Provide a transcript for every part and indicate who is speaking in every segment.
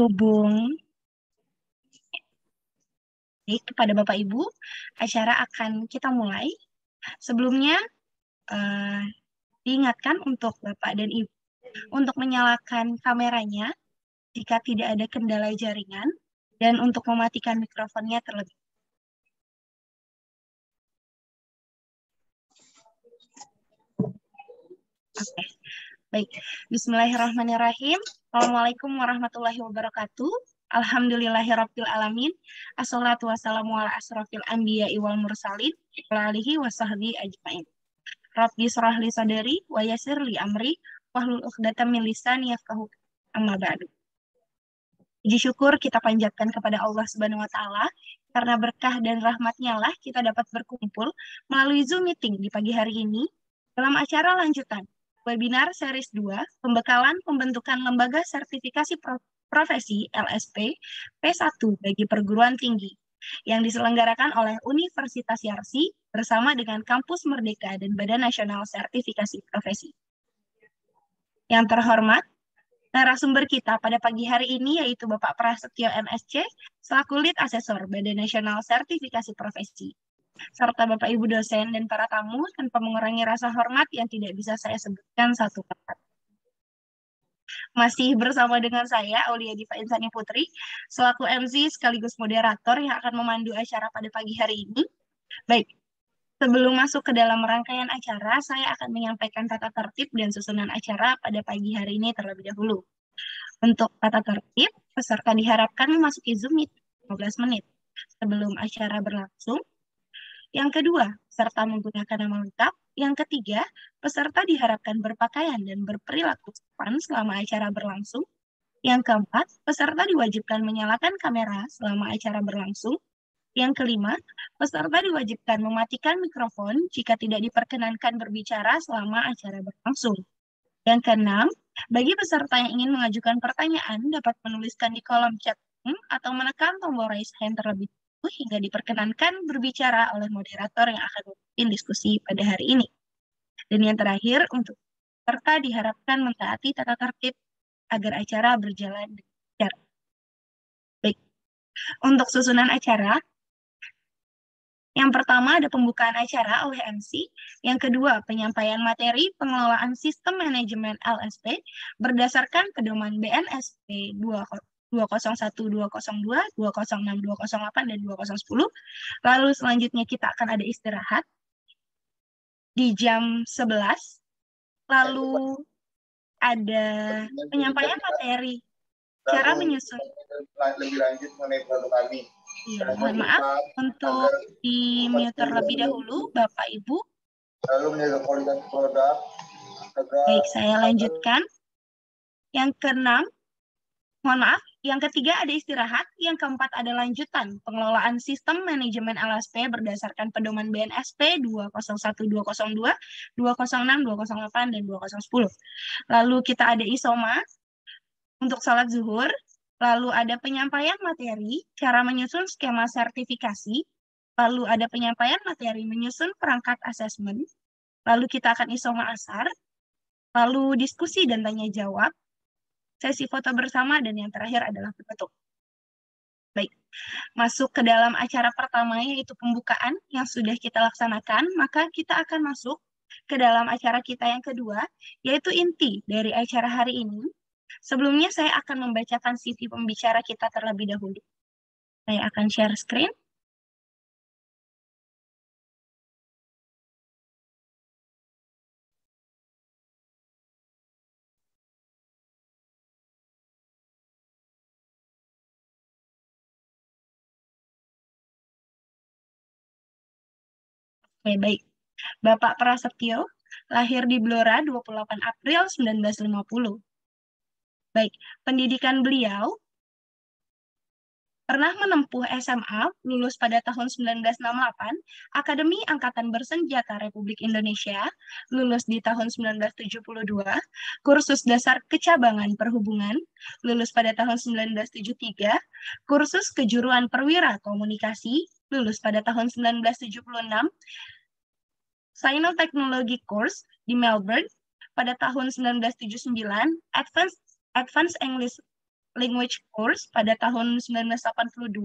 Speaker 1: berhubung. Baik, kepada Bapak Ibu, acara akan kita mulai. Sebelumnya, eh, diingatkan untuk Bapak dan Ibu untuk menyalakan kameranya jika tidak ada kendala jaringan dan untuk mematikan mikrofonnya terlebih Oke. Okay. Baik, Bismillahirrahmanirrahim. Assalamualaikum warahmatullahi wabarakatuh. Alhamdulillahirabbil alamin. Assalatu wassalamu ala asrofil anbiya wal mursalin wa alihi ajmain. Rabbi syrah sadari sadri wa yassir li amri wahlul 'uqdatam min lisani yafqahu amma ba'du. Puji syukur kita panjatkan kepada Allah Subhanahu wa taala karena berkah dan rahmatnya lah kita dapat berkumpul melalui Zoom meeting di pagi hari ini dalam acara lanjutan webinar series 2, pembekalan pembentukan lembaga sertifikasi profesi LSP P1 bagi perguruan tinggi yang diselenggarakan oleh Universitas Yarsi bersama dengan Kampus Merdeka dan Badan Nasional Sertifikasi Profesi. Yang terhormat, narasumber kita pada pagi hari ini yaitu Bapak Prasetyo MSC, selaku Lead Asesor Badan Nasional Sertifikasi Profesi serta Bapak Ibu dosen dan para tamu tanpa mengurangi rasa hormat yang tidak bisa saya sebutkan satu kata Masih bersama dengan saya, Aulia Diva Insani Putri, selaku MC sekaligus moderator yang akan memandu acara pada pagi hari ini. Baik, sebelum masuk ke dalam rangkaian acara, saya akan menyampaikan tata tertib dan susunan acara pada pagi hari ini terlebih dahulu. Untuk tata tertib, peserta diharapkan memasuki Zoom meeting 15 menit. Sebelum acara berlangsung, yang kedua, peserta menggunakan nama lengkap. Yang ketiga, peserta diharapkan berpakaian dan berperilaku sopan selama acara berlangsung. Yang keempat, peserta diwajibkan menyalakan kamera selama acara berlangsung. Yang kelima, peserta diwajibkan mematikan mikrofon jika tidak diperkenankan berbicara selama acara berlangsung. Yang keenam, bagi peserta yang ingin mengajukan pertanyaan dapat menuliskan di kolom chat atau menekan tombol raise hand terlebih hingga diperkenankan berbicara oleh moderator yang akan memimpin diskusi pada hari ini. Dan yang terakhir, untuk serta diharapkan mentaati tata tertib agar acara berjalan dengan Baik, untuk susunan acara, yang pertama ada pembukaan acara oleh MC, yang kedua penyampaian materi pengelolaan sistem manajemen LSP berdasarkan pedoman BNSP 201, 202, 206, 208, dan 2010. Lalu selanjutnya kita akan ada istirahat di jam 11. Lalu ada
Speaker 2: penyampaian materi. Cara menyusun.
Speaker 3: Lebih lanjut mengenai produk kami. Iya, mohon maaf
Speaker 1: untuk di mute terlebih dahulu Bapak Ibu.
Speaker 2: Lalu kualitas produk.
Speaker 1: Baik, saya lanjutkan. Yang keenam, Mohon maaf, yang ketiga ada istirahat, yang keempat ada lanjutan, pengelolaan sistem manajemen LSP berdasarkan pedoman BNSP 201202, 206, 208, dan 2010. Lalu kita ada isoma untuk sholat zuhur, lalu ada penyampaian materi, cara menyusun skema sertifikasi, lalu ada penyampaian materi menyusun perangkat asesmen, lalu kita akan isoma asar, lalu diskusi dan tanya jawab, sesi foto bersama, dan yang terakhir adalah penutup. Baik, masuk ke dalam acara pertama yaitu pembukaan yang sudah kita laksanakan, maka kita akan masuk ke dalam acara kita yang kedua, yaitu inti dari acara hari ini. Sebelumnya saya akan membacakan CV pembicara kita terlebih dahulu.
Speaker 2: Saya akan share screen.
Speaker 1: Oke, baik. Bapak Prasetyo lahir di Blora 28 April 1950. Baik, pendidikan beliau pernah menempuh SMA, lulus pada tahun 1968, Akademi Angkatan Bersenjata Republik Indonesia, lulus di tahun 1972, kursus dasar kecabangan perhubungan, lulus pada tahun 1973, kursus kejuruan perwira komunikasi, lulus pada tahun 1976, Sino Technology Course di Melbourne pada tahun 1979, Advanced, Advanced English Language Course pada tahun 1982,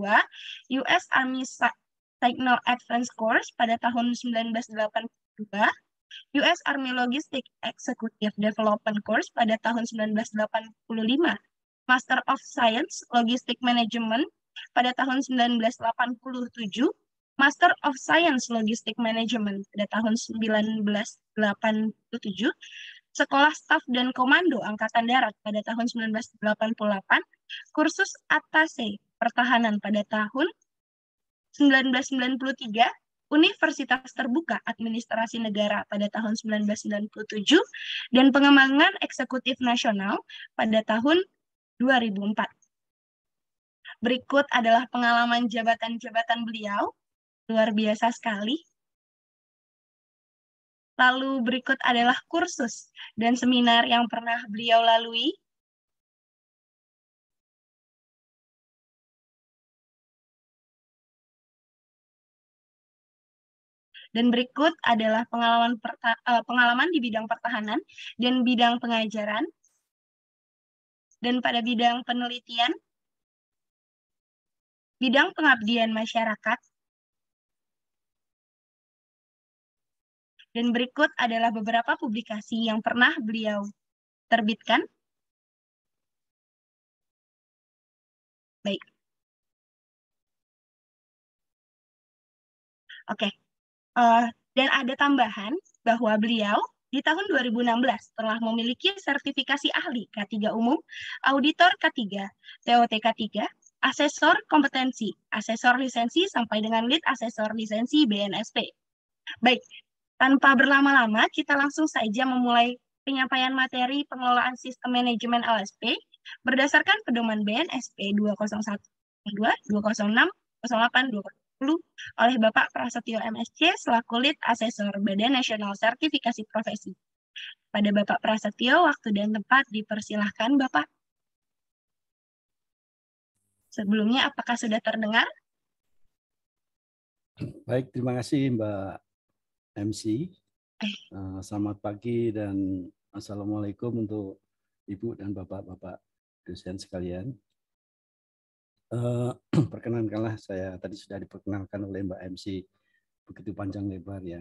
Speaker 1: US Army Techno Advanced Course pada tahun 1982, US Army Logistic Executive Development Course pada tahun 1985, Master of Science Logistic Management pada tahun 1987, Master of Science Logistic Management pada tahun 1987, Sekolah Staf dan Komando Angkatan Darat pada tahun 1988, kursus ATASE Pertahanan pada tahun 1993, Universitas Terbuka Administrasi Negara pada tahun 1997, dan Pengembangan Eksekutif Nasional pada tahun 2004. Berikut adalah pengalaman jabatan-jabatan beliau. Luar biasa sekali. Lalu berikut adalah kursus
Speaker 2: dan seminar yang pernah beliau lalui.
Speaker 1: Dan berikut adalah pengalaman eh, pengalaman di bidang pertahanan dan bidang pengajaran. Dan pada bidang penelitian,
Speaker 2: bidang pengabdian masyarakat. Dan berikut adalah beberapa publikasi yang pernah beliau terbitkan. Baik.
Speaker 1: Oke. Okay. Uh, eh, dan ada tambahan bahwa beliau di tahun 2016 telah memiliki sertifikasi ahli K3 umum, auditor K3, TOT 3 asesor kompetensi, asesor lisensi sampai dengan lead asesor lisensi BNSP. Baik, tanpa berlama-lama kita langsung saja memulai penyampaian materi pengelolaan sistem manajemen LSP berdasarkan pedoman BNSP 201 2, 206 08 20 oleh Bapak Prasetyo MSC selaku lead asesor Badan Nasional Sertifikasi Profesi. Pada Bapak Prasetyo, waktu dan tempat dipersilahkan Bapak. Sebelumnya, apakah sudah terdengar?
Speaker 4: Baik,
Speaker 5: terima kasih Mbak MC. Eh. Eh, selamat pagi dan Assalamualaikum untuk Ibu dan Bapak-Bapak dosen sekalian. Eh, perkenankanlah saya tadi sudah diperkenalkan oleh Mbak MC begitu panjang lebar ya.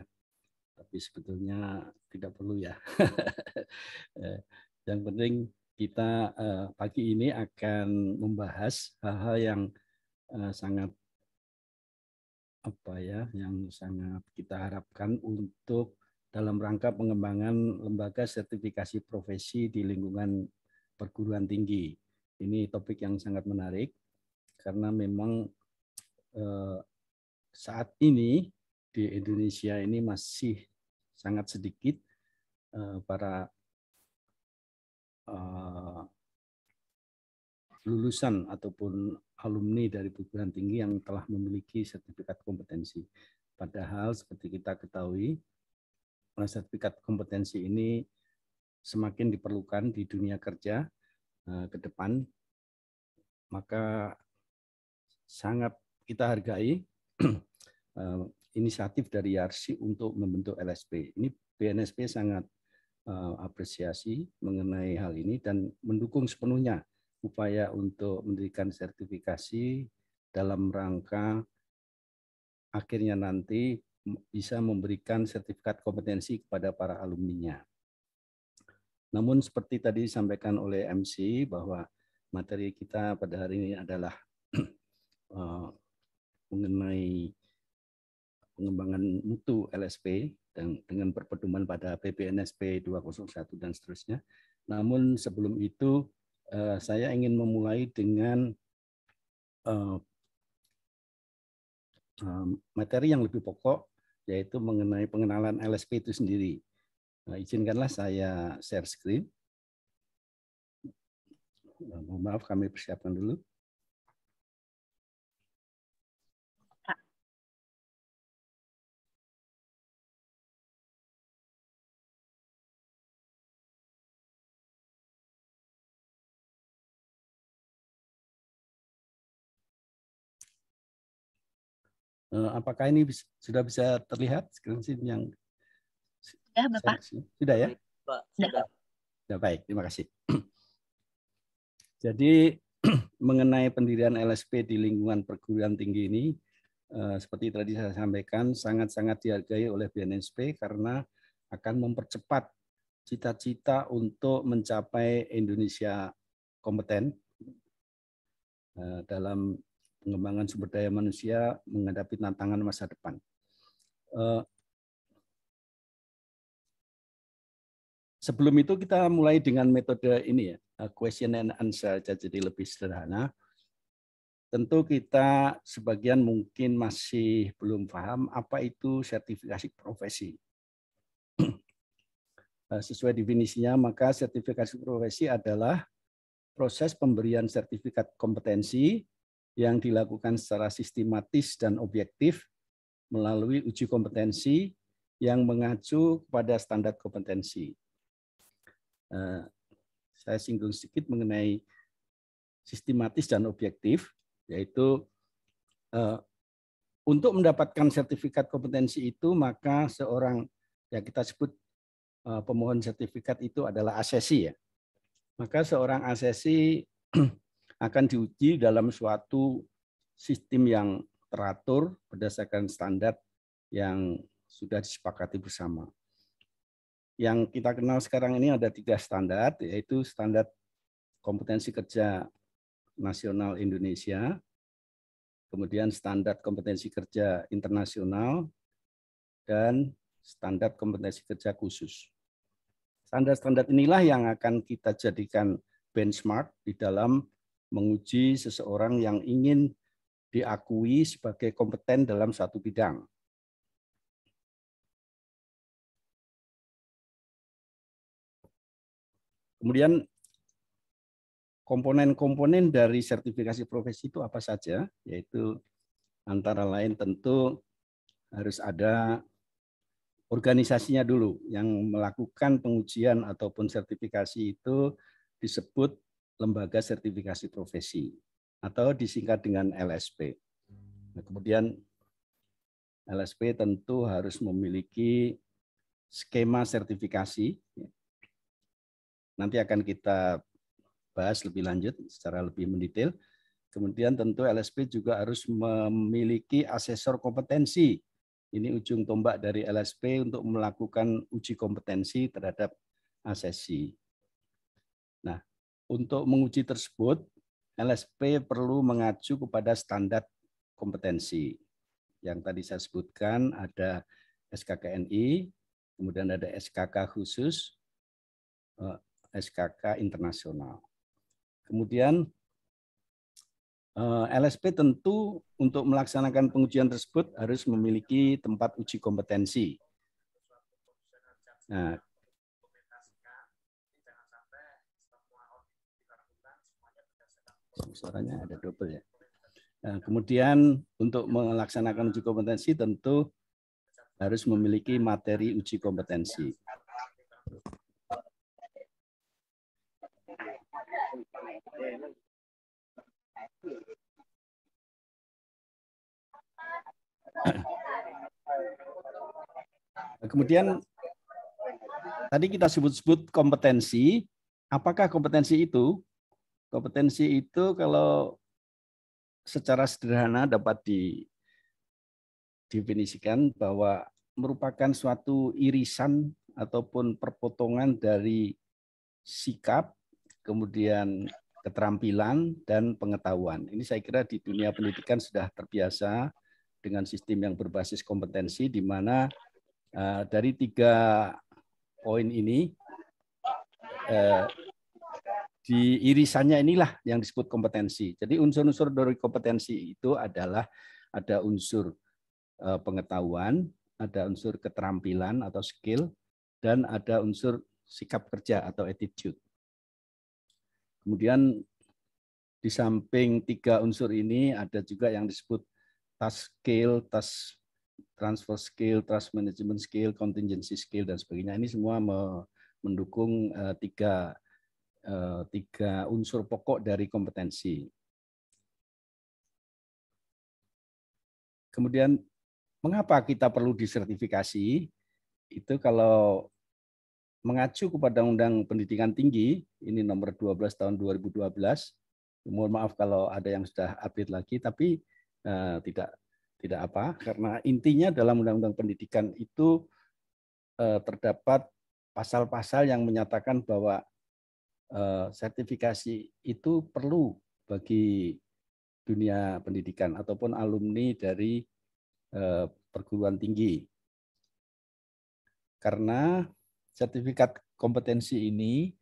Speaker 5: Tapi sebetulnya tidak perlu ya. Yang penting kita eh, pagi ini akan membahas hal-hal yang eh, sangat apa ya, yang sangat kita harapkan untuk dalam rangka pengembangan lembaga sertifikasi profesi di lingkungan perguruan tinggi. Ini topik yang sangat menarik karena memang eh, saat ini di Indonesia ini masih sangat sedikit para
Speaker 6: Eh, lulusan
Speaker 5: ataupun alumni dari perguruan tinggi yang telah memiliki sertifikat kompetensi. Padahal seperti kita ketahui, eh, sertifikat kompetensi ini semakin diperlukan di dunia kerja eh, ke depan, maka sangat kita hargai inisiatif dari YARSI untuk membentuk LSP. Ini BNSP sangat Eh, apresiasi mengenai hal ini dan mendukung sepenuhnya upaya untuk mendirikan sertifikasi dalam rangka akhirnya nanti bisa memberikan sertifikat kompetensi kepada para alumninya. Namun seperti tadi disampaikan oleh MC bahwa materi kita pada hari ini adalah eh, mengenai pengembangan mutu LSP dan dengan perpeduman pada PPNSP 201 dan seterusnya. Namun sebelum itu eh, saya ingin memulai dengan eh, eh, materi yang lebih pokok yaitu mengenai pengenalan LSP itu sendiri. Izinkanlah saya share screen. Mohon maaf kami persiapkan dulu.
Speaker 6: Eh, apakah ini bisa, sudah
Speaker 5: bisa terlihat screenshot yang
Speaker 2: sudah Bapak? Sudah ya? sudah.
Speaker 5: sudah baik, terima kasih. Jadi mengenai pendirian LSP di lingkungan perguruan tinggi ini eh, seperti tadi saya sampaikan sangat-sangat dihargai oleh BNSP karena akan mempercepat cita-cita untuk mencapai Indonesia kompeten eh, dalam pengembangan sumber daya manusia menghadapi tantangan masa depan.
Speaker 6: Eh, sebelum
Speaker 5: itu kita mulai dengan metode ini ya, eh, question and answer jadi lebih sederhana. Tentu kita sebagian mungkin masih belum paham apa itu sertifikasi profesi. Eh, sesuai definisinya, maka sertifikasi profesi adalah proses pemberian sertifikat kompetensi yang dilakukan secara sistematis dan objektif melalui uji kompetensi yang mengacu kepada standar kompetensi. Eh, saya singgung sedikit mengenai sistematis dan objektif, yaitu eh, untuk mendapatkan sertifikat kompetensi itu maka seorang ya kita sebut eh, pemohon sertifikat itu adalah asesi ya. Maka seorang asesi akan diuji dalam suatu sistem yang teratur berdasarkan standar yang sudah disepakati bersama. Yang kita kenal sekarang ini ada tiga standar, yaitu standar kompetensi kerja nasional Indonesia, kemudian standar kompetensi kerja internasional, dan standar kompetensi kerja khusus. Standar-standar inilah yang akan kita jadikan benchmark di dalam menguji seseorang yang ingin diakui sebagai kompeten dalam satu bidang. Kemudian komponen-komponen dari sertifikasi profesi itu apa saja? Yaitu antara lain tentu harus ada organisasinya dulu yang melakukan pengujian ataupun sertifikasi itu disebut lembaga sertifikasi profesi atau disingkat dengan LSP. Nah, kemudian LSP tentu harus memiliki skema sertifikasi. Nanti akan kita bahas lebih lanjut secara lebih mendetail. Kemudian tentu LSP juga harus memiliki asesor kompetensi. Ini ujung tombak dari LSP untuk melakukan uji kompetensi terhadap asesi. Nah, untuk menguji tersebut, LSP perlu mengacu kepada standar kompetensi. Yang tadi saya sebutkan ada SKKNI, kemudian ada SKK khusus, eh, SKK internasional. Kemudian eh, LSP tentu untuk melaksanakan pengujian tersebut harus memiliki tempat uji kompetensi. Nah, Suaranya ada double ya. Nah, kemudian untuk melaksanakan uji kompetensi tentu harus memiliki materi uji kompetensi. Kemudian tadi kita sebut-sebut kompetensi. Apakah kompetensi itu Kompetensi itu kalau secara sederhana dapat didefinisikan bahwa merupakan suatu irisan ataupun perpotongan dari sikap, kemudian keterampilan dan pengetahuan. Ini saya kira di dunia pendidikan sudah terbiasa dengan sistem yang berbasis kompetensi di mana eh, dari tiga poin ini eh, di irisannya inilah yang disebut kompetensi. Jadi unsur-unsur dari kompetensi itu adalah ada unsur eh, pengetahuan, ada unsur keterampilan atau skill, dan ada unsur sikap kerja atau attitude. Kemudian di samping tiga unsur ini ada juga yang disebut task skill, task transfer skill, task management skill, contingency skill, dan sebagainya. Ini semua mendukung eh, tiga Eh, tiga unsur pokok dari kompetensi.
Speaker 6: Kemudian mengapa kita perlu
Speaker 5: disertifikasi? Itu kalau mengacu kepada Undang Pendidikan Tinggi, ini nomor 12 tahun 2012. Mohon maaf kalau ada yang sudah update lagi, tapi eh, tidak tidak apa, karena intinya dalam Undang-Undang Pendidikan itu eh, terdapat pasal-pasal yang menyatakan bahwa Eh, sertifikasi itu perlu bagi dunia pendidikan ataupun alumni dari eh, perguruan tinggi. Karena sertifikat kompetensi ini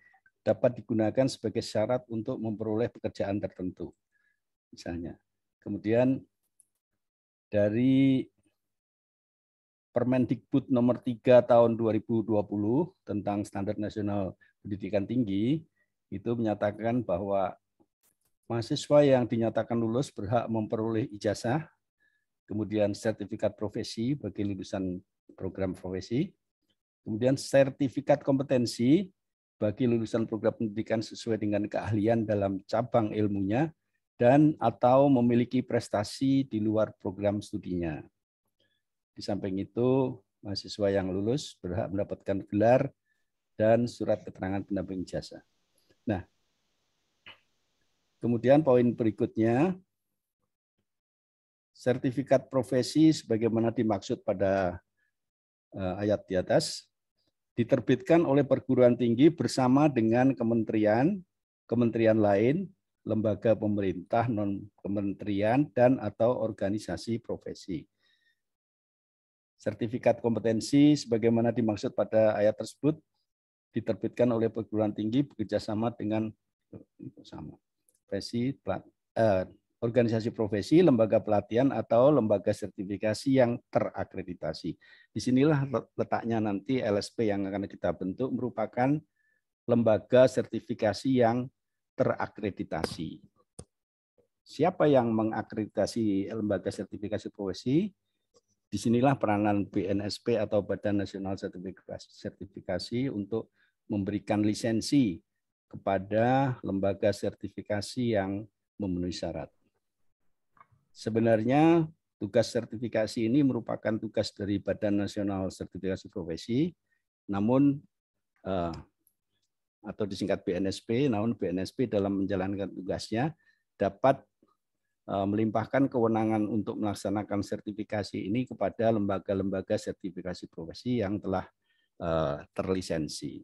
Speaker 5: dapat digunakan sebagai syarat untuk memperoleh pekerjaan tertentu. Misalnya. Kemudian dari Permendikbud nomor 3 tahun 2020 tentang standar nasional pendidikan tinggi itu menyatakan bahwa mahasiswa yang dinyatakan lulus berhak memperoleh ijazah, kemudian sertifikat profesi bagi lulusan program profesi, kemudian sertifikat kompetensi bagi lulusan program pendidikan sesuai dengan keahlian dalam cabang ilmunya dan atau memiliki prestasi di luar program studinya. Di samping itu, mahasiswa yang lulus berhak mendapatkan gelar dan surat keterangan pendamping ijazah. Nah, kemudian poin berikutnya, sertifikat profesi sebagaimana dimaksud pada eh, ayat di atas diterbitkan oleh perguruan tinggi bersama dengan kementerian, kementerian lain, lembaga pemerintah non kementerian dan atau organisasi profesi. Sertifikat kompetensi sebagaimana dimaksud pada ayat tersebut diterbitkan oleh perguruan tinggi bekerjasama dengan sama profesi eh, organisasi profesi, lembaga pelatihan atau lembaga sertifikasi yang terakreditasi. Disinilah letaknya nanti LSP yang akan kita bentuk merupakan lembaga sertifikasi yang terakreditasi. Siapa yang mengakreditasi lembaga sertifikasi profesi? Disinilah peranan BNSP atau Badan Nasional sertifikasi untuk memberikan lisensi kepada lembaga sertifikasi yang memenuhi syarat. Sebenarnya tugas sertifikasi ini merupakan tugas dari Badan Nasional Sertifikasi Profesi, namun eh, atau disingkat BNSP, namun BNSP dalam menjalankan tugasnya dapat eh, melimpahkan kewenangan untuk melaksanakan sertifikasi ini kepada lembaga-lembaga sertifikasi profesi yang telah eh, terlisensi.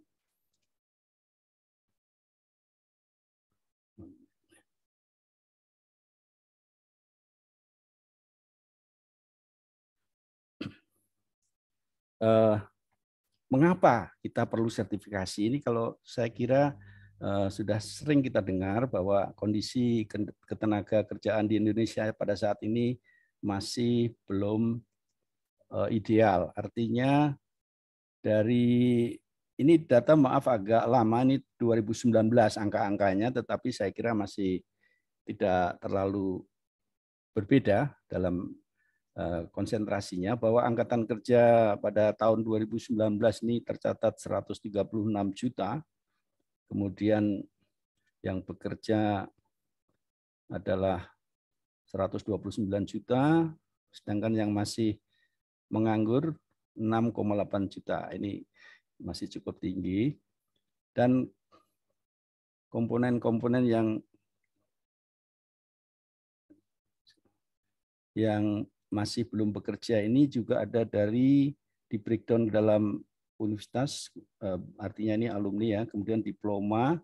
Speaker 5: eh, mengapa kita perlu sertifikasi ini kalau saya kira eh, sudah sering kita dengar bahwa kondisi ketenaga kerjaan di Indonesia pada saat ini masih belum eh, ideal. Artinya dari ini data maaf agak lama ini 2019 angka-angkanya tetapi saya kira masih tidak terlalu berbeda dalam Eh, konsentrasinya bahwa angkatan kerja pada tahun 2019 ini tercatat 136 juta. Kemudian yang bekerja adalah 129 juta, sedangkan yang masih menganggur 6,8 juta. Ini masih cukup tinggi. Dan komponen-komponen yang yang masih belum bekerja ini juga ada dari di breakdown dalam universitas, eh, artinya ini alumni ya, kemudian diploma,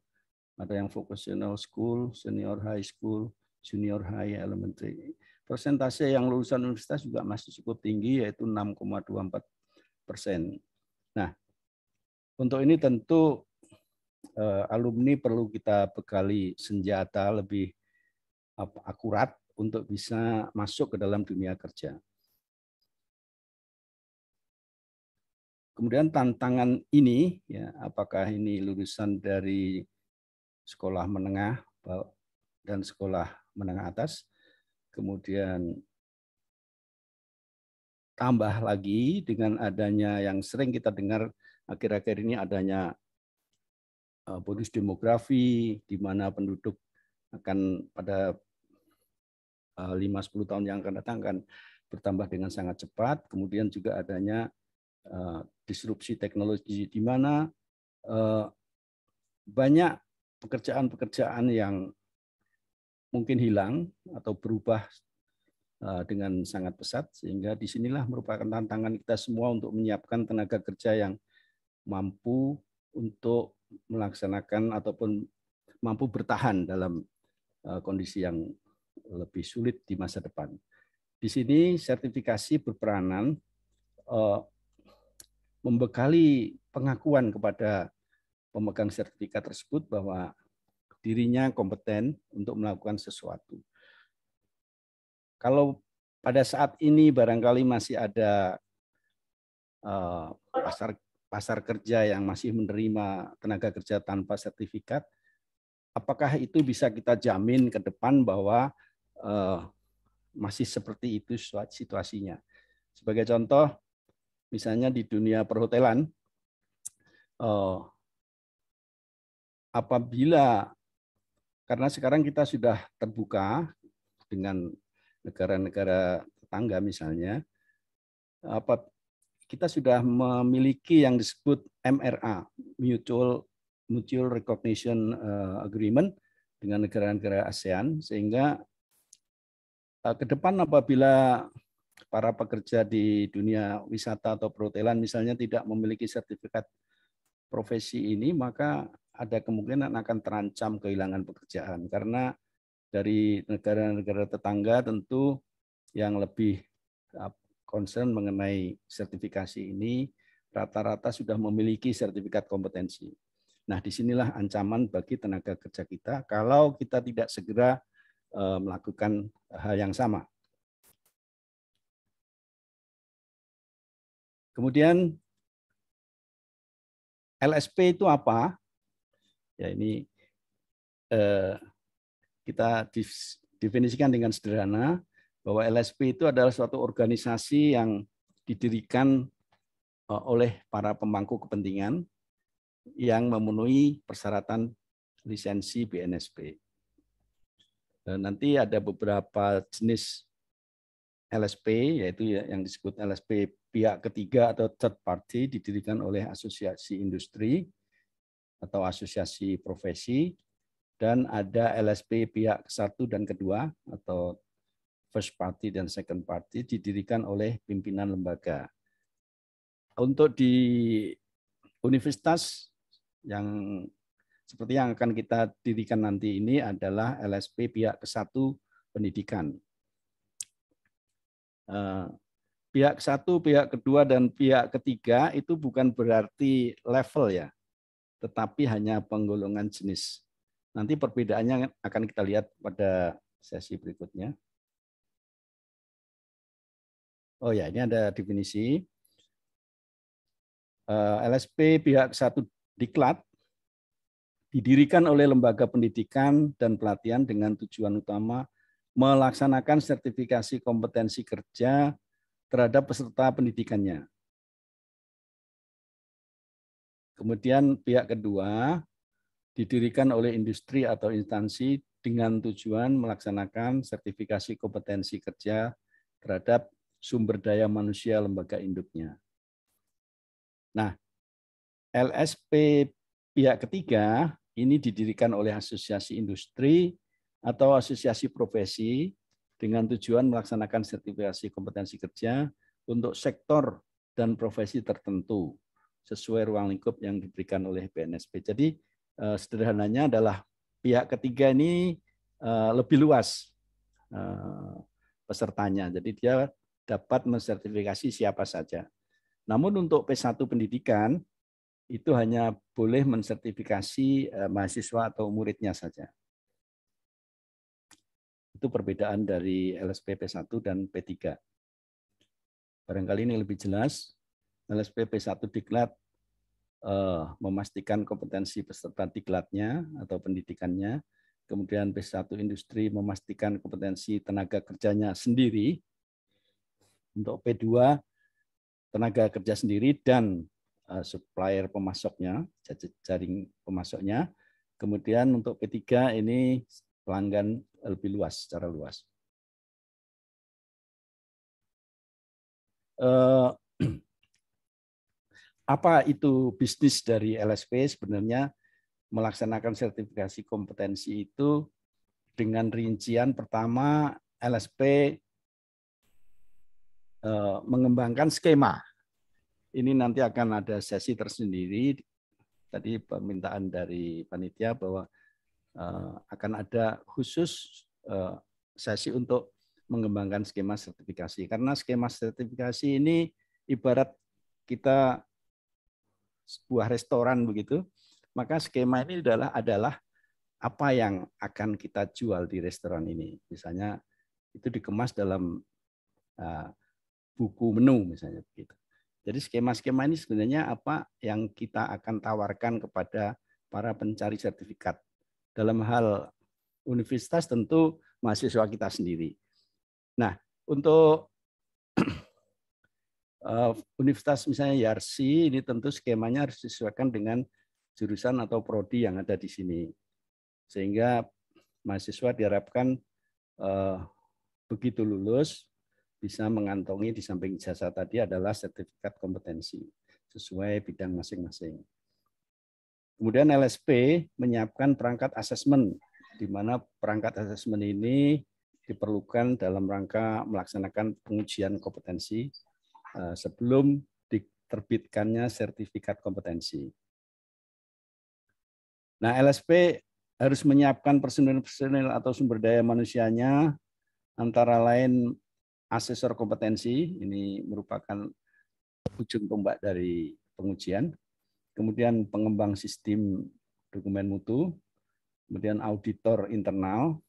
Speaker 5: ada yang vocational school, senior high school, junior high elementary. Persentase yang lulusan universitas juga masih cukup tinggi, yaitu 6,24 persen. Nah, untuk ini tentu eh, alumni perlu kita bekali senjata lebih akurat untuk bisa masuk ke dalam dunia kerja. Kemudian tantangan ini, ya, apakah ini lulusan dari sekolah menengah dan sekolah menengah atas, kemudian tambah lagi dengan adanya yang sering kita dengar akhir-akhir ini adanya eh, bonus demografi, di mana penduduk akan pada 5-10 eh, tahun yang akan datang akan bertambah dengan sangat cepat. Kemudian juga adanya eh, disrupsi teknologi di mana eh, banyak pekerjaan-pekerjaan yang mungkin hilang atau berubah dengan sangat pesat sehingga disinilah merupakan tantangan kita semua untuk menyiapkan tenaga kerja yang mampu untuk melaksanakan ataupun mampu bertahan dalam kondisi yang lebih sulit di masa depan. Di sini sertifikasi berperanan eh, membekali pengakuan kepada pemegang sertifikat tersebut bahwa dirinya kompeten untuk melakukan sesuatu. Kalau pada saat ini barangkali masih ada eh, pasar pasar kerja yang masih menerima tenaga kerja tanpa sertifikat, apakah itu bisa kita jamin ke depan bahwa uh, masih seperti itu situasinya. Sebagai contoh, misalnya di dunia perhotelan, uh, apabila karena sekarang kita sudah terbuka dengan negara-negara tetangga misalnya, apa kita sudah memiliki yang disebut MRA (Mutual Mutual Recognition eh, Agreement) dengan negara-negara ASEAN sehingga Eh, ke depan apabila para pekerja di dunia wisata atau perhotelan misalnya tidak memiliki sertifikat profesi ini, maka ada kemungkinan akan terancam kehilangan pekerjaan karena dari negara-negara tetangga tentu yang lebih eh, concern mengenai sertifikasi ini rata-rata sudah memiliki sertifikat kompetensi. Nah, disinilah ancaman bagi tenaga kerja kita kalau kita tidak segera Eh, melakukan hal yang sama.
Speaker 6: Kemudian LSP itu apa?
Speaker 5: Ya ini eh, kita definisikan dengan sederhana bahwa LSP itu adalah suatu organisasi yang didirikan eh, oleh para pemangku kepentingan yang memenuhi persyaratan lisensi BNSP nanti ada beberapa jenis LSP yaitu ya, yang disebut LSP pihak ketiga atau third party didirikan oleh asosiasi industri atau asosiasi profesi dan ada LSP pihak satu dan kedua atau first party dan second party didirikan oleh pimpinan lembaga. Untuk di universitas yang seperti yang akan kita dirikan nanti ini adalah LSP pihak ke-1 pendidikan. Eh, pihak ke-1, pihak kedua, dan pihak ketiga itu bukan berarti level ya, tetapi hanya penggolongan jenis. Nanti perbedaannya akan kita lihat pada sesi berikutnya. Oh ya, ini ada definisi. Eh, LSP pihak satu diklat didirikan oleh lembaga pendidikan dan pelatihan dengan tujuan utama melaksanakan sertifikasi kompetensi kerja terhadap peserta pendidikannya. Kemudian pihak kedua didirikan oleh industri atau instansi dengan tujuan melaksanakan sertifikasi kompetensi kerja terhadap sumber daya manusia lembaga induknya. Nah, LSP pihak ketiga ini didirikan oleh asosiasi industri atau asosiasi profesi dengan tujuan melaksanakan sertifikasi kompetensi kerja untuk sektor dan profesi tertentu sesuai ruang lingkup yang diberikan oleh BNSP. Jadi eh, sederhananya adalah pihak ketiga ini eh, lebih luas eh, pesertanya. Jadi dia dapat mensertifikasi siapa saja. Namun untuk P1 pendidikan itu hanya boleh mensertifikasi e, mahasiswa atau muridnya saja. Itu perbedaan dari LSPP satu 1 dan P3. Barangkali ini lebih jelas. LSPP satu 1 diklat e, memastikan kompetensi peserta diklatnya atau pendidikannya. Kemudian P1 industri memastikan kompetensi tenaga kerjanya sendiri. Untuk P2 tenaga kerja sendiri dan Eh, supplier pemasoknya, jaring pemasoknya. Kemudian untuk P3 ini pelanggan lebih luas, secara luas.
Speaker 6: Eh,
Speaker 5: apa itu bisnis dari LSP sebenarnya melaksanakan sertifikasi kompetensi itu dengan rincian pertama LSP eh, mengembangkan skema ini nanti akan ada sesi tersendiri. Tadi permintaan dari panitia bahwa uh, akan ada khusus uh, sesi untuk mengembangkan skema sertifikasi. Karena skema sertifikasi ini ibarat kita sebuah restoran begitu, maka skema ini adalah adalah apa yang akan kita jual di restoran ini. Misalnya itu dikemas dalam uh, buku menu misalnya begitu. Jadi skema-skema ini sebenarnya apa yang kita akan tawarkan kepada para pencari sertifikat. Dalam hal universitas tentu mahasiswa kita sendiri. Nah, untuk eh, universitas misalnya YARSI ini tentu skemanya harus disesuaikan dengan jurusan atau prodi yang ada di sini. Sehingga mahasiswa diharapkan eh, begitu lulus bisa mengantongi di samping jasa tadi adalah sertifikat kompetensi sesuai bidang masing-masing. Kemudian LSP menyiapkan perangkat asesmen, di mana perangkat asesmen ini diperlukan dalam rangka melaksanakan pengujian kompetensi eh, sebelum diterbitkannya sertifikat kompetensi. Nah, LSP harus menyiapkan personil-personil atau sumber daya manusianya antara lain asesor kompetensi ini merupakan ujung tombak dari pengujian, kemudian pengembang sistem dokumen mutu, kemudian auditor internal.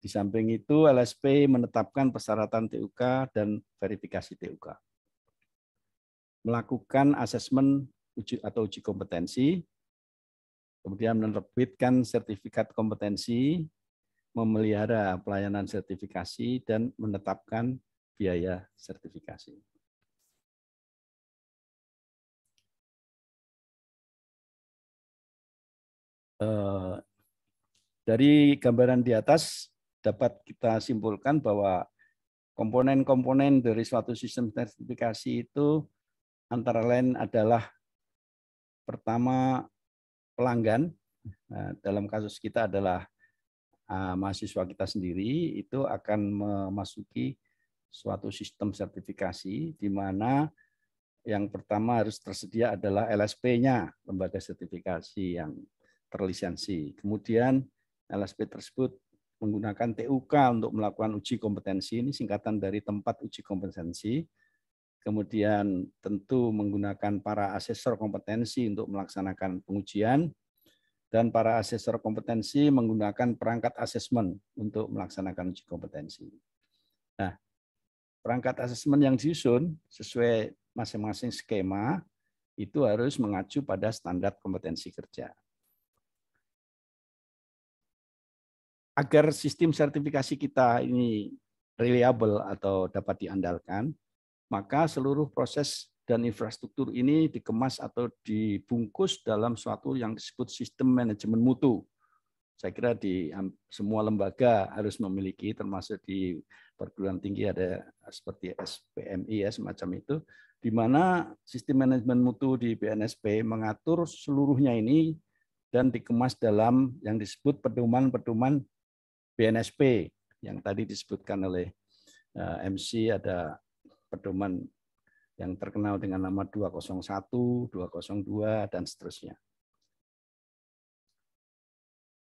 Speaker 5: Di samping itu LSP menetapkan persyaratan TUK dan verifikasi TUK. Melakukan asesmen uji atau uji kompetensi, kemudian menerbitkan sertifikat kompetensi memelihara pelayanan sertifikasi dan menetapkan biaya sertifikasi. Eh, dari gambaran di atas dapat kita simpulkan bahwa komponen-komponen dari suatu sistem sertifikasi itu antara lain adalah pertama pelanggan nah, dalam kasus kita adalah Ah, mahasiswa kita sendiri itu akan memasuki suatu sistem sertifikasi di mana yang pertama harus tersedia adalah LSP-nya, lembaga sertifikasi yang terlisensi. Kemudian LSP tersebut menggunakan TUK untuk melakukan uji kompetensi, ini singkatan dari tempat uji kompetensi. Kemudian tentu menggunakan para asesor kompetensi untuk melaksanakan pengujian, dan para asesor kompetensi menggunakan perangkat asesmen untuk melaksanakan uji kompetensi. Nah, perangkat asesmen yang disusun sesuai masing-masing skema itu harus mengacu pada standar kompetensi
Speaker 6: kerja. Agar sistem
Speaker 5: sertifikasi kita ini reliable atau dapat diandalkan, maka seluruh proses dan infrastruktur ini dikemas atau dibungkus dalam suatu yang disebut sistem manajemen mutu. Saya kira di semua lembaga harus memiliki, termasuk di perguruan tinggi ada seperti SPMI ya semacam itu, di mana sistem manajemen mutu di BNSP mengatur seluruhnya ini dan dikemas dalam yang disebut pedoman-pedoman BNSP yang tadi disebutkan oleh eh, MC ada pedoman yang terkenal dengan nama 201, 202, dan seterusnya.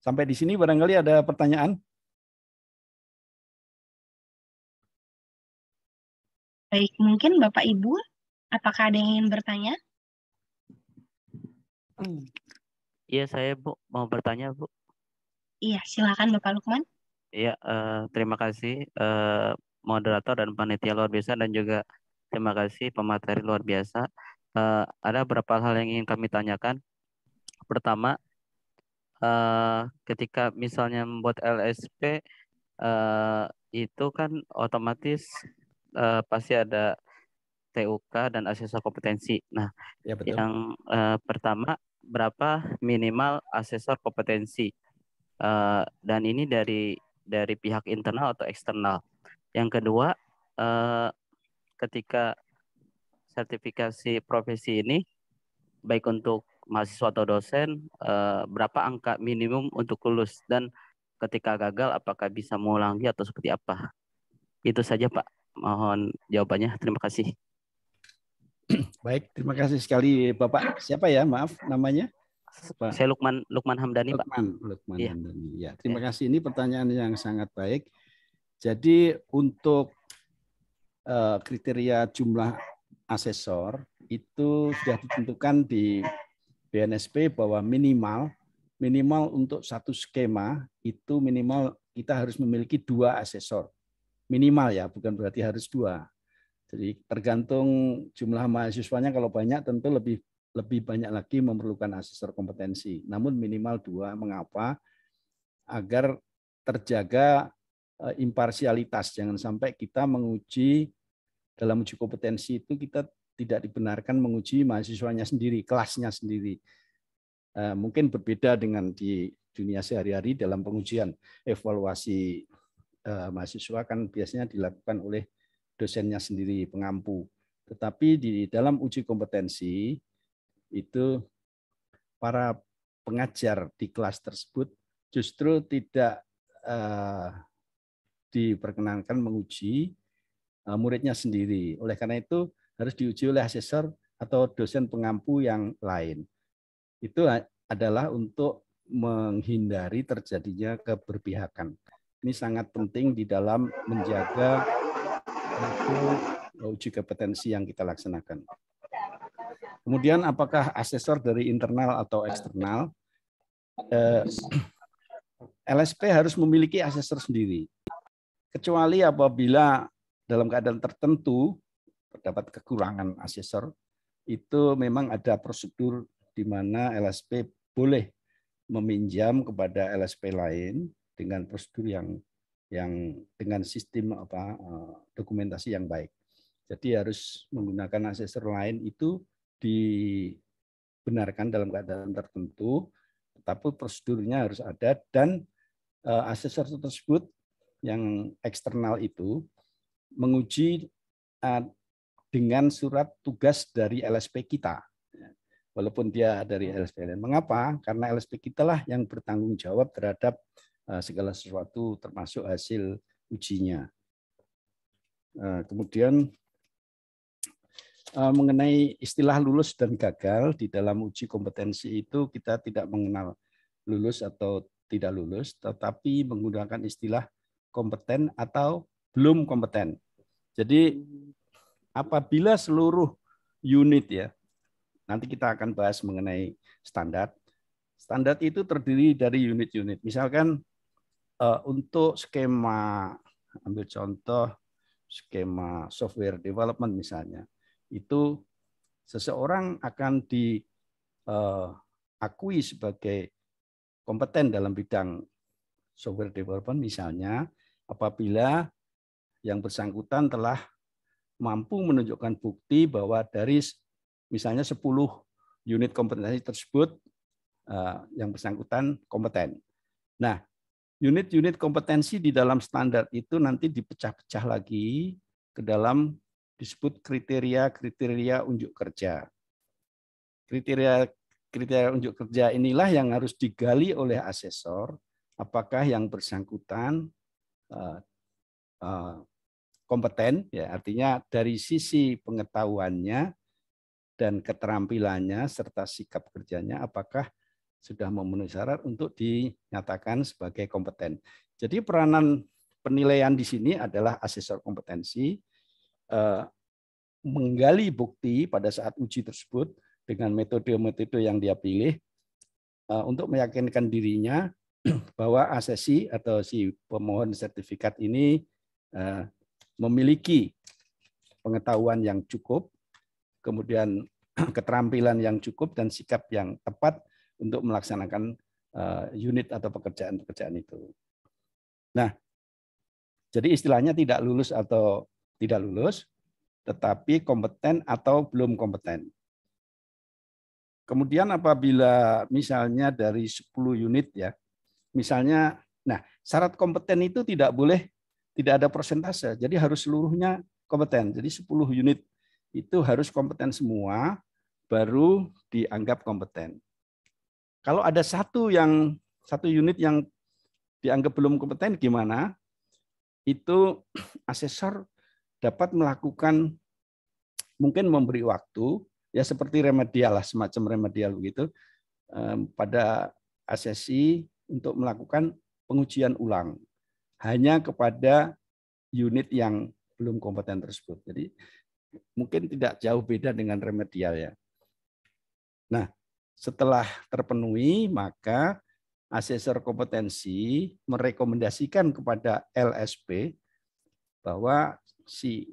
Speaker 5: Sampai di sini barangkali ada pertanyaan?
Speaker 2: Baik, mungkin Bapak
Speaker 1: Ibu, apakah ada yang ingin bertanya?
Speaker 7: Hmm. Iya, saya Bu mau bertanya Bu.
Speaker 1: Iya, silakan Bapak Lukman.
Speaker 7: Iya, uh, terima kasih uh, moderator dan panitia luar biasa dan juga Terima kasih pemateri luar biasa. Uh, ada beberapa hal yang ingin kami tanyakan. Pertama, uh, ketika misalnya membuat LSP uh, eh, itu kan otomatis uh, pasti ada TUK dan asesor kompetensi. Nah, ya, betul. yang uh, pertama berapa minimal asesor kompetensi? Uh, dan ini dari dari pihak internal atau eksternal. Yang kedua, uh, ketika sertifikasi profesi ini baik untuk mahasiswa atau dosen eh, berapa angka minimum untuk lulus dan ketika gagal apakah bisa mengulangi atau seperti apa itu saja pak mohon jawabannya terima kasih
Speaker 5: baik terima kasih sekali bapak siapa ya maaf namanya Pak. Saya Lukman Lukman Hamdani, Lukman, Pak. Lukman ya. Hamdani. Ya, iya. terima ya. kasih. Ini pertanyaan yang sangat baik. Jadi untuk Eh, kriteria jumlah asesor itu sudah ditentukan di BNSP bahwa minimal minimal untuk satu skema itu minimal kita harus memiliki dua asesor minimal ya bukan berarti harus dua jadi tergantung jumlah mahasiswanya kalau banyak tentu lebih lebih banyak lagi memerlukan asesor kompetensi namun minimal dua mengapa agar terjaga eh, imparsialitas jangan sampai kita menguji dalam uji kompetensi itu kita tidak dibenarkan menguji mahasiswanya sendiri, kelasnya sendiri. Eh, mungkin berbeda dengan di dunia sehari-hari dalam pengujian evaluasi eh, mahasiswa kan biasanya dilakukan oleh dosennya sendiri, pengampu. Tetapi di dalam uji kompetensi itu para pengajar di kelas tersebut justru tidak eh, diperkenankan menguji Eh, muridnya sendiri. Oleh karena itu harus diuji oleh asesor atau dosen pengampu yang lain. Itu adalah untuk menghindari terjadinya keberpihakan. Ini sangat penting di dalam menjaga uji kompetensi yang kita laksanakan. Kemudian apakah asesor dari internal atau eksternal? Eh, LSP harus memiliki asesor sendiri. Kecuali apabila dalam keadaan tertentu terdapat kekurangan asesor itu memang ada prosedur di mana LSP boleh meminjam kepada LSP lain dengan prosedur yang yang dengan sistem apa eh, dokumentasi yang baik. Jadi harus menggunakan asesor lain itu dibenarkan dalam keadaan tertentu, tetapi prosedurnya harus ada dan eh, asesor tersebut yang eksternal itu menguji eh, dengan surat tugas dari LSP kita. Walaupun dia dari LSP Mengapa? Karena LSP kita lah yang bertanggung jawab terhadap eh, segala sesuatu termasuk hasil ujinya. Eh, kemudian mengenai istilah lulus dan gagal di dalam uji kompetensi itu kita tidak mengenal lulus atau tidak lulus, tetapi menggunakan istilah kompeten atau belum kompeten. Jadi apabila seluruh unit ya, nanti kita akan bahas mengenai standar. Standar itu terdiri dari unit-unit. Misalkan eh, untuk skema ambil contoh skema software development misalnya, itu seseorang akan diakui eh, sebagai kompeten dalam bidang software development misalnya apabila yang bersangkutan telah mampu menunjukkan bukti bahwa dari misalnya 10 unit kompetensi tersebut eh, yang bersangkutan kompeten. Nah, unit-unit kompetensi di dalam standar itu nanti dipecah-pecah lagi ke dalam disebut kriteria-kriteria unjuk kerja. Kriteria kriteria unjuk kerja inilah yang harus digali oleh asesor apakah yang bersangkutan eh, eh, kompeten ya artinya dari sisi pengetahuannya dan keterampilannya serta sikap kerjanya apakah sudah memenuhi syarat untuk dinyatakan sebagai kompeten. Jadi peranan penilaian di sini adalah asesor kompetensi eh, menggali bukti pada saat uji tersebut dengan metode-metode yang dia pilih eh, untuk meyakinkan dirinya bahwa asesi atau si pemohon sertifikat ini eh, memiliki pengetahuan yang cukup, kemudian keterampilan yang cukup dan sikap yang tepat untuk melaksanakan eh, unit atau pekerjaan-pekerjaan itu. Nah, jadi istilahnya tidak lulus atau tidak lulus, tetapi kompeten atau belum kompeten. Kemudian apabila misalnya dari 10 unit ya, misalnya, nah syarat kompeten itu tidak boleh tidak ada persentase. Jadi harus seluruhnya kompeten. Jadi 10 unit itu harus kompeten semua baru dianggap kompeten. Kalau ada satu yang satu unit yang dianggap belum kompeten gimana? Itu asesor dapat melakukan mungkin memberi waktu ya seperti remedial lah semacam remedial begitu eh, pada asesi untuk melakukan pengujian ulang hanya kepada unit yang belum kompeten tersebut. Jadi mungkin tidak jauh beda dengan remedial ya. Nah, setelah terpenuhi maka asesor kompetensi merekomendasikan kepada LSP bahwa si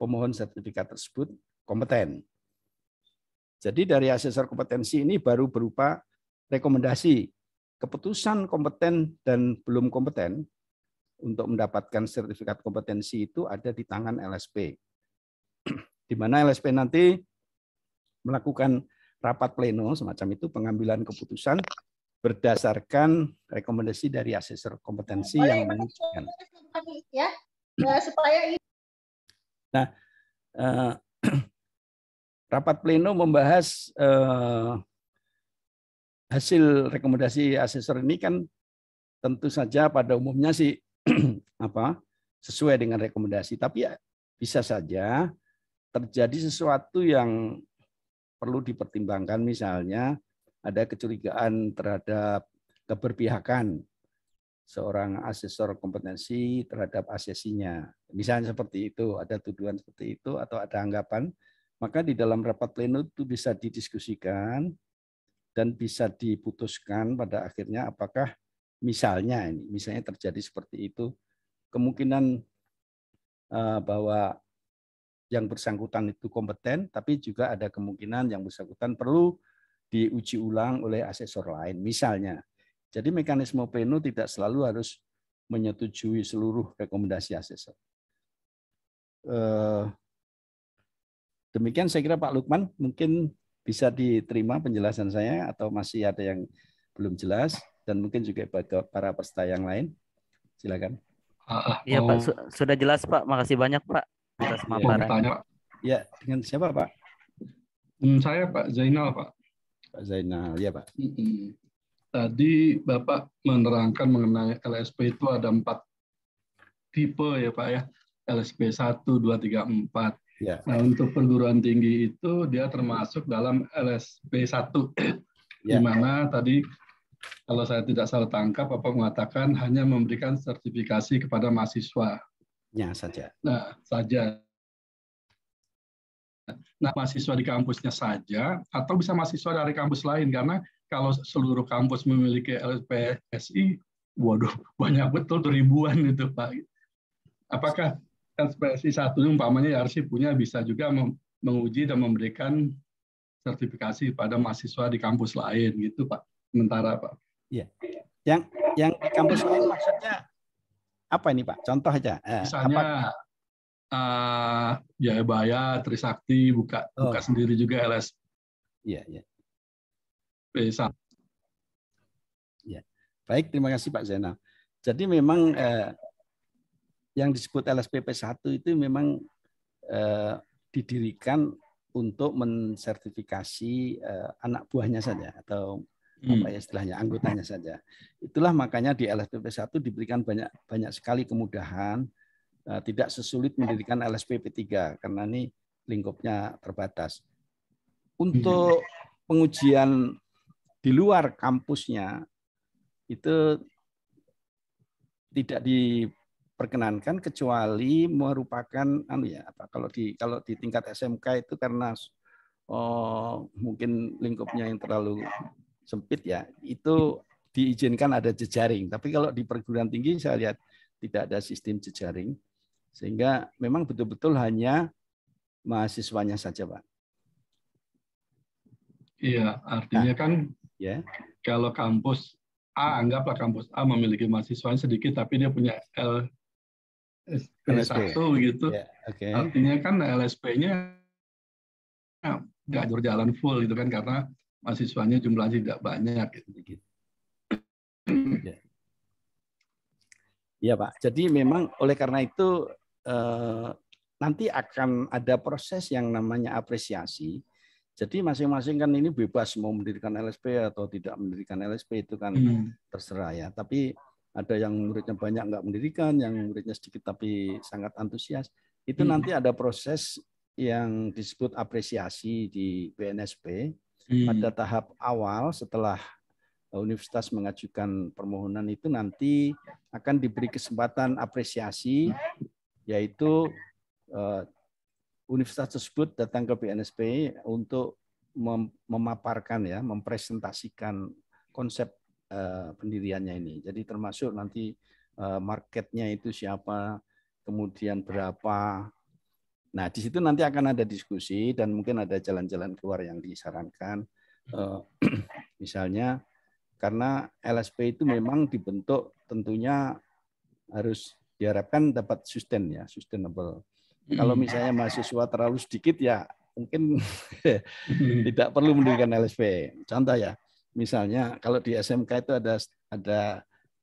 Speaker 5: pemohon sertifikat tersebut kompeten. Jadi dari asesor kompetensi ini baru berupa rekomendasi keputusan kompeten dan belum kompeten untuk mendapatkan sertifikat kompetensi itu ada di tangan LSP. Di mana LSP nanti melakukan rapat pleno semacam itu pengambilan keputusan berdasarkan rekomendasi dari asesor kompetensi yang menunjukkan.
Speaker 2: Ya, eh, supaya
Speaker 5: Nah, eh, rapat pleno membahas eh, hasil rekomendasi asesor ini kan tentu saja pada umumnya sih apa sesuai dengan rekomendasi. Tapi ya bisa saja terjadi sesuatu yang perlu dipertimbangkan misalnya ada kecurigaan terhadap keberpihakan seorang asesor kompetensi terhadap asesinya. Misalnya seperti itu, ada tuduhan seperti itu atau ada anggapan, maka di dalam rapat pleno itu bisa didiskusikan dan bisa diputuskan pada akhirnya apakah misalnya ini misalnya terjadi seperti itu kemungkinan eh, bahwa yang bersangkutan itu kompeten tapi juga ada kemungkinan yang bersangkutan perlu diuji ulang oleh asesor lain misalnya jadi mekanisme pleno tidak selalu harus menyetujui seluruh rekomendasi asesor eh, demikian saya kira Pak Lukman mungkin bisa diterima penjelasan saya atau masih ada yang belum jelas dan mungkin juga bagi para peserta yang lain. Silakan. Ah, ah. Iya oh. Pak, su
Speaker 7: sudah jelas Pak. Makasih banyak Pak atas iya, paparannya. Ya, dengan
Speaker 4: siapa Pak? Hmm, saya Pak Zainal Pak. Pak Zainal, ya Pak. Tadi Bapak menerangkan mengenai LSP itu ada empat tipe ya Pak ya. LSP 1, 2, 3, 4. Ya. Nah, untuk perguruan tinggi itu dia termasuk dalam LSP 1 ya. di mana tadi kalau saya tidak salah tangkap, Bapak mengatakan hanya memberikan sertifikasi kepada mahasiswa. Ya, saja. Nah, saja. Nah, mahasiswa di kampusnya saja, atau bisa mahasiswa dari kampus lain, karena kalau seluruh kampus memiliki LPSI, waduh, banyak betul ribuan itu, Pak. Apakah LPSI satu umpamanya ya harusnya punya bisa juga menguji dan memberikan sertifikasi pada mahasiswa di kampus lain gitu, Pak? sementara Pak. Iya. Yang
Speaker 5: yang di kampus
Speaker 4: lain maksudnya apa
Speaker 5: ini Pak? Contoh aja. Eh, Misalnya apa?
Speaker 4: Uh, Jayabaya, Trisakti buka oh. buka sendiri juga LS. Iya, iya. Bisa.
Speaker 5: Ya. Baik, terima kasih Pak Zainal. Jadi memang eh, yang disebut LSPP 1 itu memang eh, didirikan untuk mensertifikasi eh, anak buahnya saja atau Hmm. apa ya istilahnya anggotanya saja. Itulah makanya di LSPP 1 diberikan banyak banyak sekali kemudahan eh, tidak sesulit mendirikan LSPP 3 karena ini lingkupnya terbatas. Untuk hmm. pengujian di luar kampusnya itu tidak diperkenankan kecuali merupakan anu ya apa kalau di kalau di tingkat SMK itu karena oh, mungkin lingkupnya yang terlalu sempit ya, itu diizinkan ada jejaring. Tapi kalau di perguruan tinggi saya lihat tidak ada sistem jejaring, sehingga memang betul-betul hanya mahasiswanya saja, Pak.
Speaker 4: Iya, artinya nah, kan ya. kalau kampus A, anggaplah kampus A memiliki mahasiswanya sedikit, tapi dia punya L, satu gitu. Ya,
Speaker 2: okay. Artinya
Speaker 4: kan LSP-nya nggak berjalan full gitu kan, karena mahasiswanya jumlahnya tidak banyak gitu.
Speaker 5: Ya. Pak. Jadi memang oleh karena itu eh, nanti akan ada proses yang namanya apresiasi. Jadi masing-masing kan ini bebas mau mendirikan LSP atau tidak mendirikan LSP itu kan hmm. terserah ya. Tapi ada yang muridnya banyak nggak mendirikan, yang muridnya sedikit tapi sangat antusias. Itu hmm. nanti ada proses yang disebut apresiasi di BNSP Hmm. Pada tahap awal setelah eh, universitas mengajukan permohonan itu nanti akan diberi kesempatan apresiasi yaitu eh, universitas tersebut datang ke BNSP untuk memaparkan ya, mempresentasikan konsep eh, pendiriannya ini. Jadi termasuk nanti marketnya itu siapa, kemudian berapa, Nah, di situ nanti akan ada diskusi dan mungkin ada jalan-jalan keluar yang disarankan. Eh, misalnya, karena LSP itu memang dibentuk tentunya harus diharapkan dapat sustain ya, sustainable.
Speaker 4: Kalau hmm. misalnya
Speaker 5: mahasiswa terlalu sedikit ya mungkin hmm. tidak perlu mendirikan LSP. Contoh ya, misalnya kalau di SMK itu ada ada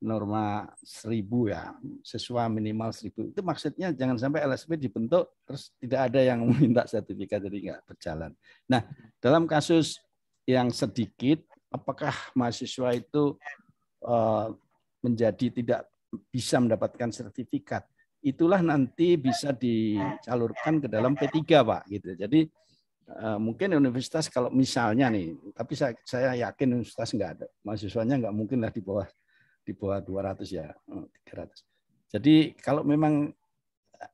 Speaker 5: norma 1000 ya, sesuai minimal 1000. Itu maksudnya jangan sampai LSP dibentuk terus tidak ada yang meminta sertifikat jadi nggak berjalan. Nah, dalam kasus yang sedikit apakah mahasiswa itu eh, menjadi tidak bisa mendapatkan sertifikat? Itulah nanti bisa dicalurkan ke dalam P3, Pak, gitu. Jadi eh, mungkin universitas kalau misalnya nih, tapi saya, saya yakin universitas enggak ada mahasiswanya enggak mungkin lah di bawah di bawah 200 ya, 300. Jadi kalau memang eh,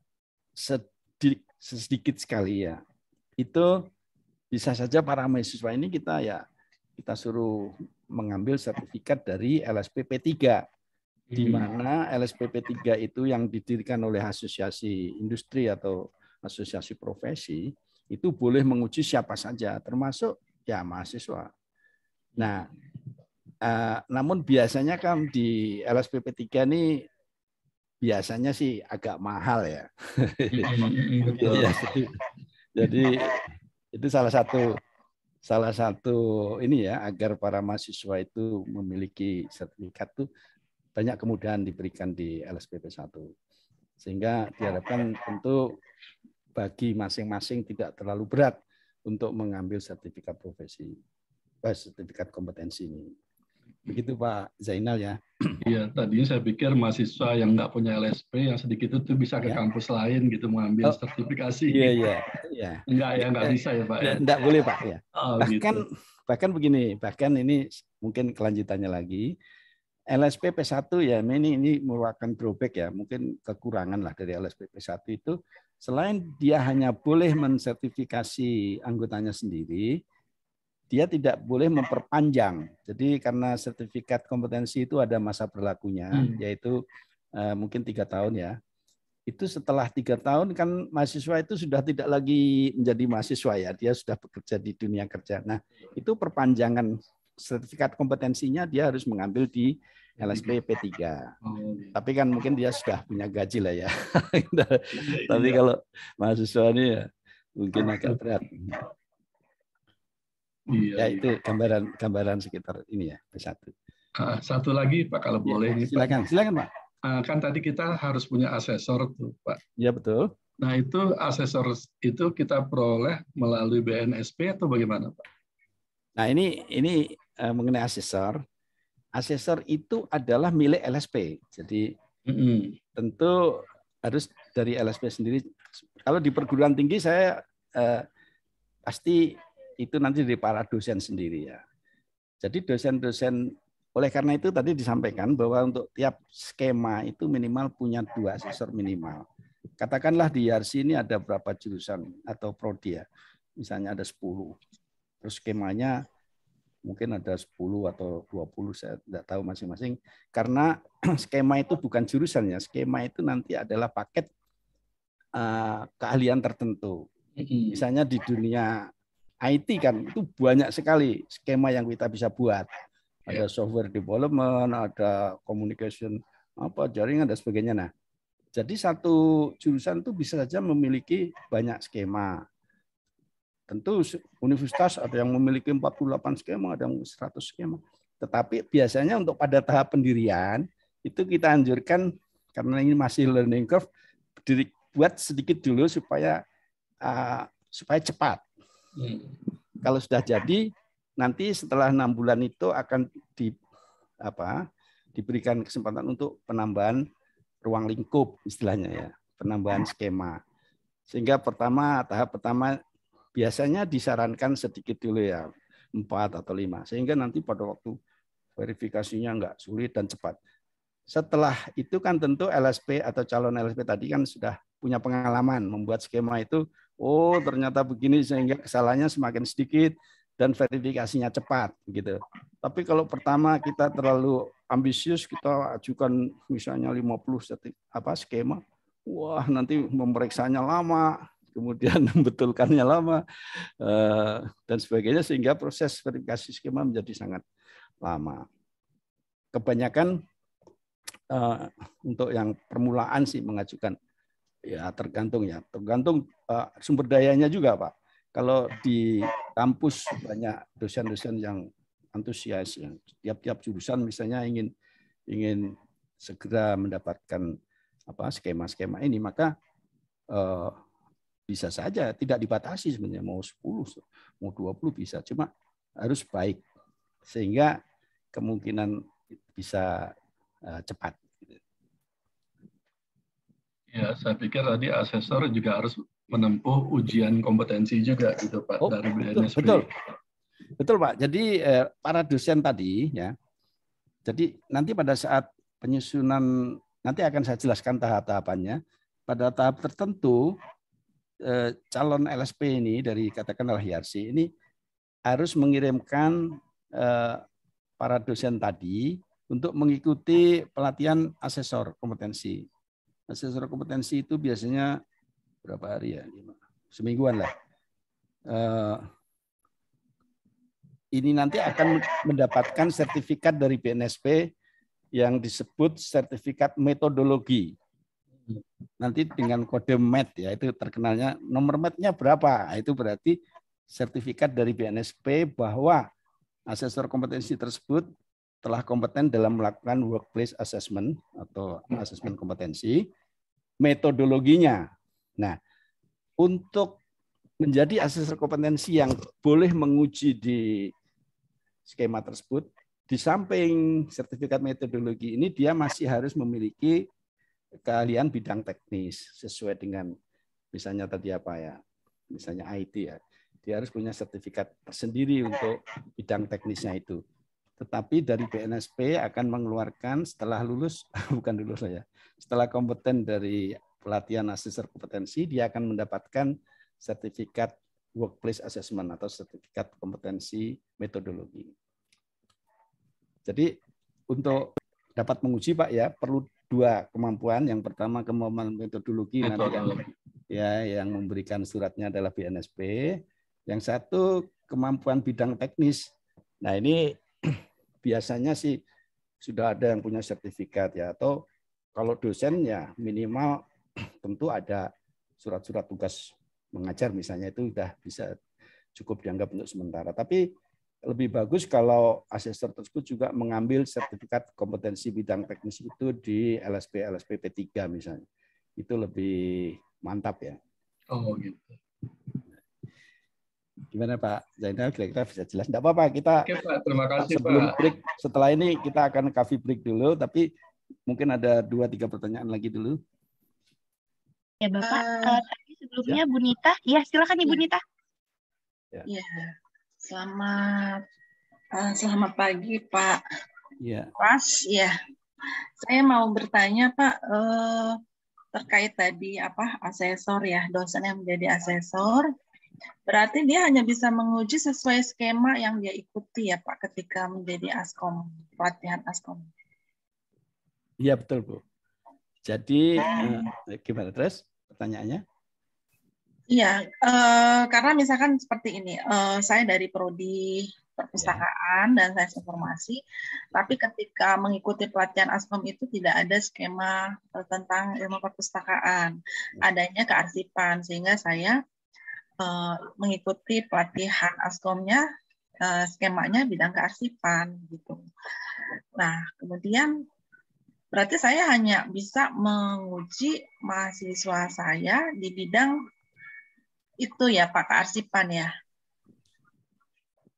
Speaker 5: sedikit, sedikit sekali ya, itu bisa saja para mahasiswa ini kita ya kita suruh mengambil sertifikat dari LSPP 3 di hmm. mana LSPP 3 itu yang didirikan oleh asosiasi industri atau asosiasi profesi itu boleh menguji siapa saja termasuk ya mahasiswa. Nah, Uh, namun biasanya kan di LSPP 3 ini biasanya sih agak mahal ya. Hmm, jadi, jadi itu salah satu salah satu ini ya agar para mahasiswa itu memiliki sertifikat tuh banyak kemudahan diberikan di LSPP 1. Sehingga diharapkan tentu bagi masing-masing tidak terlalu berat untuk mengambil sertifikat profesi, eh, sertifikat kompetensi ini. Begitu Pak Zainal ya.
Speaker 4: Iya, tadi saya pikir mahasiswa yang nggak punya LSP yang sedikit itu bisa ke ya. kampus lain gitu mengambil oh, sertifikasi. Iya, iya, iya. Enggak ya, enggak bisa ya, Pak. Ya. Enggak boleh, Pak, ya. Oh, gitu. bahkan gitu.
Speaker 5: bahkan begini, bahkan ini mungkin kelanjutannya lagi. LSP P1 ya, ini ini merupakan drawback ya, mungkin kekurangan lah dari LSP P1 itu selain dia hanya boleh mensertifikasi anggotanya sendiri, dia tidak boleh memperpanjang. Jadi karena sertifikat kompetensi itu ada masa berlakunya, hmm. yaitu uh, mungkin tiga tahun ya. Itu setelah tiga tahun kan mahasiswa itu sudah tidak lagi menjadi mahasiswa ya, dia sudah bekerja di dunia kerja. Nah itu perpanjangan sertifikat kompetensinya dia harus mengambil di LSP hmm. P3. Tapi kan mungkin dia sudah punya gaji lah ya. Tapi kalau mahasiswa ini ya mungkin agak berat. Iya, ya iya. itu gambaran gambaran sekitar ini ya
Speaker 4: P1. Ah, satu lagi Pak kalau ya, boleh. Silakan, silakan Pak. Ah, kan tadi kita harus punya asesor tuh Pak. Iya betul. Nah itu asesor itu kita peroleh melalui BNSP atau bagaimana Pak? Nah ini ini eh, mengenai asesor.
Speaker 5: Asesor itu adalah milik LSP. Jadi mm -hmm. tentu harus dari LSP sendiri. Kalau di perguruan tinggi saya eh, pasti itu nanti dari para dosen sendiri ya. Jadi dosen-dosen oleh karena itu tadi disampaikan bahwa untuk tiap skema itu minimal punya dua asesor minimal. Katakanlah di YRC ini ada berapa jurusan atau prodi ya. Misalnya ada 10. Terus skemanya mungkin ada 10 atau 20 saya tidak tahu masing-masing karena skema itu bukan jurusannya skema itu nanti adalah paket eh, keahlian tertentu mm-hmm. misalnya di dunia IT kan itu banyak sekali skema yang kita bisa buat. Ada ya. software development, ada communication apa jaringan dan sebagainya. Nah, jadi satu jurusan itu bisa saja memiliki banyak skema. Tentu universitas ada yang memiliki 48 skema, ada yang 100 skema. Tetapi biasanya untuk pada tahap pendirian itu kita anjurkan karena ini masih learning curve, buat sedikit dulu supaya uh, supaya cepat. Hmm. kalau sudah jadi nanti setelah enam bulan itu akan di apa diberikan kesempatan untuk penambahan ruang lingkup istilahnya ya penambahan skema sehingga pertama tahap pertama biasanya disarankan sedikit dulu ya empat atau lima sehingga nanti pada waktu verifikasinya enggak sulit dan cepat setelah itu kan tentu LSP atau calon LSP tadi kan sudah punya pengalaman membuat skema itu oh ternyata begini sehingga kesalahannya semakin sedikit dan verifikasinya cepat gitu. Tapi kalau pertama kita terlalu ambisius kita ajukan misalnya 50 detik apa skema, wah nanti memeriksanya lama, kemudian membetulkannya lama eh, dan sebagainya sehingga proses verifikasi skema menjadi sangat lama. Kebanyakan eh, untuk yang permulaan sih mengajukan Ya tergantung ya, tergantung uh, sumber dayanya juga Pak. Kalau di kampus banyak dosen-dosen yang antusias, yang tiap-tiap jurusan misalnya ingin ingin segera mendapatkan apa skema-skema ini, maka uh, bisa saja tidak dibatasi sebenarnya mau 10 mau 20 bisa cuma harus baik sehingga kemungkinan bisa uh, cepat
Speaker 4: Ya, saya pikir tadi asesor juga harus menempuh ujian kompetensi juga gitu Pak oh, dari BNSP. Betul, betul,
Speaker 5: betul Pak. Jadi eh, para dosen tadi ya, jadi nanti pada saat penyusunan nanti akan saya jelaskan tahap-tahapannya. Pada tahap tertentu eh, calon LSP ini dari katakanlah HRC ini harus mengirimkan eh, para dosen tadi untuk mengikuti pelatihan asesor kompetensi Asesor kompetensi itu biasanya berapa hari ya? Semingguan lah. Eh, ini nanti akan mendapatkan sertifikat dari BNSP yang disebut sertifikat metodologi. Nanti dengan kode MET ya, itu terkenalnya nomor MET-nya berapa? Nah, itu berarti sertifikat dari BNSP bahwa asesor kompetensi tersebut telah kompeten dalam melakukan workplace assessment atau assessment kompetensi metodologinya. Nah, untuk menjadi asesor kompetensi yang boleh menguji di skema tersebut, di samping sertifikat metodologi ini dia masih harus memiliki keahlian bidang teknis sesuai dengan misalnya tadi apa ya misalnya IT ya dia harus punya sertifikat tersendiri untuk bidang teknisnya itu tetapi dari BNSP akan mengeluarkan setelah lulus bukan lulus saya setelah kompeten dari pelatihan asesor kompetensi dia akan mendapatkan sertifikat workplace assessment atau sertifikat kompetensi metodologi. Jadi untuk dapat menguji Pak ya perlu dua kemampuan. Yang pertama kemampuan metodologi nanti yang ya yang memberikan suratnya adalah BNSP. Yang satu kemampuan bidang teknis. Nah ini biasanya sih sudah ada yang punya sertifikat ya atau kalau dosen ya minimal tentu ada surat-surat tugas mengajar misalnya itu sudah bisa cukup dianggap untuk sementara. Tapi lebih bagus kalau asesor tersebut juga mengambil sertifikat kompetensi bidang teknis itu di LSP LSP P3 misalnya. Itu lebih mantap ya. Oh gitu. Gimana Pak Zainal kira-kira bisa jelas? Tidak apa-apa kita Oke, Pak. Terima kasih, sebelum Pak. break setelah ini kita akan coffee break dulu tapi mungkin ada dua tiga pertanyaan lagi dulu.
Speaker 1: Ya Bapak, uh, tadi sebelumnya ya. Bu Nita, ya silakan Ibu ya. Nita.
Speaker 3: Ya. ya. Selamat uh, selamat pagi Pak. Ya. Mas, ya. Saya mau bertanya Pak uh, terkait tadi apa asesor ya, dosen yang menjadi asesor Berarti dia hanya bisa menguji sesuai skema yang dia ikuti ya Pak ketika menjadi askom, pelatihan askom.
Speaker 4: Iya betul Bu. Jadi nah.
Speaker 5: eh, gimana terus pertanyaannya?
Speaker 3: Iya, eh, karena misalkan seperti ini, eh, saya dari prodi perpustakaan ya. dan saya informasi, tapi ketika mengikuti pelatihan askom itu tidak ada skema eh, tentang ilmu perpustakaan, hmm. adanya kearsipan sehingga saya Eh, mengikuti pelatihan askomnya eh, skemanya bidang kearsipan gitu. Nah kemudian berarti saya hanya bisa menguji mahasiswa saya di bidang itu ya Pak kearsipan ya.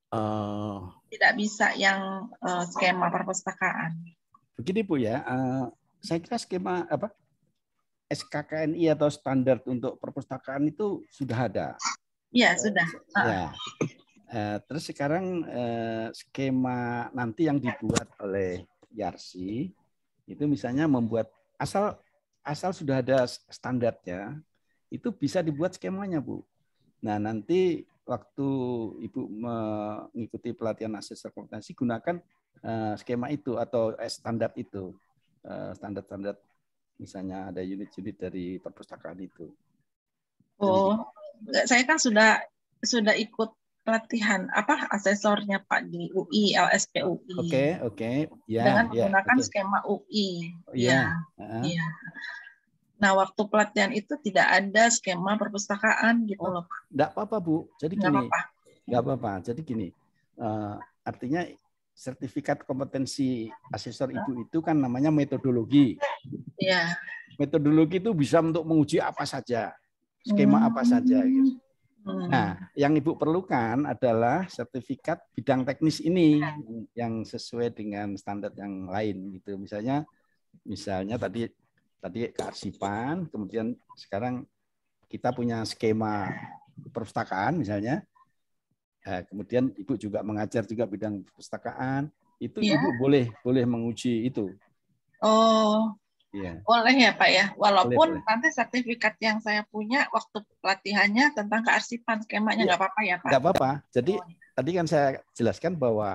Speaker 5: Uh,
Speaker 3: Tidak bisa yang uh, skema
Speaker 5: perpustakaan. Begini Bu ya, uh, saya kira skema apa SKKNI atau standar untuk perpustakaan itu sudah ada.
Speaker 3: Iya, sudah.
Speaker 2: Ya.
Speaker 5: Eh, terus sekarang eh, skema nanti yang dibuat oleh Yarsi itu misalnya membuat asal asal sudah ada standarnya itu bisa dibuat skemanya Bu. Nah nanti waktu Ibu mengikuti pelatihan asesor kompetensi gunakan eh, skema itu atau standar itu standar-standar misalnya ada unit-unit dari perpustakaan itu. Oh,
Speaker 3: saya kan sudah sudah ikut pelatihan apa asesornya Pak di UI LSP UI. Oke,
Speaker 5: okay, oke. Okay. Ya, yeah, Dengan yeah, menggunakan
Speaker 3: okay. skema UI. Ya, iya. yeah. Ya. Yeah. Nah, waktu pelatihan itu tidak ada skema perpustakaan gitu oh, loh,
Speaker 5: Enggak apa-apa, Bu. Jadi gak gini. Apa-apa. Enggak apa-apa. Jadi gini. Uh, artinya sertifikat kompetensi asesor ibu itu kan namanya metodologi. Ya. Metodologi itu bisa untuk menguji apa saja,
Speaker 2: skema hmm. apa saja. Gitu. Hmm. Nah,
Speaker 5: yang ibu perlukan adalah sertifikat bidang teknis ini yang sesuai dengan standar yang lain gitu. Misalnya, misalnya tadi tadi kearsipan, kemudian sekarang kita punya skema perpustakaan misalnya Nah, kemudian ibu juga mengajar juga bidang perpustakaan. Itu ya. ibu boleh boleh menguji itu.
Speaker 3: Oh. Ya. Boleh ya Pak ya. Walaupun boleh, nanti sertifikat yang saya punya waktu pelatihannya tentang kearsipan skemanya iya. nggak ya. apa-apa ya Pak. Nggak
Speaker 5: apa-apa. Jadi oh. Iya. tadi kan saya jelaskan bahwa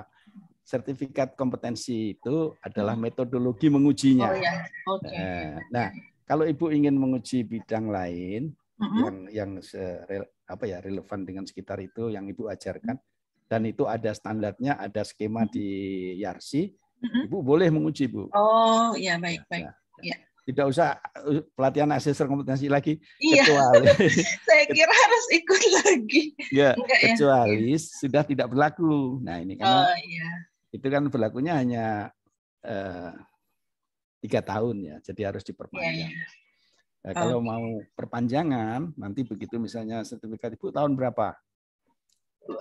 Speaker 5: sertifikat kompetensi itu adalah hmm. metodologi mengujinya. Oh, ya. okay. Eh, nah, kalau ibu ingin menguji bidang lain uh-huh. yang yang apa ya relevan dengan sekitar itu yang ibu ajarkan hmm. dan itu ada standarnya, ada skema hmm. di Yarsi. Hmm. Ibu boleh menguji, Bu.
Speaker 3: Oh, iya, ya baik, baik. Ya. Iya.
Speaker 5: Tidak usah eh, pelatihan asesor kompetensi lagi iya. kecuali
Speaker 3: saya kira harus ikut lagi.
Speaker 5: Ya, ya? kecuali ya. sudah tidak berlaku. Nah, ini kan oh, ya. Itu kan berlakunya hanya tiga eh, tiga tahun ya, jadi harus iya, diperpanjang. Ya, ya. Nah, ah. kalau mau perpanjangan, nanti begitu misalnya sertifikat ibu tahun berapa?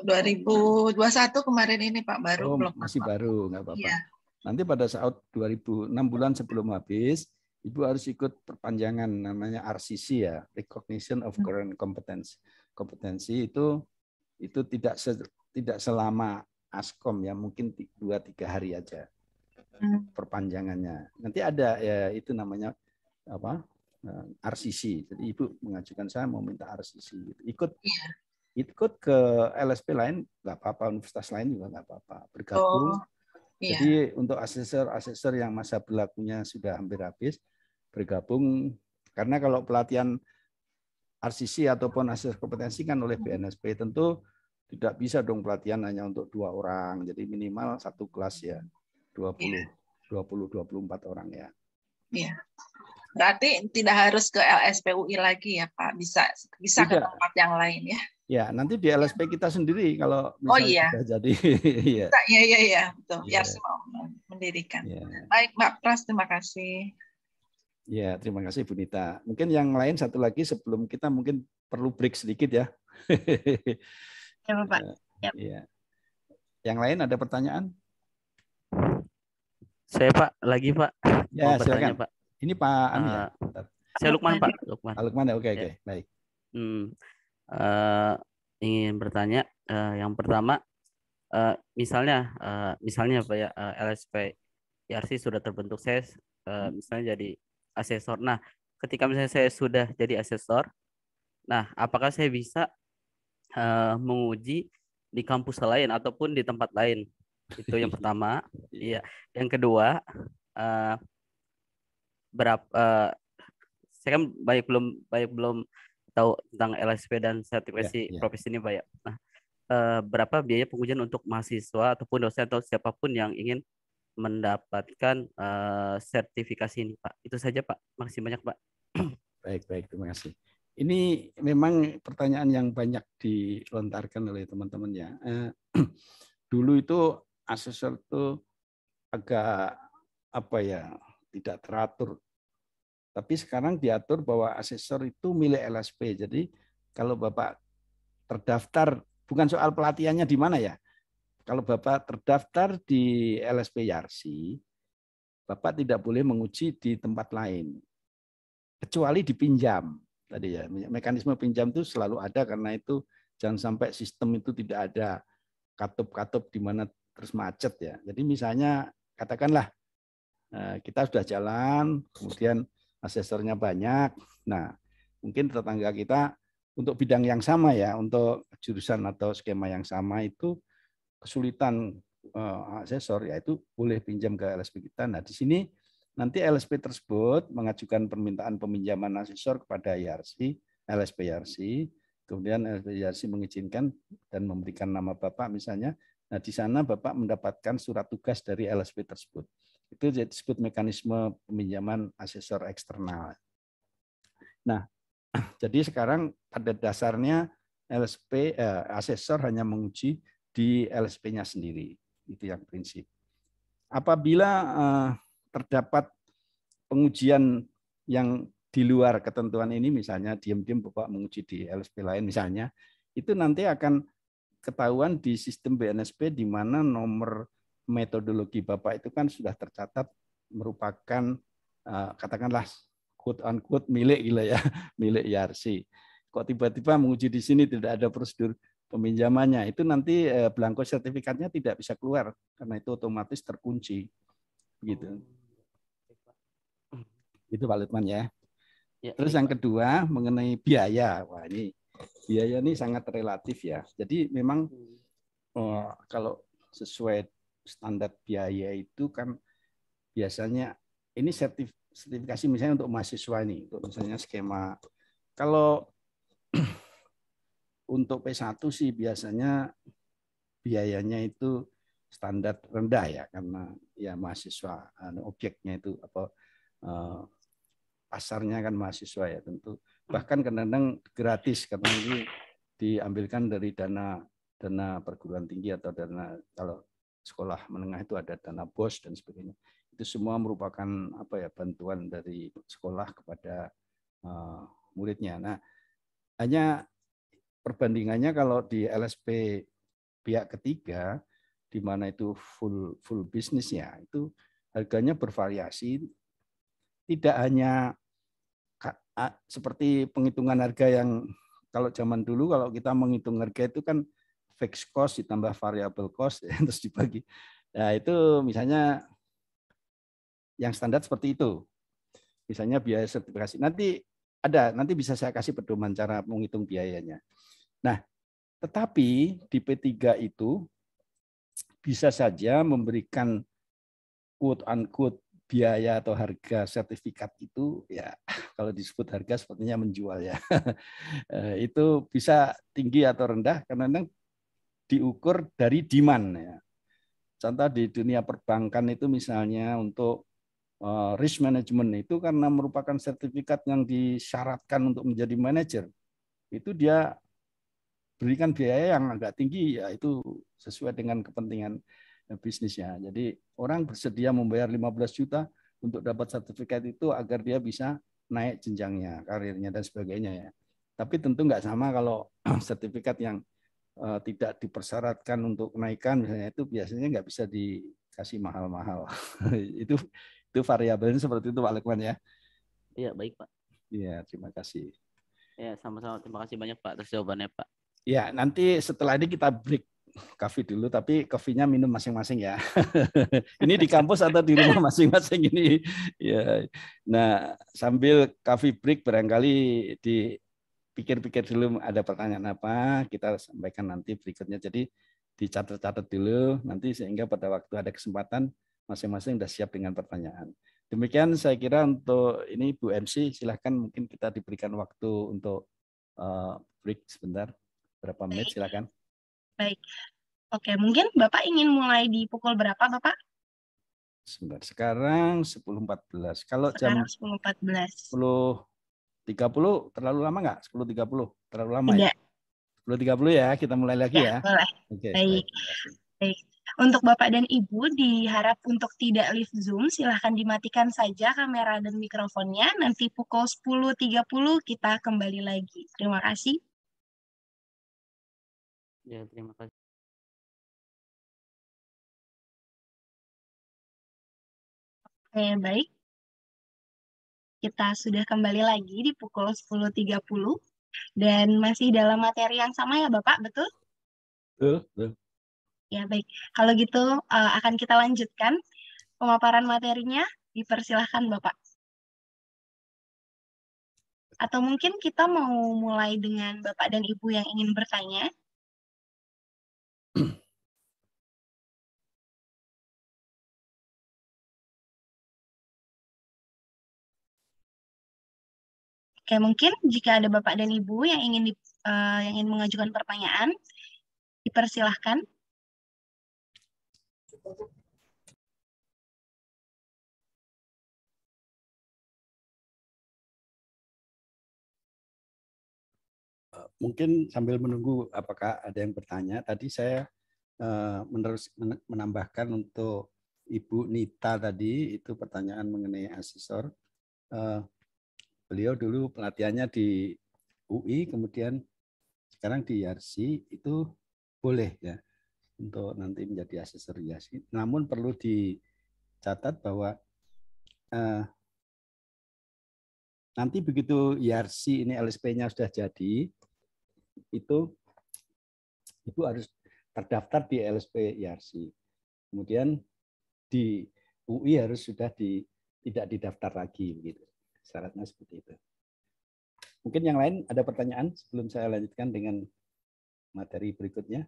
Speaker 5: 2021
Speaker 3: kemarin ini Pak baru oh, belum
Speaker 5: masih apa. baru nggak apa-apa. Ya. Nanti pada saat 2006 bulan sebelum habis, ibu harus ikut perpanjangan namanya RCC ya, Recognition of hmm. Current Competence. Kompetensi itu itu tidak se, tidak selama askom ya, mungkin dua tiga hari aja hmm. perpanjangannya. Nanti ada ya itu namanya apa Eh, RCC. Jadi ibu mengajukan saya mau minta RCC. Gitu. Ikut yeah. ikut ke LSP lain nggak apa-apa, universitas lain juga nggak apa-apa. Bergabung. Oh, yeah. Jadi untuk asesor-asesor yang masa berlakunya sudah hampir habis, bergabung karena kalau pelatihan RCC ataupun asesor kompetensi kan oleh hmm. BNSP tentu tidak bisa dong pelatihan hanya untuk dua orang. Jadi minimal satu kelas ya 20 yeah. 20 24 orang ya.
Speaker 3: Iya. Berarti tidak harus ke LSPUI lagi ya Pak, bisa bisa tidak. ke tempat yang lain ya.
Speaker 5: Ya, nanti di LSP kita sendiri kalau oh, misalnya oh, iya. jadi. Iya. iya,
Speaker 3: iya, iya, iya. ya, betul. Ya, yes, mau mendirikan. Ya. Baik, Mbak Pras, terima kasih.
Speaker 5: Ya, terima kasih Bu Nita. Mungkin yang lain satu lagi sebelum kita mungkin perlu break sedikit ya. ya, Bapak. Ya. ya. Yang lain ada pertanyaan? Saya Pak, lagi Pak. Ya, Mau silakan. Bertanya, Pak. Ini Pak Anu ya? Ah, saya
Speaker 7: Lukman Pak. Lukman. Pak Lukman ya, oke okay, oke, okay. Iya. baik. Hmm, uh, ingin bertanya, uh, yang pertama, uh, misalnya, uh, misalnya Pak ya, uh, LSP ERC sudah terbentuk, saya uh, misalnya jadi asesor. Nah, ketika misalnya saya sudah jadi asesor, nah apakah saya bisa uh, menguji di kampus lain ataupun di tempat lain? Itu yang pertama. Iya. iya. Yang kedua, uh, berapa uh, eh, saya kan banyak belum banyak belum tahu tentang LSP dan sertifikasi yeah, yeah. profesi ini banyak. Ya. Nah, uh, berapa biaya pengujian untuk mahasiswa ataupun dosen atau siapapun yang ingin mendapatkan uh, sertifikasi ini, Pak? Itu saja, Pak. Makasih banyak, Pak.
Speaker 5: Baik, baik, terima kasih. Ini memang pertanyaan yang banyak dilontarkan oleh teman-teman ya. dulu itu asesor itu agak apa ya tidak teratur tapi sekarang diatur bahwa asesor itu milik LSP. Jadi kalau Bapak terdaftar, bukan soal pelatihannya di mana ya. Kalau Bapak terdaftar di LSP Yarsi, Bapak tidak boleh menguji di tempat lain. Kecuali dipinjam. Tadi ya, mekanisme pinjam itu selalu ada karena itu jangan sampai sistem itu tidak ada katup-katup di mana terus macet ya. Jadi misalnya katakanlah eh, kita sudah jalan, kemudian asesornya banyak. Nah, mungkin tetangga kita untuk bidang yang sama ya, untuk jurusan atau skema yang sama itu kesulitan uh, asesor yaitu boleh pinjam ke LSP kita. Nah, di sini nanti LSP tersebut mengajukan permintaan peminjaman asesor kepada IRC, LSP IRC, kemudian LSP IRC mengizinkan dan memberikan nama Bapak misalnya. Nah, di sana Bapak mendapatkan surat tugas dari LSP tersebut. Itu disebut mekanisme peminjaman asesor eksternal. Nah, jadi sekarang pada dasarnya LSP eh, asesor hanya menguji di LSP-nya sendiri. Itu yang prinsip. Apabila eh, terdapat pengujian yang di luar ketentuan ini misalnya diam-diam Bapak menguji di LSP lain misalnya, itu nanti akan ketahuan di sistem BNSP di mana nomor metodologi Bapak itu kan sudah tercatat merupakan eh, katakanlah quote unquote milik gila ya, milik IRC. Kok tiba-tiba menguji di sini tidak ada prosedur peminjamannya, itu nanti eh, belangko sertifikatnya tidak bisa keluar karena itu otomatis terkunci. Begitu. Itu Pak Lutman ya. ya Terus yang kedua mengenai biaya. Wah, ini biaya ini sangat relatif ya. Jadi memang oh, kalau sesuai standar biaya itu kan biasanya ini sertifikasi misalnya untuk mahasiswa ini, untuk misalnya skema. Kalau untuk P1 sih biasanya biayanya itu standar rendah ya karena ya mahasiswa anu, objeknya itu apa eh, pasarnya kan mahasiswa ya tentu bahkan kadang-kadang gratis karena ini diambilkan dari dana dana perguruan tinggi atau dana kalau sekolah menengah itu ada dana bos dan sebagainya. Itu semua merupakan apa ya bantuan dari sekolah kepada uh, muridnya. Nah, hanya perbandingannya kalau di LSP pihak ketiga di mana itu full full bisnisnya itu harganya bervariasi tidak hanya seperti penghitungan harga yang kalau zaman dulu kalau kita menghitung harga itu kan fixed cost ditambah variable cost terus dibagi. Nah, itu misalnya yang standar seperti itu. Misalnya biaya sertifikasi. Nanti ada, nanti bisa saya kasih pedoman cara menghitung biayanya. Nah, tetapi di P3 itu bisa saja memberikan quote unquote biaya atau harga sertifikat itu ya kalau disebut harga sepertinya menjual ya eh, itu bisa tinggi atau rendah karena diukur dari demand. Ya. Contoh di dunia perbankan itu misalnya untuk eh, risk management itu karena merupakan sertifikat yang disyaratkan untuk menjadi manager itu dia berikan biaya yang agak tinggi ya itu sesuai dengan kepentingan eh, bisnisnya. Jadi orang bersedia membayar 15 juta untuk dapat sertifikat itu agar dia bisa naik jenjangnya, karirnya dan sebagainya ya. Tapi tentu nggak sama kalau sertifikat yang Eh, tidak dipersyaratkan untuk kenaikan misalnya itu biasanya nggak bisa dikasih mahal-mahal. itu itu variabelnya seperti itu Pak Lekman ya. Iya baik Pak. Iya terima kasih.
Speaker 7: Ya sama-sama terima kasih banyak Pak atas jawabannya Pak.
Speaker 5: Ya nanti setelah ini kita break kafe dulu tapi kafenya minum masing-masing ya. ini di kampus atau di rumah masing-masing ini. Ya. Nah, sambil kafe break barangkali di pikir-pikir dulu ada pertanyaan apa, kita sampaikan nanti berikutnya. Jadi dicatat-catat dulu nanti sehingga pada waktu ada kesempatan masing-masing sudah siap dengan pertanyaan. Demikian saya kira untuk ini Bu MC silahkan mungkin kita diberikan waktu untuk eh, break sebentar berapa Baik. menit silahkan.
Speaker 1: Baik. Oke, mungkin Bapak ingin mulai di pukul berapa, Bapak?
Speaker 5: Sebentar, sekarang 10.14. Kalau sekarang jam
Speaker 1: 10.14.
Speaker 5: 10 30 terlalu lama nggak? 10.30 terlalu lama Tidak. ya? 10.30 iya. ya, kita mulai lagi ya. ya. Boleh. Okay, baik.
Speaker 1: baik. Untuk Bapak dan Ibu diharap untuk tidak live Zoom, silahkan dimatikan saja kamera dan mikrofonnya. Nanti pukul 10.30 kita kembali lagi. Terima kasih.
Speaker 7: Ya,
Speaker 2: terima kasih.
Speaker 1: Oke, baik kita sudah kembali lagi di pukul 10.30 dan masih dalam materi yang sama ya Bapak, betul? Betul, betul. Ya baik, kalau gitu uh, akan kita lanjutkan
Speaker 2: pemaparan materinya, dipersilahkan Bapak. Atau mungkin kita mau mulai dengan Bapak dan Ibu yang ingin bertanya.
Speaker 1: Oke, mungkin jika ada Bapak dan Ibu yang ingin di, uh, yang ingin mengajukan pertanyaan, dipersilahkan.
Speaker 5: Mungkin sambil menunggu apakah ada yang bertanya, tadi saya eh, menerus menambahkan untuk Ibu Nita tadi itu pertanyaan mengenai asesor. Eh, beliau dulu pelatihannya di UI, kemudian sekarang di IRC itu boleh ya untuk nanti menjadi asesor IRC. Namun perlu dicatat bahwa eh, nanti begitu IRC ini LSP-nya sudah jadi, itu itu harus terdaftar di LSP IRC. Kemudian di UI harus sudah di, tidak didaftar lagi begitu syaratnya seperti itu. Mungkin yang lain ada pertanyaan sebelum saya lanjutkan dengan materi berikutnya.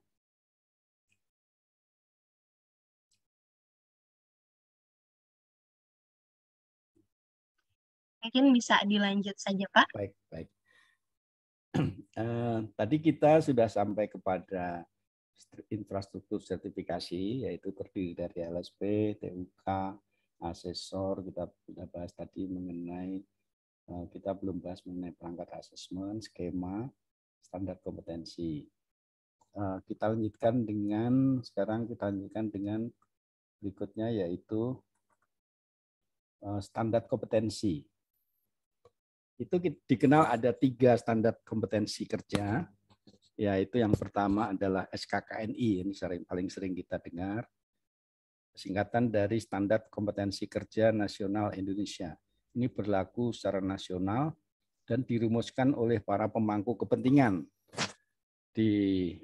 Speaker 2: Mungkin bisa dilanjut saja, Pak.
Speaker 5: Baik, baik. Uh, tadi kita sudah sampai kepada infrastruktur sertifikasi yaitu terdiri dari LSP, TUK, asesor kita sudah bahas tadi mengenai eh, kita belum bahas mengenai perangkat asesmen, skema, standar kompetensi. Eh, kita lanjutkan dengan sekarang kita lanjutkan dengan berikutnya yaitu eh, standar kompetensi. Itu dikenal ada tiga standar kompetensi kerja, yaitu yang pertama adalah SKKNI, ini sering, paling sering kita dengar singkatan dari Standar Kompetensi Kerja Nasional Indonesia. Ini berlaku secara nasional dan dirumuskan oleh para pemangku kepentingan di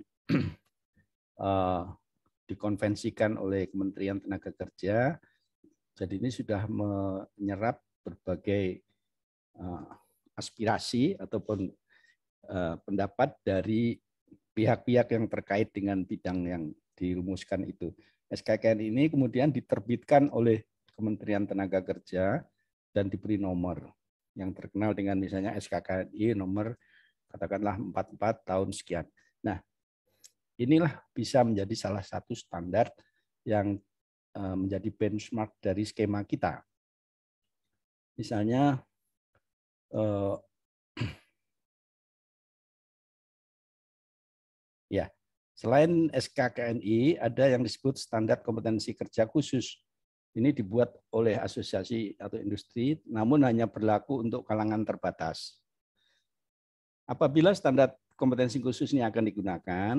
Speaker 5: uh, dikonvensikan oleh Kementerian Tenaga Kerja. Jadi ini sudah menyerap berbagai uh, aspirasi ataupun uh, pendapat dari pihak-pihak yang terkait dengan bidang yang dirumuskan itu. SKKN ini kemudian diterbitkan oleh Kementerian Tenaga Kerja dan diberi nomor yang terkenal dengan misalnya SKKNI nomor katakanlah 44 tahun sekian. Nah, inilah bisa menjadi salah satu standar yang eh, menjadi benchmark dari skema kita. Misalnya eh, Selain SKKNI, ada yang disebut standar kompetensi kerja khusus. Ini dibuat oleh asosiasi atau industri, namun hanya berlaku untuk kalangan terbatas. Apabila standar kompetensi khusus ini akan digunakan,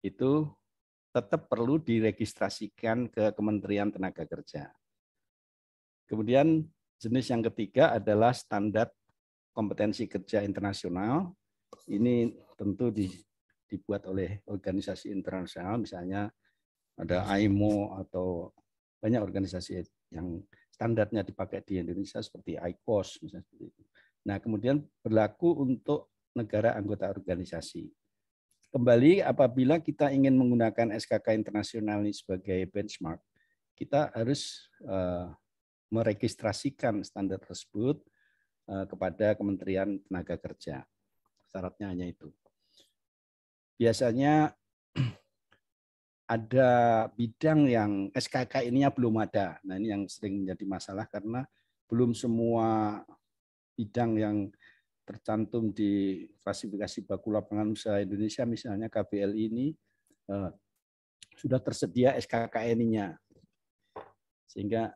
Speaker 5: itu tetap perlu diregistrasikan ke Kementerian Tenaga Kerja. Kemudian jenis yang ketiga adalah standar kompetensi kerja internasional. Ini tentu di dibuat oleh organisasi internasional, misalnya ada hmm. IMO atau banyak organisasi yang standarnya dipakai di Indonesia seperti ICOS misalnya Nah, kemudian berlaku untuk negara anggota organisasi. Kembali apabila kita ingin menggunakan SKK internasional ini sebagai benchmark, kita harus eh, meregistrasikan standar tersebut eh, kepada Kementerian Tenaga Kerja. Syaratnya hanya itu biasanya ada bidang yang SKK ininya belum ada. Nah ini yang sering menjadi masalah karena belum semua bidang yang tercantum di klasifikasi baku lapangan usaha Indonesia misalnya KBL ini eh, sudah tersedia SKKN-nya. Sehingga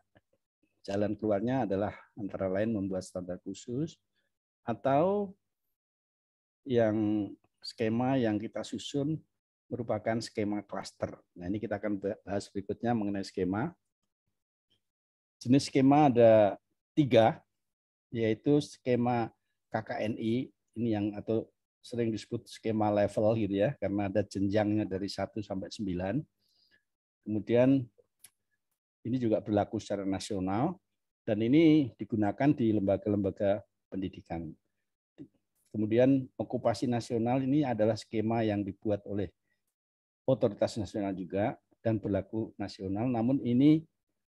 Speaker 5: jalan keluarnya adalah antara lain membuat standar khusus atau yang skema yang kita susun merupakan skema cluster. Nah, ini kita akan bahas berikutnya mengenai skema. Jenis skema ada tiga, yaitu skema KKNI, ini yang atau sering disebut skema level gitu ya, karena ada jenjangnya dari 1 sampai 9. Kemudian ini juga berlaku secara nasional, dan ini digunakan di lembaga-lembaga pendidikan. Kemudian okupasi nasional ini adalah skema yang dibuat oleh otoritas nasional juga dan berlaku nasional, namun ini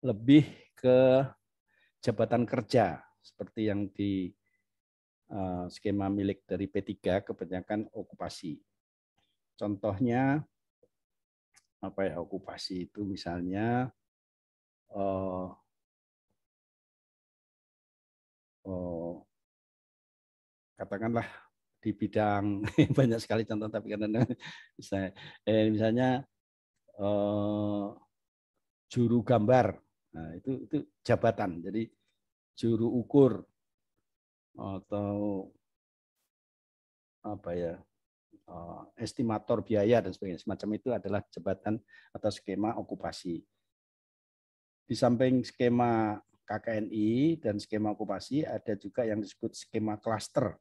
Speaker 5: lebih ke jabatan kerja seperti yang di eh, skema milik dari P3 kebanyakan okupasi. Contohnya apa ya okupasi itu misalnya eh, oh, oh, katakanlah di bidang banyak sekali contoh tapi karena misalnya, eh, misalnya eh, juru gambar nah, itu itu jabatan jadi juru ukur atau apa ya eh, estimator biaya dan sebagainya semacam itu adalah jabatan atau skema okupasi di samping skema KKNI dan skema okupasi ada juga yang disebut skema klaster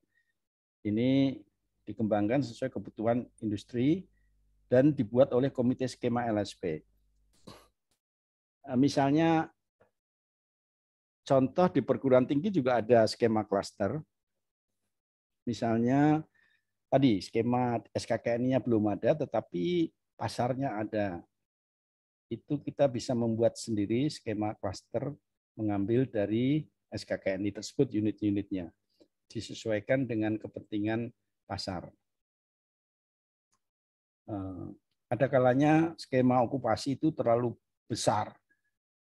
Speaker 5: ini dikembangkan sesuai kebutuhan industri dan dibuat oleh Komite Skema LSP. Eh, misalnya, contoh di perguruan tinggi juga ada skema klaster. Misalnya, tadi skema SKKN-nya belum ada, tetapi pasarnya ada. Itu kita bisa membuat sendiri skema klaster mengambil dari SKKN tersebut unit-unitnya disesuaikan dengan kepentingan pasar. Eh, ada kalanya skema okupasi itu terlalu besar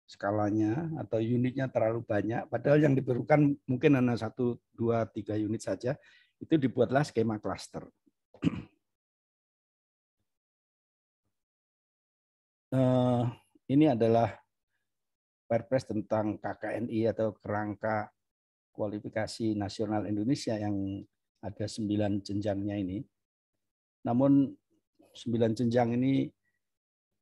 Speaker 5: skalanya atau unitnya terlalu banyak, padahal yang diperlukan mungkin hanya satu, dua, tiga unit saja, itu dibuatlah skema klaster. Eh, ini adalah Perpres tentang KKNI atau kerangka kualifikasi nasional Indonesia yang ada sembilan jenjangnya ini. Namun sembilan jenjang ini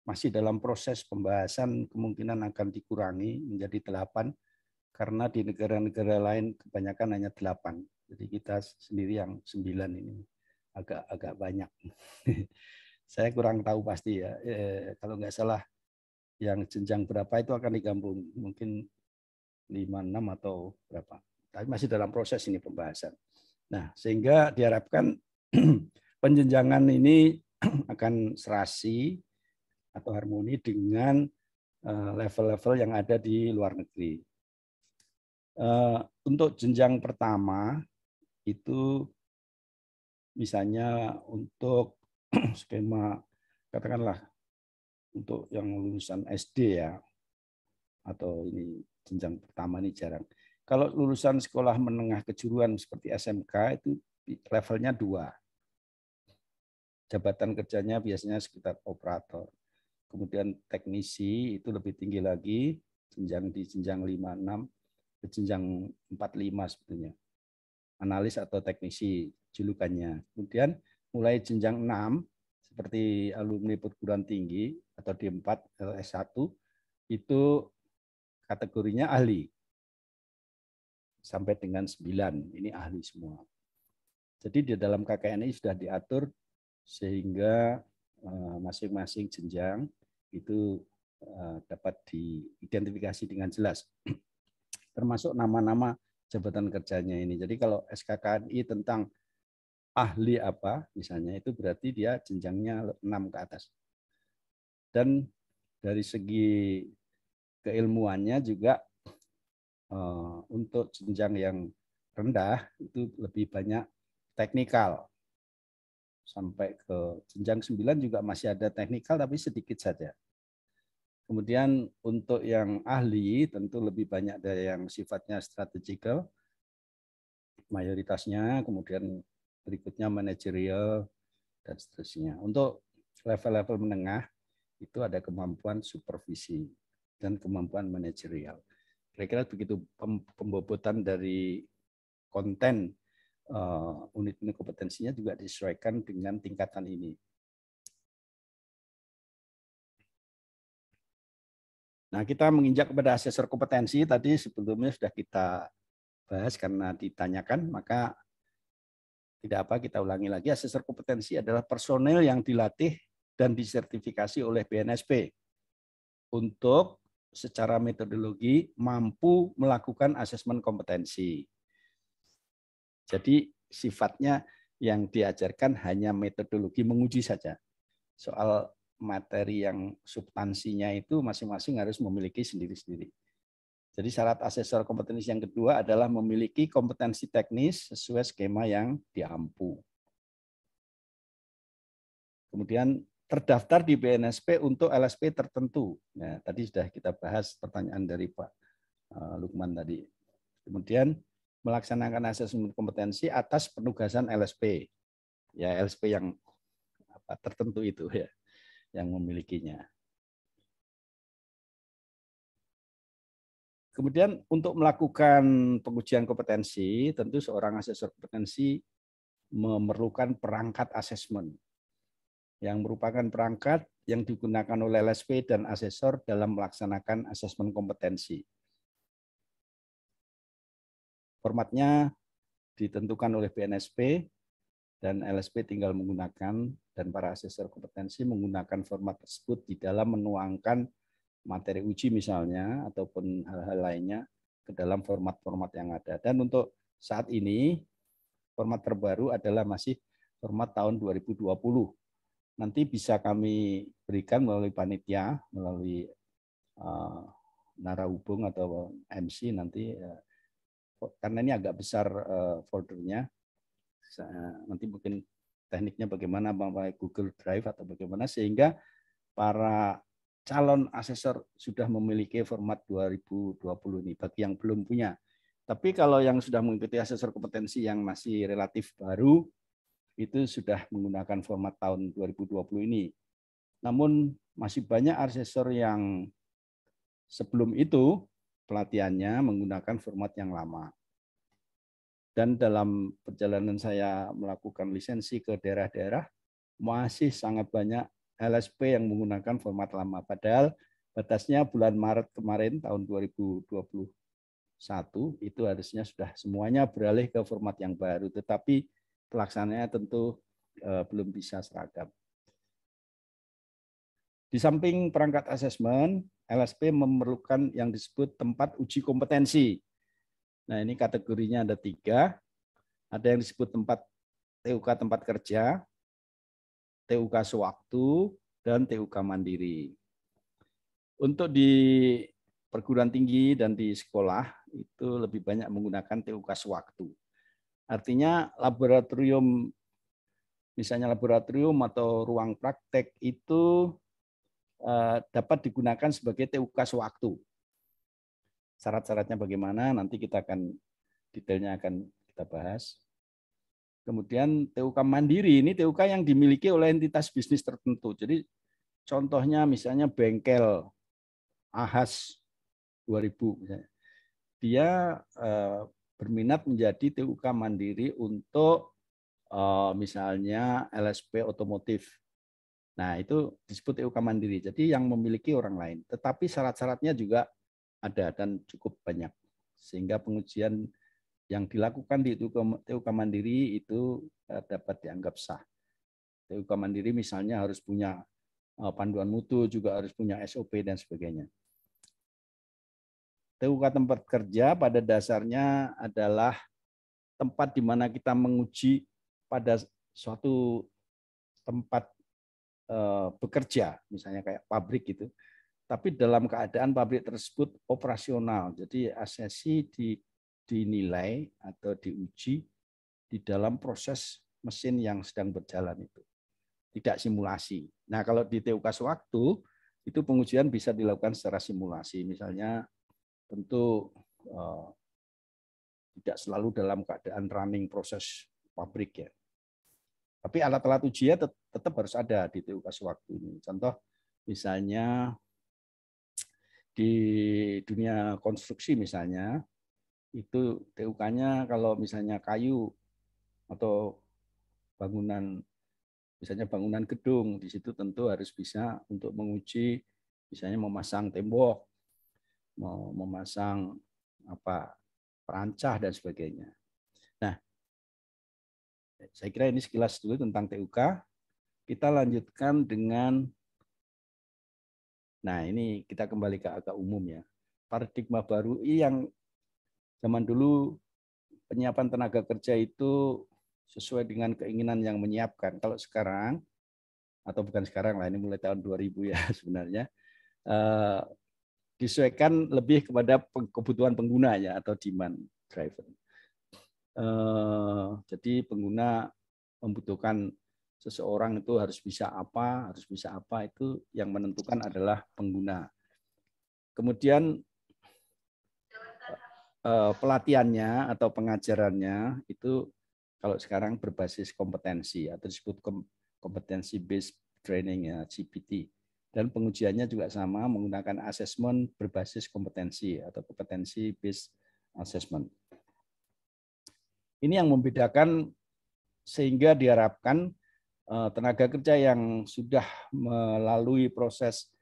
Speaker 5: masih dalam proses pembahasan kemungkinan akan dikurangi menjadi delapan karena di negara-negara lain kebanyakan hanya delapan. Jadi kita sendiri yang sembilan ini agak agak banyak. Saya kurang tahu pasti ya. Eh, kalau nggak salah yang jenjang berapa itu akan digabung mungkin lima enam atau berapa. Tapi masih dalam proses ini pembahasan. Nah, sehingga diharapkan penjenjangan ini akan serasi atau harmoni dengan eh, level-level yang ada di luar negeri. Eh, untuk jenjang pertama itu misalnya untuk skema katakanlah untuk yang lulusan SD ya atau ini jenjang pertama ini jarang kalau lulusan sekolah menengah kejuruan seperti SMK itu levelnya dua. Jabatan kerjanya biasanya sekitar operator. Kemudian teknisi itu lebih tinggi lagi, jenjang di jenjang 56 ke jenjang 45 sebetulnya. Analis atau teknisi julukannya. Kemudian mulai jenjang 6 seperti alumni perguruan tinggi atau D4 S1 itu kategorinya ahli sampai dengan 9. Ini ahli semua. Jadi di dalam KKN ini sudah diatur sehingga eh, masing-masing jenjang itu eh, dapat diidentifikasi dengan jelas. Termasuk nama-nama jabatan kerjanya ini. Jadi kalau SKKNI tentang ahli apa misalnya itu berarti dia jenjangnya 6 ke atas. Dan dari segi keilmuannya juga Eh, untuk jenjang yang rendah itu lebih banyak teknikal. Sampai ke jenjang 9 juga masih ada teknikal tapi sedikit saja. Kemudian untuk yang ahli tentu lebih banyak dari yang sifatnya strategikal mayoritasnya, kemudian berikutnya manajerial dan seterusnya. Untuk level-level menengah itu ada kemampuan supervisi dan kemampuan manajerial. Kira-kira begitu pembobotan dari konten uh, unit-unit kompetensinya juga disesuaikan dengan tingkatan ini.
Speaker 6: Nah, kita menginjak kepada asesor
Speaker 5: kompetensi tadi sebelumnya sudah kita bahas karena ditanyakan, maka tidak apa kita ulangi lagi. Asesor kompetensi adalah personel yang dilatih dan disertifikasi oleh BNSP untuk secara metodologi mampu melakukan asesmen kompetensi. Jadi sifatnya yang diajarkan hanya metodologi menguji saja. Soal materi yang substansinya itu masing-masing harus memiliki sendiri-sendiri. Jadi syarat asesor kompetensi yang kedua adalah memiliki kompetensi teknis sesuai skema yang diampu. Kemudian terdaftar di BNSP untuk LSP tertentu. Ya, tadi sudah kita bahas pertanyaan dari Pak eh, Lukman tadi. Kemudian melaksanakan asesmen kompetensi atas penugasan LSP. Ya, LSP yang apa, tertentu itu ya
Speaker 6: yang memilikinya.
Speaker 5: Kemudian untuk melakukan pengujian kompetensi, tentu seorang asesor kompetensi memerlukan perangkat asesmen yang merupakan perangkat yang digunakan oleh LSP dan asesor dalam melaksanakan asesmen kompetensi. Formatnya ditentukan oleh BNSP dan LSP tinggal menggunakan dan para asesor kompetensi menggunakan format tersebut di dalam menuangkan materi uji misalnya ataupun hal-hal lainnya ke dalam format-format yang ada. Dan untuk saat ini format terbaru adalah masih format tahun 2020 nanti bisa kami berikan melalui panitia, melalui uh, narahubung atau MC nanti uh, karena ini agak besar uh, foldernya. Saya, nanti mungkin tekniknya bagaimana memakai Google Drive atau bagaimana sehingga para calon asesor sudah memiliki format 2020 ini bagi yang belum punya. Tapi kalau yang sudah mengikuti asesor kompetensi yang masih relatif baru, itu sudah menggunakan format tahun 2020 ini. Namun masih banyak asesor yang sebelum itu pelatihannya menggunakan format yang lama. Dan dalam perjalanan saya melakukan lisensi ke daerah-daerah, masih sangat banyak LSP yang menggunakan format lama. Padahal batasnya bulan Maret kemarin tahun 2021 itu harusnya sudah semuanya beralih ke format yang baru. Tetapi pelaksananya tentu eh, belum bisa seragam. Di samping perangkat asesmen, LSP memerlukan yang disebut tempat uji kompetensi. Nah ini kategorinya ada tiga. Ada yang disebut tempat TUK tempat kerja, TUK sewaktu, dan TUK mandiri. Untuk di perguruan tinggi dan di sekolah itu lebih banyak menggunakan TUK sewaktu. Artinya laboratorium misalnya laboratorium atau ruang praktek itu eh, dapat digunakan sebagai TUK sewaktu. Syarat-syaratnya bagaimana nanti kita akan detailnya akan kita bahas. Kemudian TUK mandiri ini TUK yang dimiliki oleh entitas bisnis tertentu. Jadi contohnya misalnya bengkel Ahas 2000 misalnya. Dia eh, berminat menjadi TUK mandiri untuk eh, misalnya LSP otomotif. Nah, itu disebut TUK mandiri. Jadi yang memiliki orang lain, tetapi syarat-syaratnya juga ada dan cukup banyak. Sehingga pengujian yang dilakukan di TUK mandiri itu eh, dapat dianggap sah. TUK mandiri misalnya harus punya eh, panduan mutu, juga harus punya SOP dan sebagainya. TUK tempat kerja pada dasarnya adalah tempat di mana kita menguji pada suatu tempat eh, bekerja, misalnya kayak pabrik gitu. Tapi dalam keadaan pabrik tersebut operasional, jadi asesi di, dinilai atau diuji di dalam proses mesin yang sedang berjalan itu. Tidak simulasi. Nah kalau di TUK sewaktu, itu pengujian bisa dilakukan secara simulasi. Misalnya tentu uh, tidak selalu dalam keadaan running proses pabrik ya. Tapi alat-alat ujian tet tetap harus ada di TUK waktu ini. Contoh misalnya di dunia konstruksi misalnya itu TUK-nya kalau misalnya kayu atau bangunan misalnya bangunan gedung di situ tentu harus bisa untuk menguji misalnya memasang tembok mau memasang apa perancah dan sebagainya. Nah, saya kira ini sekilas dulu tentang TUK. Kita lanjutkan dengan Nah, ini kita kembali ke agak umum ya. Paradigma baru yang zaman dulu penyiapan tenaga kerja itu sesuai dengan keinginan yang menyiapkan. Kalau sekarang atau bukan sekarang lah ini mulai tahun 2000 ya sebenarnya eh, disesuaikan lebih kepada kebutuhan penggunanya atau demand driven. Eh, jadi pengguna membutuhkan seseorang itu harus bisa apa, harus bisa apa itu yang menentukan adalah pengguna. Kemudian eh, pelatihannya atau pengajarannya itu kalau sekarang berbasis kompetensi atau disebut kompetensi based training ya CPT dan pengujiannya juga sama menggunakan asesmen berbasis kompetensi atau kompetensi based assessment. Ini yang membedakan sehingga diharapkan eh, tenaga kerja yang sudah melalui proses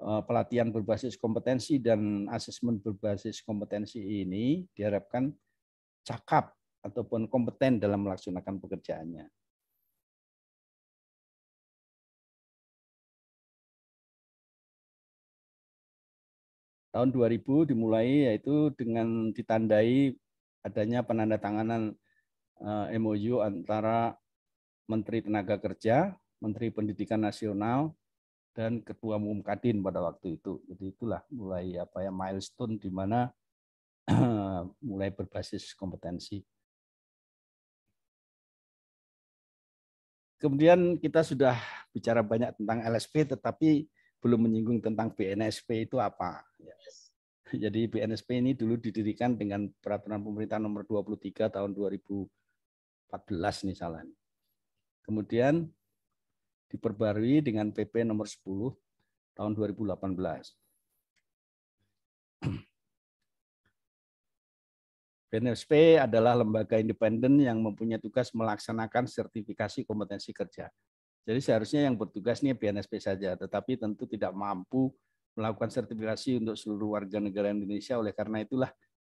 Speaker 5: eh, pelatihan berbasis kompetensi dan asesmen berbasis kompetensi ini diharapkan cakap ataupun kompeten dalam
Speaker 6: melaksanakan pekerjaannya. tahun 2000 dimulai
Speaker 5: yaitu dengan ditandai adanya penandatanganan eh, MOU antara Menteri Tenaga Kerja, Menteri Pendidikan Nasional, dan Ketua Umum Kadin pada waktu itu. Jadi itulah mulai apa ya milestone di mana mulai berbasis kompetensi. Kemudian kita sudah bicara banyak tentang LSP, tetapi belum menyinggung tentang BNSP itu apa. Ya. Jadi BNSP ini dulu didirikan dengan peraturan pemerintah nomor 23 tahun 2014 nih Kemudian diperbarui dengan PP nomor 10 tahun 2018. BNSP adalah lembaga independen yang mempunyai tugas melaksanakan sertifikasi kompetensi kerja. Jadi seharusnya yang bertugas ini BNSP saja, tetapi tentu tidak mampu melakukan sertifikasi untuk seluruh warga negara Indonesia. Oleh karena itulah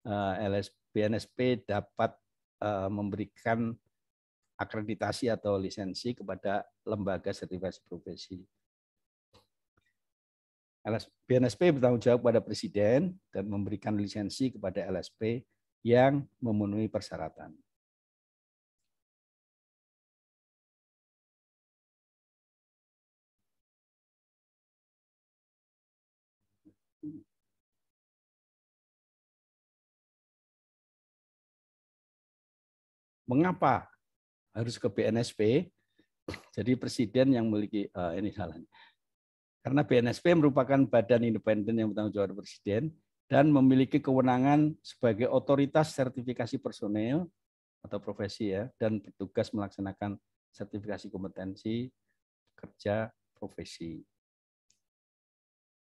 Speaker 5: eh, LS, BNSP dapat eh, memberikan akreditasi atau lisensi kepada lembaga sertifikasi profesi. BNSP bertanggung jawab pada Presiden dan memberikan lisensi kepada LSP yang memenuhi persyaratan.
Speaker 6: Mengapa
Speaker 5: harus ke BNSP? Jadi presiden yang memiliki uh, ini salahnya. Karena BNSP merupakan badan independen yang bertanggung jawab presiden dan memiliki kewenangan sebagai otoritas sertifikasi personel atau profesi ya dan bertugas melaksanakan sertifikasi kompetensi kerja profesi.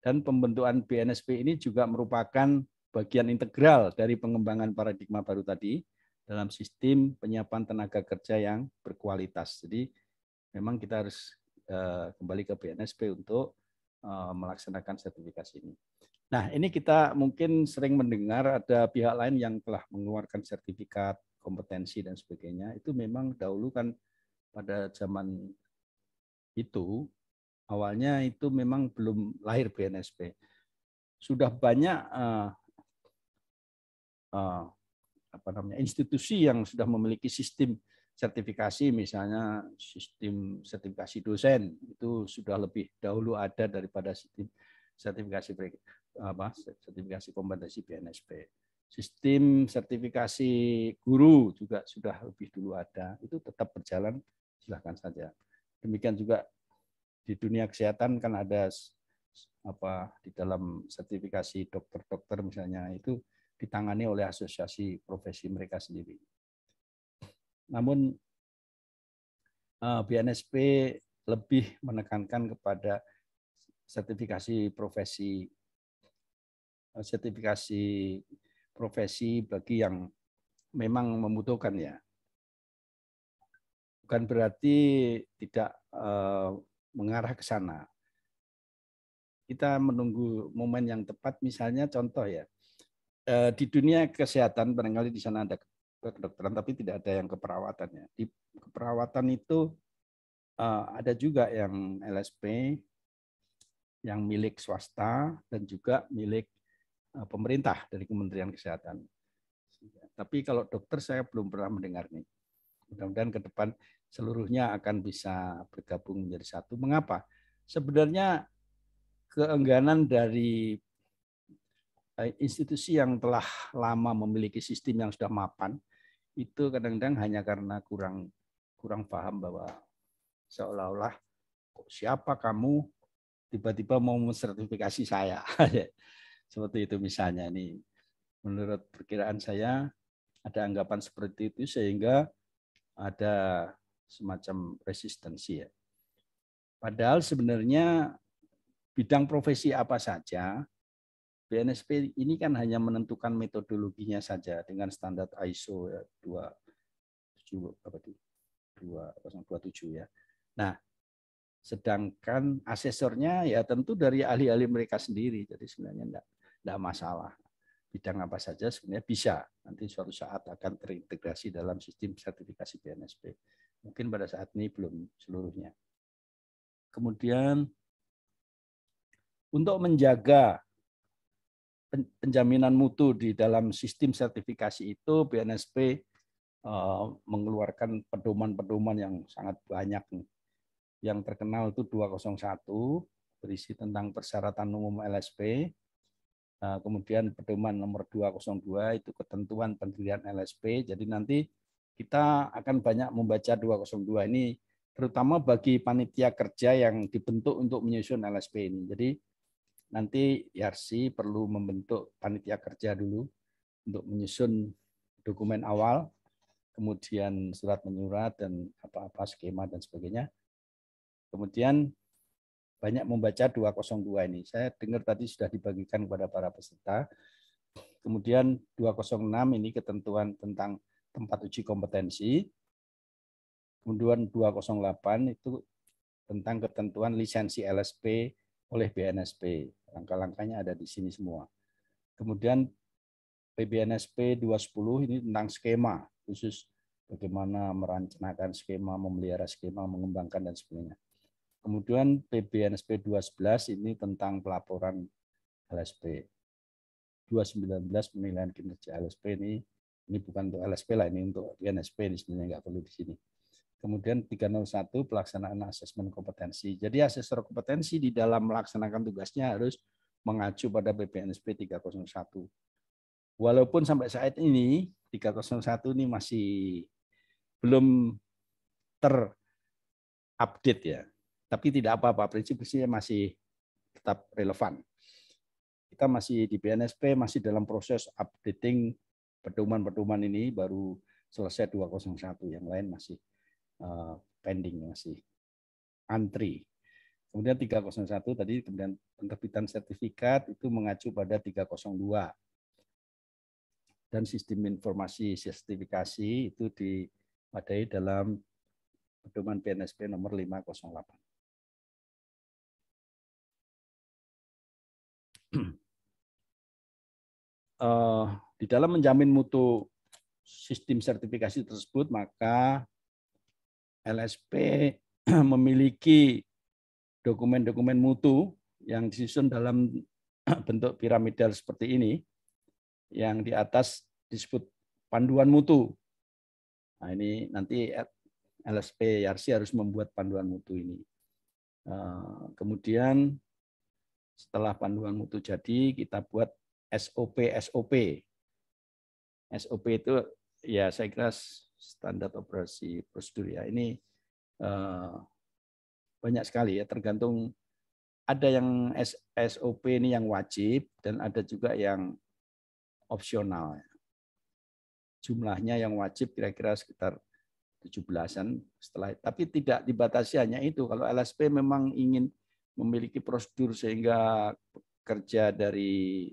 Speaker 5: Dan pembentukan BNSP ini juga merupakan bagian integral dari pengembangan paradigma baru tadi dalam sistem penyiapan tenaga kerja yang berkualitas. Jadi memang kita harus eh, kembali ke BNSP untuk eh, melaksanakan sertifikasi ini. Nah, ini kita mungkin sering mendengar ada pihak lain yang telah mengeluarkan sertifikat kompetensi dan sebagainya. Itu memang dahulu kan pada zaman itu awalnya itu memang belum lahir BNSP. Sudah banyak uh, uh, apa namanya institusi yang sudah memiliki sistem sertifikasi misalnya sistem sertifikasi dosen itu sudah lebih dahulu ada daripada sistem sertifikasi apa sertifikasi kompetensi BNSP sistem sertifikasi guru juga sudah lebih dulu ada itu tetap berjalan silahkan saja demikian juga di dunia kesehatan kan ada apa di dalam sertifikasi dokter-dokter misalnya itu ditangani oleh asosiasi profesi mereka sendiri. Namun eh, BNSP lebih menekankan kepada sertifikasi profesi eh, sertifikasi profesi bagi yang memang membutuhkan ya. Bukan berarti tidak eh, mengarah ke sana. Kita menunggu momen yang tepat misalnya contoh ya. Eh, di dunia kesehatan barangkali di sana ada kedokteran tapi tidak ada yang keperawatannya. Di keperawatan itu eh, ada juga yang LSP yang milik swasta dan juga milik eh, pemerintah dari Kementerian Kesehatan. Tapi kalau dokter saya belum pernah mendengar nih. Mudah-mudahan ke depan seluruhnya akan bisa bergabung menjadi satu. Mengapa? Sebenarnya keengganan dari Eh, institusi yang telah lama memiliki sistem yang sudah mapan itu kadang-kadang hanya karena kurang kurang paham bahwa seolah-olah siapa kamu tiba-tiba mau mensertifikasi saya seperti itu misalnya nih menurut perkiraan saya ada anggapan seperti itu sehingga ada semacam resistensi ya padahal sebenarnya bidang profesi apa saja BNSP ini kan hanya menentukan metodologinya saja dengan standar ISO ya, 27 apa itu? 2027 ya. Nah, sedangkan asesornya ya tentu dari ahli-ahli mereka sendiri. Jadi sebenarnya enggak enggak masalah. Bidang apa saja sebenarnya bisa. Nanti suatu saat akan terintegrasi dalam sistem sertifikasi BNSP. Mungkin pada saat ini belum seluruhnya. Kemudian untuk menjaga penjaminan mutu di dalam sistem sertifikasi itu BNSP eh, mengeluarkan pedoman-pedoman yang sangat banyak Yang terkenal itu 201 berisi tentang persyaratan umum LSP. Eh, kemudian pedoman nomor 202 itu ketentuan pendirian LSP. Jadi nanti kita akan banyak membaca 202 ini terutama bagi panitia kerja yang dibentuk untuk menyusun LSP ini. Jadi nanti Yarsi perlu membentuk panitia kerja dulu untuk menyusun dokumen awal, kemudian surat menyurat dan apa-apa skema dan sebagainya. Kemudian banyak membaca 202 ini. Saya dengar tadi sudah dibagikan kepada para peserta. Kemudian 206 ini ketentuan tentang tempat uji kompetensi. Kemudian 208 itu tentang ketentuan lisensi LSP oleh BNSP. Langkah-langkahnya ada di sini semua. Kemudian PBNSP 210 ini tentang skema khusus bagaimana merancangkan skema, memelihara skema, mengembangkan dan sebagainya. Kemudian PBNSP 211 ini tentang pelaporan LSP. 219 penilaian kinerja LSP ini ini bukan untuk LSP lah ini untuk PNSP ini sebenarnya nggak perlu di sini kemudian 301 pelaksanaan asesmen kompetensi. Jadi asesor kompetensi di dalam melaksanakan tugasnya harus mengacu pada BPNSP 301. Walaupun sampai saat ini 301 ini masih belum terupdate ya. Tapi tidak apa-apa, prinsip-prinsipnya masih tetap relevan. Kita masih di BNSP masih dalam proses updating pedoman-pedoman ini baru selesai 201, yang lain masih Eh, pending masih antri. Kemudian 301 tadi kemudian penerbitan sertifikat itu mengacu pada 302 dan sistem informasi sertifikasi itu dipadai dalam pedoman PNSP nomor 508.
Speaker 6: Eh,
Speaker 5: di dalam menjamin mutu sistem sertifikasi tersebut maka LSP memiliki dokumen-dokumen mutu yang disusun dalam bentuk piramidal seperti ini, yang di atas disebut panduan mutu. Nah ini nanti LSP Yarsi harus membuat panduan mutu ini. Eh, kemudian setelah panduan mutu jadi, kita buat SOP-SOP. SOP itu ya saya kira standar operasi prosedur ya. Ini eh, banyak sekali ya, tergantung ada yang SOP ini yang wajib dan ada juga yang opsional. Ya. Jumlahnya yang wajib kira-kira sekitar 17-an setelah itu tapi tidak dibatasi hanya itu. Kalau LSP memang ingin memiliki prosedur sehingga kerja dari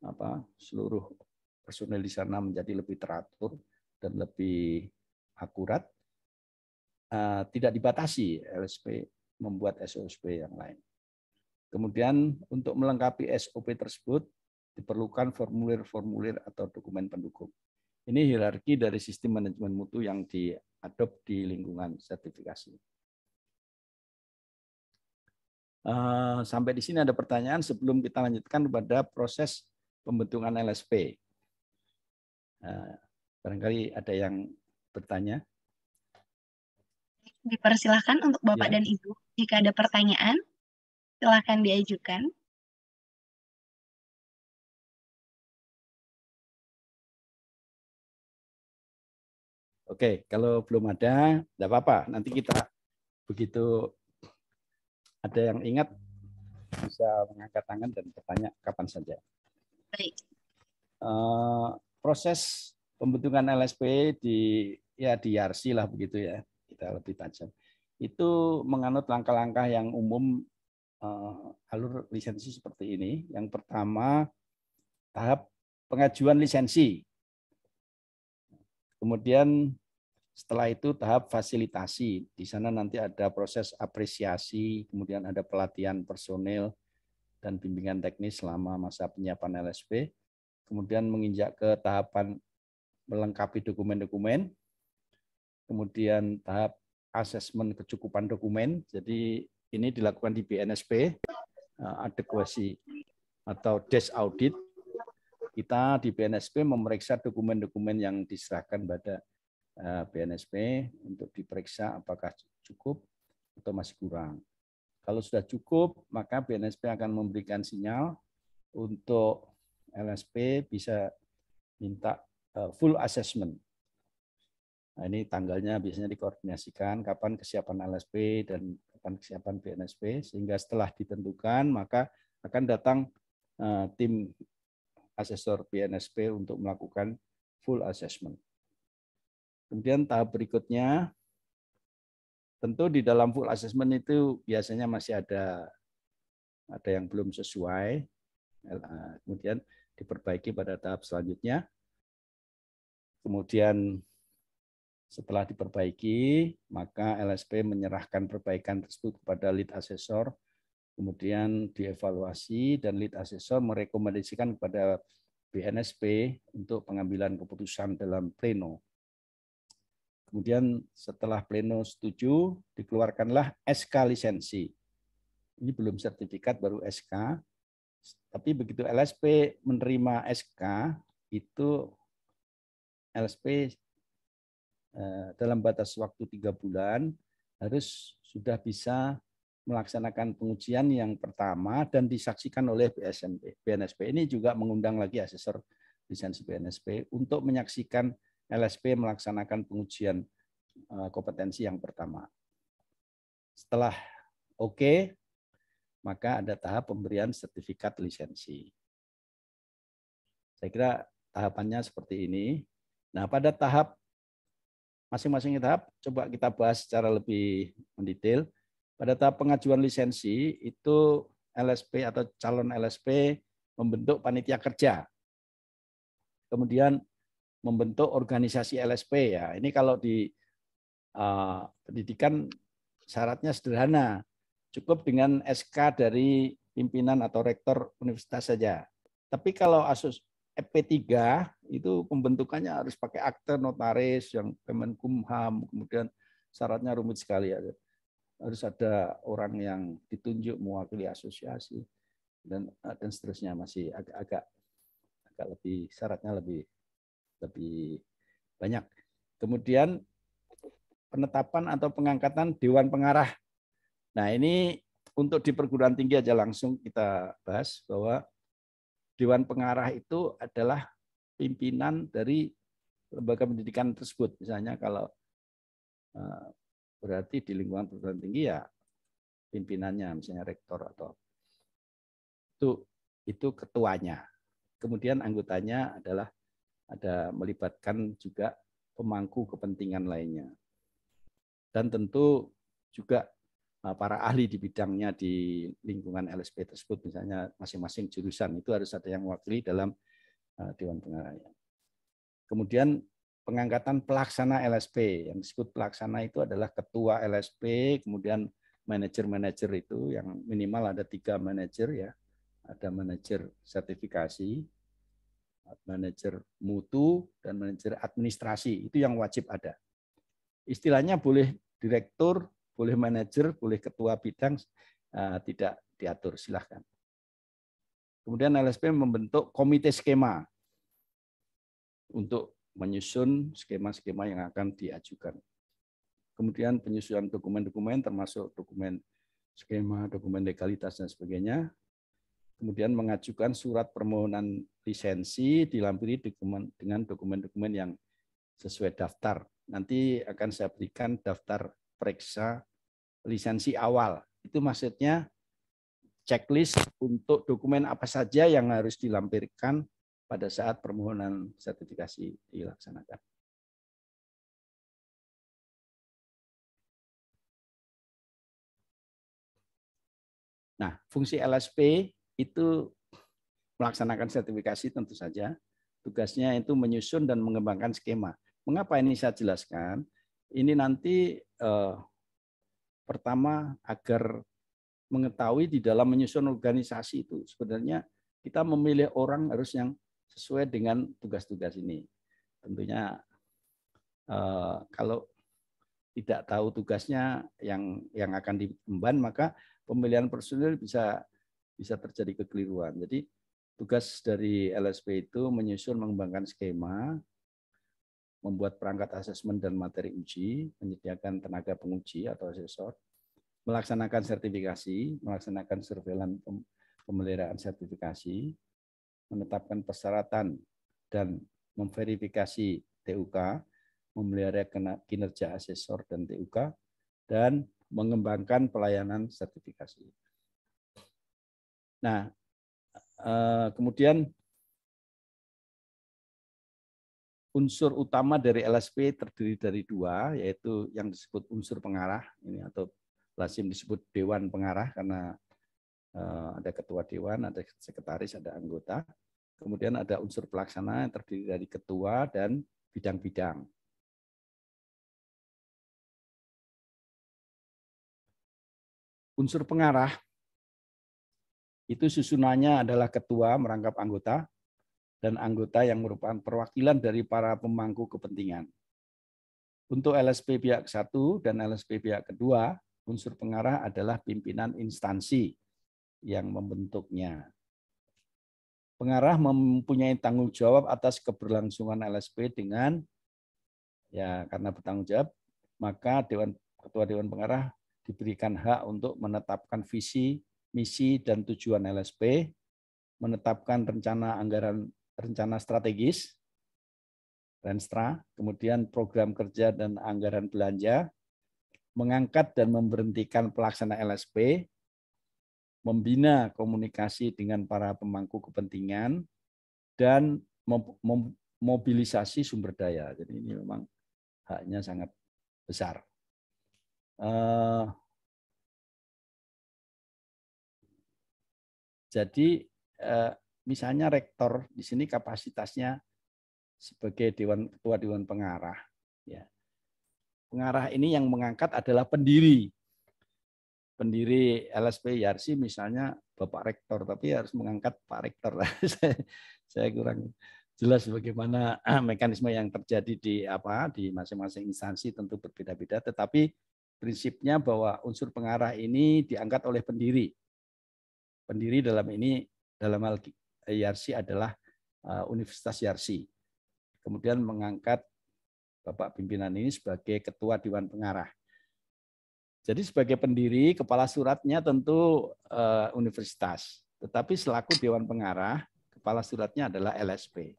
Speaker 5: apa seluruh personel di sana menjadi lebih teratur, dan lebih akurat, eh, tidak dibatasi LSP membuat SOSP yang lain. Kemudian untuk melengkapi SOP tersebut diperlukan formulir-formulir atau dokumen pendukung. Ini hierarki dari sistem manajemen mutu yang diadop di lingkungan sertifikasi. Eh, sampai di sini ada pertanyaan sebelum kita lanjutkan kepada proses pembentukan LSP. Eh, Barangkali ada yang bertanya.
Speaker 1: Dipersilahkan untuk Bapak ya. dan Ibu. Jika ada pertanyaan, silahkan
Speaker 2: diajukan.
Speaker 6: Oke, kalau belum ada,
Speaker 5: tidak apa-apa. Nanti kita begitu ada yang ingat bisa mengangkat tangan dan bertanya kapan saja. Baik. Uh, proses pembentukan LSP di ya di Yarsi e lah begitu ya kita lebih tajam itu menganut langkah-langkah yang umum uh, alur lisensi seperti ini yang pertama tahap pengajuan lisensi kemudian setelah itu tahap fasilitasi di sana nanti ada proses apresiasi kemudian ada pelatihan personil dan bimbingan teknis selama masa penyiapan LSP kemudian menginjak ke tahapan melengkapi dokumen-dokumen. Kemudian tahap asesmen kecukupan dokumen. Jadi ini dilakukan di BNSP, eh, adekuasi atau desk audit. Kita di BNSP memeriksa dokumen-dokumen yang diserahkan pada eh, BNSP untuk diperiksa apakah cukup atau masih kurang. Kalau sudah cukup, maka BNSP akan memberikan sinyal untuk LSP bisa minta Eh, full assessment. Nah, ini tanggalnya biasanya dikoordinasikan kapan kesiapan LSP dan kapan kesiapan BNSP sehingga setelah ditentukan maka akan datang uh, tim asesor BNSP untuk melakukan full assessment. Kemudian tahap berikutnya tentu di dalam full assessment itu biasanya masih ada ada yang belum sesuai eh, kemudian diperbaiki pada tahap selanjutnya Kemudian setelah diperbaiki, maka LSP menyerahkan perbaikan tersebut kepada lead assessor, kemudian dievaluasi dan lead assessor merekomendasikan kepada BNSP untuk pengambilan keputusan dalam pleno. Kemudian setelah pleno setuju, dikeluarkanlah SK lisensi. Ini belum sertifikat, baru SK. Tapi begitu LSP menerima SK, itu LSP eh, dalam batas waktu tiga bulan harus sudah bisa melaksanakan pengujian yang pertama dan disaksikan oleh BSNP. BNSP ini juga mengundang lagi asesor lisensi BNSP untuk menyaksikan LSP melaksanakan pengujian eh, kompetensi yang pertama. Setelah oke, okay, maka ada tahap pemberian sertifikat lisensi. Saya kira tahapannya seperti ini. Nah, pada tahap masing-masing tahap coba kita bahas secara lebih mendetail. Pada tahap pengajuan lisensi itu LSP atau calon LSP membentuk panitia kerja. Kemudian membentuk organisasi LSP ya. Ini kalau di uh, pendidikan syaratnya sederhana. Cukup dengan SK dari pimpinan atau rektor universitas saja. Tapi kalau asus FP3 itu pembentukannya harus pakai akte notaris yang Kemenkumham, kemudian syaratnya rumit sekali ya. Harus ada orang yang ditunjuk mewakili asosiasi dan eh, dan seterusnya masih agak-agak agak lebih syaratnya lebih lebih banyak. Kemudian penetapan atau pengangkatan dewan pengarah. Nah, ini untuk di perguruan tinggi aja langsung kita bahas bahwa dewan pengarah itu adalah pimpinan dari lembaga pendidikan tersebut. Misalnya kalau eh, berarti di lingkungan perguruan tinggi ya pimpinannya, misalnya rektor atau itu itu ketuanya. Kemudian anggotanya adalah ada melibatkan juga pemangku kepentingan lainnya. Dan tentu juga Eh, para ahli di bidangnya di lingkungan LSP tersebut, misalnya masing-masing jurusan itu harus ada yang wakili dalam eh, Dewan Pengarah. Kemudian pengangkatan pelaksana LSP, yang disebut pelaksana itu adalah ketua LSP, kemudian manajer-manajer itu yang minimal ada tiga manajer ya, ada manajer sertifikasi, manajer mutu, dan manajer administrasi itu yang wajib ada. Istilahnya boleh direktur, boleh manajer, boleh ketua bidang, eh, tidak diatur. Silahkan. Kemudian LSP membentuk komite skema untuk menyusun skema-skema yang akan diajukan. Kemudian penyusunan dokumen-dokumen termasuk dokumen skema, dokumen legalitas dan sebagainya. Kemudian mengajukan surat permohonan lisensi dilampiri dengan dokumen-dokumen yang sesuai daftar. Nanti akan saya berikan daftar periksa lisensi awal. Itu maksudnya checklist untuk dokumen apa saja yang harus dilampirkan pada saat permohonan
Speaker 6: sertifikasi dilaksanakan. Nah, fungsi
Speaker 5: LSP itu melaksanakan sertifikasi tentu saja. Tugasnya itu menyusun dan mengembangkan skema. Mengapa ini saya jelaskan? ini nanti eh, pertama agar mengetahui di dalam menyusun organisasi itu sebenarnya kita memilih orang harus yang sesuai dengan tugas-tugas ini. Tentunya eh, kalau tidak tahu tugasnya yang yang akan diemban maka pemilihan personil bisa bisa terjadi kekeliruan. Jadi tugas dari LSP itu menyusun mengembangkan skema membuat perangkat asesmen dan materi uji, menyediakan tenaga penguji atau asesor, melaksanakan sertifikasi, melaksanakan surveilan pemeliharaan sertifikasi, menetapkan persyaratan dan memverifikasi TUK, memelihara kinerja asesor dan TUK, dan mengembangkan pelayanan sertifikasi.
Speaker 6: Nah, eh, kemudian
Speaker 5: unsur utama dari LSP terdiri dari dua, yaitu yang disebut unsur pengarah ini atau lazim disebut dewan pengarah karena eh, ada ketua dewan, ada sekretaris, ada anggota. Kemudian ada unsur pelaksana yang terdiri
Speaker 6: dari ketua dan bidang-bidang. Unsur pengarah
Speaker 5: itu susunannya adalah ketua merangkap anggota, dan anggota yang merupakan perwakilan dari para pemangku kepentingan. Untuk LSP pihak satu dan LSP pihak kedua, unsur pengarah adalah pimpinan instansi yang membentuknya. Pengarah mempunyai tanggung jawab atas keberlangsungan LSP dengan ya karena bertanggung jawab, maka dewan ketua dewan pengarah diberikan hak untuk menetapkan visi, misi dan tujuan LSP, menetapkan rencana anggaran rencana strategis, Renstra, kemudian program kerja dan anggaran belanja, mengangkat dan memberhentikan pelaksana LSP, membina komunikasi dengan para pemangku kepentingan, dan mobilisasi sumber daya. Jadi ini memang haknya sangat besar.
Speaker 6: Eh,
Speaker 5: jadi eh, misalnya rektor di sini kapasitasnya sebagai dewan ketua dewan pengarah ya pengarah ini yang mengangkat adalah pendiri pendiri LSP Yarsi misalnya Bapak Rektor tapi harus mengangkat Pak Rektor saya, saya kurang jelas bagaimana mekanisme yang terjadi di apa di masing-masing instansi tentu berbeda-beda tetapi prinsipnya bahwa unsur pengarah ini diangkat oleh pendiri pendiri dalam ini dalam hal IRC adalah eh, Universitas Yarsi. Kemudian mengangkat Bapak pimpinan ini sebagai ketua dewan pengarah. Jadi sebagai pendiri, kepala suratnya tentu eh, universitas. Tetapi selaku dewan pengarah, kepala suratnya adalah LSP.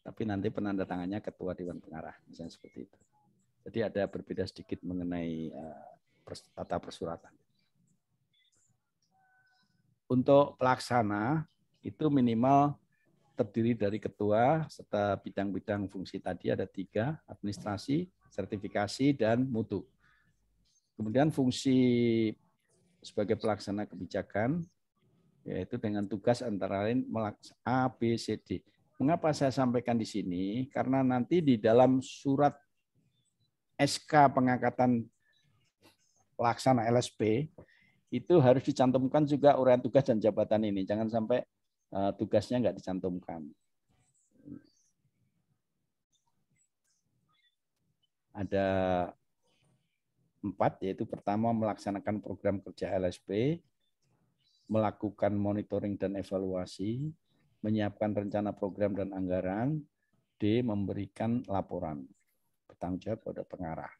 Speaker 5: Tapi nanti penandatangannya ketua dewan pengarah, misalnya seperti itu. Jadi ada berbeda sedikit mengenai eh, tata persuratan. Untuk pelaksana, itu minimal terdiri dari ketua serta bidang-bidang fungsi tadi ada tiga, administrasi, sertifikasi, dan mutu. Kemudian fungsi sebagai pelaksana kebijakan, yaitu dengan tugas antara lain A, B, C, D. Mengapa saya sampaikan di sini? Karena nanti di dalam surat SK pengangkatan pelaksana LSP, itu harus dicantumkan juga uraian tugas dan jabatan ini. Jangan sampai Eh, tugasnya nggak dicantumkan. Ada empat, yaitu pertama melaksanakan program kerja LSP, melakukan monitoring dan evaluasi, menyiapkan rencana program dan anggaran, D. Memberikan laporan bertanggung jawab pada pengarah.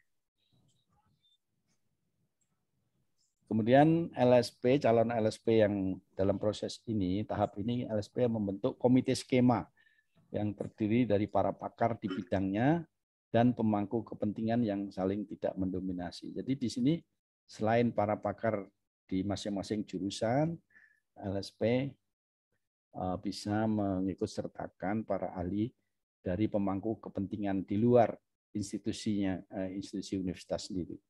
Speaker 5: Kemudian LSP, calon LSP yang dalam proses ini, tahap ini LSP yang membentuk komite skema yang terdiri dari para pakar di bidangnya dan pemangku kepentingan yang saling tidak mendominasi. Jadi di sini selain para pakar di masing-masing jurusan, LSP eh, bisa mengikut sertakan para ahli dari pemangku kepentingan di luar institusinya, eh, institusi universitas sendiri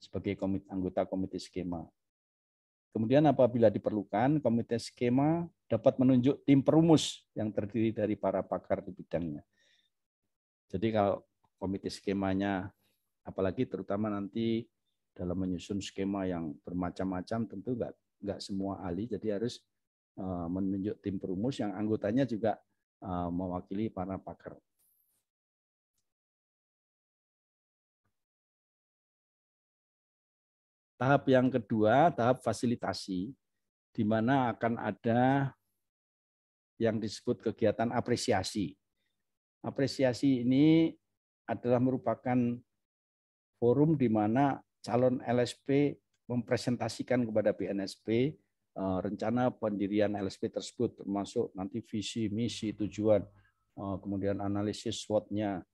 Speaker 5: sebagai komit, anggota komite skema. Kemudian apabila diperlukan, komite skema dapat menunjuk tim perumus yang terdiri dari para pakar di bidangnya. Jadi kalau komite skemanya, apalagi terutama nanti dalam menyusun skema yang bermacam-macam, tentu nggak nggak semua ahli, jadi harus eh, menunjuk tim perumus yang anggotanya juga eh, mewakili para pakar. Tahap yang kedua, tahap fasilitasi, di mana akan ada yang disebut kegiatan apresiasi. Apresiasi ini adalah merupakan forum di mana calon LSP mempresentasikan kepada BNSP eh, rencana pendirian LSP tersebut, termasuk nanti visi, misi, tujuan, eh, kemudian analisis SWOT-nya,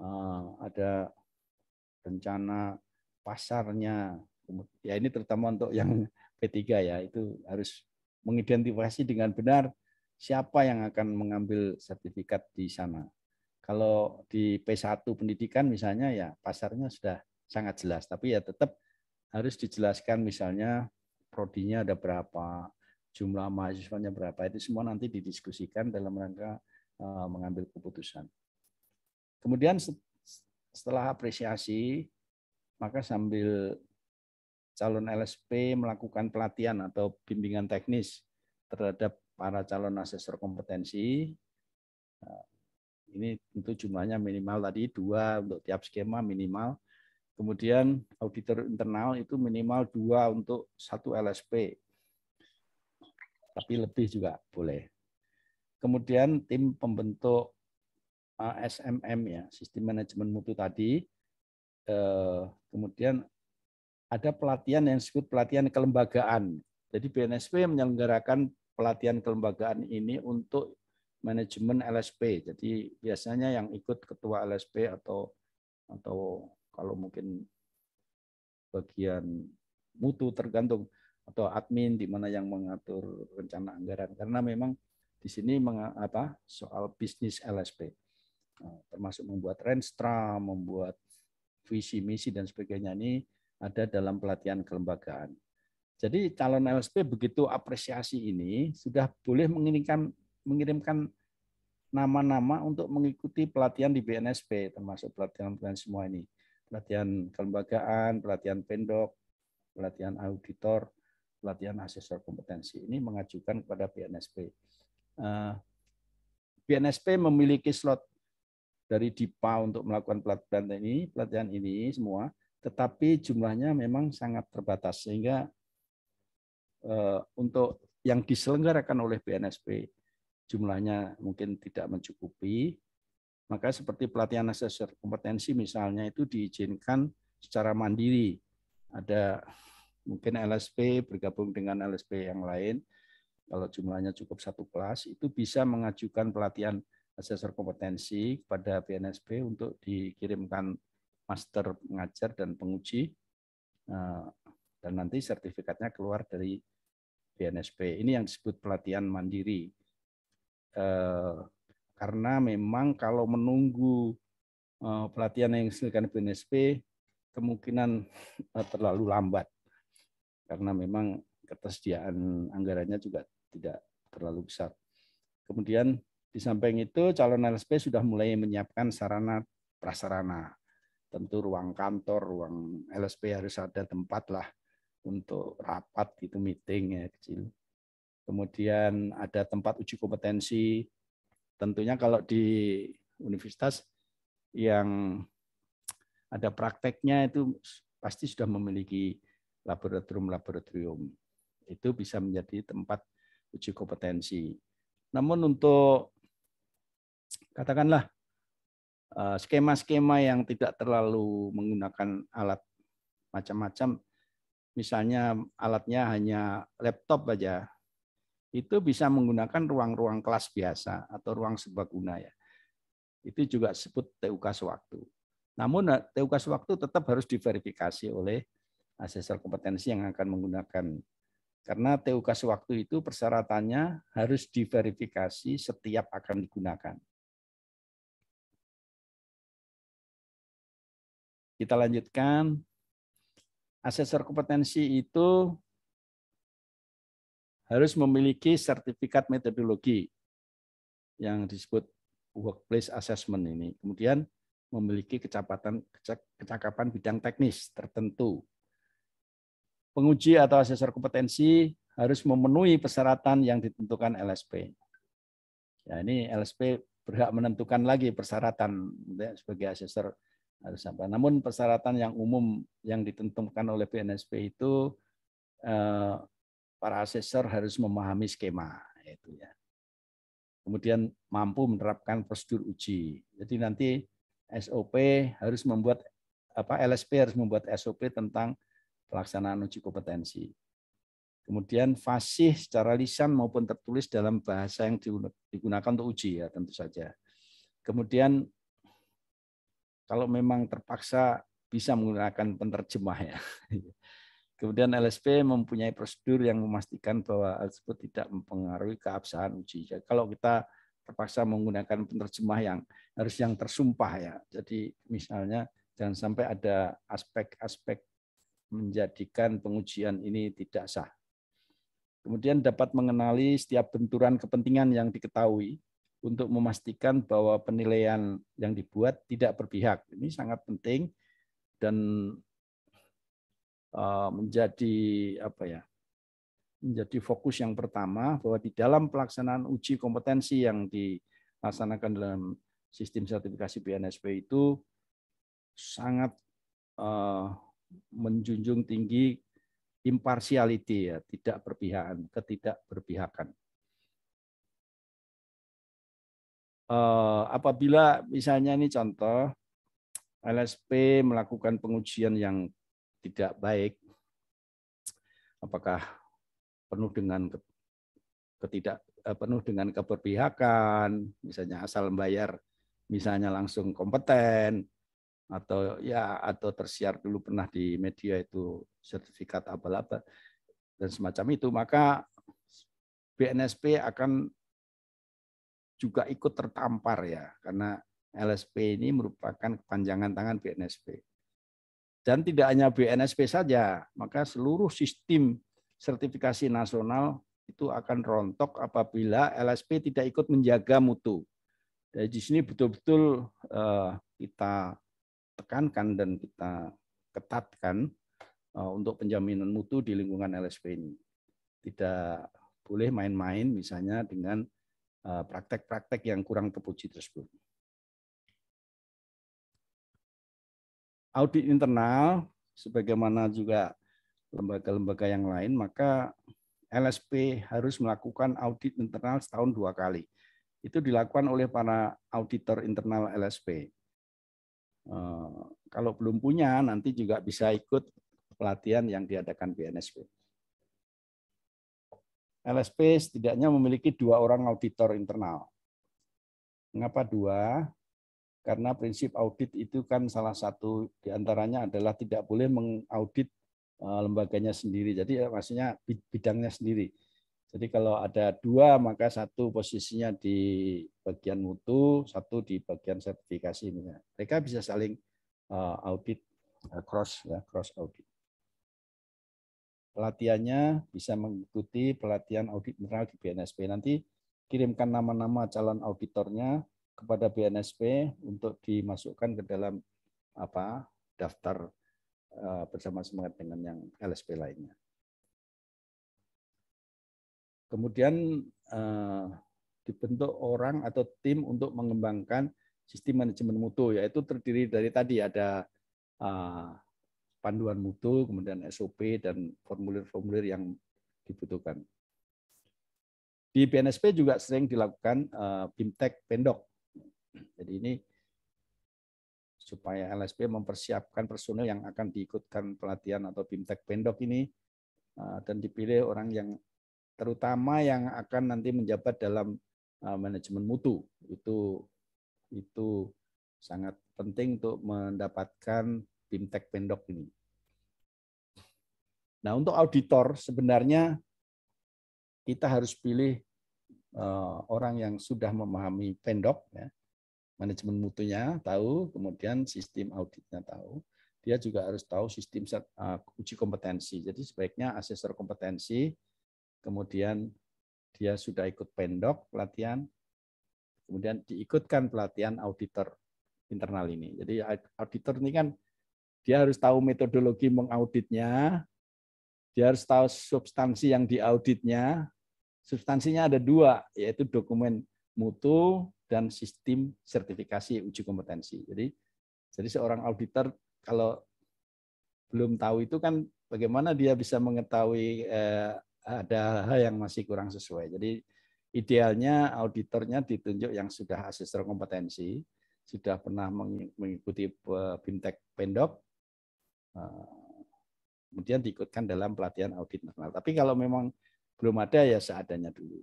Speaker 5: eh, ada rencana pasarnya, ya ini terutama untuk yang P3 ya itu harus mengidentifikasi dengan benar siapa yang akan mengambil sertifikat di sana. Kalau di P1 pendidikan misalnya ya pasarnya sudah sangat jelas, tapi ya tetap harus dijelaskan misalnya prodinya ada berapa, jumlah mahasiswanya berapa, itu semua nanti didiskusikan dalam rangka eh, mengambil keputusan. Kemudian setelah apresiasi, maka sambil calon LSP melakukan pelatihan atau bimbingan teknis terhadap para calon asesor kompetensi. Nah, ini tentu jumlahnya minimal tadi dua untuk tiap skema minimal. Kemudian auditor internal itu minimal dua untuk satu LSP. Tapi lebih juga boleh. Kemudian tim pembentuk eh, SMM ya, sistem manajemen mutu tadi. Eh, kemudian ada pelatihan yang disebut pelatihan kelembagaan. Jadi BNSP menyelenggarakan pelatihan kelembagaan ini untuk manajemen LSP. Jadi biasanya yang ikut ketua LSP atau atau kalau mungkin bagian mutu tergantung atau admin di mana yang mengatur rencana anggaran karena memang di sini apa soal bisnis LSP nah, termasuk membuat renstra, membuat visi misi dan sebagainya ini ada dalam pelatihan kelembagaan. Jadi calon LSP begitu apresiasi ini sudah boleh mengirimkan mengirimkan nama-nama untuk mengikuti pelatihan di BNSP termasuk pelatihan-pelatihan semua ini. Pelatihan kelembagaan, pelatihan pendok, pelatihan auditor, pelatihan asesor kompetensi. Ini mengajukan kepada BNSP. Eh, BNSP memiliki slot dari DIPA untuk melakukan pelatihan ini, pelatihan ini semua tetapi jumlahnya memang sangat terbatas sehingga eh, untuk yang diselenggarakan oleh BNSP jumlahnya mungkin tidak mencukupi maka seperti pelatihan asesor kompetensi misalnya itu diizinkan secara mandiri ada mungkin LSP bergabung dengan LSP yang lain kalau jumlahnya cukup satu kelas itu bisa mengajukan pelatihan asesor kompetensi kepada BNSP untuk dikirimkan master pengajar dan penguji eh, dan nanti sertifikatnya keluar dari BNSP. Ini yang disebut pelatihan mandiri. Eh, karena memang kalau menunggu eh, pelatihan yang disediakan BNSP kemungkinan terlalu lambat. Karena memang ketersediaan anggarannya juga tidak terlalu besar. Kemudian di samping itu calon LSP sudah mulai menyiapkan sarana prasarana tentu ruang kantor, ruang LSP harus ada tempat lah untuk rapat gitu, meeting ya kecil. Kemudian ada tempat uji kompetensi. Tentunya kalau di universitas yang ada prakteknya itu pasti sudah memiliki laboratorium-laboratorium. Itu bisa menjadi tempat uji kompetensi. Namun untuk katakanlah Eh, skema-skema yang tidak terlalu menggunakan alat macam-macam, misalnya alatnya hanya laptop saja, itu bisa menggunakan ruang-ruang kelas biasa atau ruang serbaguna ya. Itu juga disebut TUK sewaktu. Namun eh, TUK sewaktu tetap harus diverifikasi oleh asesor kompetensi yang akan menggunakan karena TUK sewaktu itu persyaratannya harus diverifikasi setiap akan digunakan.
Speaker 6: Kita lanjutkan. Asesor kompetensi itu harus memiliki
Speaker 5: sertifikat metodologi yang disebut workplace assessment ini. Kemudian memiliki kecepatan kecakapan bidang teknis tertentu. Penguji atau asesor kompetensi harus memenuhi persyaratan yang ditentukan LSP. Ya, ini LSP berhak menentukan lagi persyaratan ya, sebagai asesor harus apa. Namun persyaratan yang umum yang ditentukan oleh BNSP itu eh, para asesor harus memahami skema itu ya. Kemudian mampu menerapkan prosedur uji. Jadi nanti SOP harus membuat apa LSP harus membuat SOP tentang pelaksanaan uji kompetensi. Kemudian fasih secara lisan maupun tertulis dalam bahasa yang digunakan untuk uji ya tentu saja. Kemudian kalau memang terpaksa bisa menggunakan penerjemah ya. Kemudian LSP mempunyai prosedur yang memastikan bahwa hal tersebut tidak mempengaruhi keabsahan uji. Jadi ya, kalau kita terpaksa menggunakan penerjemah yang harus yang tersumpah ya. Jadi misalnya jangan sampai ada aspek-aspek menjadikan pengujian ini tidak sah. Kemudian dapat mengenali setiap benturan kepentingan yang diketahui untuk memastikan bahwa penilaian yang dibuat tidak berpihak. Ini sangat penting dan eh, menjadi apa ya? menjadi fokus yang pertama bahwa di dalam pelaksanaan uji kompetensi yang dilaksanakan dalam sistem sertifikasi BNSP itu sangat eh, menjunjung tinggi impartiality ya, tidak berpihakan, ketidakberpihakan.
Speaker 6: Eh, apabila misalnya
Speaker 5: ini contoh LSP melakukan pengujian yang tidak baik, apakah penuh dengan ketidak eh, penuh dengan keberpihakan, misalnya asal membayar, misalnya langsung kompeten, atau ya atau tersiar dulu pernah di media itu sertifikat apa apa dan semacam itu, maka BNSP akan juga ikut tertampar ya karena LSP ini merupakan kepanjangan tangan BNSP. Dan tidak hanya BNSP saja, maka seluruh sistem sertifikasi nasional itu akan rontok apabila LSP tidak ikut menjaga mutu. Dari di sini betul-betul eh, kita tekankan dan kita ketatkan eh, untuk penjaminan mutu di lingkungan LSP ini. Tidak boleh main-main misalnya dengan Eh, praktek-praktek yang kurang terpuji tersebut. Audit internal, sebagaimana juga lembaga-lembaga yang lain, maka LSP harus melakukan audit internal setahun dua kali. Itu dilakukan oleh para auditor internal LSP. Eh, kalau belum punya, nanti juga bisa ikut pelatihan yang diadakan BNSP. LSP setidaknya memiliki dua orang auditor internal. Mengapa dua? Karena prinsip audit itu kan salah satu diantaranya adalah tidak boleh mengaudit eh, lembaganya sendiri. Jadi eh, maksudnya bidangnya sendiri. Jadi kalau ada dua, maka satu posisinya di bagian mutu, satu di bagian sertifikasi. Mereka bisa saling eh, audit, cross ya, cross audit pelatihannya bisa mengikuti pelatihan audit internal di BNSP. Nanti kirimkan nama-nama calon auditornya kepada BNSP untuk dimasukkan ke dalam apa daftar eh, bersama semangat dengan yang LSP lainnya. Kemudian eh, dibentuk orang atau tim untuk mengembangkan sistem manajemen mutu yaitu terdiri dari tadi ada eh, panduan mutu, kemudian SOP dan formulir-formulir yang dibutuhkan. Di BNSP juga sering dilakukan eh, BIMTEK pendok. Jadi ini supaya LSP mempersiapkan personel yang akan diikutkan pelatihan atau BIMTEK pendok ini eh, dan dipilih orang yang terutama yang akan nanti menjabat dalam eh, manajemen mutu. Itu itu sangat penting untuk mendapatkan bimtek Pendok ini. Nah, untuk auditor sebenarnya kita harus pilih eh, orang yang sudah memahami pendok, ya. manajemen mutunya tahu, kemudian sistem auditnya tahu. Dia juga harus tahu sistem eh, uji kompetensi. Jadi sebaiknya asesor kompetensi, kemudian dia sudah ikut pendok pelatihan, kemudian diikutkan pelatihan auditor internal ini. Jadi auditor ini kan dia harus tahu metodologi mengauditnya, dia harus tahu substansi yang diauditnya. Substansinya ada dua, yaitu dokumen mutu dan sistem sertifikasi uji kompetensi. Jadi, jadi seorang auditor kalau belum tahu itu kan bagaimana dia bisa mengetahui eh, ada hal yang masih kurang sesuai. Jadi idealnya auditornya ditunjuk yang sudah asesor kompetensi, sudah pernah mengikuti eh, bintek pendok, Eh, kemudian diikutkan dalam pelatihan audit internal. Tapi kalau memang belum ada ya seadanya dulu.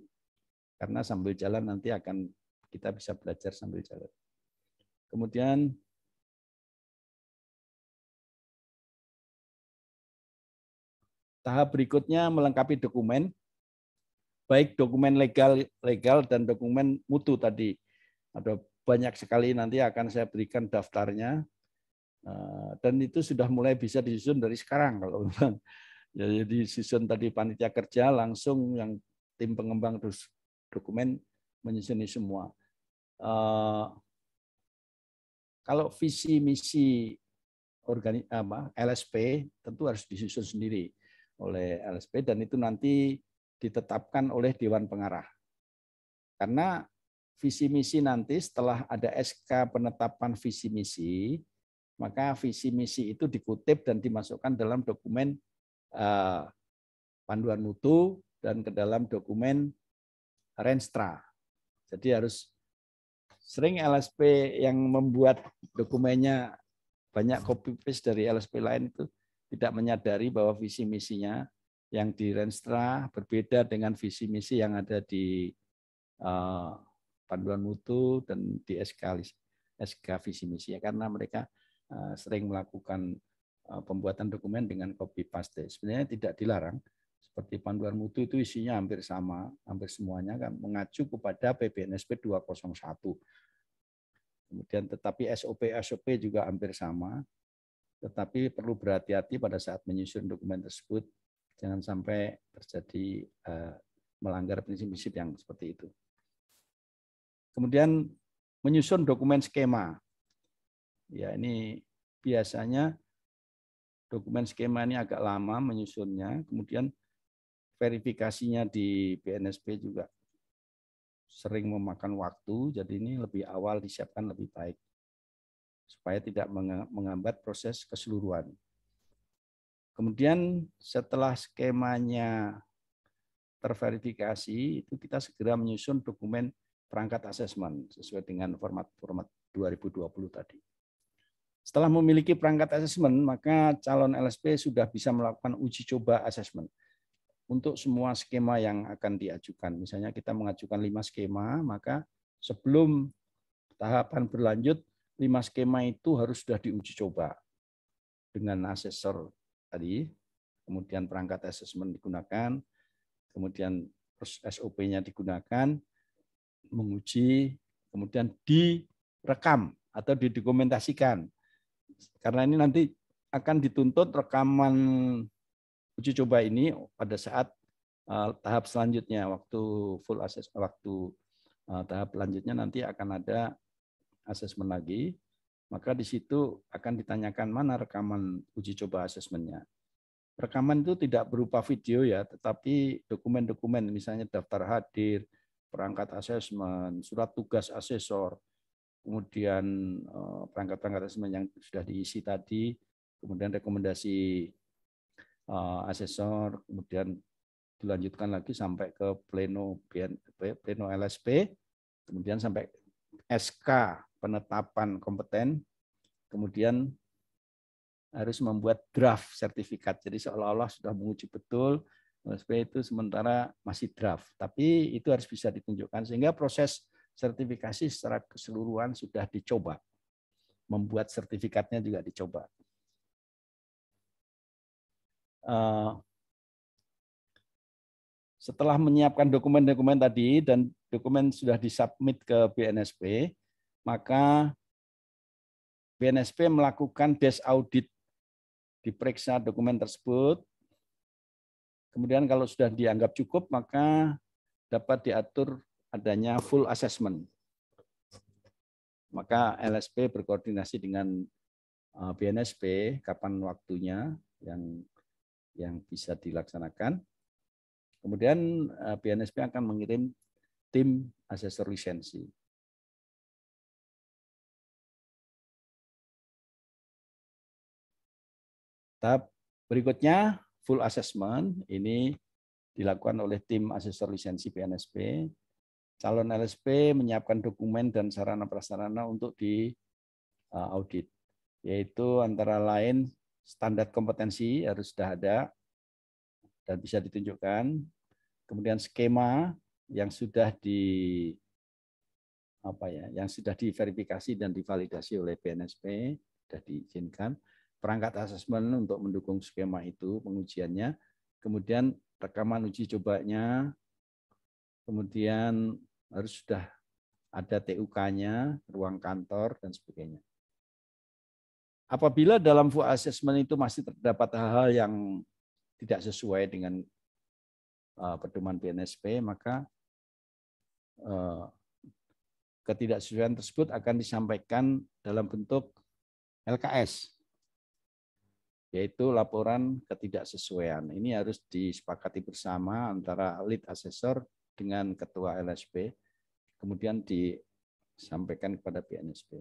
Speaker 5: Karena sambil jalan nanti akan kita bisa belajar sambil jalan.
Speaker 6: Kemudian
Speaker 5: tahap berikutnya melengkapi dokumen baik dokumen legal legal dan dokumen mutu tadi. Ada banyak sekali nanti akan saya berikan daftarnya Eh, dan itu sudah mulai bisa disusun dari sekarang kalau memang ya, jadi disusun tadi panitia kerja langsung yang tim pengembang terus dokumen menyusuni semua eh, kalau visi misi organi apa LSP tentu harus disusun sendiri oleh LSP dan itu nanti ditetapkan oleh dewan pengarah. Karena visi misi nanti setelah ada SK penetapan visi misi maka visi misi itu dikutip dan dimasukkan dalam dokumen eh, panduan mutu dan ke dalam dokumen Renstra. Jadi harus sering LSP yang membuat dokumennya banyak copy paste dari LSP lain itu tidak menyadari bahwa visi misinya yang di Renstra berbeda dengan visi misi yang ada di eh, panduan mutu dan di SK, SK visi misi ya karena mereka Eh, sering melakukan eh, pembuatan dokumen dengan copy paste. Sebenarnya tidak dilarang. Seperti panduan mutu itu isinya hampir sama, hampir semuanya kan mengacu kepada PBNSP 201. Kemudian tetapi SOP SOP juga hampir sama. Tetapi perlu berhati-hati pada saat menyusun dokumen tersebut jangan sampai terjadi uh, melanggar prinsip-prinsip yang seperti itu. Kemudian menyusun dokumen skema. Ya ini biasanya dokumen skema ini agak lama menyusunnya, kemudian verifikasinya di BNSP juga sering memakan waktu, jadi ini lebih awal disiapkan lebih baik supaya tidak menghambat proses keseluruhan. Kemudian setelah skemanya terverifikasi, itu kita segera menyusun dokumen perangkat asesmen sesuai dengan format-format 2020 tadi. Setelah memiliki perangkat asesmen, maka calon LSP sudah bisa melakukan uji coba asesmen untuk semua skema yang akan diajukan. Misalnya kita mengajukan lima skema, maka sebelum tahapan berlanjut, lima skema itu harus sudah diuji coba dengan asesor tadi, kemudian perangkat asesmen digunakan, kemudian SOP-nya digunakan, menguji, kemudian direkam atau didokumentasikan karena ini nanti akan dituntut rekaman uji coba ini pada saat uh, tahap selanjutnya waktu full assess waktu uh, tahap selanjutnya nanti akan ada asesmen lagi maka di situ akan ditanyakan mana rekaman uji coba asesmennya rekaman itu tidak berupa video ya tetapi dokumen-dokumen misalnya daftar hadir perangkat asesmen surat tugas asesor kemudian eh, perangkat-perangkat asesmen yang sudah diisi tadi, kemudian rekomendasi eh, asesor, kemudian dilanjutkan lagi sampai ke pleno BNP, pleno LSP, kemudian sampai SK penetapan kompeten, kemudian harus membuat draft sertifikat. Jadi seolah-olah sudah menguji betul, LSP itu sementara masih draft, tapi itu harus bisa ditunjukkan sehingga proses sertifikasi secara keseluruhan sudah dicoba. Membuat sertifikatnya juga dicoba. Eh, setelah menyiapkan dokumen-dokumen tadi dan dokumen sudah disubmit ke BNSP, maka BNSP melakukan desk audit diperiksa dokumen tersebut. Kemudian kalau sudah dianggap cukup, maka dapat diatur adanya full assessment. Maka LSP berkoordinasi dengan eh, BNSP kapan waktunya yang yang bisa dilaksanakan. Kemudian eh, BNSP akan mengirim
Speaker 6: tim asesor lisensi. Tahap berikutnya
Speaker 5: full assessment ini dilakukan oleh tim asesor lisensi BNSP calon LSP menyiapkan dokumen dan sarana prasarana untuk di uh, audit yaitu antara lain standar kompetensi harus sudah ada dan bisa ditunjukkan kemudian skema yang sudah di apa ya yang sudah diverifikasi dan divalidasi oleh BNSP sudah diizinkan perangkat asesmen untuk mendukung skema itu pengujiannya kemudian rekaman uji cobanya kemudian harus sudah ada TUK-nya, ruang kantor, dan sebagainya. Apabila dalam full assessment itu masih terdapat hal-hal yang tidak sesuai dengan eh, pedoman BNSP, maka eh, ketidaksesuaian tersebut akan disampaikan dalam bentuk LKS, yaitu laporan ketidaksesuaian. Ini harus disepakati bersama antara lead assessor dengan ketua LSP, kemudian disampaikan kepada PNSP.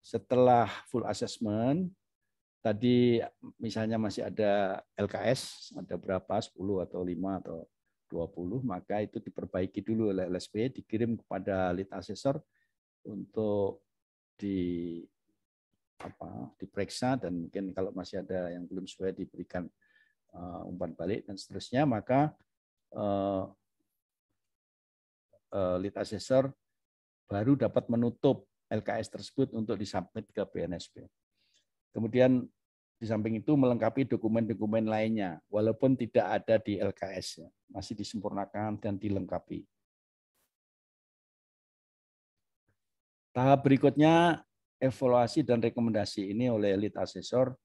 Speaker 6: Setelah full assessment,
Speaker 5: tadi misalnya masih ada LKS, ada berapa, 10 atau 5 atau 20, maka itu diperbaiki dulu oleh LSP, dikirim kepada lead assessor untuk di apa diperiksa dan mungkin kalau masih ada yang belum sesuai diberikan Eh, umpan balik dan seterusnya, maka uh, uh, lead assessor baru dapat menutup LKS tersebut untuk disubmit ke BNSP. Kemudian di samping itu melengkapi dokumen-dokumen lainnya, walaupun tidak ada di LKS, ya. masih disempurnakan dan dilengkapi. Tahap berikutnya evaluasi dan rekomendasi ini oleh lead asesor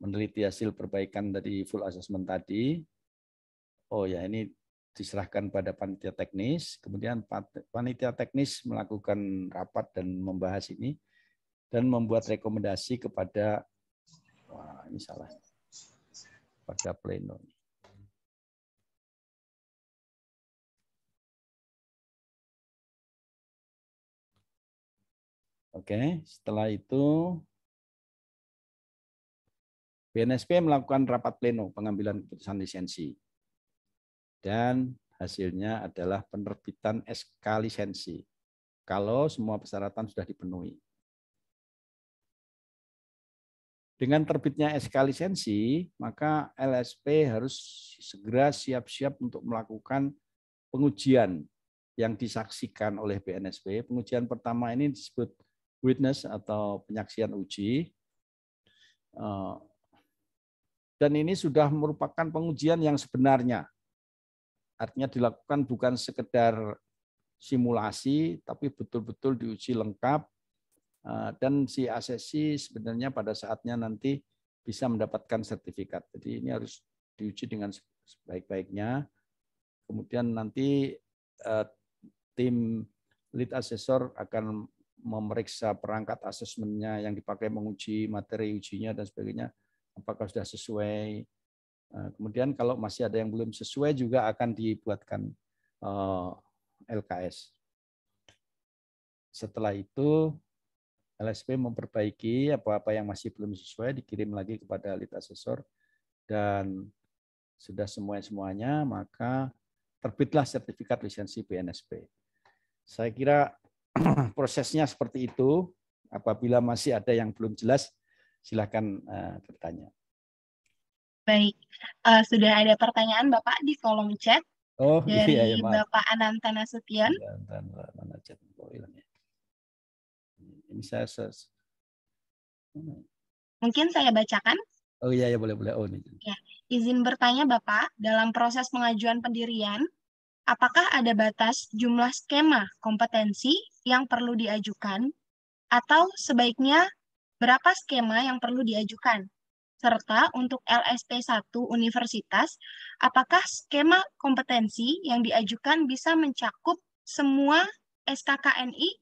Speaker 5: meneliti hasil perbaikan dari full assessment tadi. Oh ya, ini diserahkan pada panitia teknis, kemudian panitia teknis melakukan rapat dan membahas ini dan membuat rekomendasi kepada wah ini salah. pada pleno.
Speaker 6: Oke, setelah itu
Speaker 5: BNSP melakukan rapat pleno pengambilan keputusan lisensi. Dan hasilnya adalah penerbitan SK lisensi
Speaker 6: kalau semua persyaratan sudah dipenuhi.
Speaker 5: Dengan terbitnya SK lisensi, maka LSP harus segera siap-siap untuk melakukan pengujian yang disaksikan oleh BNSP. Pengujian pertama ini disebut witness atau penyaksian uji. Eh, dan ini sudah merupakan pengujian yang sebenarnya. Artinya dilakukan bukan sekedar simulasi, tapi betul-betul diuji lengkap eh, dan si asesi sebenarnya pada saatnya nanti bisa mendapatkan sertifikat. Jadi ini harus diuji dengan sebaik-baiknya. Kemudian nanti eh, tim lead assessor akan memeriksa perangkat asesmennya yang dipakai menguji materi ujinya dan sebagainya apakah sudah sesuai. Eh, kemudian kalau masih ada yang belum sesuai juga akan dibuatkan eh, LKS. Setelah itu LSP memperbaiki apa-apa yang masih belum sesuai dikirim lagi kepada lead assessor dan sudah semuanya semuanya maka terbitlah sertifikat lisensi BNSP. Saya kira prosesnya seperti itu. Apabila masih ada yang belum jelas, Silahkan uh, eh, bertanya.
Speaker 1: Baik, uh, sudah ada pertanyaan Bapak di kolom chat
Speaker 5: oh, iya, dari iya, iya, Bapak
Speaker 1: Ananta Nasution. Mungkin saya bacakan.
Speaker 5: Oh iya, ya boleh boleh. Oh, ini.
Speaker 1: Ya. Izin bertanya Bapak, dalam proses pengajuan pendirian, apakah ada batas jumlah skema kompetensi yang perlu diajukan atau sebaiknya berapa skema yang perlu diajukan, serta untuk LSP1 universitas, apakah skema kompetensi yang diajukan bisa mencakup semua SKKNI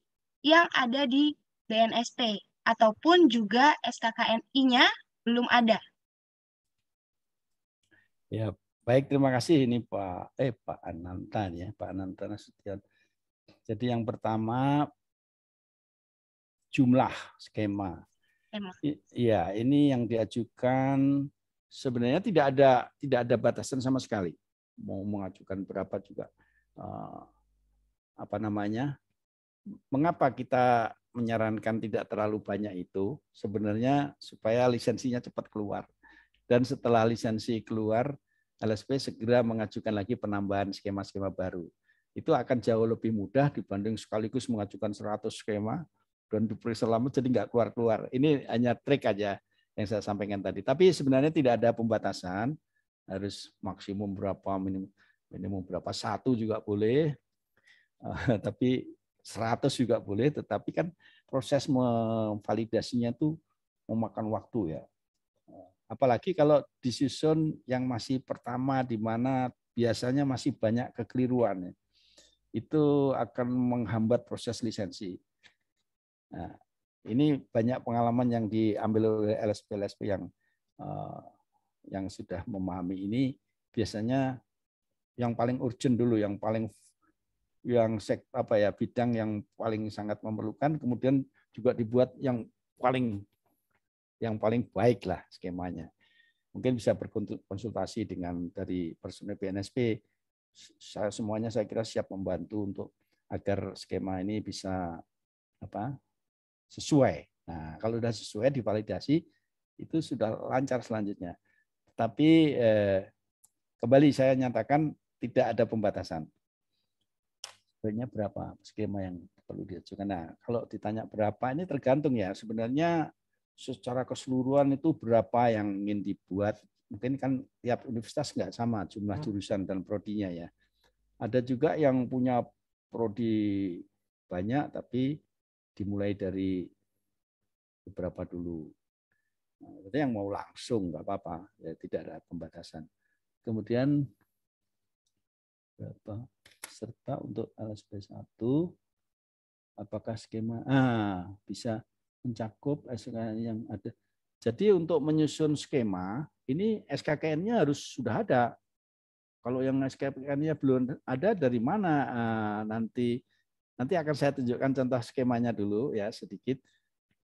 Speaker 1: yang ada di BNSP, ataupun juga SKKNI-nya belum ada.
Speaker 5: Ya, baik terima kasih ini Pak eh Pak Ananta ya, Pak Ananta Nasution. Jadi yang pertama jumlah skema Iya, ini yang diajukan sebenarnya tidak ada tidak ada batasan sama sekali. Mau mengajukan berapa juga eh, apa namanya? Mengapa kita menyarankan tidak terlalu banyak itu? Sebenarnya supaya lisensinya cepat keluar. Dan setelah lisensi keluar, LSP segera mengajukan lagi penambahan skema-skema baru. Itu akan jauh lebih mudah dibanding sekaligus mengajukan 100 skema dan diperiksa lama jadi nggak keluar-keluar. Ini hanya trik aja yang saya sampaikan tadi. Tapi sebenarnya tidak ada pembatasan harus maksimum berapa minimum minimum berapa satu juga boleh eh, tapi 100 juga boleh tetapi kan proses memvalidasinya itu memakan waktu ya eh, apalagi kalau di season yang masih pertama di mana biasanya masih banyak kekeliruan ya. itu akan menghambat proses lisensi Nah, ini banyak pengalaman yang diambil oleh LSP-LSP yang uh, yang sudah memahami ini biasanya yang paling urgent dulu, yang paling yang sek, apa ya bidang yang paling sangat memerlukan, kemudian juga dibuat yang paling yang paling baik lah skemanya. Mungkin bisa berkonsultasi dengan dari personel BNSP. Saya, semuanya saya kira siap membantu untuk agar skema ini bisa apa sesuai. Nah, kalau sudah sesuai divalidasi itu sudah lancar selanjutnya. Tapi eh, kembali saya nyatakan tidak ada pembatasan. Sebenarnya berapa skema yang perlu diajukan? Nah, kalau ditanya berapa ini tergantung ya. Sebenarnya secara keseluruhan itu berapa yang ingin dibuat. Mungkin kan tiap universitas nggak sama jumlah hmm. jurusan dan prodinya ya. Ada juga yang punya prodi banyak tapi dimulai dari beberapa dulu. Nah, yang mau langsung nggak apa-apa, ya, tidak ada pembatasan. Kemudian berapa serta untuk LSP1 apakah skema ah bisa mencakup SKN yang ada. Jadi untuk menyusun skema ini SKKN-nya harus sudah ada. Kalau yang SKKN-nya belum ada dari mana eh, nanti Nanti akan saya tunjukkan contoh skemanya dulu ya sedikit.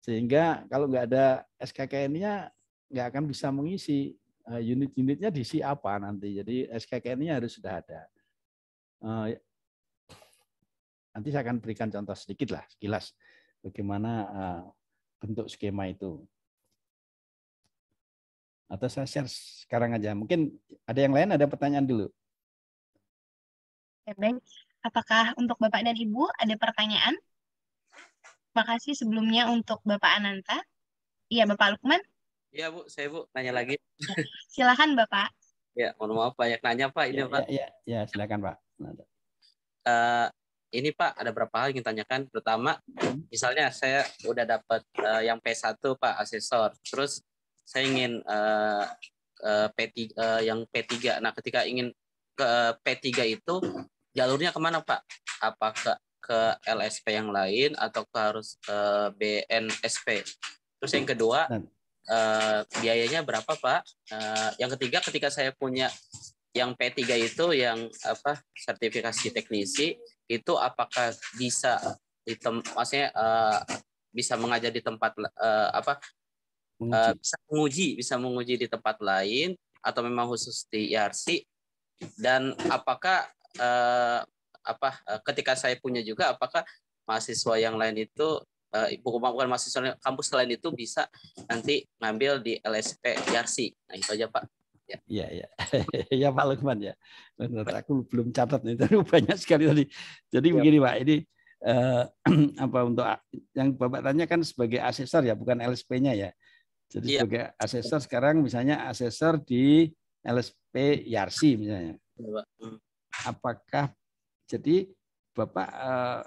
Speaker 5: Sehingga kalau nggak ada SKKN-nya nggak akan bisa mengisi eh, unit-unitnya diisi apa nanti. Jadi SKKN-nya harus sudah ada. Eh, nanti saya akan berikan contoh sedikit lah, sekilas bagaimana eh, bentuk skema itu. Atau saya share sekarang aja. Mungkin ada yang lain, ada pertanyaan
Speaker 6: dulu.
Speaker 1: Thanks. Apakah untuk Bapak dan Ibu ada pertanyaan? Terima kasih sebelumnya untuk Bapak Ananta. Iya, Bapak Lukman?
Speaker 7: Iya, Bu. Saya, Bu, nanya lagi. Iya.
Speaker 5: Silahkan Bapak.
Speaker 7: Ya, mohon maaf banyak nanya, Pak. Ini, ya, Pak. Ya,
Speaker 5: ya, ya silakan, Pak.
Speaker 7: Uh, ini Pak, ada berapa hal yang tanyakan. Pertama, misalnya saya udah dapat uh, eh, yang P1, Pak, asesor. Terus saya ingin uh, uh, P3 uh, yang P3. Nah, ketika ingin ke eh, P3 itu jalurnya kemana Pak? Apakah ke, LSP yang lain atau ke harus ke eh, BNSP? Terus yang kedua, uh, biayanya berapa Pak? Uh, yang ketiga, ketika saya punya yang P3 itu yang apa sertifikasi teknisi itu apakah bisa di maksudnya uh, bisa mengajar di tempat uh, apa uh, bisa menguji bisa menguji di tempat lain atau memang khusus di IRC e dan apakah uh, apa eh, ketika saya punya juga apakah mahasiswa yang lain itu eh, ibu bukan bukan mahasiswa kampus lain itu bisa nanti ngambil di LSP Yarsi. Nah itu aja Pak. Ya.
Speaker 5: Iya iya, ya, Pak Lukman ya. Benar, aku belum catat nih, tapi banyak sekali tadi. Jadi ya. begini Pak, ini uh, apa untuk yang Bapak tanya kan sebagai asesor ya, bukan LSP-nya ya. Jadi ya. sebagai asesor sekarang misalnya asesor di LSP Yarsi misalnya. Ya, apakah jadi Bapak eh,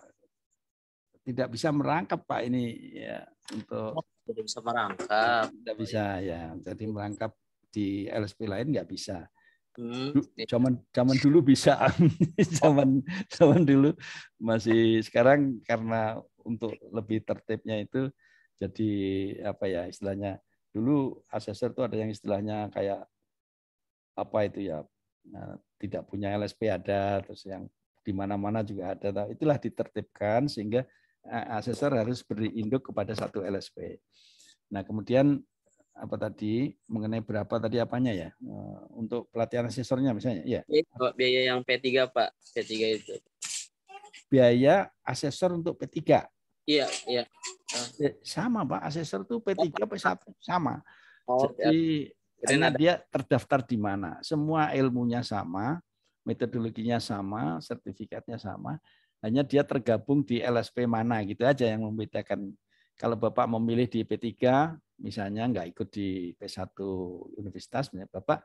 Speaker 5: tidak bisa merangkap Pak ini ya untuk oh,
Speaker 7: tidak bisa merangkap. Tidak bisa
Speaker 5: ya. Jadi merangkap di LSP lain nggak bisa. Hmm. Zaman zaman dulu bisa. zaman zaman dulu masih sekarang karena untuk lebih tertibnya itu jadi apa ya istilahnya dulu asesor itu ada yang istilahnya kayak apa itu ya Nah, tidak punya LSP ada, terus yang di mana-mana juga ada. Nah, itulah ditertibkan sehingga eh, asesor harus beri induk kepada satu LSP. Nah, kemudian apa tadi mengenai berapa tadi apanya ya eh, untuk pelatihan asesornya misalnya ya
Speaker 7: biaya yang P3 Pak P3 itu
Speaker 5: biaya asesor untuk P3
Speaker 7: iya iya
Speaker 5: eh, sama Pak asesor tuh P3 P1 sama oh, jadi ya. Karena dia terdaftar di mana. Semua ilmunya sama, metodologinya sama, sertifikatnya sama. Hanya dia tergabung di LSP mana gitu aja yang membedakan. Kalau Bapak memilih di P3, misalnya nggak ikut di P1 universitas, Bapak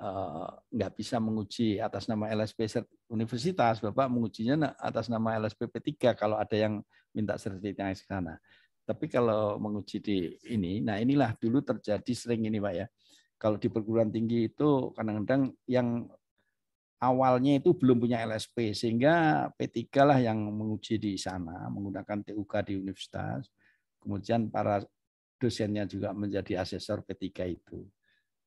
Speaker 5: eh, nggak bisa menguji atas nama LSP universitas, Bapak mengujinya atas nama LSP P3 kalau ada yang minta sertifikatnya ke sana. Tapi kalau menguji di ini, nah inilah dulu terjadi sering ini Pak ya. Kalau di perguruan tinggi itu kadang-kadang yang awalnya itu belum punya LSP sehingga P3 lah yang menguji di sana menggunakan TUK di universitas. Kemudian para dosennya juga menjadi asesor P3 itu.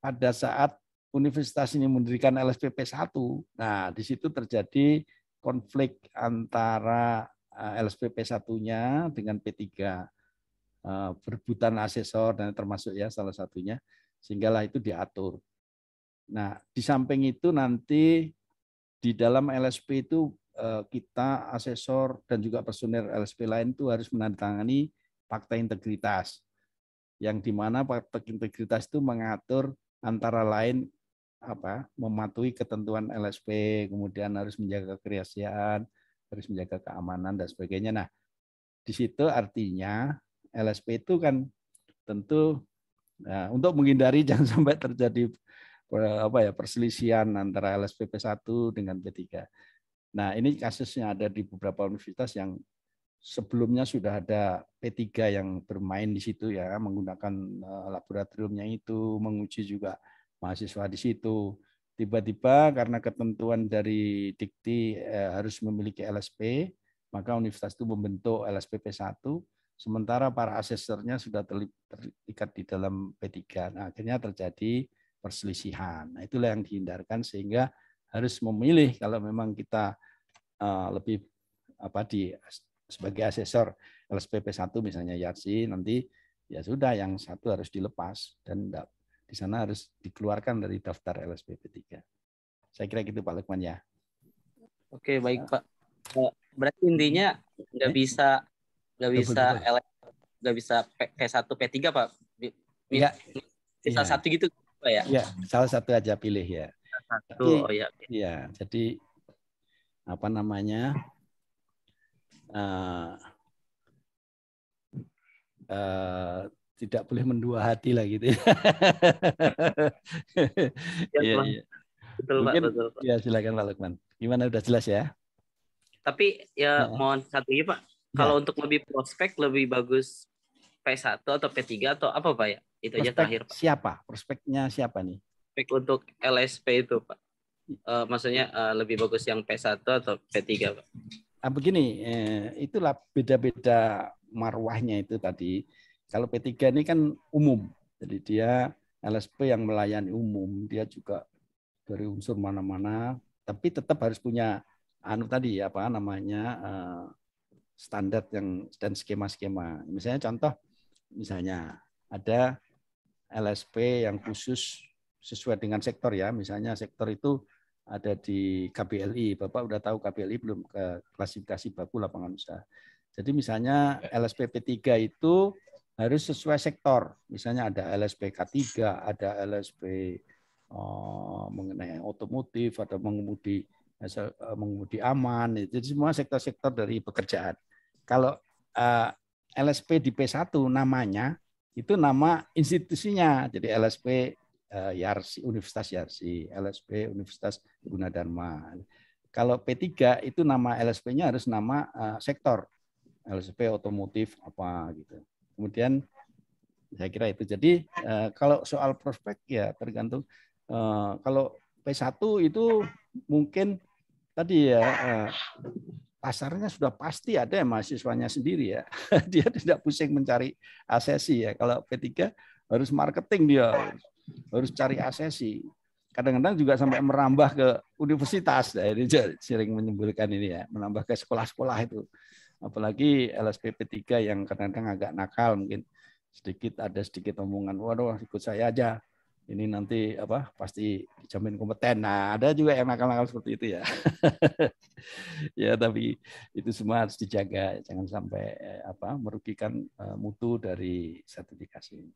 Speaker 5: Pada saat universitas ini mendirikan LSP p 1, nah di situ terjadi konflik antara eh, LSP P1-nya dengan P3 eh, berbutan asesor dan termasuk ya salah satunya. Sehinggalah itu diatur. Nah, di samping itu nanti di dalam LSP itu eh, kita asesor dan juga personel LSP lain itu harus menandatangani fakta integritas yang di mana fakta integritas itu mengatur antara lain apa mematuhi ketentuan LSP kemudian harus menjaga kerahasiaan harus menjaga keamanan dan sebagainya nah di situ artinya LSP itu kan tentu Nah, untuk menghindari jangan sampai terjadi apa ya perselisihan antara LSPP 1 dengan P3. Nah, ini kasusnya ada di beberapa universitas yang sebelumnya sudah ada P3 yang bermain di situ ya, menggunakan eh, laboratoriumnya itu, menguji juga mahasiswa di situ. Tiba-tiba karena ketentuan dari Dikti eh, harus memiliki LSP, maka universitas itu membentuk LSPP 1 Sementara para asesornya sudah terikat di dalam P3. Nah, akhirnya terjadi perselisihan. Nah, itulah yang dihindarkan sehingga harus memilih kalau memang kita uh, lebih apa di sebagai asesor LSPP 1 misalnya Yarsi nanti ya sudah yang satu harus dilepas dan di sana harus dikeluarkan dari daftar LSPP 3. Saya kira gitu Pak Lukman ya.
Speaker 7: Oke, baik Pak. Berarti intinya nggak eh? bisa nggak bisa L nggak bisa P1 p P3 Pak. iya ya. ya. satu gitu Pak ya. Iya,
Speaker 5: salah satu aja pilih ya. Satu, oh ya. Iya, jadi apa namanya? Uh, uh, tidak boleh mendua hati lah gitu. ya, ya, ya. Betul, Mungkin, Pak, betul, Pak. Ya, silakan Pak Lukman. Gimana udah jelas ya?
Speaker 7: Tapi ya nah. mohon satu lagi Pak Ya. Kalau untuk lebih prospek lebih bagus P1 atau P3 atau apa Pak ya? Itu prospek aja terakhir
Speaker 5: Pak. Siapa? Prospeknya siapa nih?
Speaker 7: Prospek untuk LSP itu Pak. Uh, maksudnya uh, lebih bagus yang P1 atau P3 Pak.
Speaker 5: Nah, begini, eh, itulah beda-beda marwahnya itu tadi. Kalau P3 ini kan umum. Jadi dia LSP yang melayani umum, dia juga dari unsur mana-mana, tapi tetap harus punya anu tadi apa namanya eh, standar yang dan skema-skema. Misalnya contoh, misalnya ada LSP yang khusus sesuai dengan sektor ya. Misalnya sektor itu ada di KBLI. Bapak udah tahu KBLI belum ke klasifikasi baku lapangan usaha. Jadi misalnya LSP P3 itu harus sesuai sektor. Misalnya ada LSP K3, ada LSP oh, mengenai otomotif, ada mengemudi eh, mengemudi aman. Jadi semua sektor-sektor dari pekerjaan. Kalau uh, eh, LSP di P1 namanya itu nama institusinya. Jadi LSP uh, eh, Yarsi Universitas Yarsi, LSP Universitas Gunadarma. Kalau P3 itu nama LSP-nya harus nama uh, sektor. LSP otomotif apa gitu. Kemudian saya kira itu. Jadi uh, kalau soal prospek ya tergantung uh, kalau P1 itu mungkin tadi ya uh, pasarnya sudah pasti ada yang mahasiswanya sendiri ya. Dia tidak pusing mencari asesi ya. Kalau P3 harus marketing dia, harus cari asesi. Kadang-kadang juga sampai merambah ke universitas. ya Ini sering menyebutkan ini ya, menambah ke sekolah-sekolah itu. Apalagi LSP P3 yang kadang-kadang agak nakal mungkin sedikit ada sedikit omongan, waduh ikut saya aja ini nanti apa pasti dijamin kompeten. Nah, ada juga yang nakal-nakal seperti itu ya. ya, tapi itu semua harus dijaga, jangan sampai eh, apa merugikan eh, mutu dari sertifikasi ini.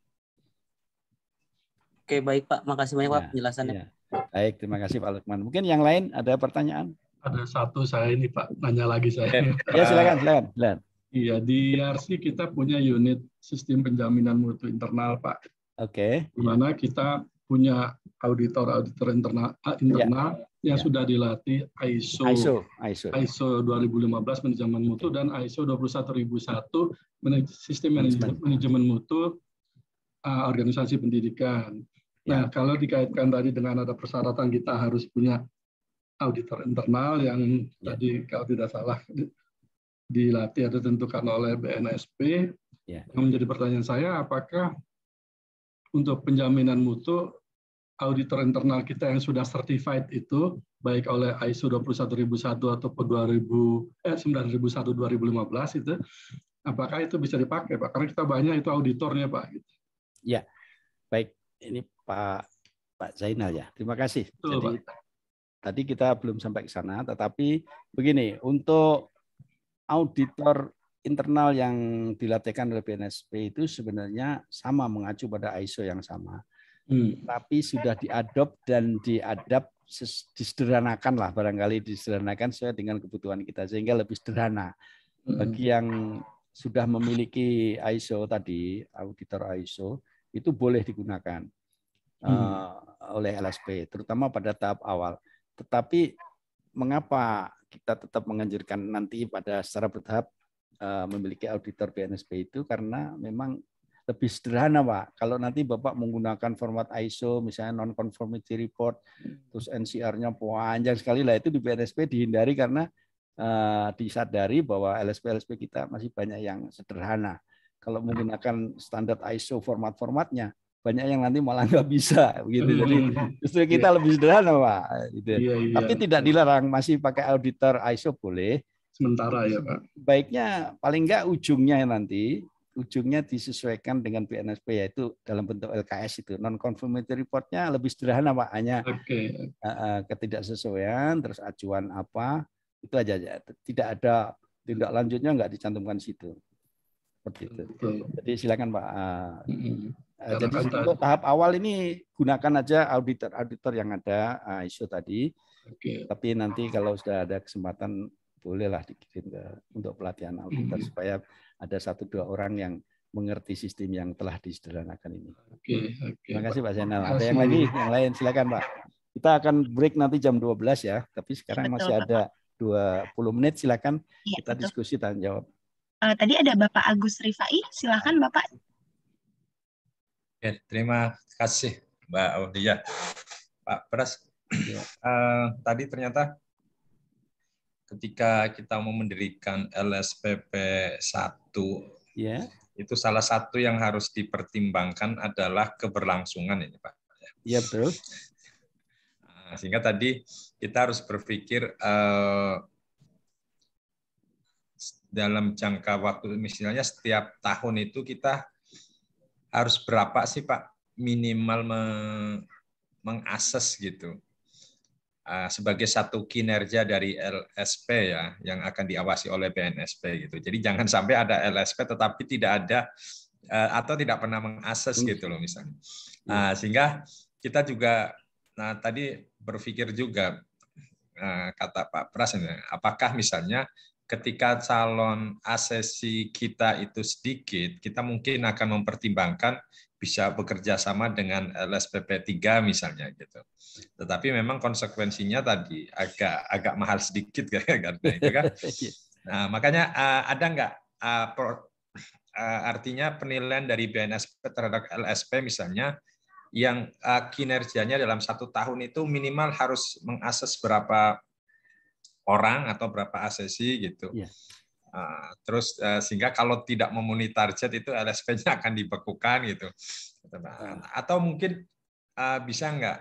Speaker 7: Oke, baik Pak. Makasih banyak ya, Pak penjelasannya. Ya.
Speaker 5: Baik, terima kasih Pak Lukman. Mungkin yang lain
Speaker 4: ada pertanyaan? Ada satu saya ini Pak, nanya lagi saya. Ya, silakan, silakan. silakan. Iya, di RC kita punya unit sistem penjaminan mutu internal, Pak. Oke. Okay. Di mana kita punya auditor-auditor ah, iya. internal, internal yeah. yang yeah. sudah dilatih ISO, ISO ISO ISO 2015 manajemen mutu dan ISO 21001 sistem manajemen, mutu uh, organisasi pendidikan. Yeah. Nah, kalau dikaitkan tadi dengan ada persyaratan kita harus punya auditor internal yang yeah. tadi kalau tidak salah dilatih atau ditentukan oleh BNSP.
Speaker 2: Yeah.
Speaker 8: Yang
Speaker 4: menjadi pertanyaan saya apakah untuk penjaminan mutu auditor internal kita yang sudah certified itu baik oleh ISO 21001 atau 2000 eh 9001 2015 itu apakah itu bisa dipakai Pak karena kita banyak itu auditornya Pak gitu.
Speaker 5: Ya. Baik, ini Pak Pak Zainal ya. Terima kasih. Betul, Jadi Pak. tadi kita belum sampai ke sana tetapi begini untuk auditor internal yang dilatihkan oleh BNSP itu sebenarnya sama mengacu pada ISO yang sama. Hmm. Tapi sudah diadop dan diadap disederhanakan lah barangkali disederhanakan sesuai dengan kebutuhan kita sehingga lebih sederhana. Hmm. Bagi yang sudah memiliki ISO tadi, auditor ISO itu boleh digunakan hmm. uh, oleh LSP terutama pada tahap awal. Tetapi mengapa kita tetap menganjurkan nanti pada secara bertahap Eh, memiliki auditor BNSP itu karena memang lebih sederhana Pak. Kalau nanti Bapak menggunakan format ISO, misalnya non-conformity report, hmm. terus NCR-nya panjang sekali lah, itu di BNSP dihindari karena uh, disadari bahwa LSP-LSP kita masih banyak yang sederhana. Kalau menggunakan standar ISO format-formatnya, banyak yang nanti malah nggak bisa Begitu. Hmm. jadi justru kita iya. lebih sederhana pak gitu. iya, iya. tapi tidak dilarang masih pakai auditor ISO boleh sementara ya Pak. Baiknya paling enggak ujungnya nanti ujungnya disesuaikan dengan PNSP yaitu dalam bentuk LKS itu non conformity reportnya lebih sederhana pak hanya okay. Eh, ketidaksesuaian terus acuan apa itu aja ya tidak ada tindak lanjutnya nggak dicantumkan situ seperti itu Betul. jadi silakan pak mm-hmm. jadi kata. untuk tahap awal ini gunakan aja auditor auditor yang ada isu ISO tadi okay. tapi nanti kalau sudah ada kesempatan bolehlah dikirim ke, untuk pelatihan auditor -hmm. supaya ada satu dua orang yang mengerti sistem yang telah disederhanakan ini. Oke, okay. Terima kasih Pak Zainal. Ada yang lagi? Yang lain silakan Pak. Kita akan break nanti jam 12 ya, tapi sekarang Betul, masih Bapak. ada 20 menit silakan ya, kita betul. diskusi tanya jawab.
Speaker 1: Uh, tadi ada Bapak Agus Rifai, silakan Bapak.
Speaker 5: Ya, terima
Speaker 8: kasih Mbak Audia. Pak Pras, ya. uh, tadi ternyata ketika kita mau mendirikan LSPP 1 yeah. itu salah satu yang harus dipertimbangkan adalah keberlangsungan ini Pak. Iya yeah, betul. Nah, sehingga tadi kita harus berpikir uh, dalam jangka waktu misalnya setiap tahun itu kita harus berapa sih Pak minimal me mengakses gitu Ah, sebagai satu kinerja dari LSP ya yang akan diawasi oleh BNSP gitu. Jadi jangan sampai ada LSP tetapi tidak ada eh, atau tidak pernah mengakses hmm. gitu loh misalnya. Nah, sehingga kita juga nah tadi berpikir juga ah, kata Pak Pras apakah misalnya ketika calon asesi kita itu sedikit, kita mungkin akan mempertimbangkan bisa bekerja sama dengan eh, LSPP 3 misalnya gitu. Tetapi memang konsekuensinya tadi agak agak mahal sedikit karena kan. Gitu kan. Iya. Nah, makanya eh, ada nggak eh, artinya penilaian dari BNSP terhadap LSP misalnya yang kinerjanya dalam satu tahun itu minimal harus mengakses berapa orang atau berapa asesi gitu. Yeah. Iya. Uh, terus uh, sehingga kalau tidak memenuhi target itu LSP-nya akan dibekukan gitu. Atau mungkin uh, bisa nggak,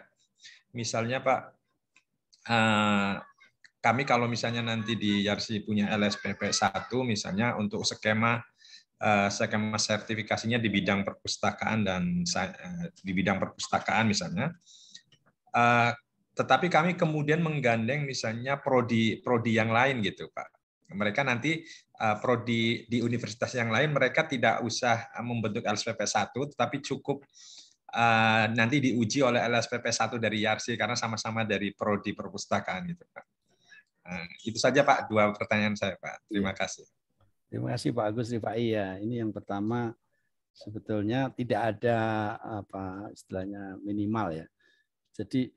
Speaker 8: misalnya Pak, uh, kami kalau misalnya nanti di Yarsi punya LSPP 1 misalnya untuk skema eh, skema sertifikasinya di bidang perpustakaan dan eh, di bidang perpustakaan misalnya, ah, tetapi kami kemudian menggandeng misalnya prodi prodi yang lain gitu Pak. Mereka nanti eh, prodi di universitas yang lain mereka tidak usah eh, membentuk LSPP 1 tetapi cukup eh, nanti diuji oleh LSPP 1 dari YARSI karena sama-sama dari prodi perpustakaan gitu Pak. Nah, itu saja Pak dua pertanyaan saya Pak. Terima iya. kasih.
Speaker 5: Terima kasih Pak Agus Pak Iya. Ini yang pertama sebetulnya tidak ada apa istilahnya minimal ya. Jadi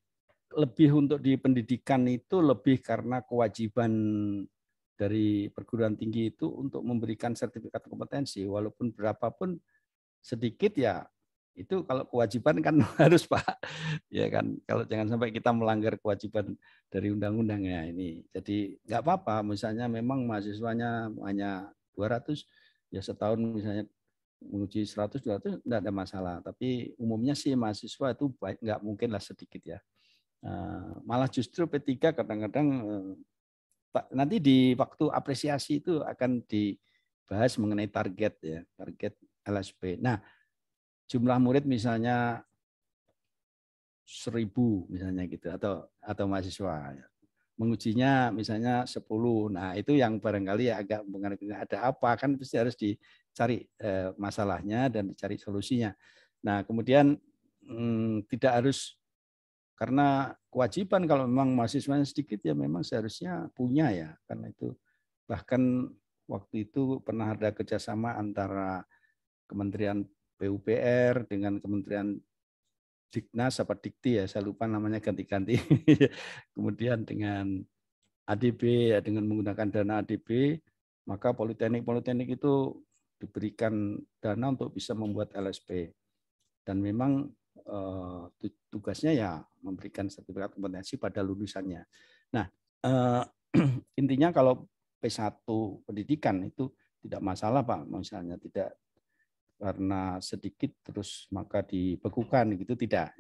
Speaker 5: lebih untuk di pendidikan itu lebih karena kewajiban dari perguruan tinggi itu untuk memberikan sertifikat kompetensi walaupun berapapun sedikit ya itu kalau kewajiban kan harus Pak ya kan kalau jangan sampai kita melanggar kewajiban dari undang undang ya ini jadi nggak apa-apa misalnya memang mahasiswanya hanya 200 ya setahun misalnya menguji 100 200 enggak ada masalah tapi umumnya sih mahasiswa itu baik nggak mungkinlah sedikit ya Eh, malah justru P3 kadang-kadang eh, nanti di waktu apresiasi itu akan dibahas mengenai target ya, target LSP. Nah, jumlah murid misalnya seribu misalnya gitu atau atau mahasiswa mengujinya misalnya 10. Nah, itu yang barangkali ya agak mengenai ada apa kan pasti harus dicari eh, masalahnya dan dicari solusinya. Nah, kemudian hmm, tidak harus karena kewajiban kalau memang mahasiswa yang sedikit ya memang seharusnya punya ya. Karena itu bahkan waktu itu pernah ada kerjasama antara Kementerian PUPR dengan Kementerian Dignas apa Dikti ya, saya lupa namanya ganti-ganti. Kemudian dengan ADB ya dengan menggunakan dana ADB, maka politeknik-politeknik itu diberikan dana untuk bisa membuat LSP. Dan memang Eh, tugasnya ya memberikan sertifikat kompetensi pada lulusannya. Nah, eh, intinya kalau P1 pendidikan itu tidak masalah Pak, misalnya tidak karena sedikit terus maka dibekukan gitu tidak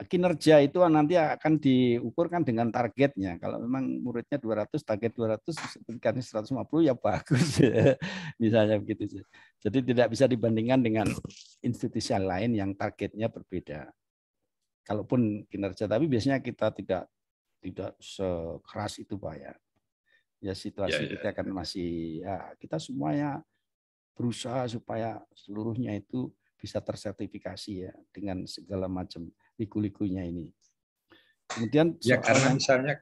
Speaker 5: kinerja itu nanti akan diukurkan dengan targetnya. Kalau memang muridnya 200, target 200, berikan 150 ya bagus. Misalnya begitu. Jadi tidak bisa dibandingkan dengan institusi lain yang targetnya berbeda. Kalaupun kinerja, tapi biasanya kita tidak tidak sekeras itu Pak ya. Ya situasi ya, ya. kita akan masih, ya, kita semuanya berusaha supaya seluruhnya itu bisa tersertifikasi ya dengan segala macam liku-likunya ini. Kemudian ya karena misalnya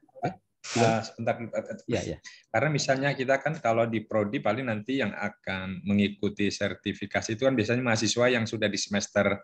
Speaker 5: Nah,
Speaker 8: sebentar eh, eh, ya, ya. karena misalnya kita kan kalau di prodi paling nanti yang akan mengikuti sertifikasi itu kan biasanya mahasiswa yang sudah di semester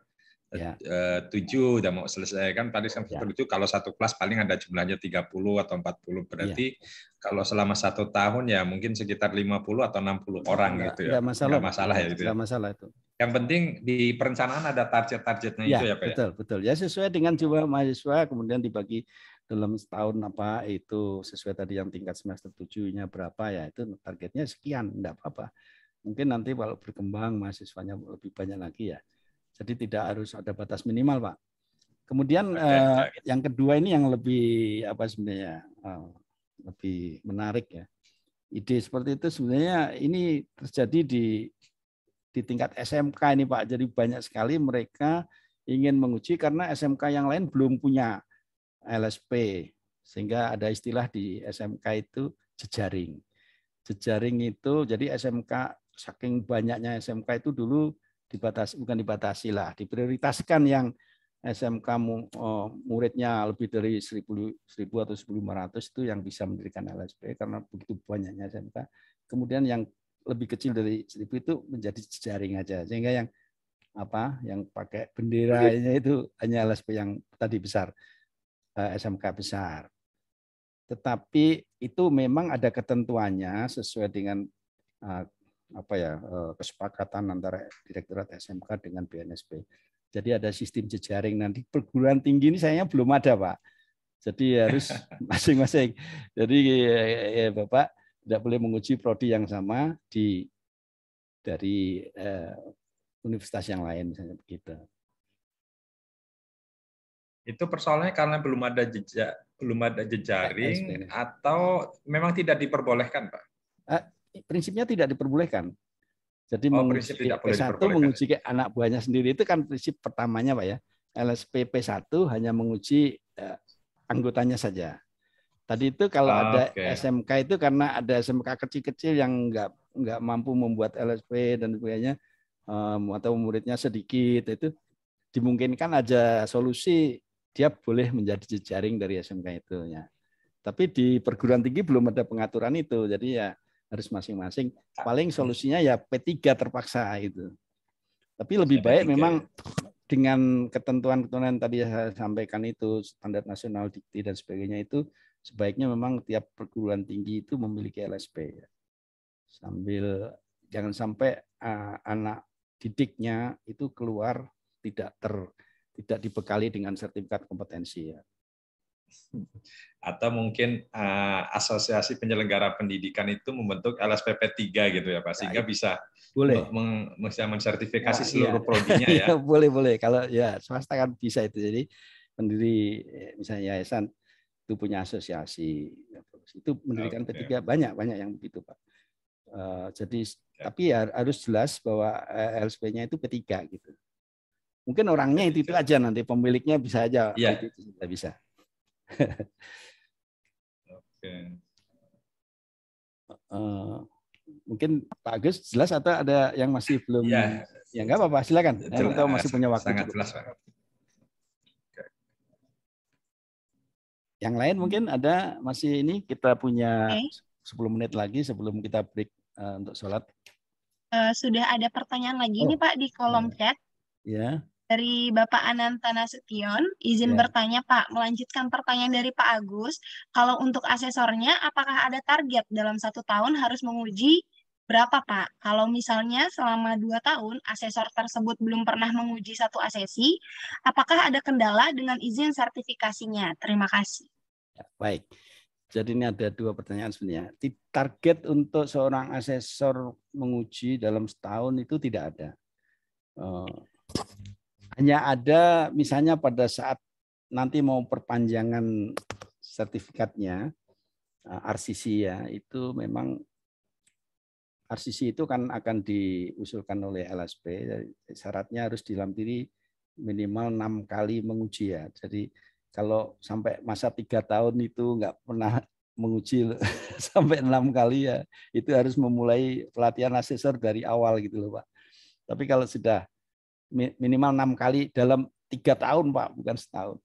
Speaker 8: eh, ya. tujuh udah mau selesai kan tadi semester ya. tujuh kalau satu kelas paling ada jumlahnya 30 atau 40 berarti ya. kalau selama satu tahun ya mungkin sekitar 50 atau 60 ya, orang ya, gitu ya. Enggak masalah. Enggak masalah ya itu. Enggak ya. masalah itu. Yang penting di perencanaan ada target-targetnya ya, itu ya Pak. Ya? Betul,
Speaker 5: betul. Ya sesuai dengan jumlah mahasiswa kemudian dibagi dalam setahun apa itu sesuai tadi yang tingkat semester tujuhnya berapa ya itu targetnya sekian enggak apa-apa. Mungkin nanti kalau berkembang mahasiswanya lebih banyak lagi ya. Jadi tidak harus ada batas minimal, Pak. Kemudian ya, eh, ya. yang kedua ini yang lebih apa sebenarnya oh, lebih menarik ya. Ide seperti itu sebenarnya ini terjadi di di tingkat SMK ini Pak. Jadi banyak sekali mereka ingin menguji karena SMK yang lain belum punya LSP. Sehingga ada istilah di SMK itu jejaring. Jejaring itu jadi SMK saking banyaknya SMK itu dulu dibatasi bukan dibatasi lah, diprioritaskan yang SMK eh, muridnya lebih dari 1000, 1000 atau 1500 itu yang bisa mendirikan LSP karena begitu banyaknya SMK. Kemudian yang lebih kecil dari seribu itu menjadi jejaring aja sehingga yang apa yang pakai benderanya itu hanya LSP yang tadi besar eh, SMK besar tetapi itu memang ada ketentuannya sesuai dengan eh, apa ya eh, kesepakatan antara direktorat SMK dengan BNSP jadi ada sistem jejaring nanti perguruan tinggi ini sayangnya belum ada pak jadi harus masing-masing jadi ya, ya, bapak tidak boleh menguji prodi yang sama di dari eh, universitas yang lain misalnya begitu.
Speaker 6: Itu persoalannya
Speaker 8: karena belum ada jejak,
Speaker 6: belum ada jejaring
Speaker 8: atau memang tidak diperbolehkan, Pak?
Speaker 5: Eh, prinsipnya tidak diperbolehkan. Jadi oh, menguji P1 menguji ke anak buahnya sendiri itu kan prinsip pertamanya, Pak ya. lspp P1 hanya menguji eh, anggotanya saja. Tadi itu kalau ah, ada SMK itu karena ada SMK kecil-kecil yang nggak nggak mampu membuat LSP dan sebagainya um, atau muridnya sedikit itu dimungkinkan aja solusi dia boleh menjadi jejaring dari SMK itu ya. Tapi di perguruan tinggi belum ada pengaturan itu. Jadi ya harus masing-masing. Paling ah. solusinya ya P3 terpaksa itu. Tapi lebih ya, baik memang dengan ketentuan-ketentuan tadi saya sampaikan itu standar nasional dikti dan sebagainya itu sebaiknya memang tiap perguruan tinggi itu memiliki LSP ya. Sambil jangan sampai uh, anak didiknya itu keluar tidak ter tidak dibekali dengan sertifikat kompetensi ya.
Speaker 8: Atau mungkin uh, asosiasi penyelenggara pendidikan itu membentuk LSPP 3 gitu ya Pak nah, sehingga ya, bisa boleh meng mensertifikasi ya, seluruh iya. prodinya ya. Iya,
Speaker 5: boleh boleh kalau ya swasta kan bisa itu. Jadi pendiri eh, misalnya yayasan itu punya asosiasi. Ya, itu mendirikan okay. ketiga banyak-banyak yang begitu, Pak. Uh, jadi okay. Ya. tapi ya harus jelas bahwa eh, LSP-nya itu ketiga gitu. Mungkin orangnya itu itu aja nanti pemiliknya bisa aja yeah. itu tidak bisa. okay. Uh, eh, mungkin Pak Agus jelas atau ada yang masih belum? Ya, yeah. ya nggak apa-apa silakan. Jelas, tahu masih punya waktu. Sangat jelas Pak. Yang lain mungkin hmm. ada masih ini kita punya okay. 10 menit lagi sebelum kita break uh, untuk sholat.
Speaker 1: Uh, sudah ada pertanyaan lagi oh. nih Pak di kolom yeah. chat. Ya. Yeah. Dari Bapak Ananta Nasution, izin ya. bertanya Pak, melanjutkan pertanyaan dari Pak Agus, kalau untuk asesornya, apakah ada target dalam satu tahun harus menguji Berapa, Pak? Kalau misalnya selama dua tahun asesor tersebut belum pernah menguji satu asesi, apakah ada kendala dengan izin sertifikasinya? Terima kasih.
Speaker 5: Ya, baik. Jadi ini ada dua pertanyaan sebenarnya. Target untuk seorang asesor menguji dalam setahun itu tidak ada. Eh, hanya ada misalnya pada saat nanti mau perpanjangan sertifikatnya eh, RCC ya, itu memang RCC itu kan akan diusulkan oleh LSP. Syaratnya harus dilampiri minimal enam kali menguji ya. Jadi kalau sampai masa tiga tahun itu nggak pernah menguji sampai enam kali ya itu harus memulai pelatihan asesor dari awal gitu loh pak. Tapi kalau sudah minimal enam kali dalam tiga tahun pak bukan setahun.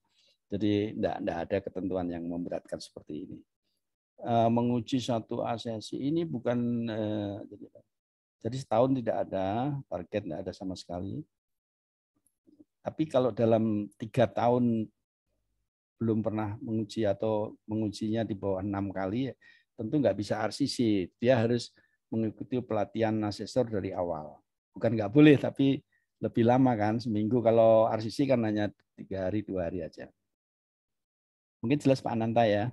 Speaker 5: Jadi enggak, enggak ada ketentuan yang memberatkan seperti ini. Eh, menguji satu asesi ini bukan eh, jadi, jadi setahun tidak ada target tidak ada sama sekali. Tapi kalau dalam tiga tahun belum pernah menguji atau mengujinya di bawah enam kali, ya, tentu nggak bisa RCC. Dia harus mengikuti pelatihan asesor dari awal. Bukan nggak boleh, tapi lebih lama kan seminggu kalau RCC kan hanya tiga hari dua hari aja. Mungkin jelas Pak Ananta ya.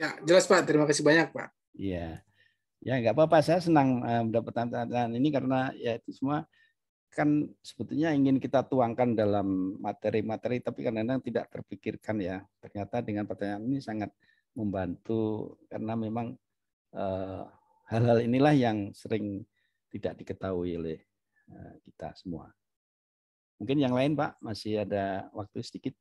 Speaker 2: Ya, jelas Pak. Terima kasih banyak Pak.
Speaker 6: Iya.
Speaker 5: Ya, nggak apa-apa. Saya senang eh, mendapat tantangan ini karena ya itu semua kan sebetulnya ingin kita tuangkan dalam materi-materi, tapi kadang-kadang tidak terpikirkan ya. Ternyata dengan pertanyaan ini sangat membantu karena memang hal eh, hal-hal inilah yang sering tidak diketahui oleh eh, kita semua. Mungkin yang lain Pak masih ada waktu sedikit.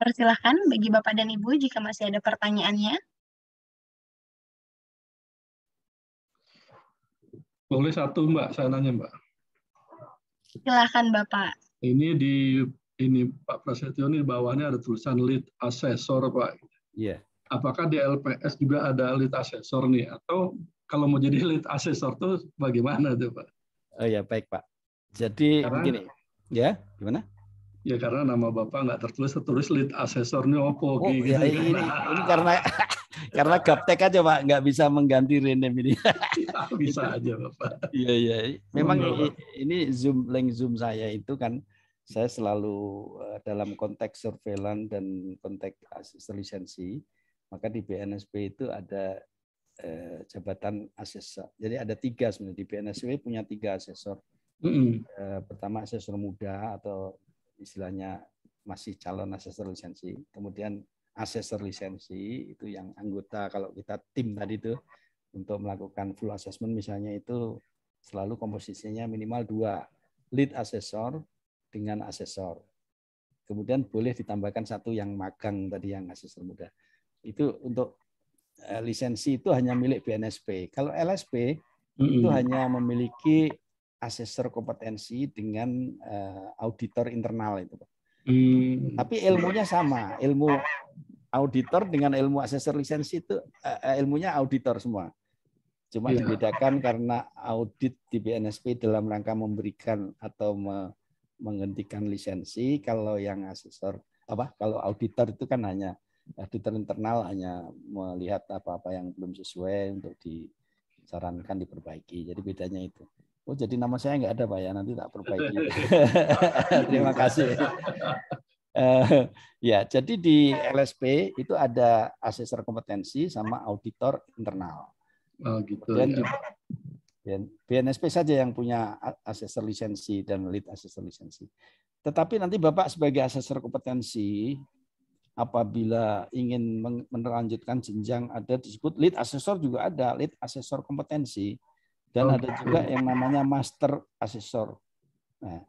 Speaker 2: Persilahkan bagi Bapak dan Ibu jika masih ada pertanyaannya.
Speaker 4: Boleh satu Mbak, saya nanya Mbak.
Speaker 1: Silahkan Bapak.
Speaker 4: Ini di ini Pak Prasetyo ini bawahnya ada tulisan lead assessor Pak. Iya. Yeah. Apakah di LPS juga ada lead assessor nih atau kalau mau jadi lead assessor tuh bagaimana tuh Pak?
Speaker 5: Oh ya baik Pak.
Speaker 4: Jadi Karena, begini, ya gimana? Ya karena nama Bapak nggak tertulis, tertulis lead asesor ini opo. Oh, gitu. ya, ini, ini, ini karena
Speaker 5: karena gaptek aja Pak, nggak bisa mengganti rename ini. Iya, bisa aja Bapak. Iya, iya. Memang iya, Bapak. ini Zoom, link Zoom saya itu kan saya selalu eh, dalam konteks surveillance dan konteks lisensi, maka di BNSP itu ada eh, jabatan asesor. Jadi ada tiga sebenarnya di BNSP punya tiga asesor. Mm -hmm. pertama asesor muda atau istilahnya masih calon asesor lisensi. Kemudian asesor lisensi itu yang anggota kalau kita tim tadi itu untuk melakukan full assessment misalnya itu selalu komposisinya minimal dua lead asesor dengan asesor. Kemudian boleh ditambahkan satu yang magang tadi yang asesor muda. Itu untuk eh, lisensi itu hanya milik BNSP. Kalau LSP mm -hmm. itu hanya memiliki asesor kompetensi dengan uh, auditor internal itu Hmm. Tapi ilmunya sama, ilmu auditor dengan ilmu asesor lisensi itu uh, ilmunya auditor semua. Cuma ya. dibedakan karena audit di BNSP dalam rangka memberikan atau me menghentikan lisensi, kalau yang asesor apa kalau auditor itu kan hanya auditor internal hanya melihat apa-apa yang belum sesuai untuk disarankan diperbaiki. Jadi bedanya itu. Oh jadi nama saya nggak ada Pak ya, nanti tak perbaiki. Terima kasih. Eh, ya, jadi di LSP itu ada asesor kompetensi sama auditor internal. Oh, gitu. Dan ya. BNSP saja yang punya asesor lisensi dan lead asesor lisensi. Tetapi nanti Bapak sebagai asesor kompetensi apabila ingin melanjutkan jenjang ada disebut lead asesor juga ada, lead asesor kompetensi. Dan oh. ada juga yang namanya master asesor. Nah,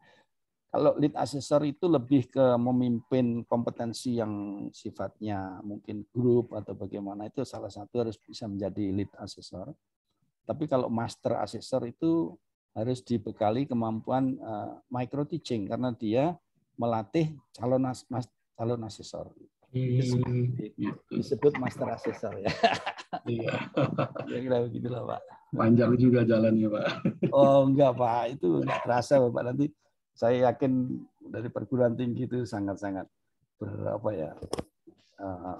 Speaker 5: kalau lead asesor itu lebih ke memimpin kompetensi yang sifatnya mungkin grup atau bagaimana itu salah satu harus bisa menjadi lead asesor. Tapi kalau master asesor itu harus dibekali kemampuan eh, micro teaching karena dia melatih calon as calon asesor hmm. disebut
Speaker 4: master asesor ya Iya. Kira-kira begitulah Pak. Panjang juga jalannya Pak.
Speaker 5: Oh enggak Pak, itu enggak terasa Pak. Nanti saya yakin dari perguruan tinggi itu sangat-sangat berapa ya uh,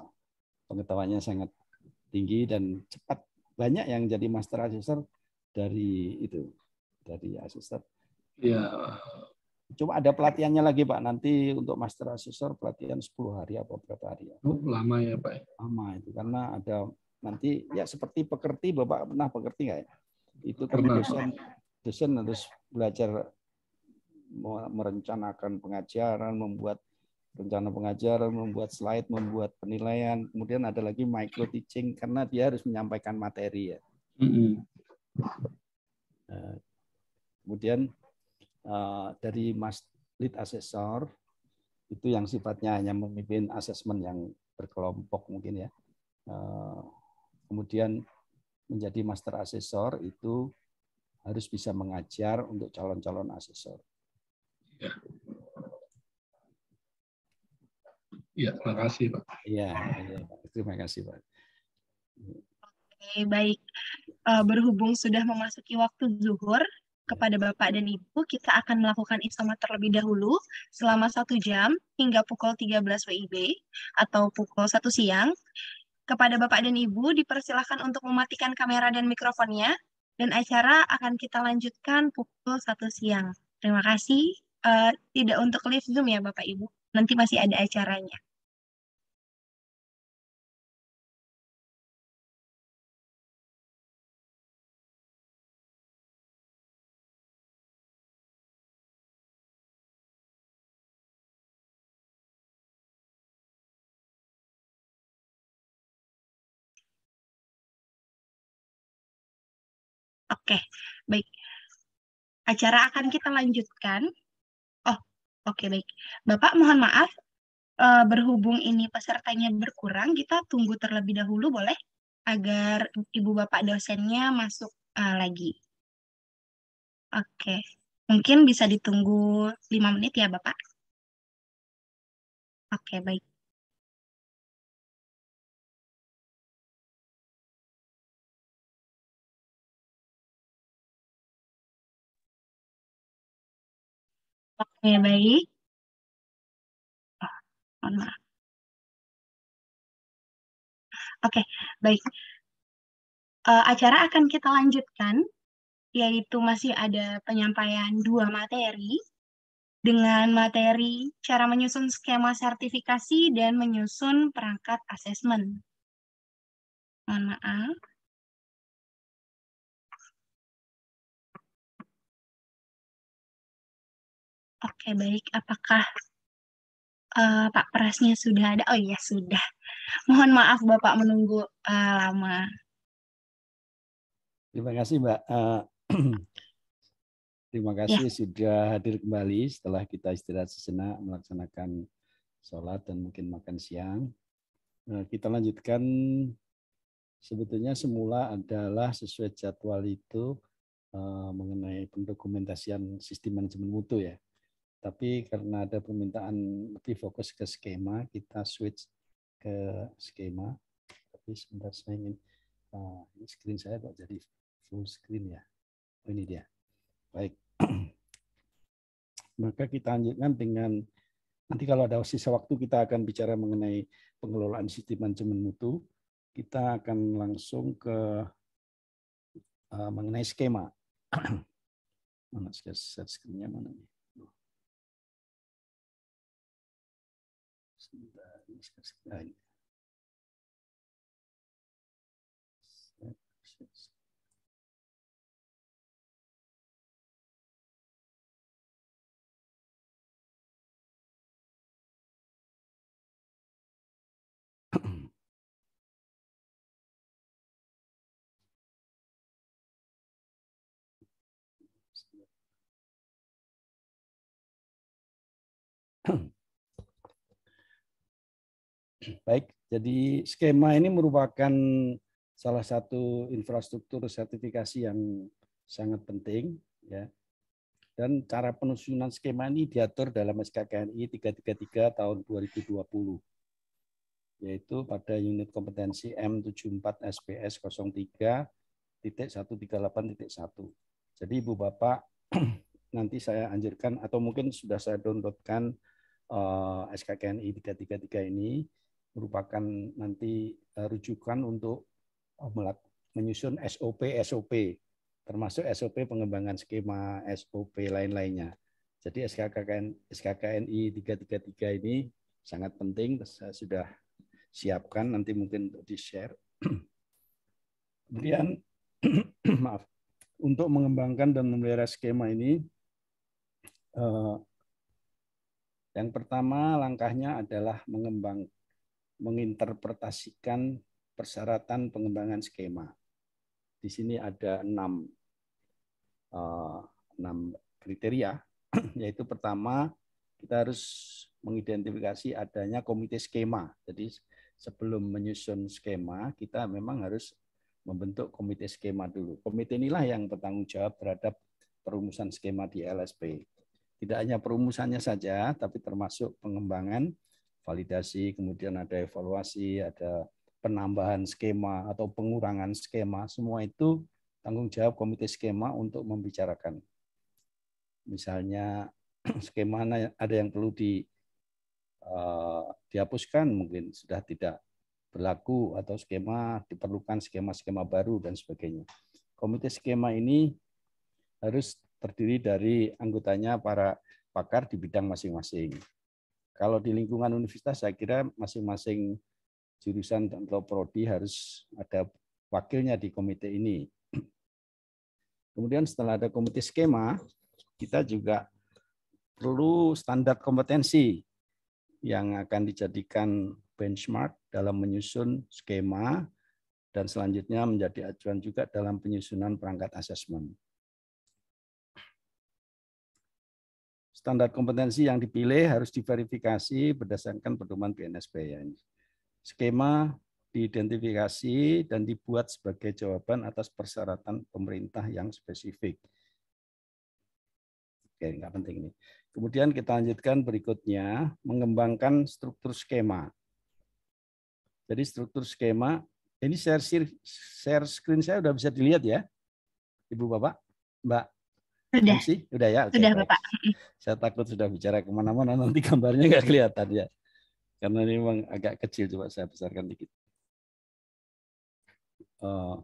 Speaker 5: pengetahuannya sangat tinggi dan cepat banyak yang jadi master assessor dari itu dari asesor Iya. Cuma ada pelatihannya lagi Pak nanti untuk master assessor pelatihan 10 hari apa berapa hari ya? Oh, lama ya Pak. Lama itu karena ada nanti ya seperti pekerti bapak pernah pekerti nggak ya itu kan dosen dosen harus belajar merencanakan pengajaran membuat rencana pengajaran membuat slide membuat penilaian kemudian ada lagi micro teaching karena dia harus menyampaikan materi ya eh, kemudian eh, dari mas lead assessor itu yang sifatnya hanya memimpin asesmen yang berkelompok mungkin ya eh, kemudian menjadi master asesor itu harus bisa mengajar untuk calon-calon asesor.
Speaker 2: Ya.
Speaker 6: Ya, terima kasih Pak.
Speaker 5: Ya, ya terima
Speaker 6: kasih Pak.
Speaker 1: Oke, baik. Eh, berhubung sudah memasuki waktu zuhur, kepada Bapak dan Ibu, kita akan melakukan isoma terlebih dahulu selama satu jam hingga pukul 13 WIB atau pukul 1 siang kepada Bapak dan Ibu, dipersilahkan untuk mematikan kamera dan mikrofonnya, dan acara akan kita lanjutkan pukul satu siang. Terima kasih. Uh, tidak untuk live Zoom ya Bapak Ibu, nanti masih ada acaranya. Oke, baik. Acara akan kita lanjutkan. Oh, oke okay, baik. Bapak mohon maaf uh, berhubung ini pesertanya berkurang, kita tunggu terlebih dahulu boleh agar ibu bapak dosennya masuk uh, lagi. Oke, mungkin bisa ditunggu lima menit ya Bapak.
Speaker 2: Oke, baik. Ya baik. Oke,
Speaker 1: okay, baik. Uh, acara akan kita lanjutkan, yaitu masih ada penyampaian dua materi dengan materi cara menyusun skema sertifikasi dan menyusun perangkat asesmen.
Speaker 2: Mohon maaf. Oke, baik. Apakah uh, Pak Prasnya sudah ada? Oh iya, sudah. Mohon maaf Bapak menunggu uh, lama.
Speaker 5: Terima kasih Mbak. Uh, terima ya. kasih ya. sudah hadir kembali setelah kita istirahat sejenak melaksanakan sholat dan mungkin makan siang. Nah, kita lanjutkan. Sebetulnya semula adalah sesuai jadwal itu mengenai pendokumentasian sistem manajemen mutu ya. Tapi karena ada permintaan lebih fokus ke skema, kita switch ke skema. Tapi sebentar saya ingin uh, ini screen saya kok jadi full screen ya. Oh, ini dia. Baik. Maka kita lanjutkan dengan nanti kalau ada sisa waktu kita akan bicara mengenai pengelolaan sistem manajemen mutu. Kita akan langsung ke uh, mengenai skema.
Speaker 6: mana set screen mana nih?
Speaker 2: uh,
Speaker 5: Baik, jadi skema ini merupakan salah satu infrastruktur sertifikasi yang sangat penting ya. Dan cara penusunan skema ini diatur dalam SKKNI 333 tahun 2020 yaitu pada unit kompetensi M74 SPS 031381 Jadi Ibu Bapak nanti saya anjurkan atau mungkin sudah saya downloadkan uh, SKKNI 333 ini merupakan nanti eh, rujukan untuk eh, menyusun SOP-SOP, termasuk SOP pengembangan skema SOP lain-lainnya. Jadi SKKN, SKKNI 333 ini sangat penting, saya sudah siapkan, nanti mungkin untuk di-share. Kemudian, maaf, untuk mengembangkan dan memelihara skema ini, eh, yang pertama langkahnya adalah mengembangkan menginterpretasikan persyaratan pengembangan skema. Di sini ada enam, uh, enam kriteria, yaitu pertama kita harus mengidentifikasi adanya komite skema. Jadi sebelum menyusun skema, kita memang harus membentuk komite skema dulu. Komite inilah yang bertanggung jawab terhadap perumusan skema di LSP. Tidak hanya perumusannya saja, tapi termasuk pengembangan validasi, kemudian ada evaluasi, ada penambahan skema atau pengurangan skema, semua itu tanggung jawab komite skema untuk membicarakan. Misalnya skema ada yang perlu di uh, dihapuskan mungkin sudah tidak berlaku atau skema diperlukan skema-skema baru dan sebagainya. Komite skema ini harus terdiri dari anggotanya para pakar di bidang masing-masing. Kalau di lingkungan universitas saya kira masing-masing jurusan atau prodi harus ada wakilnya di komite ini. Kemudian setelah ada komite skema, kita juga perlu standar kompetensi yang akan dijadikan benchmark dalam menyusun skema dan selanjutnya menjadi acuan juga dalam penyusunan perangkat asesmen. standar kompetensi yang dipilih harus diverifikasi berdasarkan pedoman BNSP ya ini. Skema diidentifikasi dan dibuat sebagai jawaban atas persyaratan pemerintah yang spesifik. Oke, nggak penting ini. Kemudian kita lanjutkan berikutnya, mengembangkan struktur skema. Jadi struktur skema, ini share, share screen saya sudah bisa dilihat ya, Ibu Bapak, Mbak. Sudah. MC? Udah ya? Okay, sudah, Bapak. Saya takut sudah bicara kemana-mana, nanti gambarnya nggak kelihatan ya. Karena ini memang agak kecil, coba saya besarkan dikit. Uh,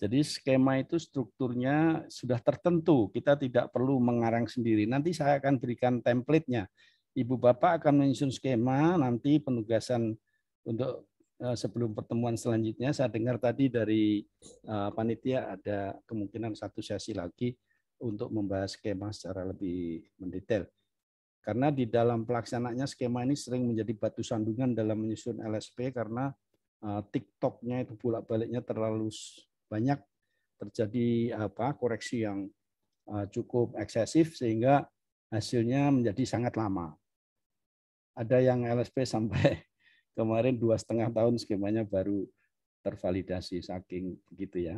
Speaker 5: jadi skema itu strukturnya sudah tertentu, kita tidak perlu mengarang sendiri. Nanti saya akan berikan template-nya. Ibu Bapak akan menyusun skema, nanti penugasan untuk Eh, sebelum pertemuan selanjutnya saya dengar tadi dari eh, panitia ada kemungkinan satu sesi lagi untuk membahas skema secara lebih mendetail. Karena di dalam pelaksanaannya skema ini sering menjadi batu sandungan dalam menyusun LSP karena eh, TikToknya itu bolak-baliknya terlalu banyak terjadi apa koreksi yang cukup eksesif sehingga hasilnya menjadi sangat lama. Ada yang LSP sampai kemarin dua setengah tahun skemanya baru tervalidasi saking begitu ya.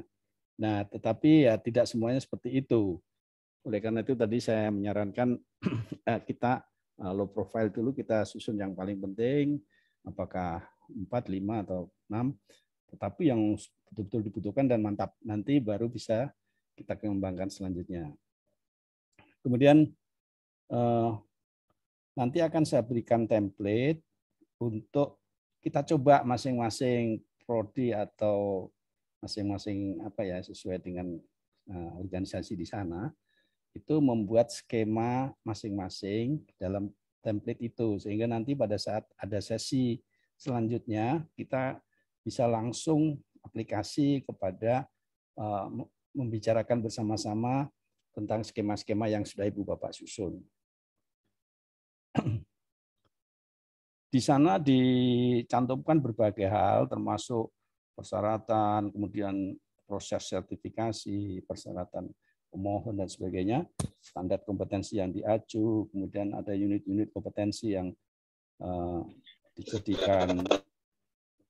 Speaker 5: Nah, tetapi ya tidak semuanya seperti itu. Oleh karena itu tadi saya menyarankan eh, kita eh, low profile dulu kita susun yang paling penting apakah 4, 5 atau 6 tetapi yang betul-betul dibutuhkan dan mantap nanti baru bisa kita kembangkan selanjutnya. Kemudian eh, nanti akan saya berikan template untuk kita coba masing-masing prodi atau masing-masing apa ya sesuai dengan eh, organisasi di sana itu membuat skema masing-masing dalam template itu sehingga nanti pada saat ada sesi selanjutnya kita bisa langsung aplikasi kepada eh, membicarakan bersama-sama tentang skema-skema yang sudah Ibu Bapak susun. Di sana dicantumkan berbagai hal termasuk persyaratan, kemudian proses sertifikasi, persyaratan pemohon dan sebagainya, standar kompetensi yang diacu, kemudian ada unit-unit kompetensi yang uh, dijadikan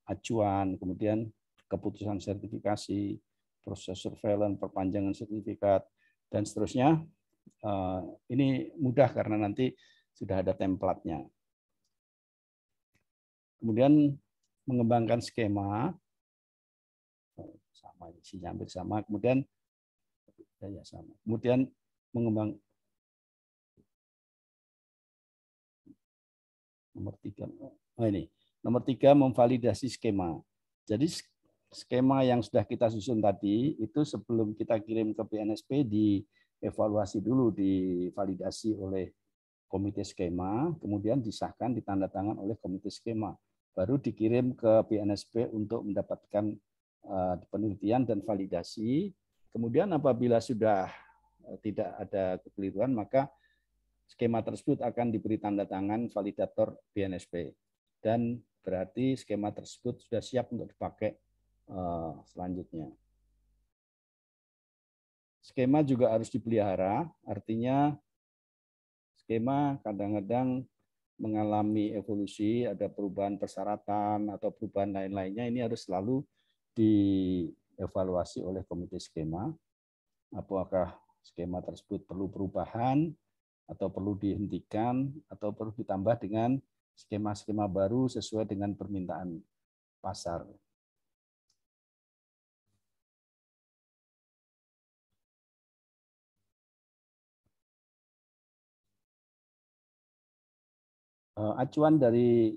Speaker 5: acuan, kemudian keputusan sertifikasi, proses surveillance, perpanjangan sertifikat, dan seterusnya. uh, ini mudah karena nanti sudah ada templatenya.
Speaker 6: Kemudian mengembangkan skema sama isinya hampir sama. Kemudian ya, ya sama. Kemudian mengembang nomor tiga.
Speaker 5: Oh ini nomor tiga memvalidasi skema. Jadi skema yang sudah kita susun tadi itu sebelum kita kirim ke PNSP dievaluasi dulu, divalidasi oleh komite skema, kemudian disahkan ditandatangan oleh komite skema, baru dikirim ke BNSP untuk mendapatkan eh, penelitian dan validasi. Kemudian apabila sudah eh, tidak ada kekeliruan, maka skema tersebut akan diberi tanda tangan validator BNSP. Dan berarti skema tersebut sudah siap untuk dipakai eh, selanjutnya. Skema juga harus dipelihara, artinya skema kadang-kadang mengalami evolusi, ada perubahan persyaratan atau perubahan lain-lainnya, ini harus selalu dievaluasi oleh komite skema. Apakah skema tersebut perlu perubahan atau perlu dihentikan atau perlu ditambah dengan skema-skema baru sesuai dengan permintaan pasar.
Speaker 6: Eh, acuan dari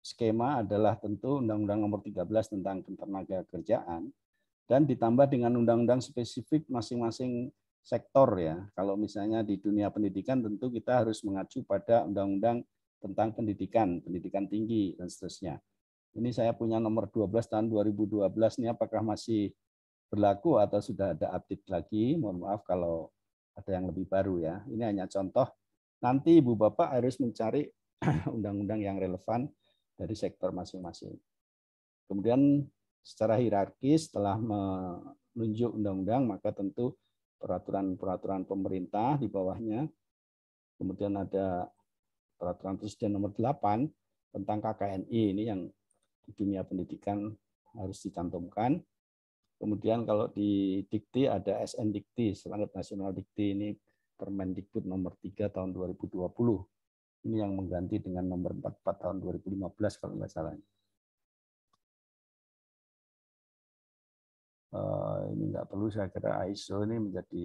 Speaker 5: skema adalah tentu Undang-Undang Nomor 13 tentang Ketenaga Kerjaan dan ditambah dengan undang-undang spesifik masing-masing sektor ya. Kalau misalnya di dunia pendidikan tentu kita harus mengacu pada Undang-Undang tentang pendidikan, pendidikan tinggi dan seterusnya. Ini saya punya nomor 12 tahun 2012 ini apakah masih berlaku atau sudah ada update lagi? Mohon maaf kalau ada yang lebih baru ya. Ini hanya contoh. Nanti Ibu Bapak harus mencari undang-undang yang relevan dari sektor masing-masing. Kemudian secara hierarkis telah menunjuk undang-undang maka tentu peraturan-peraturan pemerintah di bawahnya. Kemudian ada peraturan presiden nomor 8 tentang KKNI ini yang di dunia pendidikan harus dicantumkan. Kemudian kalau di Dikti ada SN Dikti, Standar Nasional Dikti ini Permendikbud nomor 3 tahun 2020 ini yang mengganti dengan nomor 44 tahun
Speaker 6: 2015 kalau nggak salah. Eh, ini nggak perlu saya kira ISO ini menjadi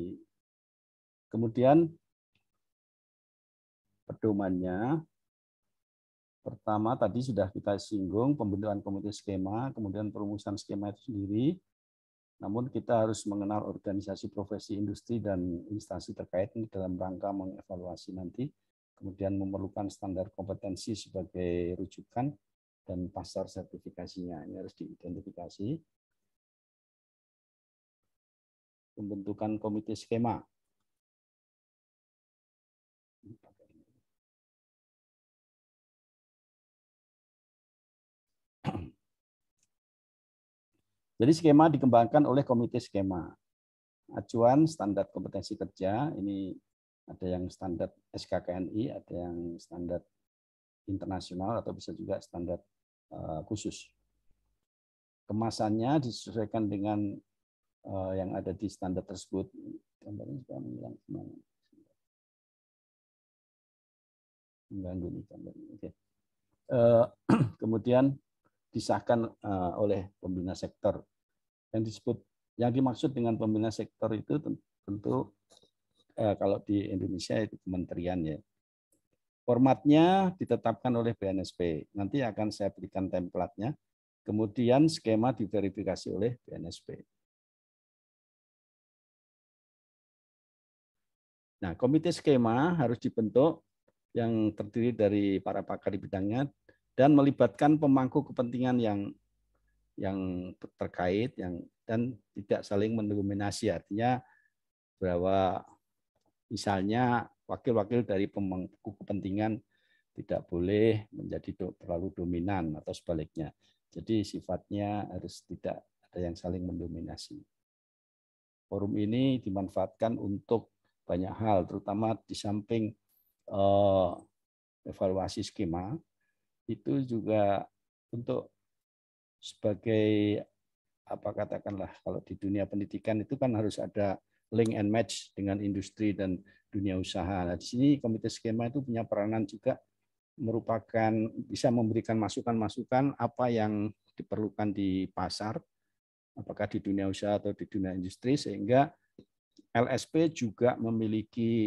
Speaker 6: kemudian pedomannya pertama
Speaker 5: tadi sudah kita singgung pembentukan komite skema, kemudian perumusan skema itu sendiri. Namun kita harus mengenal organisasi profesi industri dan instansi terkait ini dalam rangka mengevaluasi nanti kemudian memerlukan standar kompetensi sebagai rujukan dan pasar sertifikasinya ini harus diidentifikasi.
Speaker 6: Pembentukan komite skema. Jadi skema dikembangkan
Speaker 5: oleh komite skema. Acuan standar kompetensi kerja ini ada yang standar SKKNI, ada yang standar internasional atau bisa juga standar eh, khusus. Kemasannya disesuaikan dengan eh, yang ada di standar tersebut. Gambarnya sudah menghilang
Speaker 6: Mengganggu nih gambarnya. Oke. Eh,
Speaker 5: kemudian disahkan oleh pembina sektor. Yang disebut yang dimaksud dengan pembina sektor itu tentu Eh, kalau di Indonesia itu kementerian ya. Formatnya ditetapkan oleh BNSP. Nanti akan saya berikan templatenya. Kemudian skema diverifikasi oleh BNSP. Nah, komite skema harus dibentuk yang terdiri dari para pakar di bidangnya dan melibatkan pemangku kepentingan yang yang terkait yang dan tidak saling mendominasi artinya bahwa Misalnya wakil-wakil dari pemangku kepentingan tidak boleh menjadi terlalu dominan atau sebaliknya. Jadi sifatnya harus tidak ada yang saling mendominasi. Forum ini dimanfaatkan untuk banyak hal, terutama di samping eh, evaluasi skema, itu juga untuk sebagai apa katakanlah kalau di dunia pendidikan itu kan harus ada link and match dengan industri dan dunia usaha. Nah, di sini komite skema itu punya peranan juga merupakan bisa memberikan masukan-masukan apa yang diperlukan di pasar, apakah di dunia usaha atau di dunia industri sehingga LSP juga memiliki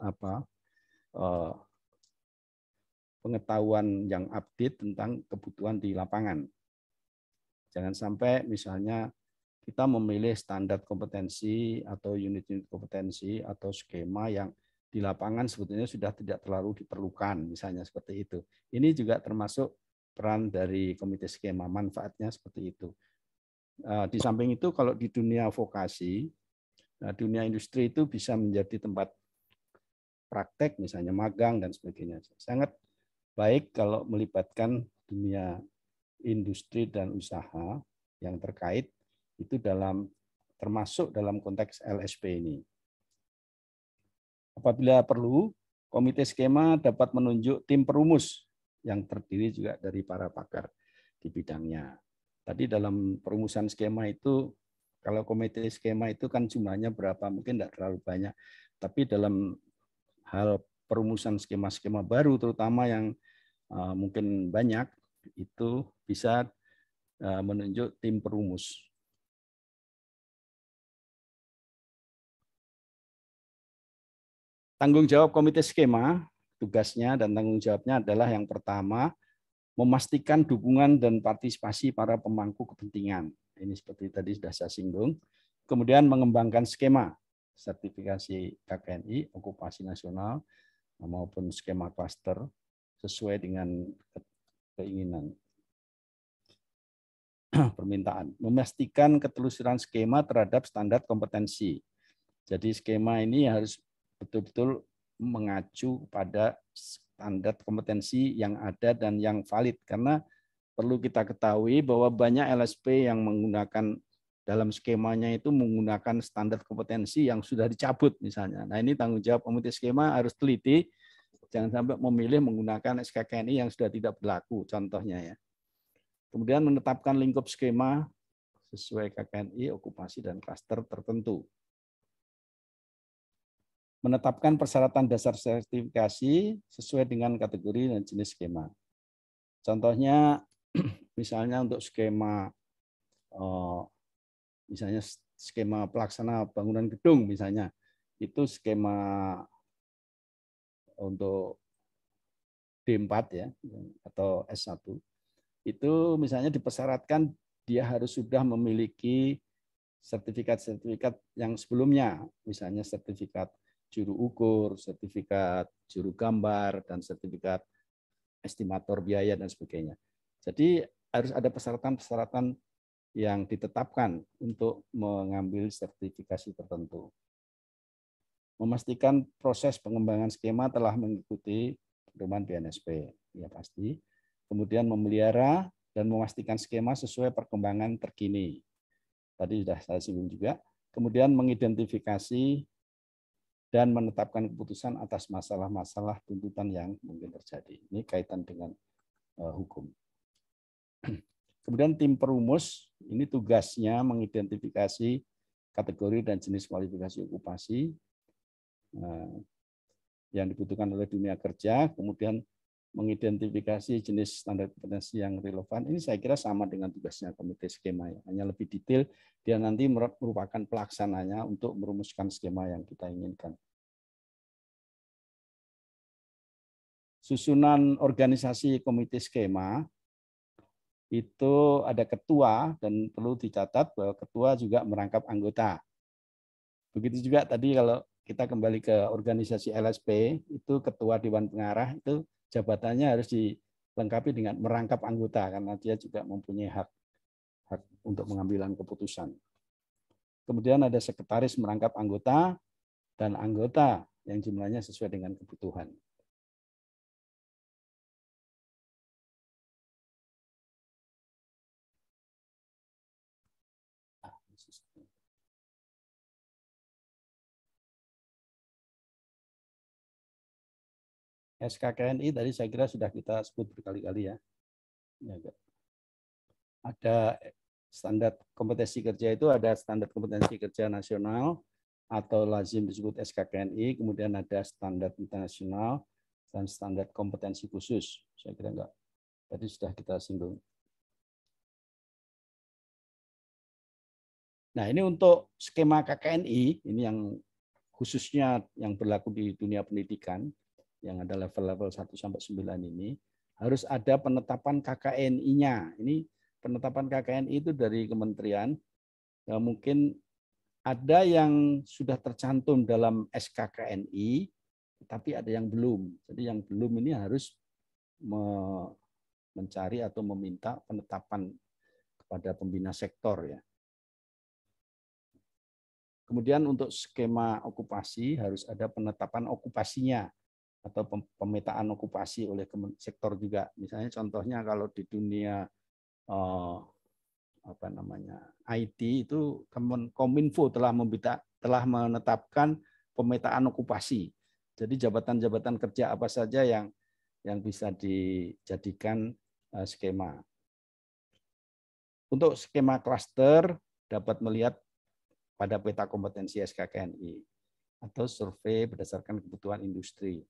Speaker 5: apa eh, pengetahuan yang update tentang kebutuhan di lapangan. Jangan sampai misalnya kita memilih standar kompetensi atau unit-unit kompetensi atau skema yang di lapangan sebetulnya sudah tidak terlalu diperlukan, misalnya seperti itu. Ini juga termasuk peran dari komite skema, manfaatnya seperti itu. Eh, di samping itu, kalau di dunia vokasi, eh, dunia industri itu bisa menjadi tempat praktek, misalnya magang dan sebagainya. Sangat baik kalau melibatkan dunia industri dan usaha yang terkait itu dalam termasuk dalam konteks LSP ini. Apabila perlu, komite skema dapat menunjuk tim perumus yang terdiri juga dari para pakar di bidangnya. Tadi dalam perumusan skema itu, kalau komite skema itu kan jumlahnya berapa, mungkin tidak terlalu banyak. Tapi dalam hal perumusan skema-skema baru, terutama yang eh, mungkin banyak, itu bisa eh, menunjuk tim perumus Tanggung jawab komite skema, tugasnya dan tanggung jawabnya adalah yang pertama, memastikan dukungan dan partisipasi para pemangku kepentingan. Ini seperti tadi sudah saya singgung. Kemudian mengembangkan skema sertifikasi KKNI, okupasi nasional, maupun skema klaster sesuai dengan keinginan permintaan. Memastikan ketelusuran skema terhadap standar kompetensi. Jadi skema ini harus betul-betul mengacu pada standar kompetensi yang ada dan yang valid karena perlu kita ketahui bahwa banyak LSP yang menggunakan dalam skemanya itu menggunakan standar kompetensi yang sudah dicabut misalnya. Nah ini tanggung jawab komite skema harus teliti, jangan sampai memilih menggunakan SKKNI yang sudah tidak berlaku contohnya ya. Kemudian menetapkan lingkup skema sesuai KKNI, okupasi, dan klaster tertentu menetapkan persyaratan dasar sertifikasi sesuai dengan kategori dan jenis skema. Contohnya misalnya untuk skema eh, misalnya skema pelaksana bangunan gedung misalnya itu skema untuk D4 ya atau S1 itu misalnya dipersyaratkan dia harus sudah memiliki sertifikat-sertifikat yang sebelumnya misalnya sertifikat juru ukur, sertifikat juru gambar, dan sertifikat estimator biaya dan sebagainya. Jadi harus ada persyaratan-persyaratan yang ditetapkan untuk mengambil sertifikasi tertentu. Memastikan proses pengembangan skema telah mengikuti pedoman BNSP, ya pasti. Kemudian memelihara dan memastikan skema sesuai perkembangan terkini. Tadi sudah saya singgung juga. Kemudian mengidentifikasi dan menetapkan keputusan atas masalah-masalah tuntutan yang mungkin terjadi. Ini kaitan dengan eh, hukum. Kemudian tim perumus ini tugasnya mengidentifikasi kategori dan jenis kualifikasi okupasi eh, yang dibutuhkan oleh dunia kerja, kemudian mengidentifikasi jenis standar kompetensi yang relevan. Ini saya kira sama dengan tugasnya komite skema ya. Hanya lebih detail dia nanti merupakan pelaksananya untuk merumuskan skema yang kita inginkan.
Speaker 6: Susunan organisasi komite skema
Speaker 5: itu ada ketua dan perlu dicatat bahwa ketua juga merangkap anggota. Begitu juga tadi kalau kita kembali ke organisasi LSP itu ketua dewan pengarah itu jabatannya harus dilengkapi dengan merangkap anggota karena dia juga mempunyai hak hak untuk mengambilan keputusan. Kemudian ada sekretaris merangkap anggota dan anggota yang
Speaker 6: jumlahnya sesuai dengan kebutuhan. SKKNI tadi saya kira sudah kita sebut berkali-kali ya.
Speaker 5: ya ada standar kompetensi kerja itu ada standar kompetensi kerja nasional atau lazim disebut SKKNI, kemudian ada standar internasional dan standar kompetensi khusus. Saya kira enggak.
Speaker 6: Tadi sudah kita singgung.
Speaker 5: Nah, ini untuk skema KKNI, ini yang khususnya yang berlaku di dunia pendidikan yang ada level-level 1 sampai 9 ini harus ada penetapan KKNI-nya. Ini penetapan KKNI itu dari kementerian. Ya mungkin ada yang sudah tercantum dalam SKKNI, tapi ada yang belum. Jadi yang belum ini harus mencari atau meminta penetapan kepada pembina sektor ya. Kemudian untuk skema okupasi harus ada penetapan okupasinya atau pemetaan okupasi oleh sektor juga. Misalnya contohnya kalau di dunia eh, apa namanya IT itu Kominfo telah membita, telah menetapkan pemetaan okupasi. Jadi jabatan-jabatan kerja apa saja yang yang bisa dijadikan eh, skema. Untuk skema klaster dapat melihat pada peta kompetensi SKKNI atau survei berdasarkan kebutuhan industri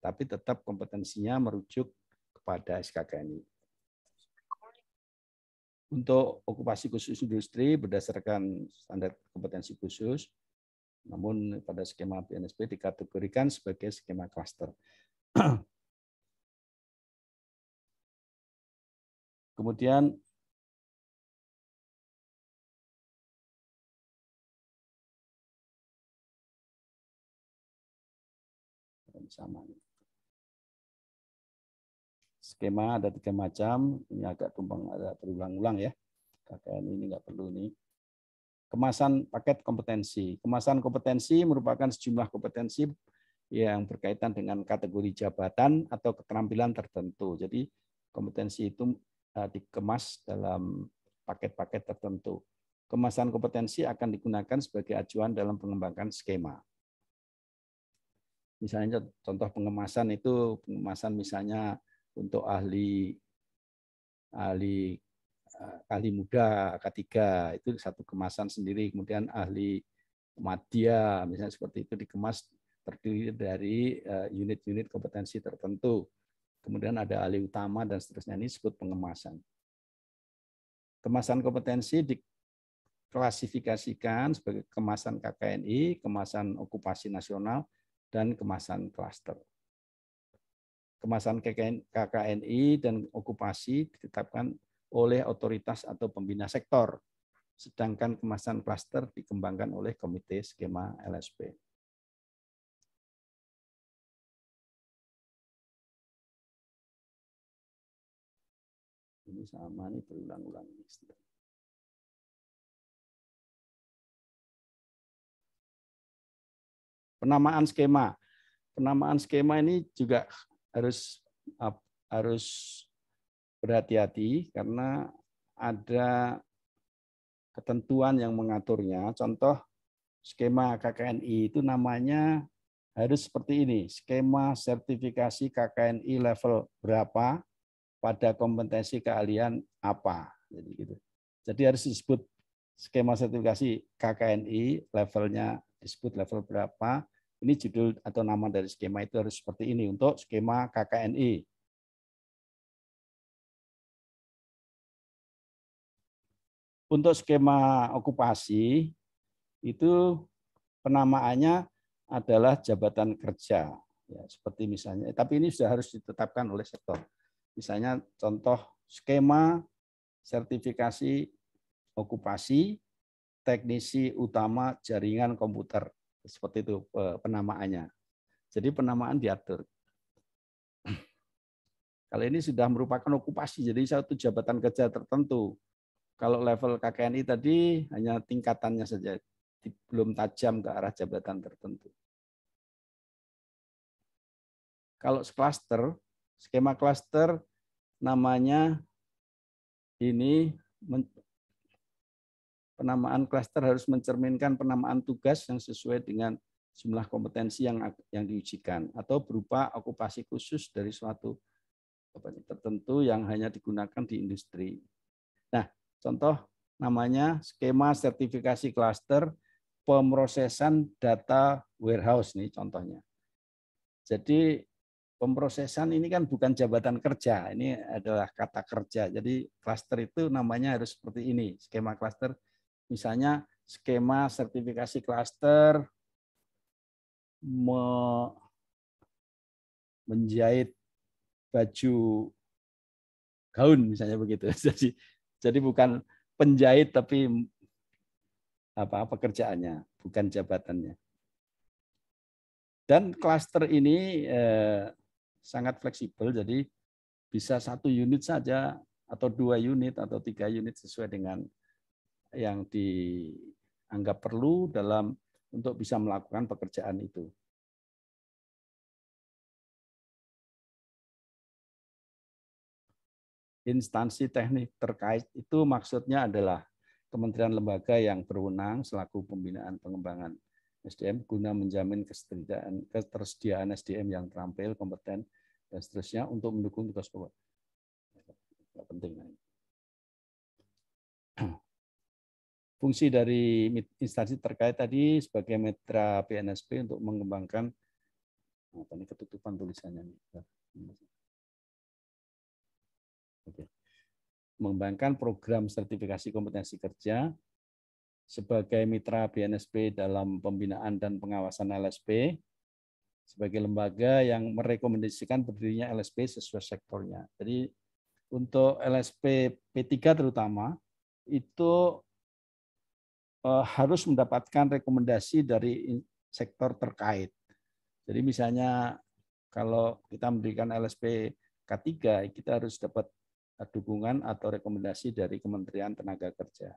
Speaker 5: tapi tetap kompetensinya merujuk kepada SKKNI. Untuk okupasi khusus industri berdasarkan standar kompetensi khusus, namun pada skema PNSP dikategorikan sebagai skema klaster.
Speaker 2: Kemudian sama nih
Speaker 6: skema
Speaker 5: ada tiga macam. Ini agak tumpang, ada berulang-ulang ya. KKN ini nggak perlu nih. Kemasan paket kompetensi. Kemasan kompetensi merupakan sejumlah kompetensi yang berkaitan dengan kategori jabatan atau keterampilan tertentu. Jadi kompetensi itu eh, dikemas dalam paket-paket tertentu. Kemasan kompetensi akan digunakan sebagai acuan dalam pengembangan skema. Misalnya contoh pengemasan itu pengemasan misalnya untuk ahli ahli eh, ahli muda K3 itu satu kemasan sendiri kemudian ahli madya misalnya seperti itu dikemas terdiri dari eh, unit-unit kompetensi tertentu kemudian ada ahli utama dan seterusnya ini disebut pengemasan kemasan kompetensi diklasifikasikan sebagai kemasan KKNI kemasan okupasi nasional dan kemasan klaster kemasan KKNI dan okupasi ditetapkan oleh otoritas atau pembina sektor, sedangkan kemasan klaster dikembangkan oleh komite skema LSP.
Speaker 2: Ini sama nih berulang-ulang.
Speaker 6: Penamaan
Speaker 5: skema. Penamaan skema ini juga harus harus berhati-hati karena ada ketentuan yang mengaturnya. Contoh skema KKNI itu namanya harus seperti ini, skema sertifikasi KKNI level berapa pada kompetensi keahlian apa. Jadi gitu. Jadi harus disebut skema sertifikasi KKNI levelnya disebut level berapa ini judul atau nama dari skema itu harus seperti ini untuk skema KKNI.
Speaker 6: Untuk skema
Speaker 5: okupasi itu penamaannya adalah jabatan kerja ya seperti misalnya eh, tapi ini sudah harus ditetapkan oleh sektor misalnya contoh skema sertifikasi okupasi teknisi utama jaringan komputer seperti itu eh, penamaannya. Jadi penamaan diatur. Kalau ini sudah merupakan okupasi, jadi satu jabatan kerja tertentu. Kalau level KKNI tadi hanya tingkatannya saja, belum tajam ke arah jabatan tertentu.
Speaker 6: Kalau klaster, skema klaster
Speaker 5: namanya ini penamaan klaster harus mencerminkan penamaan tugas yang sesuai dengan jumlah kompetensi yang yang diujikan atau berupa okupasi khusus dari suatu tertentu yang hanya digunakan di industri. Nah, contoh namanya skema sertifikasi klaster pemrosesan data warehouse nih contohnya. Jadi pemrosesan ini kan bukan jabatan kerja, ini adalah kata kerja. Jadi klaster itu namanya harus seperti ini, skema klaster Misalnya skema sertifikasi klaster
Speaker 6: menjahit baju
Speaker 5: gaun misalnya begitu. Jadi jadi bukan penjahit tapi apa pekerjaannya, bukan jabatannya. Dan klaster ini eh, sangat fleksibel, jadi bisa satu unit saja atau dua unit atau tiga unit sesuai dengan yang dianggap perlu dalam untuk bisa melakukan pekerjaan itu. Instansi teknik terkait itu maksudnya adalah kementerian lembaga yang berwenang selaku pembinaan pengembangan SDM guna menjamin ketersediaan, ketersediaan SDM yang terampil, kompeten, dan seterusnya untuk mendukung tugas pokok.
Speaker 6: Tidak penting
Speaker 5: fungsi dari instansi terkait tadi sebagai mitra PNSP untuk mengembangkan nah, apa ini ketutupan tulisannya nah, Oke. Mengembangkan program sertifikasi kompetensi kerja sebagai mitra BNSP dalam pembinaan dan pengawasan LSP sebagai lembaga yang merekomendasikan berdirinya LSP sesuai sektornya. Jadi untuk LSP P3 terutama itu Eh, harus mendapatkan rekomendasi dari sektor terkait. Jadi misalnya kalau kita memberikan LSP K3, kita harus dapat eh, dukungan atau rekomendasi dari Kementerian Tenaga Kerja.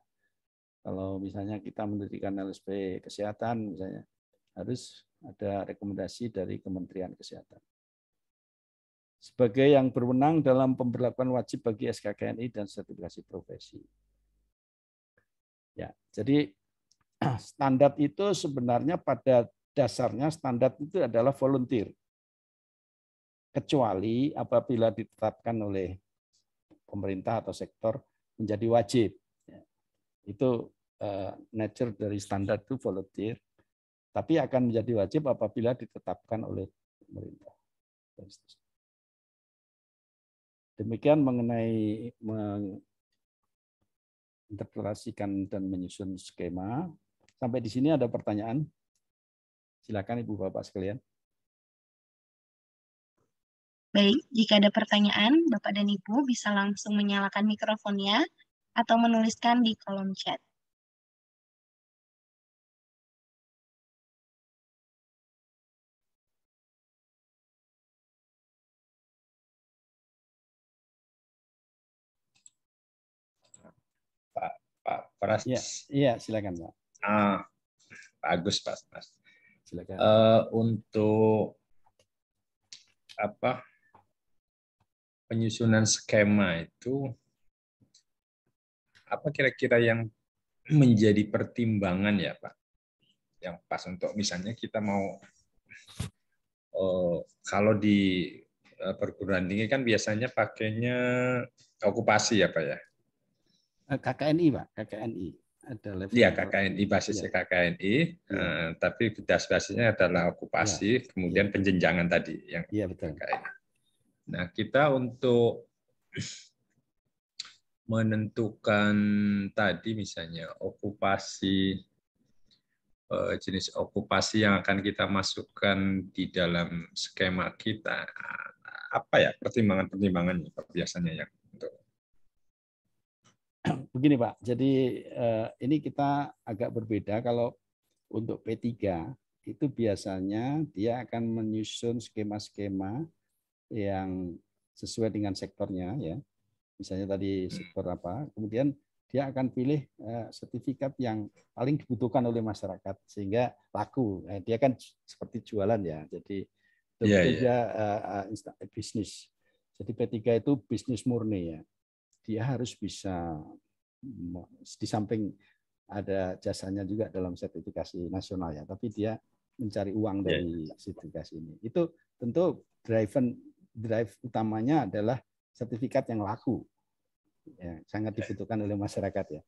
Speaker 5: Kalau misalnya kita mendirikan LSP Kesehatan, misalnya harus ada rekomendasi dari Kementerian Kesehatan. Sebagai yang berwenang dalam pemberlakuan wajib bagi SKKNI dan sertifikasi profesi. Ya, jadi standar itu sebenarnya pada dasarnya standar itu adalah volunteer. Kecuali apabila ditetapkan oleh pemerintah atau sektor menjadi wajib. Ya, itu eh, nature dari standar itu volunteer, tapi akan menjadi wajib apabila
Speaker 6: ditetapkan oleh pemerintah. Demikian
Speaker 5: mengenai interpretasikan dan menyusun skema. Sampai di sini ada pertanyaan? Silakan Ibu Bapak sekalian.
Speaker 1: Baik, jika ada pertanyaan, Bapak dan Ibu bisa langsung menyalakan mikrofonnya atau menuliskan di kolom chat.
Speaker 6: Pras. Iya, ya,
Speaker 5: silakan Pak. Ah, bagus Pak Pras. Silakan. Uh,
Speaker 8: untuk
Speaker 6: apa penyusunan skema itu apa
Speaker 8: kira-kira yang menjadi pertimbangan ya Pak? Yang pas untuk misalnya kita mau uh, kalau di eh, perguruan tinggi kan biasanya pakainya okupasi ya Pak ya?
Speaker 5: Eh, KKNI pak KKNI ada level ya KKNI basisnya ya.
Speaker 8: KKNI ya. Eh, tapi basis basisnya adalah okupasi ya. kemudian ya. penjenjangan tadi yang ya, betul. KKNI. Nah kita untuk menentukan tadi misalnya okupasi eh, jenis okupasi yang akan kita masukkan di dalam skema kita apa ya pertimbangan pertimbangannya biasanya
Speaker 2: yang
Speaker 5: begini Pak, jadi eh, ini kita agak berbeda kalau untuk P3 itu biasanya dia akan menyusun skema-skema yang sesuai dengan sektornya ya. Misalnya tadi hmm. sektor apa, kemudian dia akan pilih eh, sertifikat yang paling dibutuhkan oleh masyarakat sehingga laku. Eh, dia kan seperti jualan ya. Jadi yeah, iya, yeah. dia bisnis. Jadi P3 itu bisnis murni ya dia harus bisa di samping ada jasanya juga dalam sertifikasi nasional ya, tapi dia mencari uang iya, dari iya. sertifikasi ini. Itu tentu driven drive utamanya adalah sertifikat yang laku. Ya, sangat dibutuhkan oleh masyarakat ya.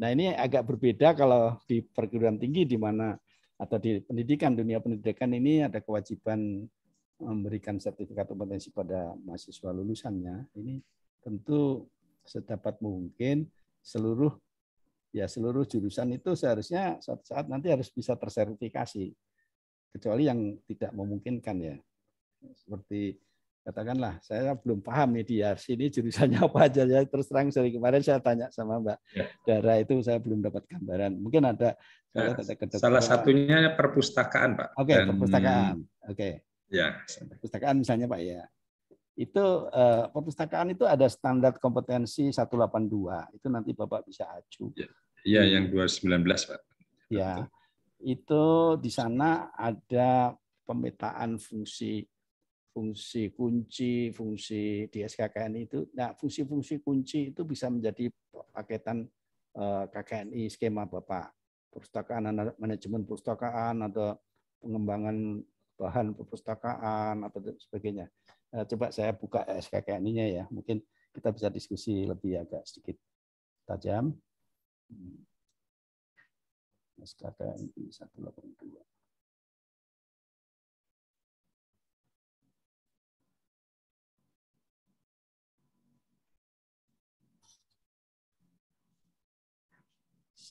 Speaker 5: Nah, ini agak berbeda kalau di perguruan tinggi di mana atau di pendidikan dunia pendidikan ini ada kewajiban memberikan sertifikat kompetensi pada mahasiswa lulusannya. Ini tentu sedapat mungkin seluruh ya seluruh jurusan itu seharusnya suatu saat nanti harus bisa tersertifikasi kecuali yang tidak memungkinkan ya seperti katakanlah saya belum paham mediasi ini jurusannya apa aja ya terus terang dari kemarin saya tanya sama Mbak ya. Dara itu saya belum dapat gambaran mungkin ada ya, salah satunya
Speaker 8: perpustakaan Pak
Speaker 5: oke okay, perpustakaan oke okay. ya perpustakaan misalnya Pak ya itu eh, perpustakaan itu ada standar kompetensi 182 itu nanti bapak bisa acu ya,
Speaker 8: ya yang 219 pak
Speaker 5: ya itu di sana ada pemetaan fungsi fungsi kunci fungsi di SKKN itu nah fungsi-fungsi kunci itu bisa menjadi paketan eh, KKNI skema bapak perpustakaan manajemen perpustakaan atau pengembangan bahan perpustakaan atau sebagainya Eh, coba saya buka skkn nya ya. Mungkin kita bisa diskusi lebih agak sedikit tajam.
Speaker 6: SKKN 182.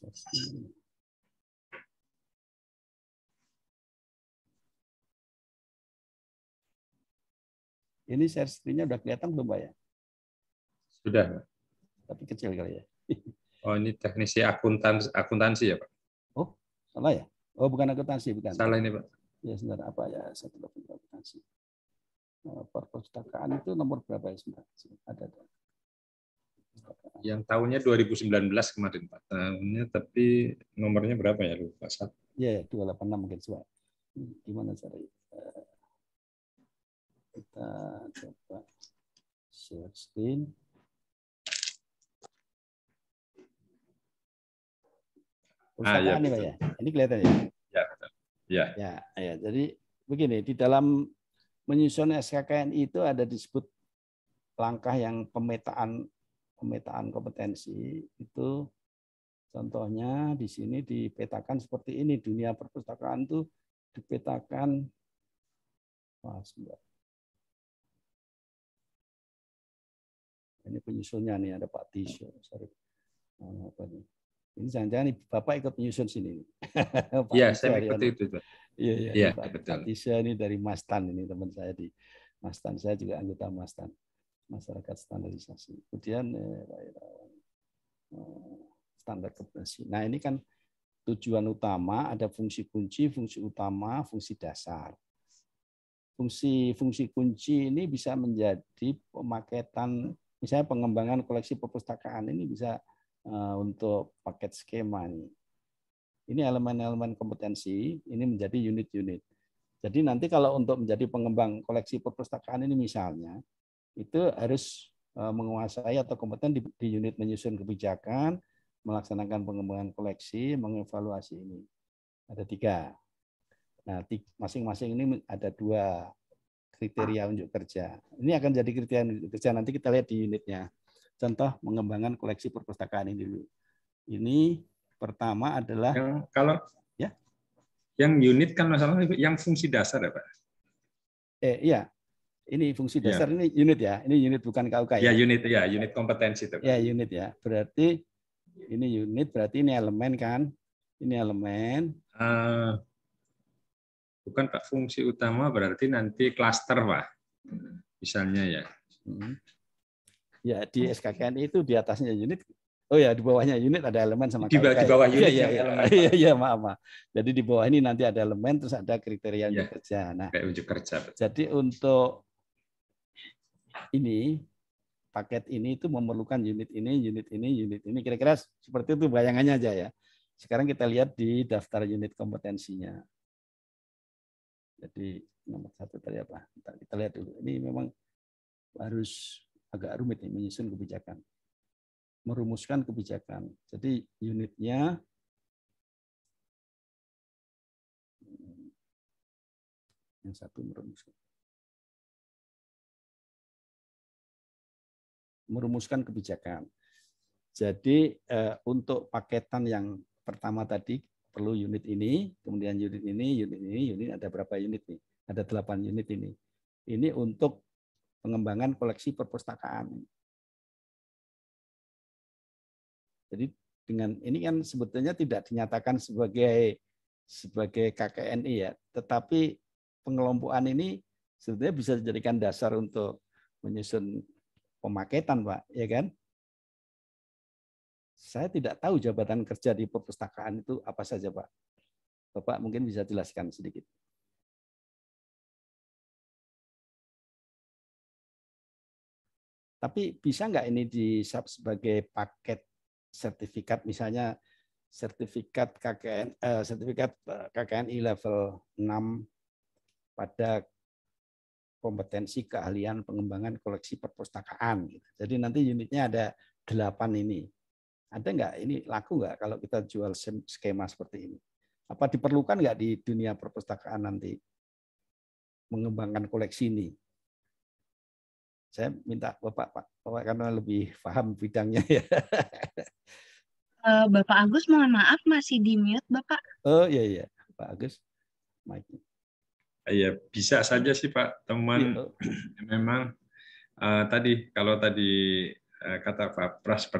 Speaker 2: Thank you.
Speaker 6: Ini share screen-nya udah kelihatan belum, Pak ya?
Speaker 2: Sudah. Tapi kecil kali ya. Oh, ini teknisi akuntansi, akuntansi ya, Pak?
Speaker 5: Oh, salah ya? Oh, bukan akuntansi, bukan. Salah ini, Pak. Ya, sebentar. Apa ya? Saya tiga akuntansi. Eh, perpustakaan itu nomor berapa ya? Sebentar. Ada, ada.
Speaker 8: Yang tahunnya 2019 kemarin, Pak. Tahunnya, tapi nomornya berapa ya? Lupa. Satu.
Speaker 5: Ya, 286 ya, mungkin. Pak. Gimana caranya? Eh, kita coba share screen. ah, ya, nih, Pak ya. Ini kelihatan ya?
Speaker 3: Ya.
Speaker 6: Ya.
Speaker 5: Ya, ya. Jadi begini, di dalam menyusun SKKN itu ada disebut langkah yang pemetaan pemetaan kompetensi itu contohnya di sini dipetakan seperti ini dunia perpustakaan itu dipetakan wah sebentar Ini penyusunnya nih ada Pak Tisho. Sorry. Apa nih? Ini jangan-jangan Bapak ikut penyusun sini. Iya, saya ikut itu. Iya, iya. Ya, Pak, betul. Tisho ini dari Mastan ini teman saya di Mastan. Saya juga anggota Mastan. Masyarakat standarisasi. Kemudian eh, eh, Standar kompetensi Nah ini kan tujuan utama ada fungsi kunci, fungsi utama, fungsi dasar. Fungsi fungsi kunci ini bisa menjadi pemaketan misalnya pengembangan koleksi perpustakaan ini bisa eh, untuk paket skema ini. Ini elemen-elemen kompetensi ini menjadi unit-unit. Jadi nanti kalau untuk menjadi pengembang koleksi perpustakaan ini misalnya, itu harus eh, menguasai atau kompeten di unit menyusun kebijakan, melaksanakan pengembangan koleksi, mengevaluasi ini. Ada tiga. Nah, masing-masing ini ada dua kriteria untuk kerja. Ini akan jadi kriteria unjuk kerja nanti kita lihat di unitnya. Contoh mengembangkan koleksi perpustakaan ini dulu. Ini pertama adalah yang,
Speaker 8: kalau ya yang unit kan masalahnya yang fungsi dasar ya Pak.
Speaker 5: Eh iya. Ini fungsi iya. dasar ya. ini unit ya. Ini unit bukan KUK ya. Ya unit
Speaker 8: ya, unit kompetensi itu.
Speaker 5: Ya unit ya. Berarti ini unit berarti ini elemen kan? Ini elemen.
Speaker 8: Uh,
Speaker 5: Bukan Pak, fungsi utama
Speaker 8: berarti nanti klaster Pak, hmm. misalnya ya. Hmm.
Speaker 5: Ya, di SKKN itu di atasnya unit, oh ya di bawahnya unit ada elemen sama Di, di bawah unit iya, ya, ya, ya, Iya, maaf, maaf. Jadi di bawah ini nanti ada elemen, terus ada kriteria ya, kerja. Nah, unjuk kerja. Jadi untuk ini paket ini itu memerlukan unit ini, unit ini, unit ini. Kira-kira seperti itu bayangannya aja ya. Sekarang kita lihat di daftar unit kompetensinya. Jadi nomor satu tadi apa? Bentar, kita lihat dulu. Ini memang harus agak rumit nih menyusun kebijakan, merumuskan kebijakan. Jadi unitnya
Speaker 2: yang satu
Speaker 6: merumuskan.
Speaker 5: merumuskan kebijakan. Jadi eh, untuk paketan yang pertama tadi perlu unit ini, kemudian unit ini, unit ini, unit ada berapa unit nih? Ada delapan unit ini. Ini untuk pengembangan koleksi perpustakaan.
Speaker 6: Jadi dengan ini kan sebetulnya tidak
Speaker 5: dinyatakan sebagai sebagai KKNI ya, tetapi pengelompokan ini sebetulnya bisa dijadikan dasar untuk menyusun pemaketan, Pak, ya kan? Saya tidak tahu jabatan kerja di perpustakaan
Speaker 6: itu apa saja, Pak. Bapak mungkin bisa jelaskan sedikit. Tapi bisa
Speaker 5: nggak ini di sub sebagai paket sertifikat misalnya sertifikat KKN eh, sertifikat eh, KKNI level 6 pada kompetensi keahlian pengembangan koleksi perpustakaan. Jadi nanti unitnya ada delapan ini. Ada nggak ini laku nggak kalau kita jual skema seperti ini? Apa diperlukan nggak di dunia perpustakaan nanti mengembangkan koleksi ini? Saya minta Bapak, Pak, Bapak karena lebih paham bidangnya ya.
Speaker 1: Eh, Bapak Agus, mohon maaf masih di mute, Bapak.
Speaker 5: Oh iya iya, Pak Agus, mic. Iya eh, ya, bisa
Speaker 8: saja sih Pak teman. Ya, Memang uh, tadi kalau tadi Eh, kata Pak Pras eh,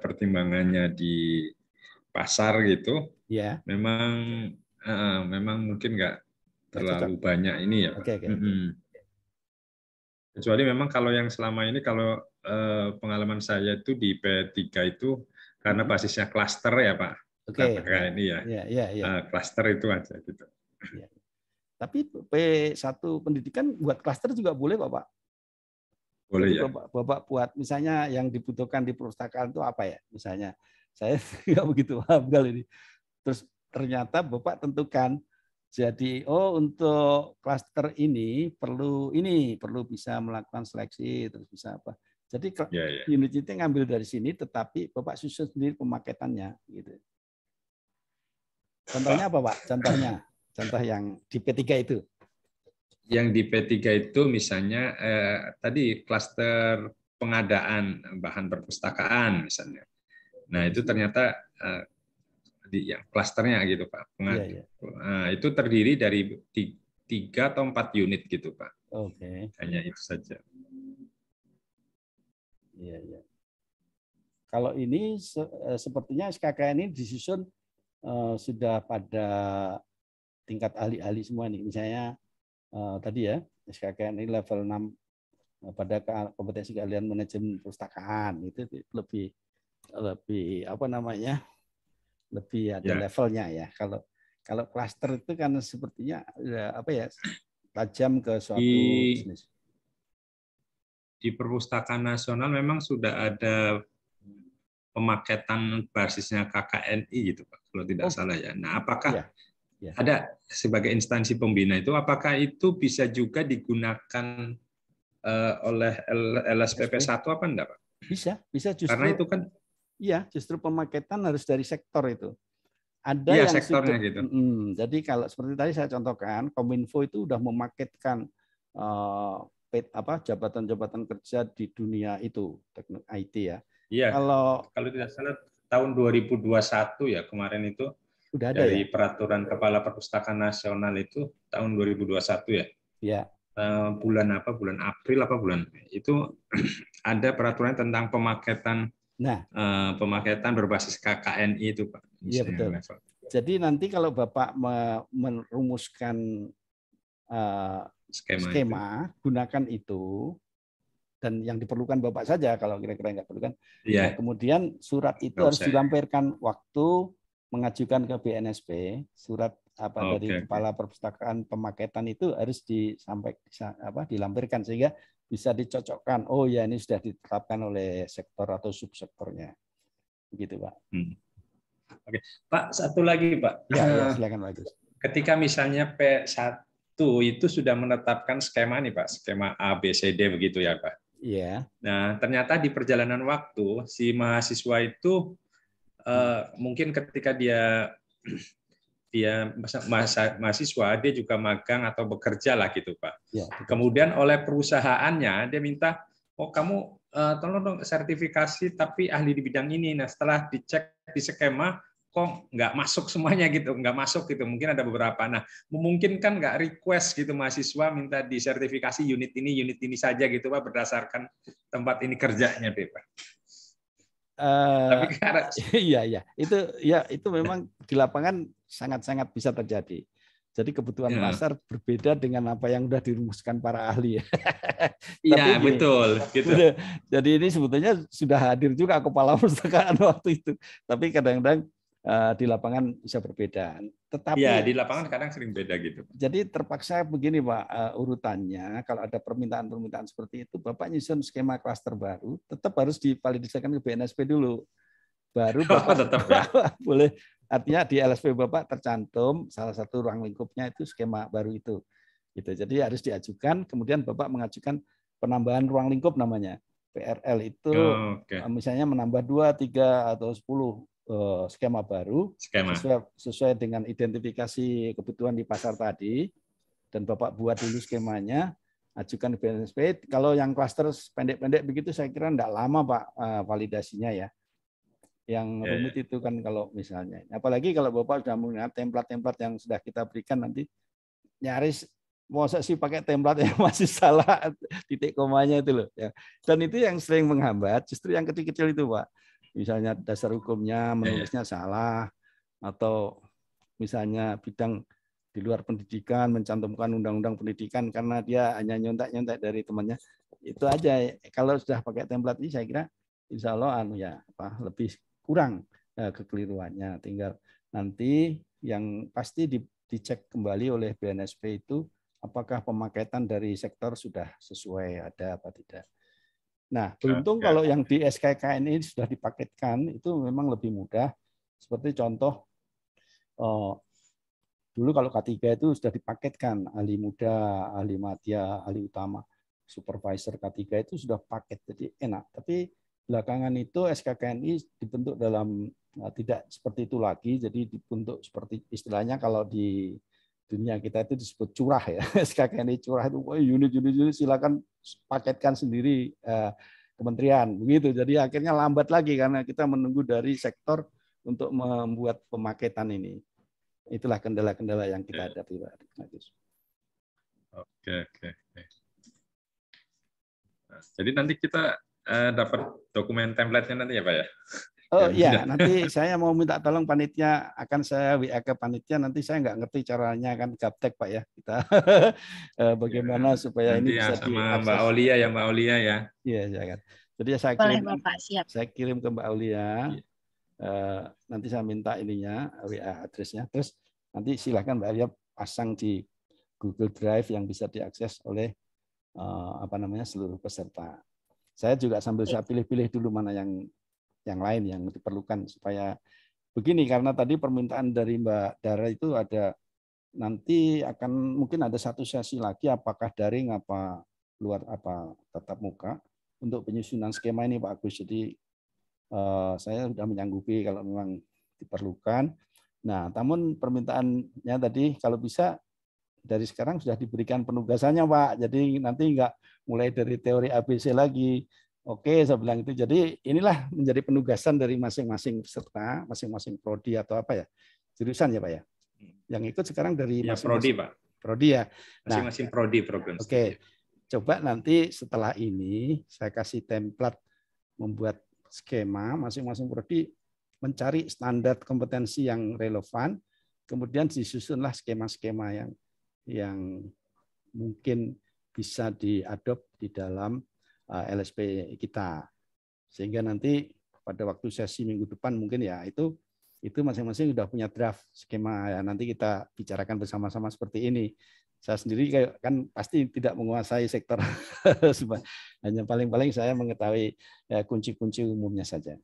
Speaker 8: pertimbangannya di pasar gitu, ya. memang uh, memang mungkin nggak terlalu Cocok. banyak ini ya. Okay, okay. Mm -hmm. Kecuali memang kalau yang selama ini kalau uh, pengalaman saya itu di P3 itu karena mm-hmm. basisnya klaster ya Pak. Oke. Okay. ini ya. Ya, yeah, yeah. Uh, itu aja gitu.
Speaker 5: Ya. Tapi P1 pendidikan buat klaster juga boleh Pak. Boleh ya. Bapak, Bapak buat misalnya yang dibutuhkan di perpustakaan itu apa ya? Misalnya saya nggak begitu paham kali ini. Terus ternyata Bapak tentukan jadi oh untuk klaster ini perlu ini perlu bisa melakukan seleksi terus bisa apa. Jadi ya, ya. unit itu ngambil dari sini tetapi Bapak susun sendiri pemaketannya gitu. Contohnya apa Pak? Contohnya contoh yang di P3 itu
Speaker 8: yang di P3 itu misalnya eh, tadi klaster pengadaan bahan perpustakaan misalnya. Nah, itu ternyata eh, di yang klasternya gitu, Pak. Pengad yeah, yeah. Nah, itu terdiri dari tiga atau empat unit gitu, Pak.
Speaker 3: Oke. Okay. Hanya itu saja. Iya,
Speaker 4: yeah, iya. Yeah.
Speaker 5: Kalau ini eh, sepertinya SKKN ini disusun eh, sudah pada tingkat ahli-ahli semua nih. Misalnya Eh, tadi ya SKKN ini level 6 eh, pada kompetensi kalian manajemen perpustakaan itu lebih lebih apa namanya lebih ada yeah. levelnya ya kalau kalau klaster itu kan sepertinya ya, apa ya tajam ke suatu di, bisnis
Speaker 8: di perpustakaan nasional memang sudah ada pemaketan basisnya KKNI gitu pak kalau tidak oh. salah ya nah apakah yeah ya. ada sebagai instansi pembina itu apakah itu bisa juga digunakan uh, oleh LSPP 1 apa enggak Pak?
Speaker 5: Bisa, bisa justru. Karena itu kan Iya, justru pemaketan harus dari sektor itu. Ada ya, yang sektornya situ, gitu. Mm, jadi kalau seperti tadi saya contohkan, Kominfo itu sudah memaketkan uh, eh, apa jabatan-jabatan kerja di dunia itu teknik IT ya.
Speaker 8: Iya. Kalau kalau tidak salah tahun 2021 ya kemarin itu Udah ada dari ya? peraturan Kepala Perpustakaan Nasional itu tahun 2021 ya. Ya. Uh, bulan apa? Bulan April apa bulan? Itu ada peraturan tentang pemaketan Nah, uh, pemaketan berbasis KKNI itu, Pak. Iya betul.
Speaker 5: Jadi nanti kalau Bapak merumuskan uh, eh, skema, skema itu. gunakan itu dan yang diperlukan Bapak saja kalau kira-kira nggak perlukan. Iya. Nah, kemudian surat itu Gak harus usah. dilampirkan waktu, mengajukan ke BNSP surat apa okay. dari kepala perpustakaan pemaketan itu harus disampaikan apa dilampirkan sehingga bisa dicocokkan oh ya ini sudah ditetapkan oleh sektor atau subsektornya begitu pak. Hmm. Oke pak
Speaker 8: satu lagi pak. Ya, ya eh, silakan pak. Ketika misalnya P1 itu sudah menetapkan skema nih pak skema A B C D begitu ya pak. Iya. Yeah. Nah ternyata di perjalanan waktu si mahasiswa itu Eh, mungkin ketika dia dia masa, mahasiswa dia juga magang atau bekerja lah gitu pak. Ya. Kemudian oleh perusahaannya dia minta oh kamu uh, tolong dong sertifikasi tapi ahli di bidang ini. Nah setelah dicek di skema kok nggak masuk semuanya gitu, nggak masuk gitu. Mungkin ada beberapa. Nah, memungkinkan nggak request gitu mahasiswa minta disertifikasi unit ini, unit ini saja gitu Pak berdasarkan tempat ini kerjanya deh Pak.
Speaker 5: Uh, iya iya itu ya itu memang di lapangan sangat-sangat bisa terjadi. Jadi kebutuhan ya. pasar berbeda dengan apa yang sudah dirumuskan para ahli. Iya betul. Gitu. Jadi ini sebetulnya sudah hadir juga kepala perpustakaan waktu itu. Tapi kadang-kadang Eh, di lapangan bisa berbeda. Tetapi iya, ya di
Speaker 8: lapangan kadang sering beda gitu.
Speaker 5: Jadi terpaksa begini pak eh, urutannya kalau ada permintaan-permintaan seperti itu bapak nyusun skema klaster baru tetap harus divalidasikan ke BNSP dulu baru oh, bapak oh, tetap ya. boleh artinya di LSP bapak tercantum salah satu ruang lingkupnya itu skema baru itu gitu. Jadi harus diajukan kemudian bapak mengajukan penambahan ruang lingkup namanya PRL itu oh, eh, okay. misalnya menambah dua tiga atau sepuluh Eh, skema baru skema. Sesuai, sesuai dengan identifikasi kebutuhan di pasar tadi dan Bapak buat dulu skemanya ajukan ke BNSP. Kalau yang klaster pendek-pendek begitu saya kira tidak lama Pak eh, validasinya ya. Yang iya, rumit iya. itu kan kalau misalnya. Apalagi kalau Bapak sudah mengingat template-template yang sudah kita berikan nanti nyaris mau sih pakai template yang masih salah titik komanya itu loh ya. Dan itu yang sering menghambat justru yang kecil-kecil itu Pak misalnya dasar hukumnya ya, ya. menulisnya yeah. salah atau misalnya bidang di luar pendidikan mencantumkan undang-undang pendidikan karena dia hanya nyontek-nyontek dari temannya itu aja kalau sudah pakai template ini saya kira insya Allah anu ya apa lebih kurang eh, kekeliruannya tinggal nanti yang pasti di, dicek kembali oleh BNSP itu apakah pemakaian dari sektor sudah sesuai ada apa tidak Nah, beruntung kalau yang di SKKN ini sudah dipaketkan, itu memang lebih mudah. Seperti contoh, eh, dulu kalau K3 itu sudah dipaketkan, ahli muda, ahli madya, ahli utama, supervisor K3 itu sudah paket, jadi enak. Tapi belakangan itu SKKNI dibentuk dalam eh, tidak seperti itu lagi, jadi dibentuk seperti istilahnya kalau di dunia kita itu disebut curah ya SKKNI curah itu unit-unit silakan paketkan sendiri eh, kementerian begitu. Jadi akhirnya lambat lagi karena kita menunggu dari sektor untuk membuat pemaketan ini. Itulah kendala-kendala yang kita hadapi, Pak nah,
Speaker 4: Oke, oke, oke. Nah, jadi nanti kita eh, dapat
Speaker 8: dokumen template-nya nanti ya, Pak ya? Oh ya, iya.
Speaker 5: nanti saya mau minta tolong panitia akan saya WA ke panitia nanti saya nggak ngerti caranya kan gaptek Pak ya kita eh, bagaimana ya, supaya ini ya bisa sama di Mbak Aulia ya Mbak Aulia ya. Iya, ya kan. Jadi saya kirim Bapak, siap. saya kirim ke Mbak Aulia. Ya. nanti saya minta ininya WA addressnya. Terus nanti silahkan Mbak Aulia pasang di Google Drive yang bisa diakses oleh eh, apa namanya seluruh peserta. Saya juga sambil iya. saya pilih-pilih dulu mana yang yang lain yang diperlukan supaya begini karena tadi permintaan dari Mbak Dara itu ada nanti akan mungkin ada satu sesi lagi apakah daring apa luar apa tetap muka untuk penyusunan skema ini Pak Agus. Jadi eh, saya sudah menyanggupi kalau memang diperlukan. Nah, namun permintaannya tadi kalau bisa dari sekarang sudah diberikan penugasannya Pak. Jadi nanti enggak mulai dari teori ABC lagi Oke, saya bilang itu. Jadi inilah menjadi penugasan dari masing-masing peserta, masing-masing prodi atau apa ya jurusan ya pak ya. Hmm. Yang ikut sekarang dari ya, masing -masing, prodi pak. Prodi ya. Nah, masing-masing
Speaker 8: nah, prodi program.
Speaker 5: Oke, coba nanti setelah ini saya kasih template membuat skema masing-masing prodi mencari standar kompetensi yang relevan, kemudian disusunlah skema-skema yang yang mungkin bisa diadop di dalam Eh, LSP kita. Sehingga nanti pada waktu sesi minggu depan mungkin ya itu itu masing-masing sudah punya draft skema ya nanti kita bicarakan bersama-sama seperti ini. Saya sendiri kan pasti tidak menguasai sektor hanya paling-paling saya mengetahui ya, kunci-kunci ya, umumnya saja.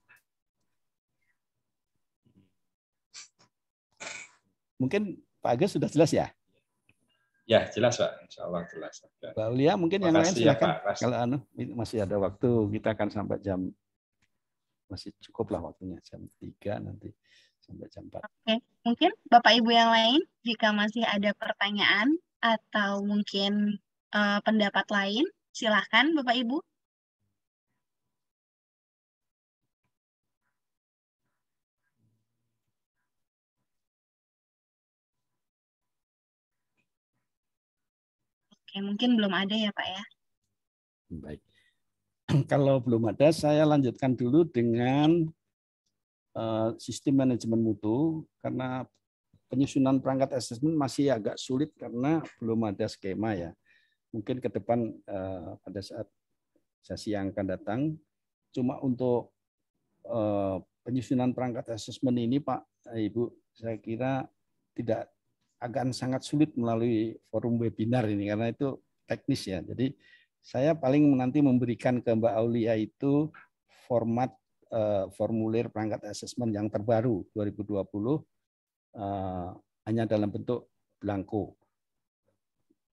Speaker 5: Mungkin Pak Agus sudah jelas ya?
Speaker 8: Ya, jelas Pak. Insya Allah jelas. Ya. Pak Ulia, mungkin Makasih yang lain ya, silakan. Ya,
Speaker 5: Kalau anu, masih ada waktu, kita akan sampai jam, masih cukup lah waktunya, jam 3 nanti sampai jam 4. Oke,
Speaker 1: mungkin Bapak-Ibu yang lain, jika masih ada pertanyaan atau mungkin uh, pendapat lain, silakan Bapak-Ibu.
Speaker 2: Oke, mungkin belum ada ya Pak ya.
Speaker 5: Baik. Kalau belum ada, saya lanjutkan dulu dengan uh, sistem manajemen mutu karena penyusunan perangkat asesmen masih agak sulit karena belum ada skema ya. Mungkin ke depan uh, pada saat sesi yang akan datang cuma untuk uh, penyusunan perangkat asesmen ini Pak Ibu saya kira tidak agak sangat sulit melalui forum webinar ini karena itu teknis ya. Jadi saya paling nanti memberikan ke Mbak Aulia itu format eh, formulir perangkat asesmen yang terbaru 2020 eh, hanya dalam bentuk blanko.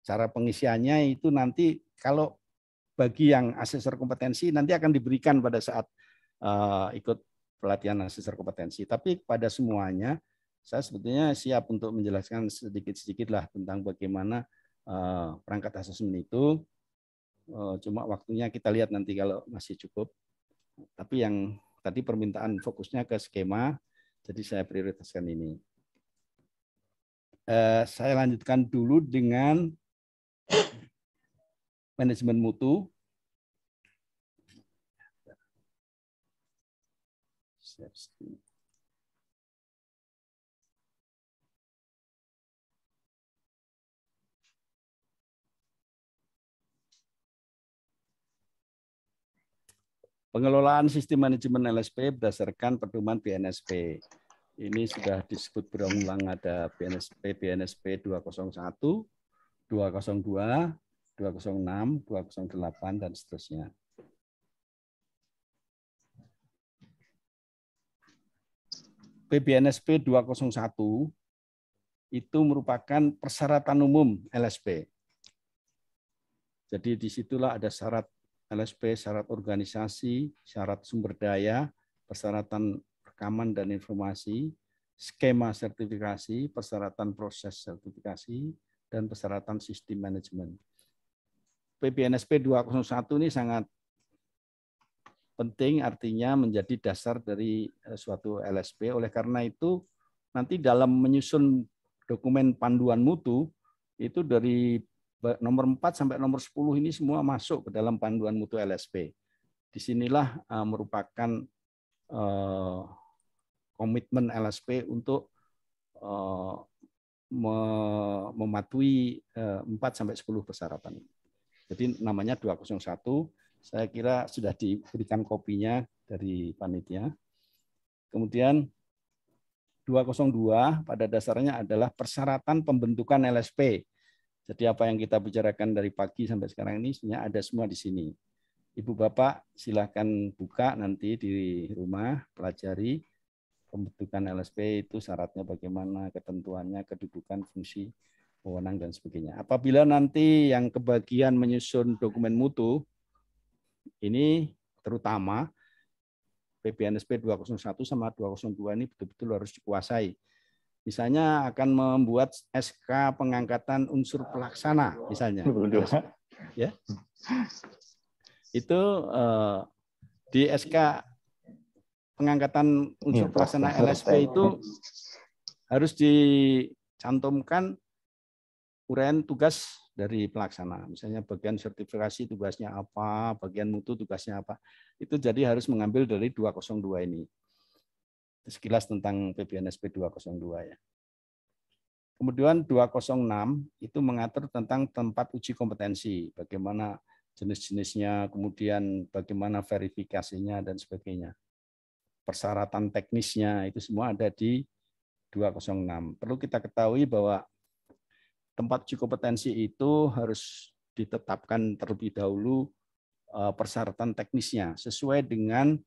Speaker 5: Cara pengisiannya itu nanti kalau bagi yang asesor kompetensi nanti akan diberikan pada saat eh, ikut pelatihan asesor kompetensi. Tapi pada semuanya saya sebetulnya siap untuk menjelaskan sedikit-sedikit lah tentang bagaimana eh, perangkat asesmen itu. Eh, cuma waktunya kita lihat nanti kalau masih cukup. Tapi yang tadi permintaan fokusnya ke skema, jadi saya prioritaskan ini. Eh, saya lanjutkan dulu dengan manajemen mutu. Pengelolaan sistem manajemen LSP berdasarkan pedoman BNSP. Ini sudah disebut berulang ulang ada BNSP BNSP 201, 202, 206, 208 dan seterusnya. PBNSP 201 itu merupakan persyaratan umum LSP. Jadi disitulah ada syarat LSP, syarat organisasi, syarat sumber daya, persyaratan rekaman dan informasi, skema sertifikasi, persyaratan proses sertifikasi, dan persyaratan sistem manajemen. PBNSP 201 ini sangat penting artinya menjadi dasar dari eh, suatu LSP. Oleh karena itu nanti dalam menyusun dokumen panduan mutu itu dari nomor 4 sampai nomor 10 ini semua masuk ke dalam panduan mutu LSP. Disinilah eh, merupakan eh, komitmen LSP untuk eh, mematuhi 4 sampai 10 persyaratan. Jadi namanya 201, saya kira sudah diberikan kopinya dari panitia. Kemudian 202 pada dasarnya adalah persyaratan pembentukan LSP jadi apa yang kita bicarakan dari pagi sampai sekarang ini sebenarnya ada semua di sini. Ibu Bapak silahkan buka nanti di rumah, pelajari pembentukan LSP itu syaratnya bagaimana, ketentuannya, kedudukan, fungsi, wewenang, dan sebagainya. Apabila nanti yang kebagian menyusun dokumen mutu, ini terutama PBNSP 201 sama 202 ini betul-betul harus dikuasai misalnya akan membuat SK pengangkatan unsur pelaksana misalnya ya itu eh, di SK pengangkatan unsur iya, pelaksana LSP itu harus dicantumkan uraian tugas dari pelaksana. Misalnya bagian sertifikasi tugasnya apa, bagian mutu tugasnya apa. Itu jadi harus mengambil dari 202 ini sekilas tentang PBNSP 202 ya. Kemudian 206 itu mengatur tentang tempat uji kompetensi, bagaimana jenis-jenisnya, kemudian bagaimana verifikasinya dan sebagainya. Persyaratan teknisnya itu semua ada di 206. Perlu kita ketahui bahwa tempat uji kompetensi itu harus ditetapkan terlebih dahulu eh, persyaratan teknisnya sesuai dengan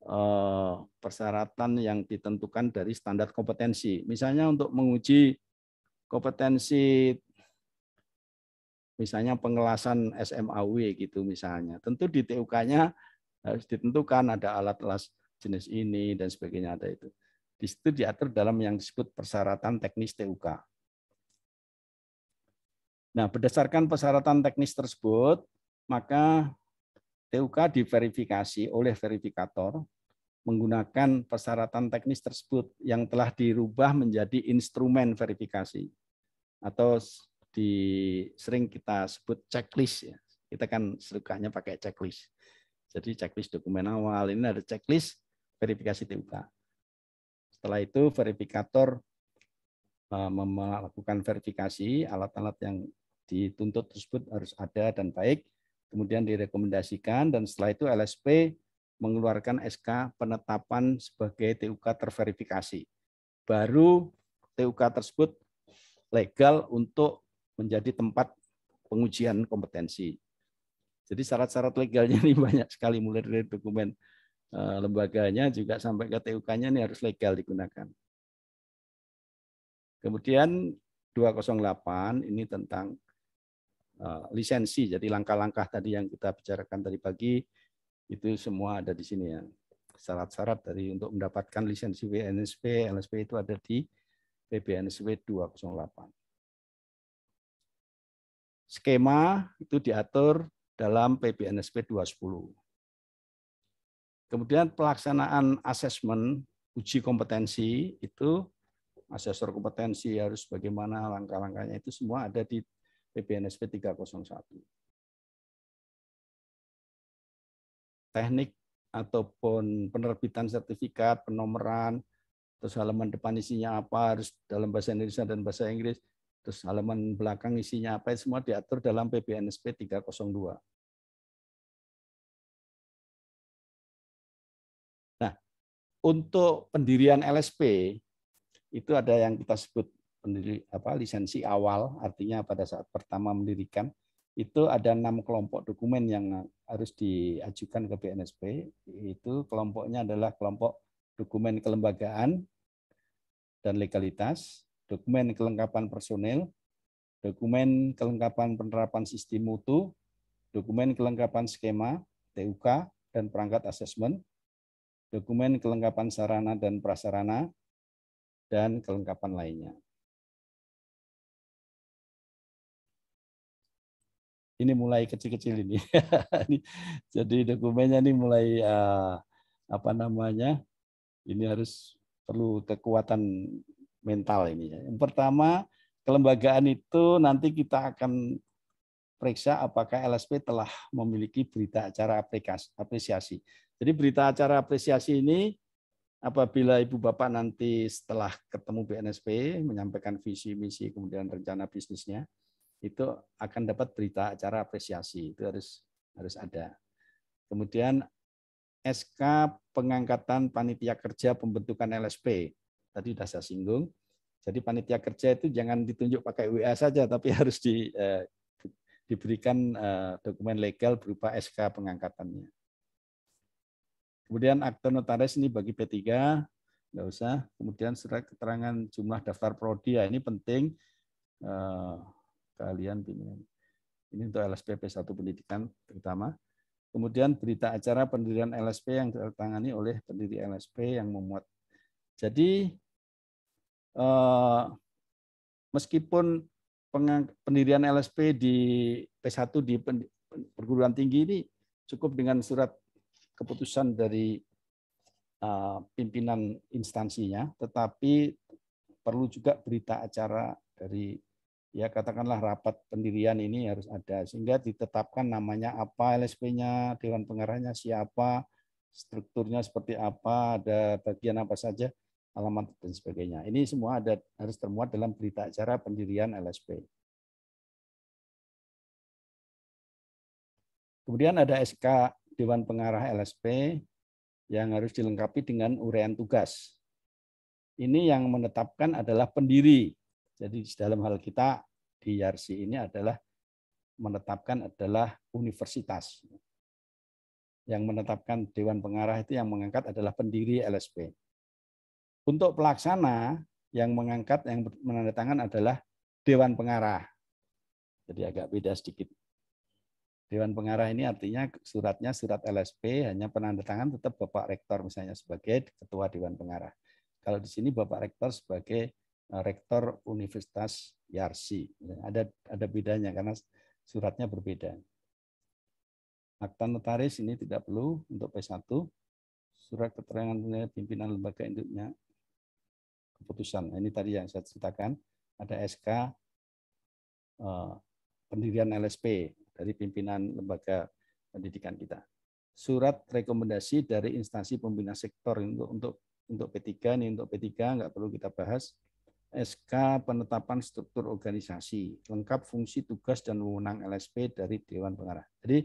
Speaker 5: Eh, persyaratan yang ditentukan dari standar kompetensi. Misalnya untuk menguji kompetensi misalnya pengelasan SMAW gitu misalnya. Tentu di TUK-nya harus ditentukan ada alat las jenis ini dan sebagainya ada itu. Di situ diatur dalam yang disebut persyaratan teknis TUK. Nah, berdasarkan persyaratan teknis tersebut, maka TUK diverifikasi oleh verifikator menggunakan persyaratan teknis tersebut yang telah dirubah menjadi instrumen verifikasi atau di sering kita sebut checklist ya. Kita kan serukahnya pakai checklist. Jadi checklist dokumen awal ini ada checklist verifikasi TUK. Setelah itu verifikator e, melakukan verifikasi alat-alat yang dituntut tersebut harus ada dan baik kemudian direkomendasikan dan setelah itu LSP mengeluarkan SK penetapan sebagai TUK terverifikasi. Baru TUK tersebut legal untuk menjadi tempat pengujian kompetensi. Jadi syarat-syarat legalnya ini banyak sekali mulai dari dokumen eh, lembaganya juga sampai ke TUK-nya ini harus legal digunakan. Kemudian 208 ini tentang Eh, lisensi. Jadi langkah-langkah tadi yang kita bicarakan tadi pagi itu semua ada di sini ya. Syarat-syarat dari untuk mendapatkan lisensi WNSP, LSP itu ada di PBNSP 208. Skema itu diatur dalam PBNSP 210. Kemudian pelaksanaan asesmen uji kompetensi itu asesor kompetensi harus bagaimana langkah-langkahnya itu semua ada di PBNSP 301.
Speaker 6: Teknik ataupun
Speaker 5: penerbitan sertifikat, penomoran, terus halaman depan isinya apa, harus dalam bahasa Indonesia dan bahasa Inggris, terus halaman belakang isinya apa, semua diatur dalam
Speaker 6: PBNSP 302.
Speaker 5: Nah, untuk pendirian LSP, itu ada yang kita sebut pendiri apa lisensi awal artinya pada saat pertama mendirikan itu ada enam kelompok dokumen yang harus diajukan ke BNSP itu kelompoknya adalah kelompok dokumen kelembagaan dan legalitas dokumen kelengkapan personil dokumen kelengkapan penerapan sistem mutu dokumen kelengkapan skema TUK dan perangkat asesmen dokumen kelengkapan sarana dan prasarana dan kelengkapan lainnya ini mulai kecil-kecil ini. Jadi dokumennya ini mulai eh, apa namanya? Ini harus perlu kekuatan mental ini. Ya. Yang pertama, kelembagaan itu nanti kita akan periksa apakah LSP telah memiliki berita acara apresiasi. Jadi berita acara apresiasi ini apabila Ibu Bapak nanti setelah ketemu BNSP menyampaikan visi misi kemudian rencana bisnisnya, itu akan dapat berita acara apresiasi itu harus harus ada. Kemudian SK pengangkatan panitia kerja pembentukan LSP tadi sudah saya singgung. Jadi panitia kerja itu jangan ditunjuk pakai WA saja, tapi harus di, eh, diberikan eh, dokumen legal berupa SK pengangkatannya. Kemudian akte notaris ini bagi P3, nggak usah. Kemudian surat keterangan jumlah daftar prodi, ya ini penting. Eh, keahlian bimbingan. Ini untuk LSP P1 pendidikan terutama. Kemudian berita acara pendirian LSP yang ditangani oleh pendiri LSP yang memuat. Jadi eh, meskipun pendirian LSP di P1 di perguruan tinggi ini cukup dengan surat keputusan dari eh, pimpinan instansinya, tetapi perlu juga berita acara dari ya katakanlah rapat pendirian ini harus ada sehingga ditetapkan namanya apa LSP-nya dewan pengarahnya siapa strukturnya seperti apa ada bagian apa saja alamat dan sebagainya ini semua ada harus termuat dalam berita acara pendirian LSP kemudian ada SK dewan pengarah LSP yang harus dilengkapi dengan urean tugas ini yang menetapkan adalah pendiri jadi dalam hal kita di Yarsi ini adalah menetapkan adalah universitas. Yang menetapkan dewan pengarah itu yang mengangkat adalah pendiri LSP. Untuk pelaksana yang mengangkat yang menandatangan adalah dewan pengarah. Jadi agak beda sedikit. Dewan pengarah ini artinya suratnya surat LSP hanya penandatangan tetap Bapak Rektor misalnya sebagai ketua dewan pengarah. Kalau di sini Bapak Rektor sebagai Eh, rektor Universitas Yarsi. Ada ada bedanya karena suratnya berbeda. Akta notaris ini tidak perlu untuk P1. Surat keterangan pimpinan lembaga induknya keputusan. Nah, ini tadi yang saya ceritakan ada SK eh, pendirian LSP dari pimpinan lembaga pendidikan kita. Surat rekomendasi dari instansi pembina sektor untuk untuk untuk P3 ini untuk P3 nggak perlu kita bahas SK penetapan struktur organisasi, lengkap fungsi tugas dan wewenang LSP dari Dewan Pengarah. Jadi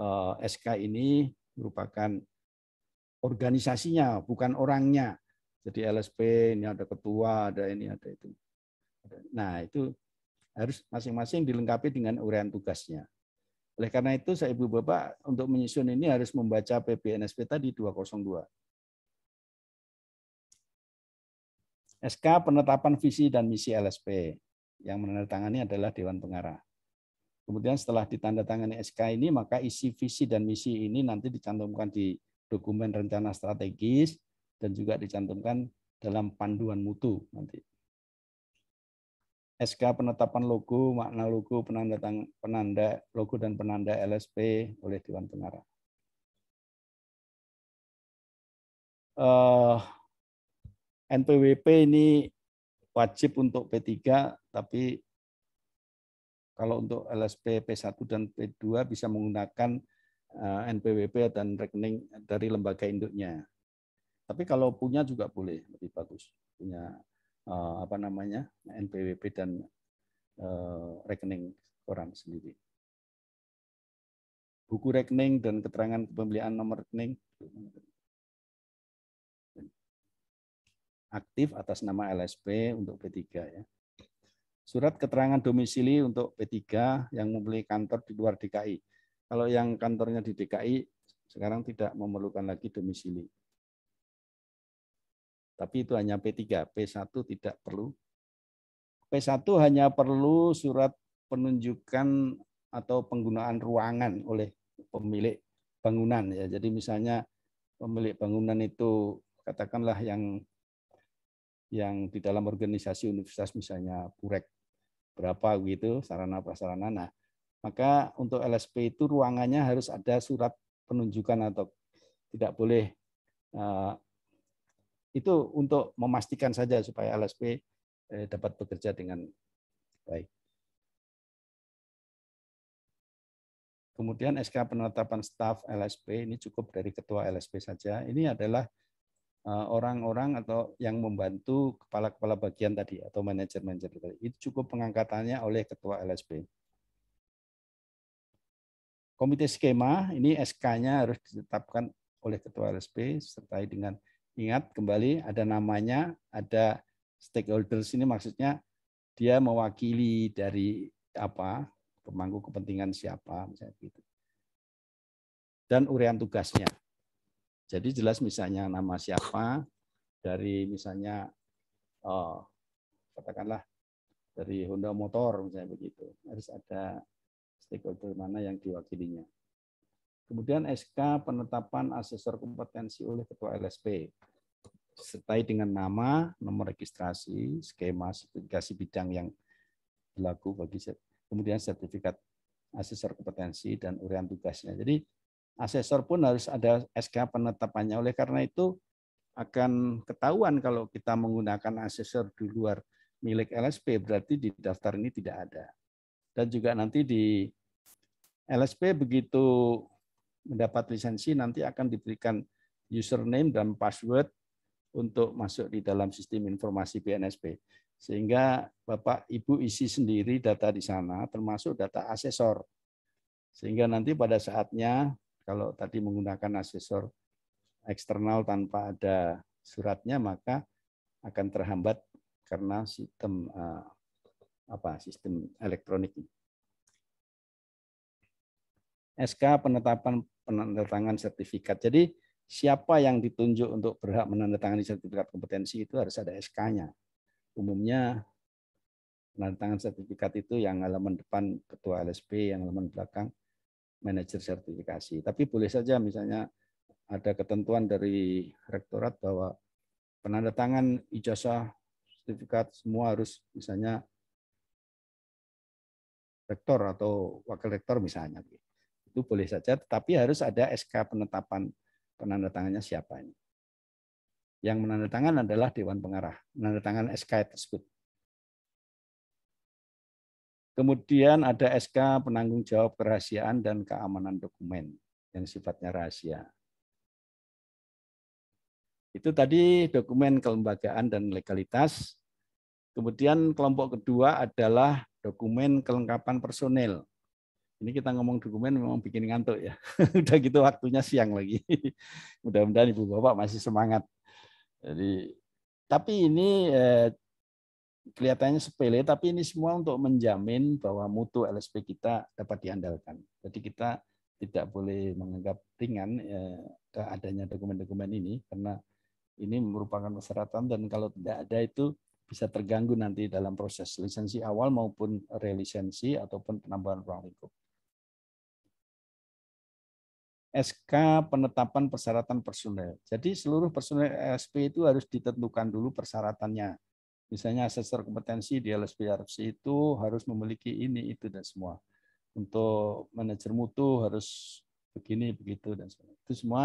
Speaker 5: eh, SK ini merupakan organisasinya, bukan orangnya. Jadi LSP ini ada ketua, ada ini, ada itu. Nah itu harus masing-masing dilengkapi dengan uraian tugasnya. Oleh karena itu, saya Ibu Bapak untuk menyusun ini harus membaca
Speaker 6: PBNSP tadi 202.
Speaker 5: SK penetapan visi dan misi LSP yang menandatangani adalah Dewan Pengarah. Kemudian setelah ditandatangani SK ini, maka isi visi dan misi ini nanti dicantumkan di dokumen rencana strategis dan juga dicantumkan dalam panduan mutu nanti. SK penetapan logo, makna logo, penanda, tang, penanda logo dan penanda LSP oleh Dewan Pengarah.
Speaker 6: Eh, NPWP ini
Speaker 5: wajib untuk P3, tapi kalau untuk LSP P1 dan P2 bisa menggunakan eh, NPWP dan rekening dari lembaga induknya. Tapi kalau punya juga boleh lebih bagus punya eh, apa namanya NPWP dan eh, rekening orang sendiri. Buku rekening dan keterangan pembelian nomor
Speaker 6: rekening aktif atas nama
Speaker 5: LSP untuk P3 ya. Surat keterangan domisili untuk P3 yang membeli kantor di luar DKI. Kalau yang kantornya di DKI sekarang tidak memerlukan lagi domisili. Tapi itu hanya P3, P1 tidak perlu. P1 hanya perlu surat penunjukan atau penggunaan ruangan oleh pemilik bangunan ya. Jadi misalnya pemilik bangunan itu katakanlah yang yang di dalam organisasi universitas misalnya purek berapa gitu sarana prasarana. Nah, maka untuk LSP itu ruangannya harus ada surat penunjukan atau tidak boleh eh, itu untuk memastikan saja supaya LSP eh, dapat bekerja dengan baik. Kemudian SK penetapan staf LSP ini cukup dari ketua LSP saja. Ini adalah Eh, orang-orang atau yang membantu kepala-kepala bagian tadi atau manajer-manajer tadi. Itu cukup pengangkatannya oleh ketua LSP. Komite skema ini SK-nya harus ditetapkan oleh ketua LSP sertai dengan ingat kembali ada namanya, ada stakeholders ini maksudnya dia mewakili dari apa pemangku kepentingan siapa misalnya gitu dan urian tugasnya jadi jelas misalnya nama siapa dari misalnya oh, katakanlah dari Honda Motor misalnya begitu. Harus ada stakeholder mana yang diwakilinya. Kemudian SK penetapan asesor kompetensi oleh Ketua LSP disertai dengan nama, nomor registrasi, skema sertifikasi bidang yang berlaku bagi kemudian sertifikat asesor kompetensi dan urian tugasnya. Jadi asesor pun harus ada SK penetapannya. Oleh karena itu akan ketahuan kalau kita menggunakan asesor di luar milik LSP, berarti di daftar ini tidak ada. Dan juga nanti di LSP begitu mendapat lisensi nanti akan diberikan username dan password untuk masuk di dalam sistem informasi BNSP. Sehingga Bapak Ibu isi sendiri data di sana termasuk data asesor. Sehingga nanti pada saatnya kalau tadi menggunakan asesor eksternal tanpa ada suratnya, maka akan terhambat karena sistem eh, apa sistem elektronik. SK penetapan penandatangan sertifikat. Jadi siapa yang ditunjuk untuk berhak menandatangani sertifikat kompetensi itu harus ada SK-nya. Umumnya penandatangan sertifikat itu yang halaman depan ketua LSP, yang halaman belakang manajer sertifikasi. Tapi boleh saja misalnya ada ketentuan dari rektorat bahwa penandatangan ijazah sertifikat semua harus misalnya rektor atau wakil rektor misalnya. Itu boleh saja, tetapi harus ada SK penetapan penandatangannya siapa ini. Yang menandatangan adalah Dewan Pengarah, menandatangan SK tersebut. Kemudian ada SK penanggung jawab kerahasiaan dan keamanan dokumen yang sifatnya rahasia. Itu tadi dokumen kelembagaan dan legalitas. Kemudian kelompok kedua adalah dokumen kelengkapan personel. Ini kita ngomong dokumen memang bikin ngantuk ya. Udah gitu waktunya siang lagi. Mudah-mudahan Ibu Bapak masih semangat. Jadi tapi ini eh, kelihatannya sepele, tapi ini semua untuk menjamin bahwa mutu LSP kita dapat diandalkan. Jadi kita tidak boleh menganggap ringan eh, adanya dokumen-dokumen ini karena ini merupakan persyaratan dan kalau tidak ada itu bisa terganggu nanti dalam proses lisensi awal maupun relisensi ataupun penambahan ruang lingkup. SK penetapan persyaratan personel. Jadi seluruh personel SP itu harus ditentukan dulu persyaratannya. Misalnya asesor kompetensi di LSPRFC itu harus memiliki ini, itu, dan semua. Untuk manajer mutu harus begini, begitu, dan sebagainya. Itu semua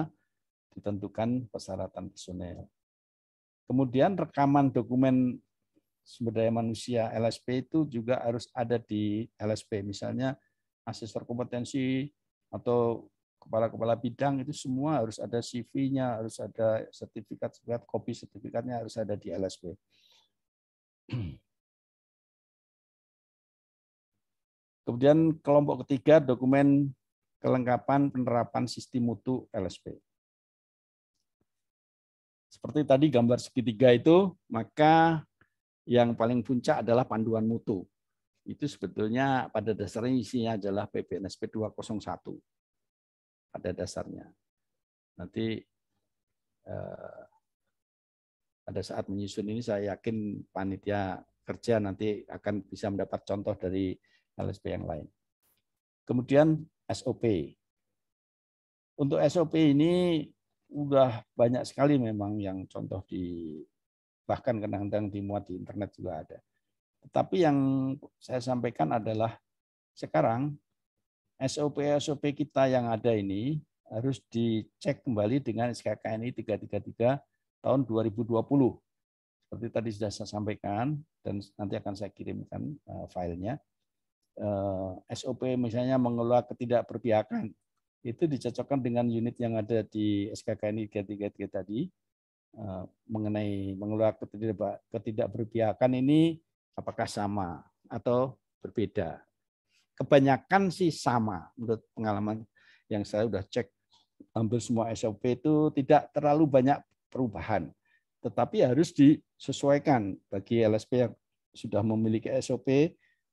Speaker 5: ditentukan persyaratan personel. Kemudian rekaman dokumen sumber daya manusia LSP itu juga harus ada di LSP. Misalnya asesor kompetensi atau kepala-kepala bidang itu semua harus ada CV-nya, harus ada sertifikat, sertifikat kopi sertifikatnya harus ada di LSP. Kemudian kelompok ketiga dokumen kelengkapan penerapan sistem mutu LSP. Seperti tadi gambar segitiga itu, maka yang paling puncak adalah panduan mutu. Itu sebetulnya pada dasarnya isinya adalah PPNSP 201. Pada dasarnya. Nanti eh, pada saat menyusun ini saya yakin panitia kerja nanti akan bisa mendapat contoh dari LSP yang lain. Kemudian SOP. Untuk SOP ini udah banyak sekali memang yang contoh di bahkan kadang-kadang dimuat di internet juga ada. Tetapi yang saya sampaikan adalah sekarang SOP-SOP kita yang ada ini harus dicek kembali dengan SKKNI 333 tahun 2020. Seperti tadi sudah saya sampaikan dan nanti akan saya kirimkan eh, filenya. Eh, SOP misalnya mengelola ketidakperpihakan itu dicocokkan dengan unit yang ada di SKK SKKNI tiga tadi eh, mengenai mengelola ketidak, ketidakberpihakan ini apakah sama atau berbeda. Kebanyakan sih sama menurut pengalaman yang saya sudah cek hampir semua SOP itu tidak terlalu banyak perubahan. Tetapi harus disesuaikan bagi LSP yang sudah memiliki SOP,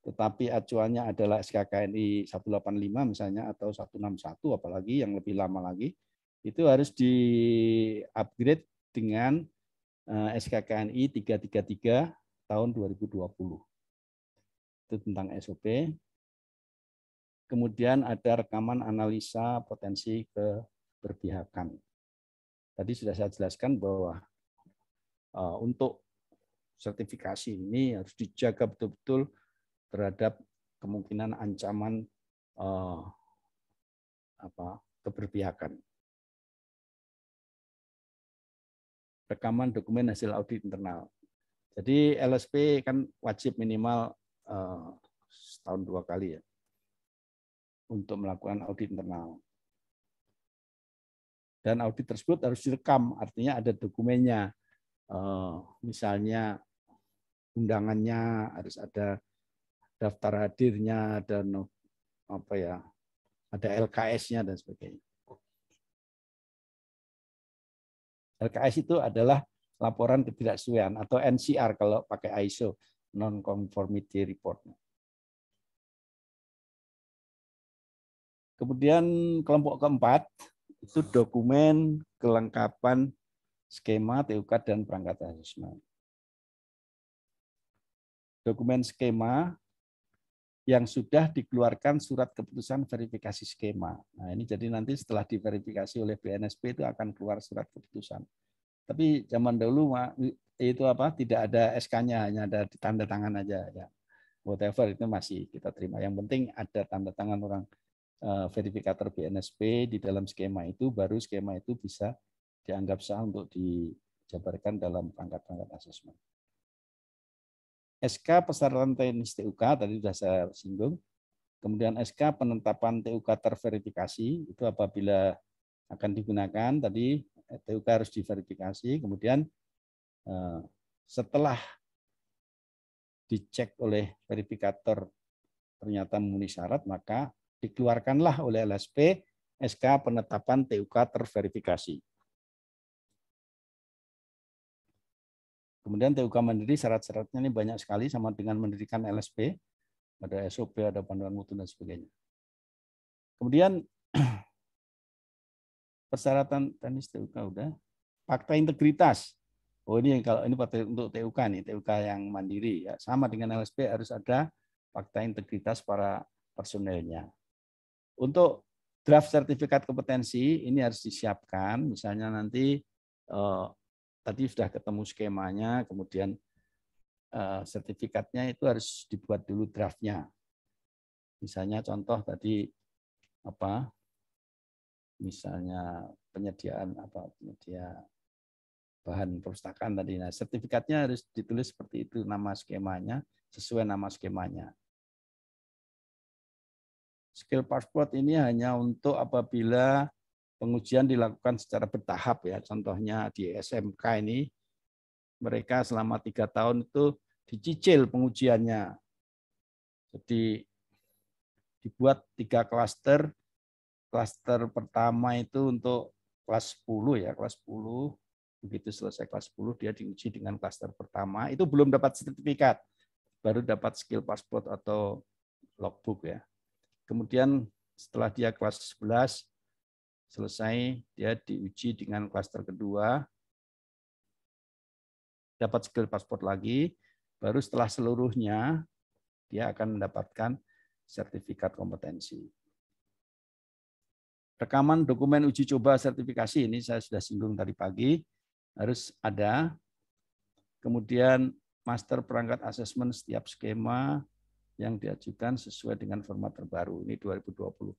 Speaker 5: tetapi acuannya adalah SKKNI 185 misalnya atau 161 apalagi yang lebih lama lagi, itu harus di-upgrade dengan eh, SKKNI 333 tahun 2020. Itu tentang SOP. Kemudian ada rekaman analisa potensi keberpihakan. Tadi sudah saya jelaskan bahwa uh, untuk sertifikasi ini harus dijaga betul-betul terhadap kemungkinan ancaman uh, apa keberpihakan. Rekaman dokumen hasil audit internal. Jadi LSP kan wajib minimal uh, setahun dua kali ya untuk melakukan audit internal dan audit tersebut harus direkam, artinya ada dokumennya. Eh, misalnya undangannya harus ada daftar hadirnya dan apa ya ada LKS-nya dan sebagainya.
Speaker 6: LKS itu adalah laporan ketidaksesuaian atau NCR kalau pakai ISO non conformity report.
Speaker 5: Kemudian kelompok keempat itu ah. dokumen kelengkapan skema TUK dan perangkat asesmen. Dokumen skema yang sudah dikeluarkan surat keputusan verifikasi skema. Nah, ini jadi nanti setelah diverifikasi oleh BNSP itu akan keluar surat keputusan. Tapi zaman dulu itu apa? Tidak ada SK-nya, hanya ada tanda tangan aja ya. Whatever itu masih kita terima. Yang penting ada tanda tangan orang Eh, verifikator BNSP di dalam skema itu, baru skema itu bisa dianggap sah untuk dijabarkan dalam perangkat-perangkat asesmen. SK persyaratan teknis TUK tadi sudah saya singgung. Kemudian SK penetapan TUK terverifikasi itu apabila akan digunakan tadi TUK harus diverifikasi. Kemudian eh, setelah dicek oleh verifikator ternyata memenuhi syarat maka dikeluarkanlah oleh LSP SK penetapan TUK terverifikasi. Kemudian TUK mandiri
Speaker 6: syarat-syaratnya ini banyak sekali sama dengan mendirikan LSP, ada SOP, ada panduan mutu dan sebagainya. Kemudian persyaratan teknis
Speaker 5: TUK udah, fakta integritas. Oh ini kalau ini untuk TUK nih, TUK yang mandiri ya sama dengan LSP harus ada fakta integritas para personelnya untuk draft sertifikat kompetensi ini harus disiapkan. Misalnya nanti eh, tadi sudah ketemu skemanya, kemudian eh, sertifikatnya itu harus dibuat dulu draftnya. Misalnya contoh tadi apa? Misalnya penyediaan apa penyedia bahan perpustakaan tadi. Nah, sertifikatnya harus ditulis seperti itu nama skemanya, sesuai nama skemanya skill passport ini hanya untuk apabila pengujian dilakukan secara bertahap ya. Contohnya di SMK ini mereka selama tiga tahun itu dicicil pengujiannya. Jadi dibuat tiga klaster. Klaster pertama itu untuk kelas 10 ya, kelas 10. Begitu selesai kelas 10 dia diuji dengan klaster pertama. Itu belum dapat sertifikat, baru dapat skill passport atau logbook ya. Kemudian setelah dia kelas 11 selesai dia diuji dengan klaster kedua dapat skill pasport lagi baru setelah seluruhnya dia akan mendapatkan sertifikat kompetensi. Rekaman dokumen uji coba sertifikasi ini saya sudah singgung tadi pagi harus ada. Kemudian master perangkat asesmen setiap skema, yang diajukan sesuai dengan format terbaru ini 2020.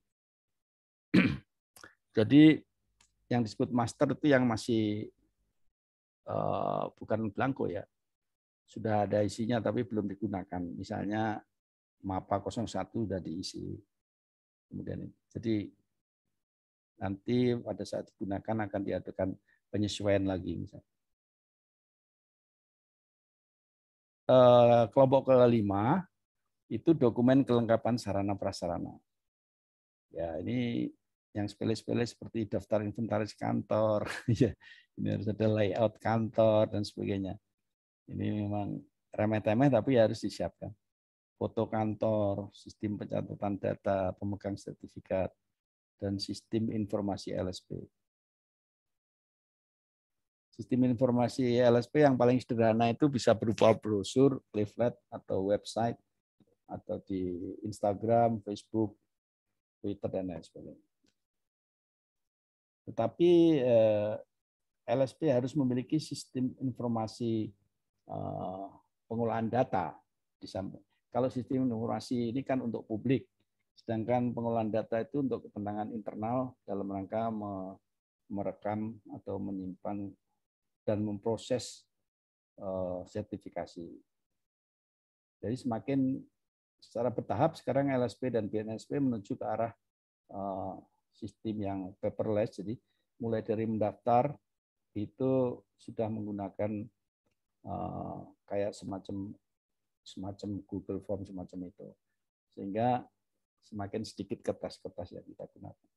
Speaker 5: Jadi yang disebut master itu yang masih uh, bukan blanko ya. Sudah ada isinya tapi belum digunakan. Misalnya MAPA 01 sudah diisi. Kemudian jadi nanti pada saat digunakan akan
Speaker 6: diadakan penyesuaian lagi misalnya.
Speaker 5: Eh, kelompok kelima itu dokumen kelengkapan sarana prasarana. Ya, ini yang sepele-sepele seperti daftar inventaris kantor, ya, ini harus ada layout kantor dan sebagainya. Ini memang remeh-temeh tapi ya harus disiapkan. Foto kantor, sistem pencatatan data, pemegang sertifikat, dan sistem informasi LSP. Sistem informasi LSP yang paling sederhana itu bisa berupa brosur, leaflet, atau website atau di Instagram, Facebook, Twitter dan lain sebagainya.
Speaker 6: Tetapi eh,
Speaker 5: LSP harus memiliki sistem informasi eh, pengolahan data Kalau sistem informasi ini kan untuk publik, sedangkan pengolahan data itu untuk kepentingan internal dalam rangka merekam atau menyimpan dan memproses eh, sertifikasi. Jadi semakin secara bertahap sekarang LSP dan BNSP menuju ke arah eh, sistem yang paperless. Jadi mulai dari mendaftar itu sudah menggunakan eh, kayak semacam semacam Google Form semacam itu. Sehingga semakin
Speaker 6: sedikit kertas-kertas yang kita gunakan.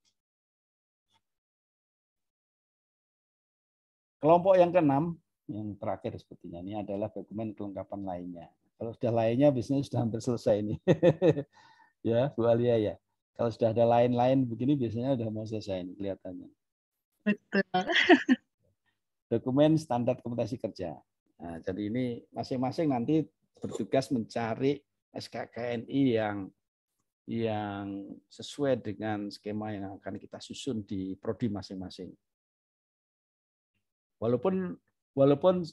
Speaker 5: Kelompok yang keenam, yang terakhir sepertinya ini adalah dokumen kelengkapan lainnya. Kalau sudah lainnya bisnis sudah hampir selesai ini. ya, Bu Alia ya. Kalau sudah ada lain-lain begini biasanya sudah mau selesai ini kelihatannya. Betul. Dokumen standar kompetensi kerja. Nah, jadi ini masing-masing nanti bertugas mencari SKKNI yang yang sesuai dengan skema yang akan kita susun di prodi masing-masing. Walaupun walaupun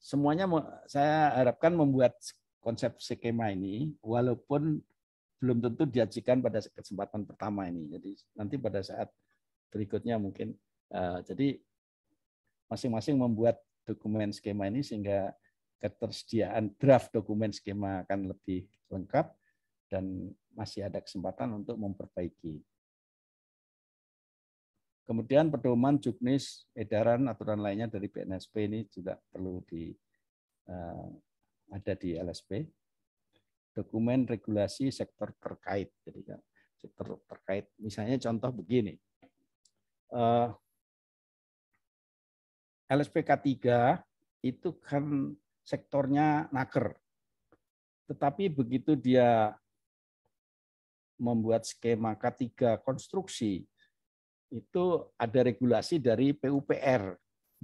Speaker 5: semuanya saya harapkan membuat konsep skema ini walaupun belum tentu diajikan pada kesempatan pertama ini. Jadi nanti pada saat berikutnya mungkin eh, jadi masing-masing membuat dokumen skema ini sehingga ketersediaan draft dokumen skema akan lebih lengkap dan masih ada kesempatan untuk memperbaiki. Kemudian pedoman juknis edaran aturan lainnya dari BNSP ini juga perlu di eh, ada di LSP. Dokumen regulasi sektor terkait. Jadi kan sektor terkait. Misalnya contoh begini. Eh, LSP k 3 itu kan sektornya naker. Tetapi begitu dia membuat skema K3 konstruksi itu ada regulasi dari PUPR.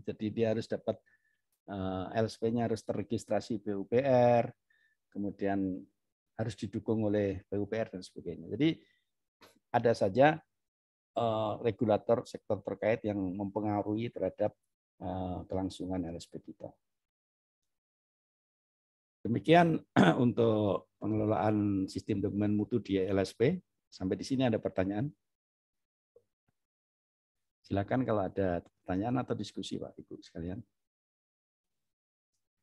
Speaker 5: Jadi dia harus dapat eh, LSP-nya harus terregistrasi PUPR, kemudian harus didukung oleh PUPR dan sebagainya. Jadi ada saja eh, regulator sektor terkait yang mempengaruhi terhadap eh, kelangsungan LSP kita. Demikian untuk pengelolaan sistem dokumen mutu di LSP. Sampai di sini ada pertanyaan? Silakan kalau ada pertanyaan atau diskusi Pak Ibu sekalian.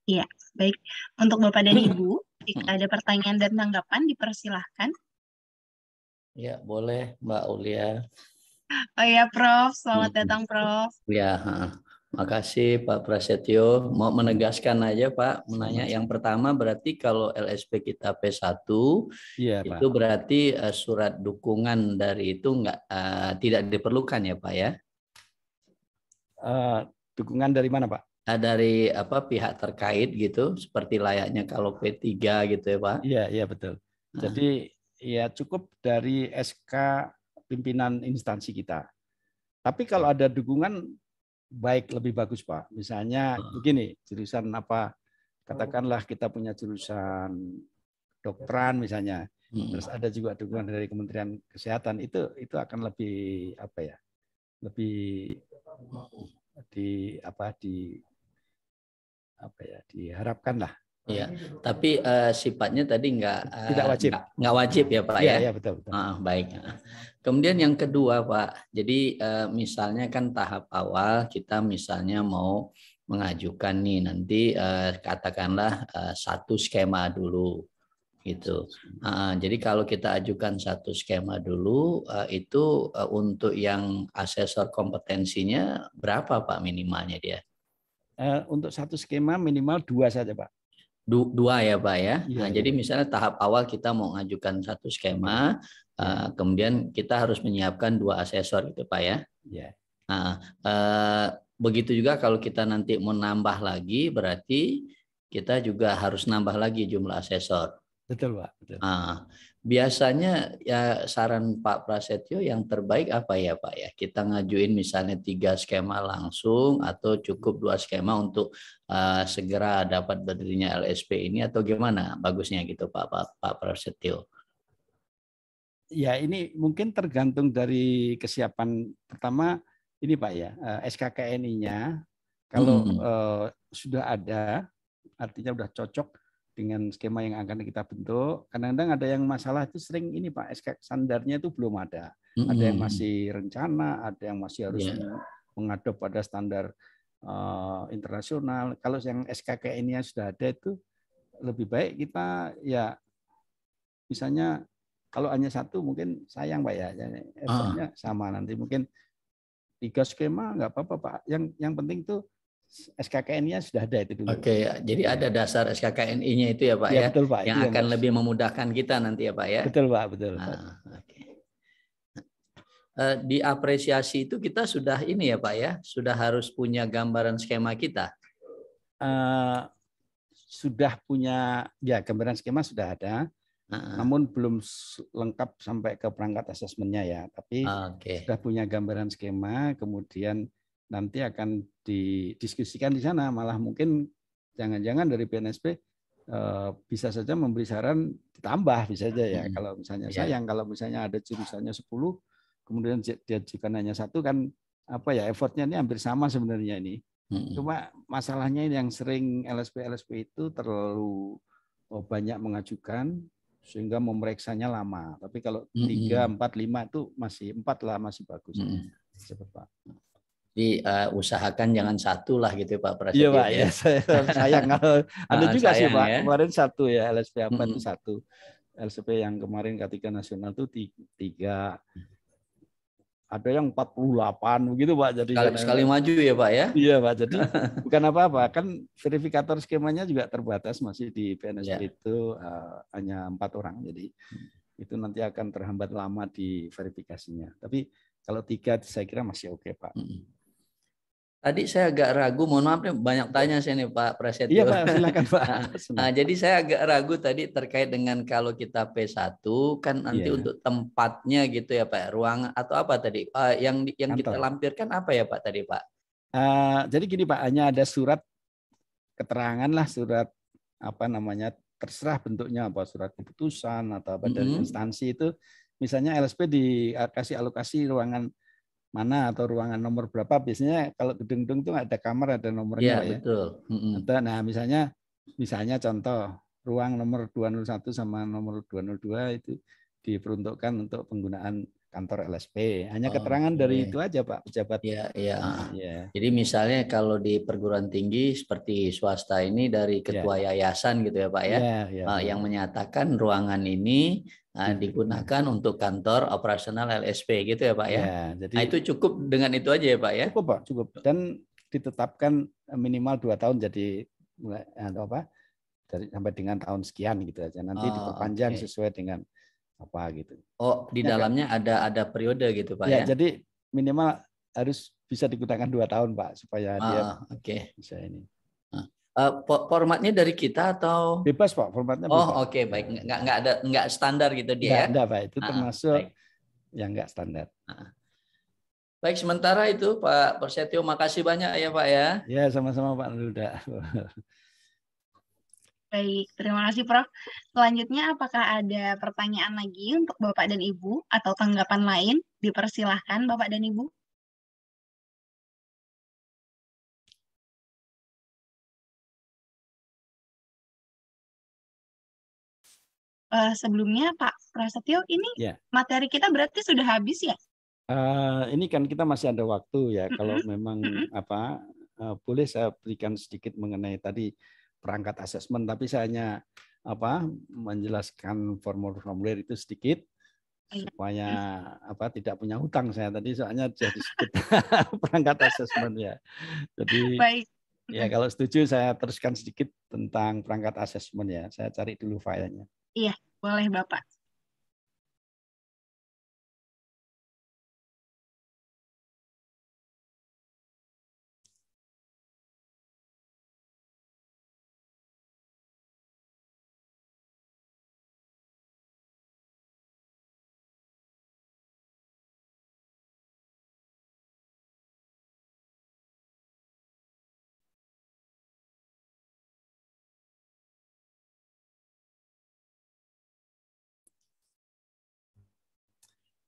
Speaker 2: Iya, baik.
Speaker 1: Untuk Bapak dan Ibu, jika hmm. ada pertanyaan dan tanggapan dipersilahkan.
Speaker 9: Iya, boleh Mbak Ulia.
Speaker 1: Oh ya, Prof. Selamat hmm. datang, Prof.
Speaker 9: Ya, makasih Pak Prasetyo. Mau menegaskan aja Pak, menanya yang pertama berarti kalau LSP kita P1, ya, Pak. itu berarti eh, surat dukungan dari itu enggak, uh, eh, tidak diperlukan ya Pak ya? Eh, dukungan dari mana Pak? Nah, dari apa pihak terkait gitu seperti layaknya kalau P3 gitu ya Pak.
Speaker 5: Iya, iya betul. Nah. Jadi ya cukup dari SK pimpinan instansi kita. Tapi kalau ada dukungan baik lebih bagus Pak. Misalnya ah. begini, jurusan apa? Katakanlah kita punya jurusan dokteran misalnya. Hmm. Terus ada juga dukungan dari Kementerian Kesehatan itu itu akan lebih apa ya? lebih di apa di apa ya diharapkan lah Ya,
Speaker 9: tapi uh, sifatnya tadi nggak tidak eh, wajib, nggak, nggak wajib ya Pak iya, ya. Ya, ya betul. betul. Ah, baik. Kemudian yang kedua Pak, jadi uh, misalnya kan tahap awal kita misalnya mau mengajukan nih nanti uh, katakanlah uh, satu skema dulu gitu. Uh, jadi kalau kita ajukan satu skema dulu uh, itu uh, untuk yang asesor kompetensinya berapa Pak minimalnya dia?
Speaker 5: Uh, untuk satu skema minimal dua saja Pak.
Speaker 9: Du dua ya Pak ya. Iya, nah, iya. Jadi misalnya tahap awal kita mau mengajukan satu skema, uh, kemudian kita harus menyiapkan dua asesor gitu Pak ya. Iya. Nah, uh, begitu juga kalau kita nanti menambah lagi berarti kita juga harus nambah lagi jumlah asesor.
Speaker 6: Betul Pak. Betul.
Speaker 9: Nah, biasanya ya saran Pak Prasetyo yang terbaik apa ya Pak ya? Kita ngajuin misalnya tiga skema langsung atau cukup dua skema untuk uh, segera dapat berdirinya LSP ini atau gimana? Bagusnya gitu Pak Pak, Pak Prasetyo.
Speaker 5: Ya ini mungkin tergantung dari kesiapan pertama ini Pak ya eh, SKKNI-nya kalau hmm. uh, sudah ada artinya sudah cocok dengan skema yang akan kita bentuk. Kadang-kadang ada yang masalah itu sering ini Pak SK standarnya itu belum ada. Mm-hmm. Ada yang masih rencana, ada yang masih harus yeah. Iya. mengadop pada standar uh, internasional. Kalau yang SKK ini yang sudah ada itu lebih baik kita ya misalnya kalau hanya satu mungkin sayang Pak ya. Ah. Effortnya ah. sama nanti mungkin tiga skema nggak apa-apa Pak. Yang yang penting tuh SKKN-nya sudah ada itu dulu. Oke, ya. jadi iya. ada
Speaker 9: dasar SKKNI-nya itu ya Pak ya, ya betul, Pak. yang iya, akan mas. lebih memudahkan kita nanti ya Pak ya. Betul Pak, betul. Pak. Ah, okay. Eh, Di itu kita sudah ini ya Pak ya, sudah
Speaker 5: harus punya gambaran skema kita. Uh, sudah punya ya gambaran skema sudah ada, uh-uh. namun belum lengkap sampai ke perangkat asesmennya ya. Tapi ah, okay. sudah punya gambaran skema, kemudian nanti akan didiskusikan di sana. Malah mungkin jangan-jangan dari PNSP eh, bisa saja memberi saran ditambah bisa saja ya hmm. kalau misalnya yeah. sayang kalau misalnya ada jurusannya 10 kemudian diajukan hanya satu kan apa ya effortnya ini hampir sama sebenarnya ini hmm. cuma masalahnya yang sering LSP LSP itu terlalu oh, banyak mengajukan sehingga memeriksanya lama tapi kalau tiga hmm. empat lima itu masih empat lah masih bagus hmm. seperti di uh, eh, jangan
Speaker 9: satu lah gitu ya, Pak
Speaker 5: Prasetyo. Iya Pak, ya. Iya, saya sayang kalau ada ah, juga sayang, sih Pak. Ya. Kemarin satu ya LSP apa hmm. itu satu. LSP yang kemarin ketika nasional itu tiga ada yang 48 begitu Pak. Jadi sekali, sekali maju ya Pak ya. Iya Pak. Jadi bukan apa-apa kan verifikator skemanya juga terbatas masih di PNS ya. itu uh, hanya empat orang. Jadi hmm. itu nanti akan terhambat lama di verifikasinya. Tapi kalau tiga saya kira masih oke okay, Pak. -hmm.
Speaker 9: Tadi saya agak ragu, mohon maaf nih banyak tanya saya nih Pak Presiden. Iya Pak, silakan Pak. Nah, nah, jadi saya agak ragu tadi terkait dengan kalau kita P1 kan nanti yeah. untuk tempatnya gitu ya Pak, ruang atau apa tadi? Uh, yang yang Kantor. kita lampirkan apa ya Pak tadi Pak?
Speaker 5: Uh, jadi gini Pak, hanya ada surat keterangan lah surat apa namanya terserah bentuknya apa surat keputusan atau apa dari mm -hmm. instansi itu misalnya LSP dikasih alokasi ruangan mana atau ruangan nomor berapa biasanya kalau gedung-gedung itu ada kamar ada nomornya ya, ya. betul. nah misalnya misalnya contoh ruang nomor 201 sama nomor 202 itu diperuntukkan untuk penggunaan kantor LSP. Hanya oh, keterangan okay. dari itu aja Pak pejabat. Iya, iya. Ya. Jadi
Speaker 9: misalnya kalau di perguruan tinggi seperti swasta ini dari iya. ketua ya. yayasan gitu ya Pak ya, ya, ya Pak. Eh, iya. yang menyatakan ruangan ini eh, hmm. digunakan untuk kantor operasional LSP gitu ya Pak ya. ya jadi, nah itu
Speaker 5: cukup dengan itu aja ya Pak ya. Cukup Pak, cukup. Dan ditetapkan minimal dua tahun jadi atau eh, apa dari sampai dengan tahun sekian gitu aja. Nanti oh, diperpanjang okay. sesuai dengan apa gitu. Oh, di ya, dalamnya kan?
Speaker 9: ada ada periode gitu, Pak ya. ya?
Speaker 5: jadi minimal harus bisa digunakan dua tahun, Pak, supaya ah, dia
Speaker 9: okay. bisa ini. Uh, formatnya dari kita atau
Speaker 5: bebas pak formatnya oh, bebas. oh oke okay,
Speaker 9: baik iya. nggak nggak ada nggak standar gitu dia nggak,
Speaker 5: ya? pak itu uh, termasuk baik. yang nggak standar uh.
Speaker 9: baik sementara itu pak Persetio makasih banyak ya pak ya
Speaker 5: ya sama-sama pak Luda
Speaker 9: Baik,
Speaker 1: terima kasih Prof. Selanjutnya, apakah ada pertanyaan lagi untuk Bapak dan Ibu atau tanggapan lain? Dipersilahkan Bapak dan Ibu. Uh, sebelumnya Pak Prasetyo, ini yeah. materi kita berarti sudah habis ya?
Speaker 5: Uh, ini kan kita masih ada waktu ya. Mm -hmm. Kalau memang mm -hmm. apa uh, boleh saya berikan sedikit mengenai tadi perangkat asesmen, tapi saya hanya apa menjelaskan formulir-formulir itu sedikit iya. supaya apa tidak punya hutang saya tadi soalnya jadi sedikit perangkat asesmen ya. Jadi Baik. ya kalau setuju saya teruskan sedikit tentang perangkat asesmen ya. Saya cari dulu filenya.
Speaker 2: Iya, boleh Bapak.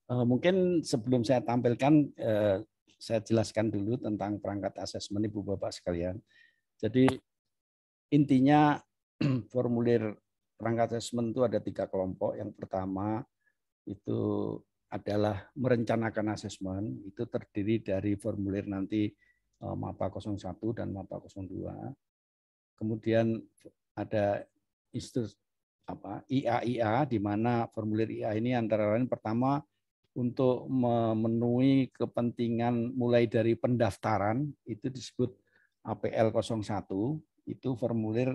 Speaker 5: Eh, mungkin sebelum saya tampilkan, eh, saya jelaskan dulu tentang perangkat asesmen Ibu Bapak sekalian. Jadi intinya formulir perangkat asesmen itu ada tiga kelompok. Yang pertama itu adalah merencanakan asesmen, itu terdiri dari formulir nanti eh, MAPA 01 dan MAPA 02. Kemudian ada institusi apa IAIA di mana formulir IA ini antara lain pertama untuk memenuhi kepentingan mulai dari pendaftaran itu disebut APL 01 itu formulir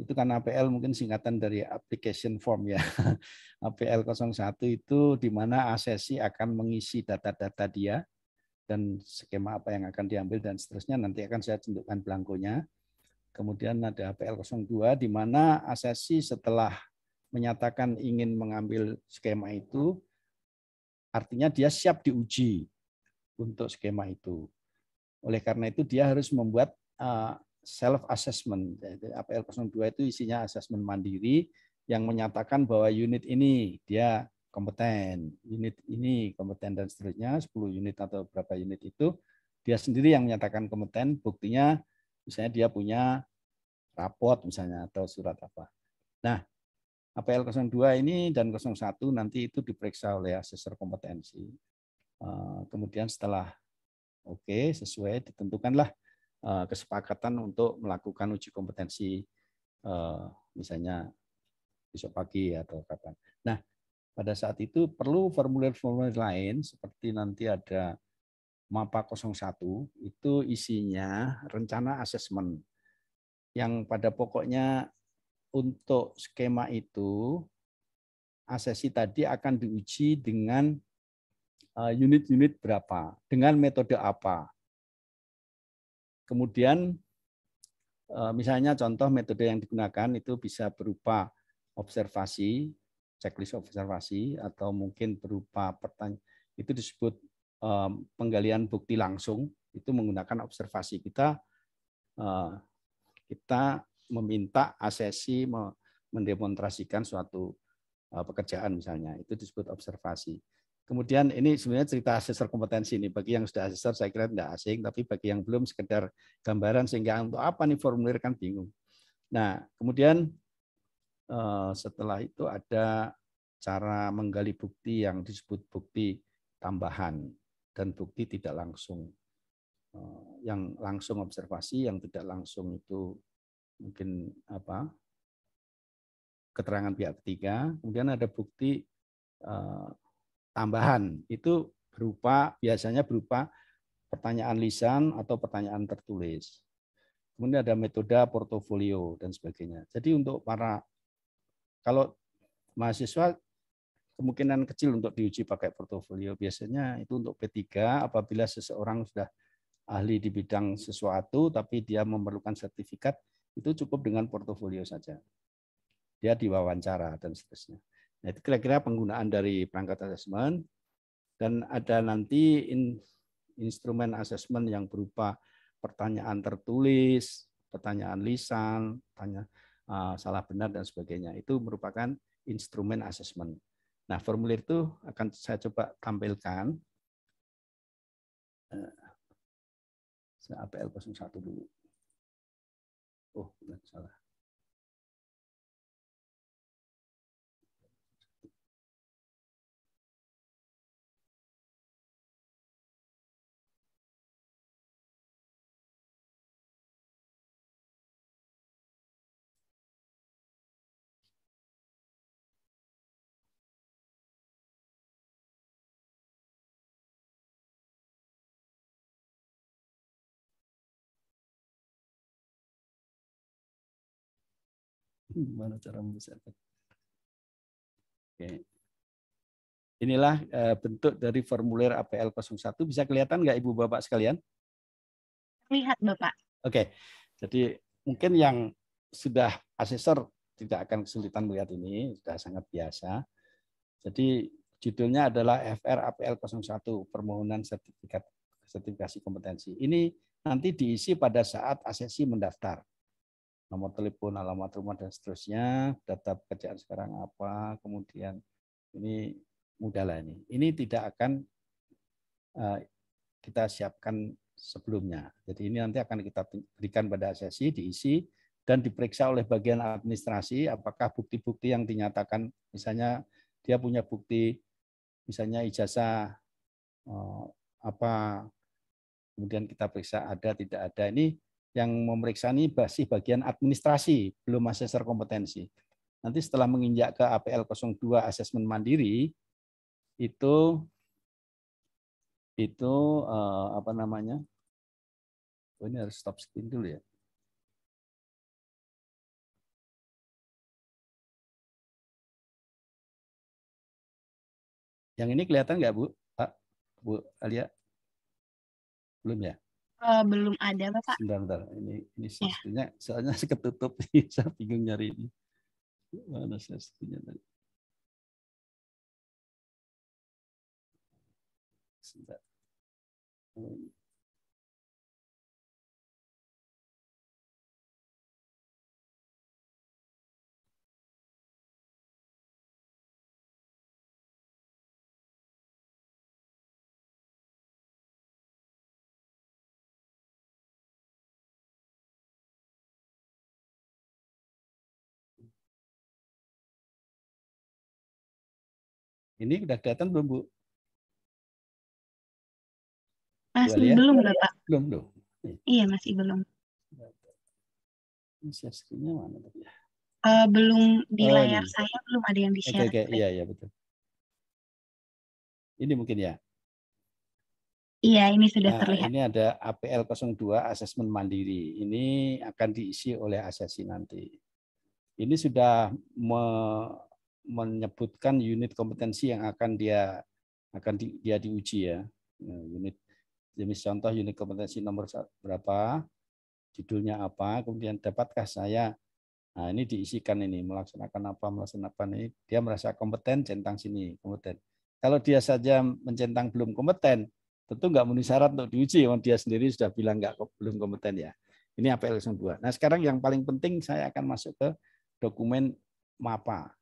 Speaker 5: itu kan APL mungkin singkatan dari application form ya. APL 01 itu di mana asesi akan mengisi data-data dia dan skema apa yang akan diambil dan seterusnya nanti akan saya tunjukkan belangkonya. Kemudian ada APL 02 di mana asesi setelah menyatakan ingin mengambil skema itu Artinya dia siap diuji untuk skema itu. Oleh karena itu dia harus membuat eh, self assessment. Jadi APL 02 itu isinya assessment mandiri yang menyatakan bahwa unit ini dia kompeten, unit ini kompeten dan seterusnya 10 unit atau berapa unit itu dia sendiri yang menyatakan kompeten, buktinya misalnya dia punya rapot misalnya atau surat apa. Nah, APL 02 ini dan 01 nanti itu diperiksa oleh asesor kompetensi. Eh, kemudian setelah oke okay, sesuai ditentukanlah eh, kesepakatan untuk melakukan uji kompetensi eh, misalnya besok pagi atau kapan. Nah, pada saat itu perlu formulir-formulir lain seperti nanti ada MAPA 01 itu isinya rencana asesmen yang pada pokoknya untuk skema itu asesi tadi akan diuji dengan eh, unit-unit berapa, dengan metode apa. Kemudian eh, misalnya contoh metode yang digunakan itu bisa berupa observasi, checklist observasi atau mungkin berupa pertanyaan itu disebut eh, penggalian bukti langsung itu menggunakan observasi kita kita meminta asesi mendemonstrasikan suatu eh, pekerjaan misalnya itu disebut observasi. Kemudian ini sebenarnya cerita asesor kompetensi ini bagi yang sudah asesor saya kira tidak asing tapi bagi yang belum sekedar gambaran sehingga untuk apa nih formulir kan bingung. Nah kemudian eh, setelah itu ada cara menggali bukti yang disebut bukti tambahan dan bukti tidak langsung. Eh, yang langsung observasi, yang tidak langsung itu mungkin apa keterangan pihak ketiga, kemudian ada bukti eh, tambahan itu berupa biasanya berupa pertanyaan lisan atau pertanyaan tertulis. Kemudian ada metode portofolio dan sebagainya. Jadi untuk para kalau mahasiswa kemungkinan kecil untuk diuji pakai portofolio. Biasanya itu untuk P3 apabila seseorang sudah ahli di bidang sesuatu tapi dia memerlukan sertifikat itu cukup dengan portofolio saja. Dia diwawancara dan seterusnya. Nah, itu kira-kira penggunaan dari perangkat asesmen dan ada nanti in, instrumen asesmen yang berupa pertanyaan tertulis, pertanyaan lisan, tanya uh, salah benar dan sebagainya. Itu merupakan instrumen asesmen. Nah, formulir itu akan saya coba tampilkan. Eh, saya
Speaker 2: APL 01 dulu. Oh, bukan salah. Gimana
Speaker 6: cara membesarkan? Oke. Inilah eh,
Speaker 5: bentuk dari formulir APL 01. Bisa kelihatan nggak Ibu Bapak sekalian?
Speaker 2: Lihat Bapak.
Speaker 5: Oke. Jadi mungkin yang sudah asesor tidak akan kesulitan melihat ini, sudah sangat biasa. Jadi judulnya adalah FR APL 01 permohonan sertifikat sertifikasi kompetensi. Ini nanti diisi pada saat asesi mendaftar nomor telepon, alamat rumah, dan seterusnya, data pekerjaan sekarang apa, kemudian ini mudah lah ini. Ini tidak akan eh, kita siapkan sebelumnya. Jadi ini nanti akan kita berikan pada sesi, diisi, dan diperiksa oleh bagian administrasi apakah bukti-bukti yang dinyatakan, misalnya dia punya bukti, misalnya ijazah eh, apa, kemudian kita periksa ada tidak ada ini yang memeriksa ini masih bagian administrasi, belum asesor kompetensi. Nanti setelah menginjak ke APL 02 asesmen mandiri, itu
Speaker 6: itu eh, apa namanya?
Speaker 2: Oh, ini harus stop screen dulu ya. Yang ini kelihatan
Speaker 6: nggak, Bu? Pak, Bu Alia? Belum ya?
Speaker 2: Uh, belum ada, Bapak.
Speaker 6: Bentar, bentar. Ini, ini satunya, ya. soalnya ketutup. Saya bingung nyari ini. Mana satunya tadi?
Speaker 2: Sebentar. Oh, Ini udah kelihatan belum, Bu?
Speaker 4: Masih ya? belum, Bapak.
Speaker 2: Belum, belum. Iya, masih belum.
Speaker 6: Share screen-nya mana tadi ya?
Speaker 2: Uh, belum di oh, layar ini.
Speaker 6: saya belum ada yang
Speaker 2: di-share.
Speaker 5: Oke, okay, okay. iya, iya, betul. Ini mungkin ya. Iya, ini sudah nah, terlihat. Ini ada APL 02 asesmen mandiri. Ini akan diisi oleh asesi nanti. Ini sudah me, menyebutkan unit kompetensi yang akan dia akan di, dia diuji ya. Nah, unit jenis contoh unit kompetensi nomor berapa, judulnya apa, kemudian dapatkah saya nah ini diisikan ini melaksanakan apa melaksanakan ini dia merasa kompeten centang sini kompeten. Kalau dia saja mencentang belum kompeten, tentu nggak memenuhi syarat untuk diuji, kalau dia sendiri sudah bilang nggak belum kompeten ya. Ini apa APL 02. Nah sekarang yang paling penting saya akan masuk ke dokumen
Speaker 6: MAPA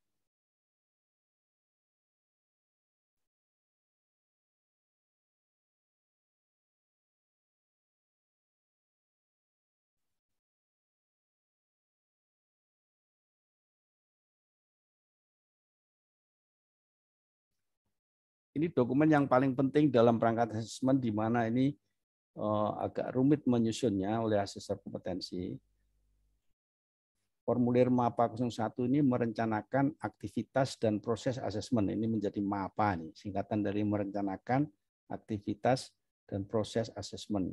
Speaker 6: Ini
Speaker 5: dokumen yang paling penting dalam perangkat asesmen di mana ini eh, agak rumit menyusunnya oleh asesor kompetensi. Formulir MAPA 01 ini merencanakan aktivitas dan proses asesmen. Ini menjadi MAPA, nih, singkatan dari merencanakan aktivitas dan proses asesmen.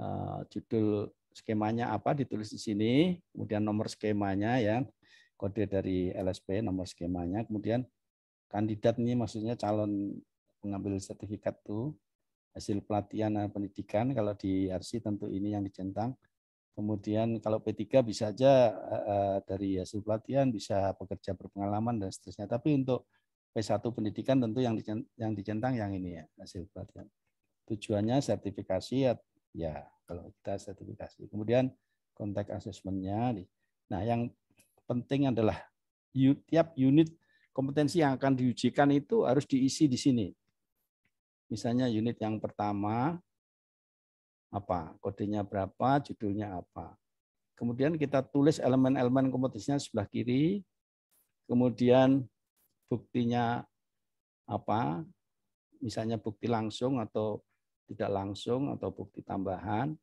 Speaker 5: Eh, judul skemanya apa ditulis di sini, kemudian nomor skemanya ya, kode dari LSP nomor skemanya, kemudian kandidat ini maksudnya calon pengambil sertifikat itu hasil pelatihan dan pendidikan kalau di RC tentu ini yang dicentang kemudian kalau P3 bisa aja eh, eh, dari hasil pelatihan bisa pekerja berpengalaman dan seterusnya tapi untuk P1 pendidikan tentu yang dicentang, yang dicentang yang ini ya hasil pelatihan tujuannya sertifikasi ya, ya kalau kita sertifikasi kemudian kontak asesmennya nah yang penting adalah tiap unit kompetensi yang akan diujikan itu harus diisi di sini. Misalnya unit yang pertama apa, kodenya berapa, judulnya apa. Kemudian kita tulis elemen-elemen kompetensinya sebelah kiri. Kemudian buktinya apa? Misalnya bukti langsung atau tidak langsung atau bukti tambahan.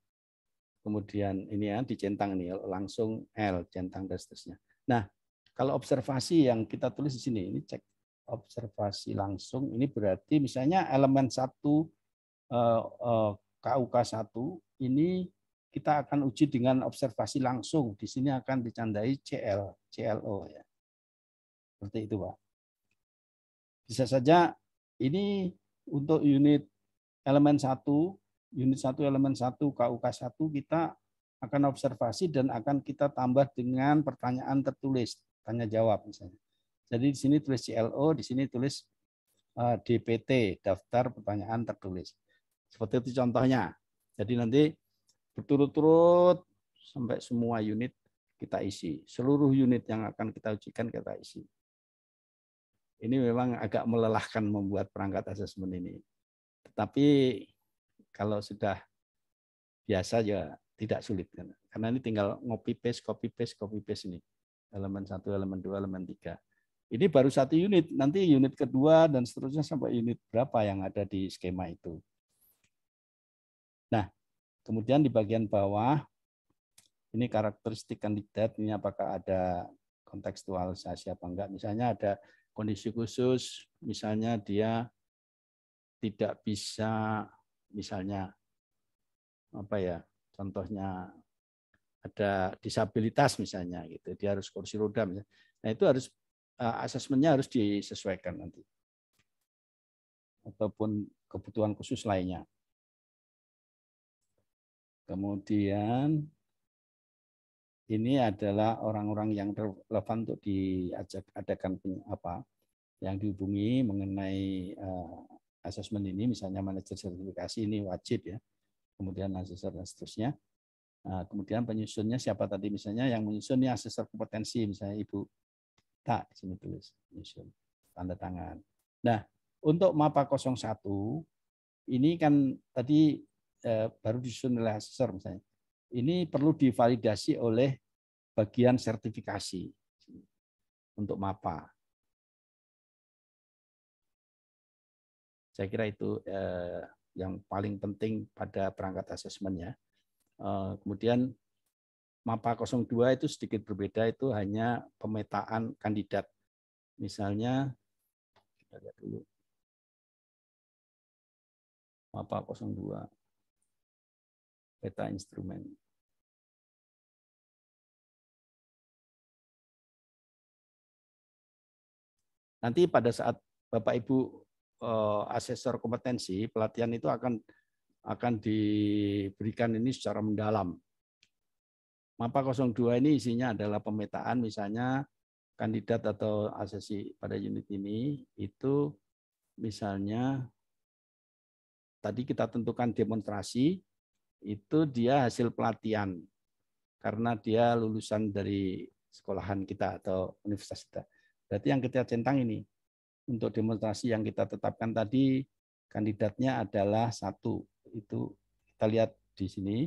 Speaker 5: Kemudian ini ya dicentang nih langsung L centang dan seterusnya. Nah, kalau observasi yang kita tulis di sini, ini cek observasi langsung, ini berarti misalnya elemen satu KUK eh, eh, 1 ini kita akan uji dengan observasi langsung. Di sini akan dicandai CL, CLO ya. Seperti itu, Pak. Bisa saja ini untuk unit elemen satu, unit satu elemen satu KUK 1 kita akan observasi dan akan kita tambah dengan pertanyaan tertulis tanya jawab misalnya. Jadi di sini tulis CLO, di sini tulis eh, DPT, daftar pertanyaan tertulis. Seperti itu contohnya. Jadi nanti berturut-turut sampai semua unit kita isi. Seluruh unit yang akan kita ujikan kita isi. Ini memang agak melelahkan membuat perangkat asesmen ini. Tetapi kalau sudah biasa ya tidak sulit. Karena ini tinggal copy paste, copy paste, copy paste ini elemen satu, elemen dua, elemen tiga. Ini baru satu unit, nanti unit kedua dan seterusnya sampai unit berapa yang ada di skema itu. Nah, kemudian di bagian bawah, ini karakteristik kandidat, ini apakah ada kontekstualisasi apa enggak. Misalnya ada kondisi khusus, misalnya dia tidak bisa, misalnya apa ya, contohnya ada disabilitas misalnya gitu dia harus kursi roda misalnya. nah itu harus eh, asesmennya harus disesuaikan nanti
Speaker 6: ataupun kebutuhan khusus lainnya
Speaker 5: kemudian ini adalah orang-orang yang relevan untuk diajak adakan apa yang dihubungi mengenai uh, asesmen ini misalnya manajer sertifikasi ini wajib ya kemudian asesor dan seterusnya Nah, kemudian penyusunnya siapa tadi misalnya yang menyusunnya asesor kompetensi misalnya Ibu Tak sini tulis menyusun tanda tangan. Nah, untuk MAPA 01 ini kan tadi eh, baru disusun oleh asesor misalnya. Ini perlu divalidasi oleh bagian sertifikasi
Speaker 6: untuk MAPA.
Speaker 5: Saya kira itu eh, yang paling penting pada perangkat asesmennya. Eh, kemudian MAPA 02 itu sedikit berbeda, itu hanya pemetaan kandidat. Misalnya, kita lihat dulu.
Speaker 2: MAPA 02, peta instrumen.
Speaker 5: Nanti pada saat Bapak Ibu eh, asesor kompetensi pelatihan itu akan akan diberikan ini secara mendalam. Mapa 02 ini isinya adalah pemetaan misalnya kandidat atau asesi pada unit ini itu misalnya tadi kita tentukan demonstrasi itu dia hasil pelatihan karena dia lulusan dari sekolahan kita atau universitas kita. Berarti yang kita centang ini untuk demonstrasi yang kita tetapkan tadi kandidatnya adalah satu itu kita lihat di sini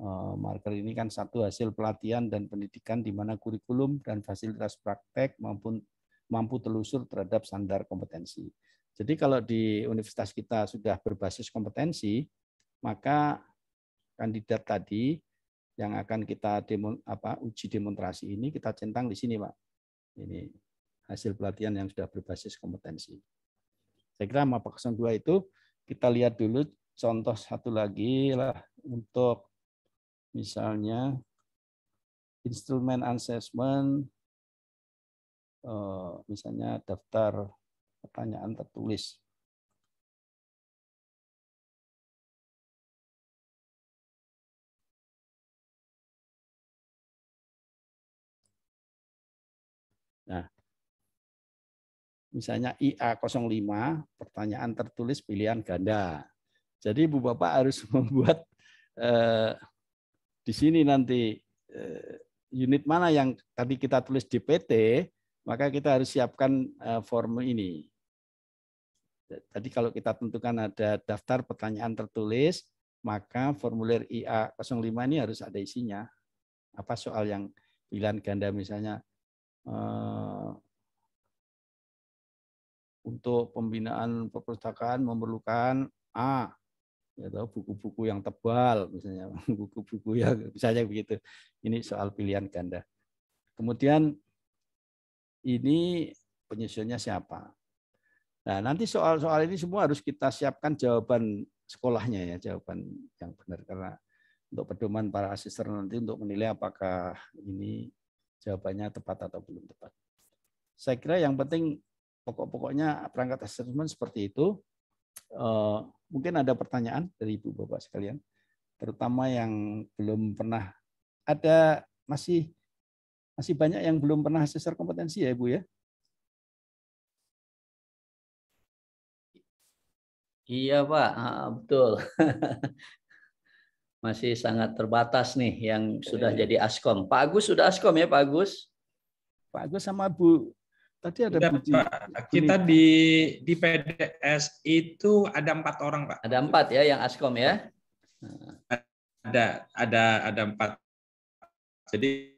Speaker 5: eh, marker ini kan satu hasil pelatihan dan pendidikan di mana kurikulum dan fasilitas praktek maupun mampu telusur terhadap standar kompetensi. Jadi kalau di universitas kita sudah berbasis kompetensi, maka kandidat tadi yang akan kita demo, apa, uji demonstrasi ini kita centang di sini, Pak. Ini hasil pelatihan yang sudah berbasis kompetensi. Saya kira mapak 02 itu kita lihat dulu contoh satu lagi lah untuk misalnya instrumen assessment
Speaker 6: eh, misalnya daftar pertanyaan tertulis
Speaker 5: Nah, misalnya IA05 pertanyaan tertulis pilihan ganda. Jadi Ibu Bapak harus membuat eh, di sini nanti eh, unit mana yang tadi kita tulis di PT, maka kita harus siapkan eh, form ini. Tadi kalau kita tentukan ada daftar pertanyaan tertulis, maka formulir IA 05 ini harus ada isinya. Apa soal yang pilihan ganda misalnya eh, untuk pembinaan perpustakaan memerlukan A, ya buku-buku yang tebal misalnya buku-buku yang misalnya begitu ini soal pilihan ganda kemudian ini penyusunnya siapa nah nanti soal-soal ini semua harus kita siapkan jawaban sekolahnya ya jawaban yang benar karena untuk pedoman para asisten nanti untuk menilai apakah ini jawabannya tepat atau belum tepat saya kira yang penting pokok-pokoknya perangkat asesmen seperti itu eh, mungkin ada pertanyaan dari Ibu Bapak sekalian, terutama yang belum pernah ada masih masih banyak yang belum pernah sesar
Speaker 6: kompetensi ya Ibu ya.
Speaker 9: Iya Pak, ah, betul. Masih sangat terbatas nih yang sudah jadi askom. Pak Agus sudah askom ya Pak Agus? Pak Agus sama Bu Tadi ada Udah, Budi. Pak. Kita di di PDS itu ada empat orang Pak. Ada empat ya yang askom ya. Ada
Speaker 8: ada ada empat. Jadi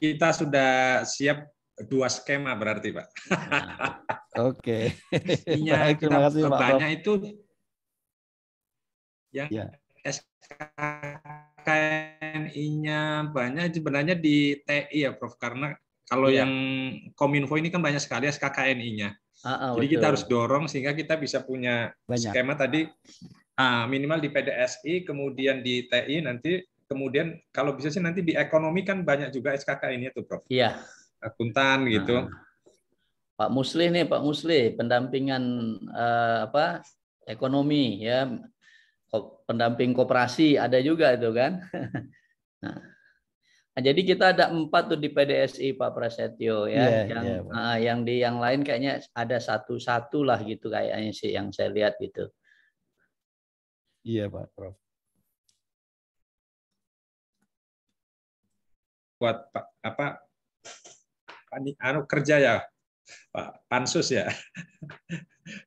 Speaker 8: kita sudah siap dua skema berarti Pak. Nah,
Speaker 6: oke. Okay. Baik, terima kasih Pak. Banyak
Speaker 8: itu yang ya. ya. SKKNI-nya banyak sebenarnya di TI ya Prof karena kalau yeah. yang Kominfo ini kan banyak sekali SKKNI-nya. Uh, ah, uh, ah, Jadi betul. kita harus dorong sehingga kita bisa punya Banyak. skema tadi uh, minimal di PDSI, kemudian di TI nanti, kemudian kalau bisa sih nanti di ekonomi kan banyak juga SKKNI-nya
Speaker 9: tuh Prof. Iya. Akuntan gitu. Uh, Pak Musli nih Pak Musli pendampingan uh, apa ekonomi ya pendamping koperasi ada juga itu kan. nah. Nah, jadi kita ada empat tuh di PDSI Pak Prasetyo ya, yeah, yang yeah, iya, uh, yang di yang lain kayaknya ada satu satu lah gitu kayaknya sih yang saya lihat gitu.
Speaker 6: Iya yeah, Pak Prof. Buat
Speaker 2: Pak apa? Anu kerja ya Pak Pansus ya.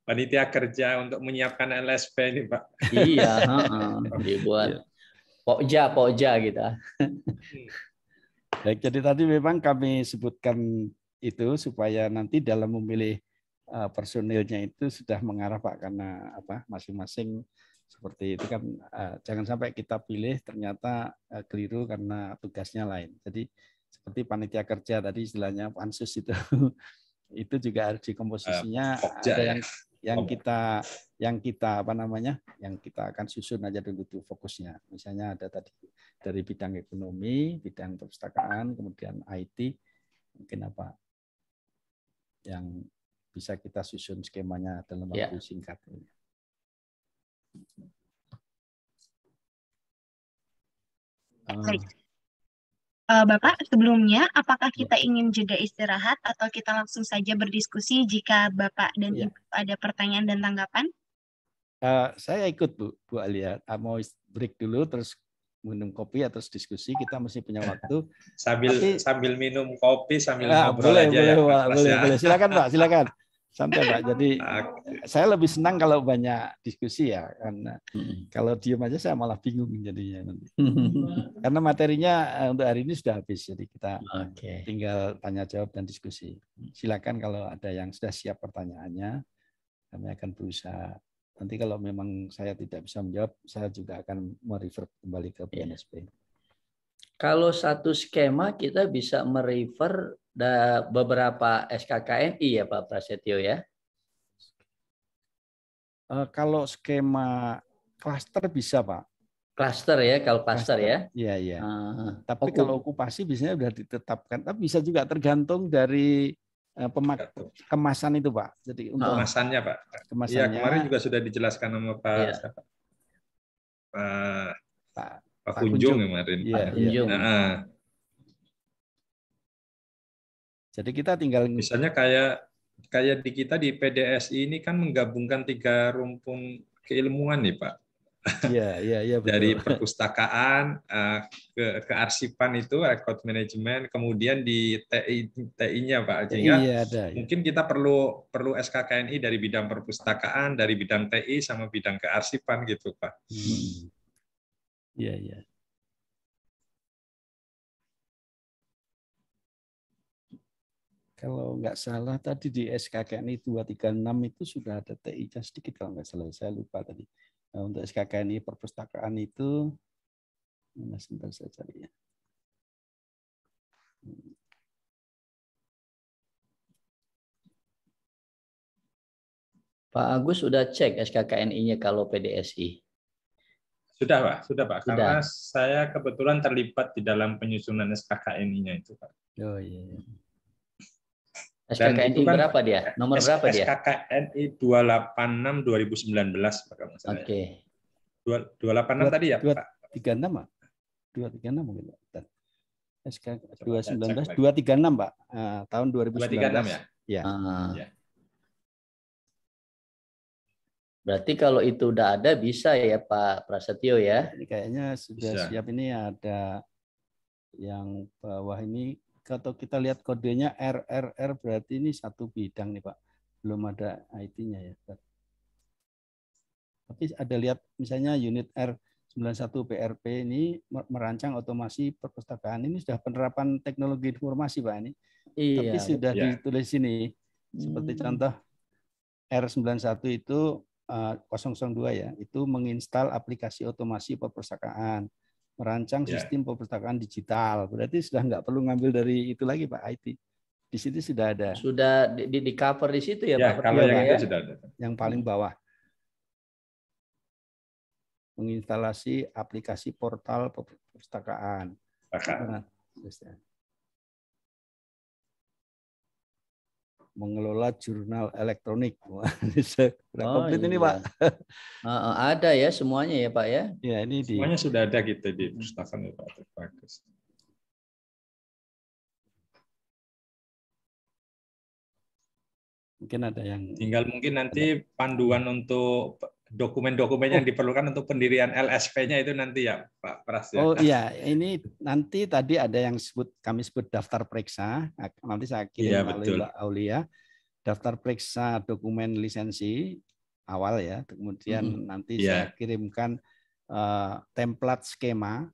Speaker 8: Panitia kerja untuk menyiapkan LSP ini Pak. Iya, uh
Speaker 9: -uh. dibuat. Pokja, iya. pokja gitu. Hmm.
Speaker 5: Baik, jadi tadi memang kami sebutkan itu supaya nanti dalam memilih eh, personilnya itu sudah mengarah Pak karena apa masing-masing seperti itu kan eh, jangan sampai kita pilih ternyata eh, keliru karena tugasnya lain. Jadi seperti panitia kerja tadi istilahnya pansus itu itu juga harus di komposisinya ada ya. yang yang kita yang kita apa namanya yang kita akan susun aja dulu tuh fokusnya misalnya ada tadi dari bidang ekonomi bidang perpustakaan kemudian IT mungkin apa yang bisa kita susun skemanya dalam ya. waktu yeah. singkat ini.
Speaker 6: Eh,
Speaker 1: Uh, Bapak, sebelumnya apakah ya. kita ingin jeda istirahat atau kita langsung saja berdiskusi jika Bapak dan ya. Ibu ada pertanyaan dan tanggapan?
Speaker 5: Uh, saya ikut Bu, Bu Alia. Uh, mau break dulu terus minum kopi atau diskusi kita mesti punya waktu sambil Tapi, sambil
Speaker 8: minum kopi sambil ya, ngobrol boleh, aja boleh, ya, boleh, ya. boleh. Silakan
Speaker 5: Pak, silakan santai pak jadi saya lebih senang kalau banyak diskusi ya karena hmm. kalau diem aja saya malah bingung jadinya nanti karena materinya eh, untuk hari ini sudah habis jadi kita okay. tinggal tanya jawab dan diskusi silakan kalau ada yang sudah siap pertanyaannya kami akan berusaha nanti kalau memang saya tidak bisa menjawab saya juga akan merefer kembali ke PNSP. Iya. Yeah.
Speaker 9: Kalau satu skema kita bisa merefer beberapa SKKNI ya Pak Prasetyo ya?
Speaker 5: Eh, kalau skema klaster bisa Pak.
Speaker 9: Klaster ya, kalau klaster ya.
Speaker 5: Iya iya. Uh, tapi kalau okupasi biasanya sudah ditetapkan, tapi bisa juga tergantung dari eh, pemak kemasan itu Pak. Jadi untuk ah. kemasannya
Speaker 8: Pak. Kemasannya. Ya, kemarin juga sudah dijelaskan sama Pak. Ya. Pak Pak, Kunjung kemarin. Iya, Nah,
Speaker 5: Jadi kita tinggal misalnya
Speaker 8: kayak kayak di kita di PDSI ini kan menggabungkan tiga rumpun keilmuan nih, Pak.
Speaker 5: Iya, iya, iya. Dari
Speaker 8: perpustakaan eh, ke kearsipan itu record management, kemudian di TI TI-nya Pak, Jadi iya, iya, ada, iya. mungkin kita perlu perlu SKKNI dari
Speaker 6: bidang perpustakaan, dari bidang TI sama bidang kearsipan gitu Pak. Hmm. Iya, iya.
Speaker 5: Kalau nggak salah tadi di SKKNI 236 itu sudah ada TI-nya sedikit kalau nggak salah. Saya lupa tadi. Nah, untuk SKKNI perpustakaan itu, mana sebentar saya cari ya.
Speaker 9: Pak Agus sudah cek SKKNI-nya kalau PDSI. Sudah Pak, sudah Pak. Sudah. Karena
Speaker 8: saya kebetulan terlibat di dalam penyusunan SKKNI-nya itu Pak. Oh iya. iya. SKKNI kan berapa dia? Nomor berapa dia? SKKNI 286 2019 Pak kalau saya. Oke. Okay. 286 tadi ya Pak.
Speaker 5: 236 Pak. 236 mungkin Pak. SK 219 236 Pak. Uh, tahun 2019. 236 ya? Ya. Uh, ya.
Speaker 9: Berarti kalau itu udah ada bisa ya Pak Prasetyo ya?
Speaker 5: Ini kayaknya sudah bisa. siap ini ada yang bawah ini kalau kita lihat kodenya RRR berarti ini satu bidang nih Pak. Belum ada IT-nya ya. Tapi ada lihat misalnya unit R91 PRP ini merancang otomasi perpustakaan ini sudah penerapan teknologi informasi Pak ini. Iya, Tapi sudah iya. ditulis ini Seperti hmm. contoh R91 itu 002 eh, ya, itu menginstal aplikasi otomasi perpustakaan, merancang yeah. sistem perpustakaan digital. Berarti sudah nggak perlu ngambil dari itu lagi Pak IT. Di situ sudah ada.
Speaker 9: Sudah di, di, di cover di situ ya, yeah, Pak. Kalau iya, yang itu ya? sudah ada. Yang paling
Speaker 5: bawah. Menginstalasi aplikasi portal perpustakaan. Nah, mengelola jurnal elektronik. Sudah oh, komplit iya. ini, Pak.
Speaker 9: ada ya semuanya ya, Pak ya.
Speaker 5: Ya, ini
Speaker 2: di Semuanya sudah ada gitu di hmm. perpustakaan ya, Pak. Bagus.
Speaker 6: Mungkin ada yang tinggal mungkin
Speaker 8: nanti panduan untuk dokumen-dokumen yang oh. diperlukan untuk pendirian LSP-nya itu nanti ya Pak Pras. Ya. Oh iya,
Speaker 5: ini nanti tadi ada yang sebut kami sebut daftar periksa, nanti saya kirim ya, melalui Aulia. Daftar periksa dokumen lisensi awal ya, kemudian hmm, nanti ya. saya kirimkan uh, template skema.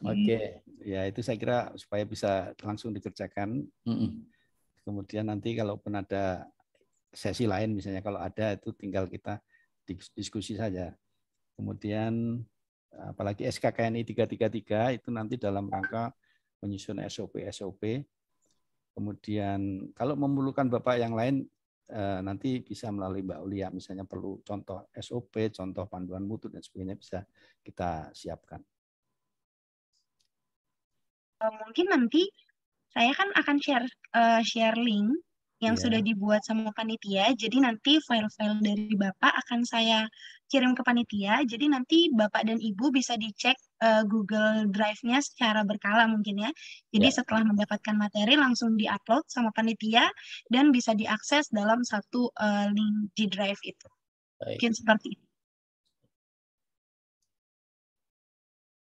Speaker 5: Oke, okay. ya itu saya kira supaya bisa langsung dikerjakan. Hmm. Kemudian nanti kalaupun ada sesi lain misalnya kalau ada itu tinggal kita diskusi saja. Kemudian apalagi SKKNI 333 itu nanti dalam rangka menyusun SOP-SOP. Kemudian kalau memerlukan Bapak yang lain eh, nanti bisa melalui Mbak Ulia misalnya perlu contoh SOP, contoh panduan mutu dan sebagainya bisa kita siapkan.
Speaker 1: Eh, mungkin nanti saya kan akan share eh, share link yang yeah. sudah dibuat sama panitia. Jadi nanti file-file dari Bapak akan saya kirim ke panitia. Jadi nanti Bapak dan Ibu bisa dicek uh, Google Drive-nya secara berkala mungkin ya. Jadi yeah. setelah mendapatkan materi langsung diupload sama panitia dan bisa diakses dalam satu uh, link di Drive itu. Baik. Mungkin seperti itu.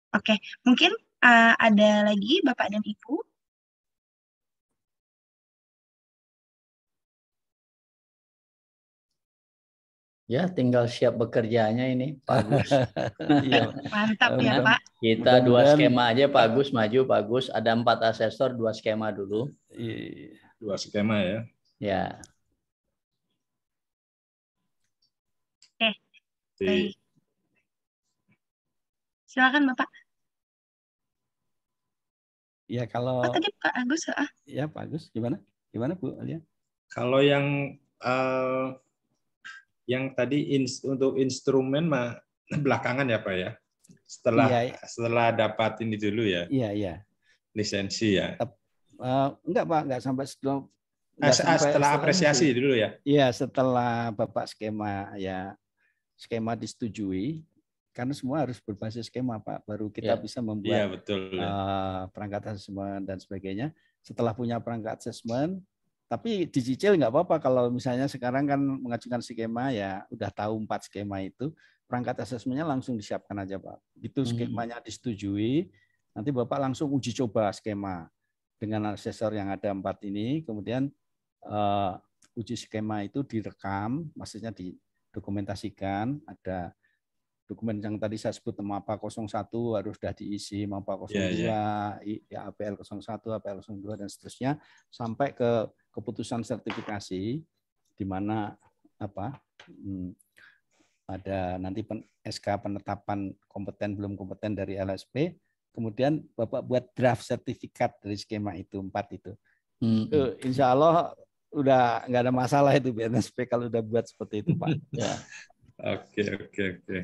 Speaker 2: Oke, mungkin uh, ada lagi Bapak dan Ibu
Speaker 9: Ya, tinggal siap bekerjanya ini, Pak Agus. Iya. Mantap ya, Pak. Kita dua skema aja, Pak Agus maju, Pak Agus. Ada empat asesor, dua skema dulu. Iya, iya, dua skema ya. Ya. Oke. Okay.
Speaker 1: Silakan, Bapak.
Speaker 6: Ya, kalau oh, tadi
Speaker 1: Pak Agus, ah.
Speaker 6: Ya, Pak Agus, gimana? Gimana, Bu Alia? Kalau yang uh,
Speaker 8: yang tadi ins, untuk instrumen mah belakangan ya Pak ya. Setelah iya, iya, setelah dapat ini dulu ya. Iya, iya. Lisensi ya.
Speaker 5: Uh, enggak Pak, enggak sampai setelah
Speaker 8: enggak setelah, sampai, setelah apresiasi itu. dulu ya.
Speaker 5: Iya, setelah Bapak skema ya skema disetujui karena semua harus berbasis skema Pak, baru kita ya. bisa membuat ya, betul, ya. Uh, perangkat asesmen dan sebagainya. Setelah punya perangkat asesmen, tapi dicicil nggak apa-apa kalau misalnya sekarang kan mengajukan skema ya udah tahu empat skema itu perangkat asesmennya langsung disiapkan aja pak itu hmm. skemanya disetujui nanti bapak langsung uji coba skema dengan asesor yang ada empat ini kemudian uh, uji skema itu direkam maksudnya didokumentasikan ada dokumen yang tadi saya sebut MAPA 01 harus sudah diisi MAPA 02 yeah, yeah. APL 01 APL 02 dan seterusnya sampai ke keputusan sertifikasi di mana apa hmm, ada nanti pen, SK penetapan kompeten belum kompeten dari LSP, kemudian Bapak buat draft sertifikat dari skema itu empat itu. Hmm. Uh, insya Allah udah nggak ada masalah itu BNSP kalau udah buat seperti itu Pak.
Speaker 6: Ya. Oke oke oke.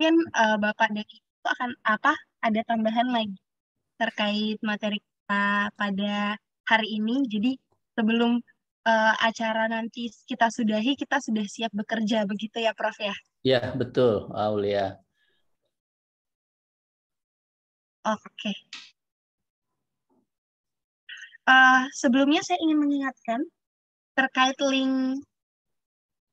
Speaker 1: Mungkin eh, Bapak dari itu akan apa ada tambahan lagi terkait materi kita pada hari ini. Jadi sebelum uh, acara nanti kita sudahi, kita sudah siap bekerja begitu ya Prof ya?
Speaker 9: Iya, betul Aulia.
Speaker 2: Oke. Okay.
Speaker 1: Uh, eh, sebelumnya saya ingin mengingatkan terkait link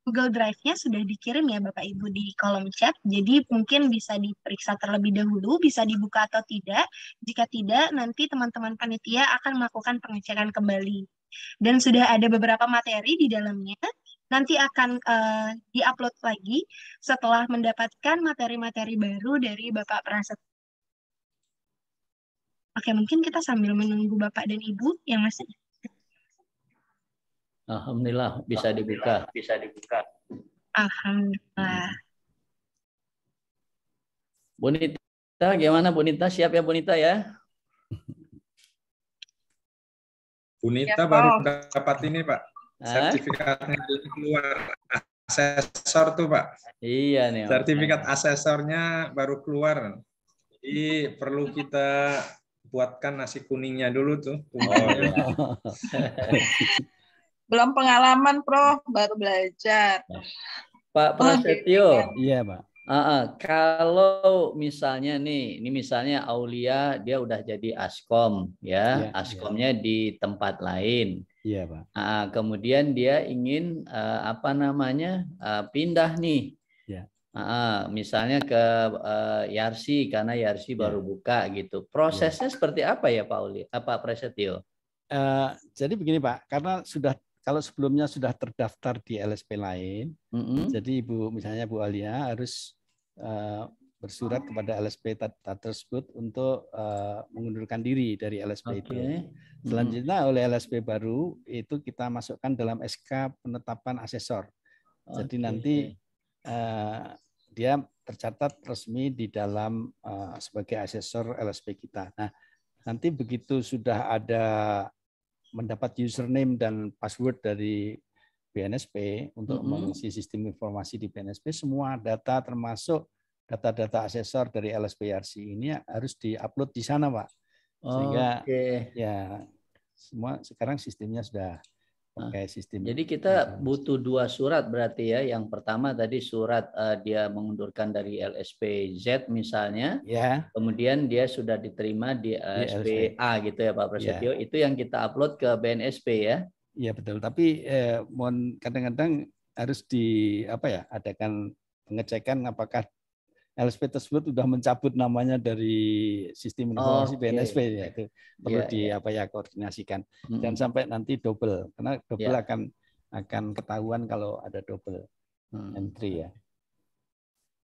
Speaker 1: Google Drive-nya sudah dikirim ya Bapak Ibu di kolom chat. Jadi mungkin bisa diperiksa terlebih dahulu, bisa dibuka atau tidak. Jika tidak, nanti teman-teman panitia akan melakukan pengecekan kembali. Dan sudah ada beberapa materi di dalamnya. Nanti akan uh, diupload lagi setelah mendapatkan materi-materi baru dari Bapak Prasetyo. Oke, mungkin kita sambil menunggu Bapak dan Ibu yang masih
Speaker 9: Alhamdulillah bisa dibuka. Bisa dibuka.
Speaker 2: Alhamdulillah.
Speaker 9: Bonita, gimana Bonita? Siap ya Bonita ya?
Speaker 8: Bonita ya, baru dapat ini Pak. Sertifikatnya Sertifikatnya keluar asesor tuh Pak. Iya nih. Sertifikat okay. asesornya baru keluar. Jadi perlu kita buatkan nasi kuningnya dulu tuh. Oh,
Speaker 3: belum pengalaman Prof, baru belajar.
Speaker 9: Pak oh, Prasetyo. Gitu. Iya, Pak. Uh, uh, kalau misalnya nih, ini misalnya Aulia dia udah jadi askom ya, ya askomnya ya. di tempat lain. Iya pak. Uh, kemudian dia ingin uh, apa namanya uh, pindah nih, uh, misalnya ke uh, Yarsi karena Yarsi ya. baru buka gitu. Prosesnya ya. seperti apa ya Pak Aulia? Apa Presetio?
Speaker 5: Uh, jadi begini Pak, karena sudah kalau sebelumnya sudah terdaftar di LSP lain, mm -hmm. jadi Ibu misalnya Bu Alia harus uh, bersurat kepada LSP tersebut untuk uh, mengundurkan diri dari LSP okay. itu. Selanjutnya mm -hmm. oleh LSP baru itu kita masukkan dalam SK penetapan asesor. Okay. Jadi nanti uh, dia tercatat resmi di dalam uh, sebagai asesor LSP kita. Nah, nanti begitu sudah ada mendapat username dan password dari BNSP untuk mm -hmm. mengisi sistem informasi di BNSP semua data termasuk data-data asesor dari LSPRC ini harus diupload di sana, Pak. Sehingga oh, okay. ya semua sekarang sistemnya sudah Nah, pakai sistem.
Speaker 9: Jadi kita butuh dua surat berarti ya. Yang pertama tadi surat uh, dia mengundurkan dari LSPZ misalnya. Ya. Kemudian dia sudah diterima di LSPA gitu ya Pak Prasetyo. Ya. Itu yang kita upload ke BNSP ya.
Speaker 5: Iya betul. Tapi eh, mohon kadang-kadang harus di apa ya adakan pengecekan apakah LSP tersebut sudah mencabut namanya dari sistem informasi oh, okay. BNSP ya itu perlu yeah, di yeah. apa ya koordinasikan mm-hmm. dan sampai nanti double karena double yeah. akan akan ketahuan kalau ada double hmm. entry ya.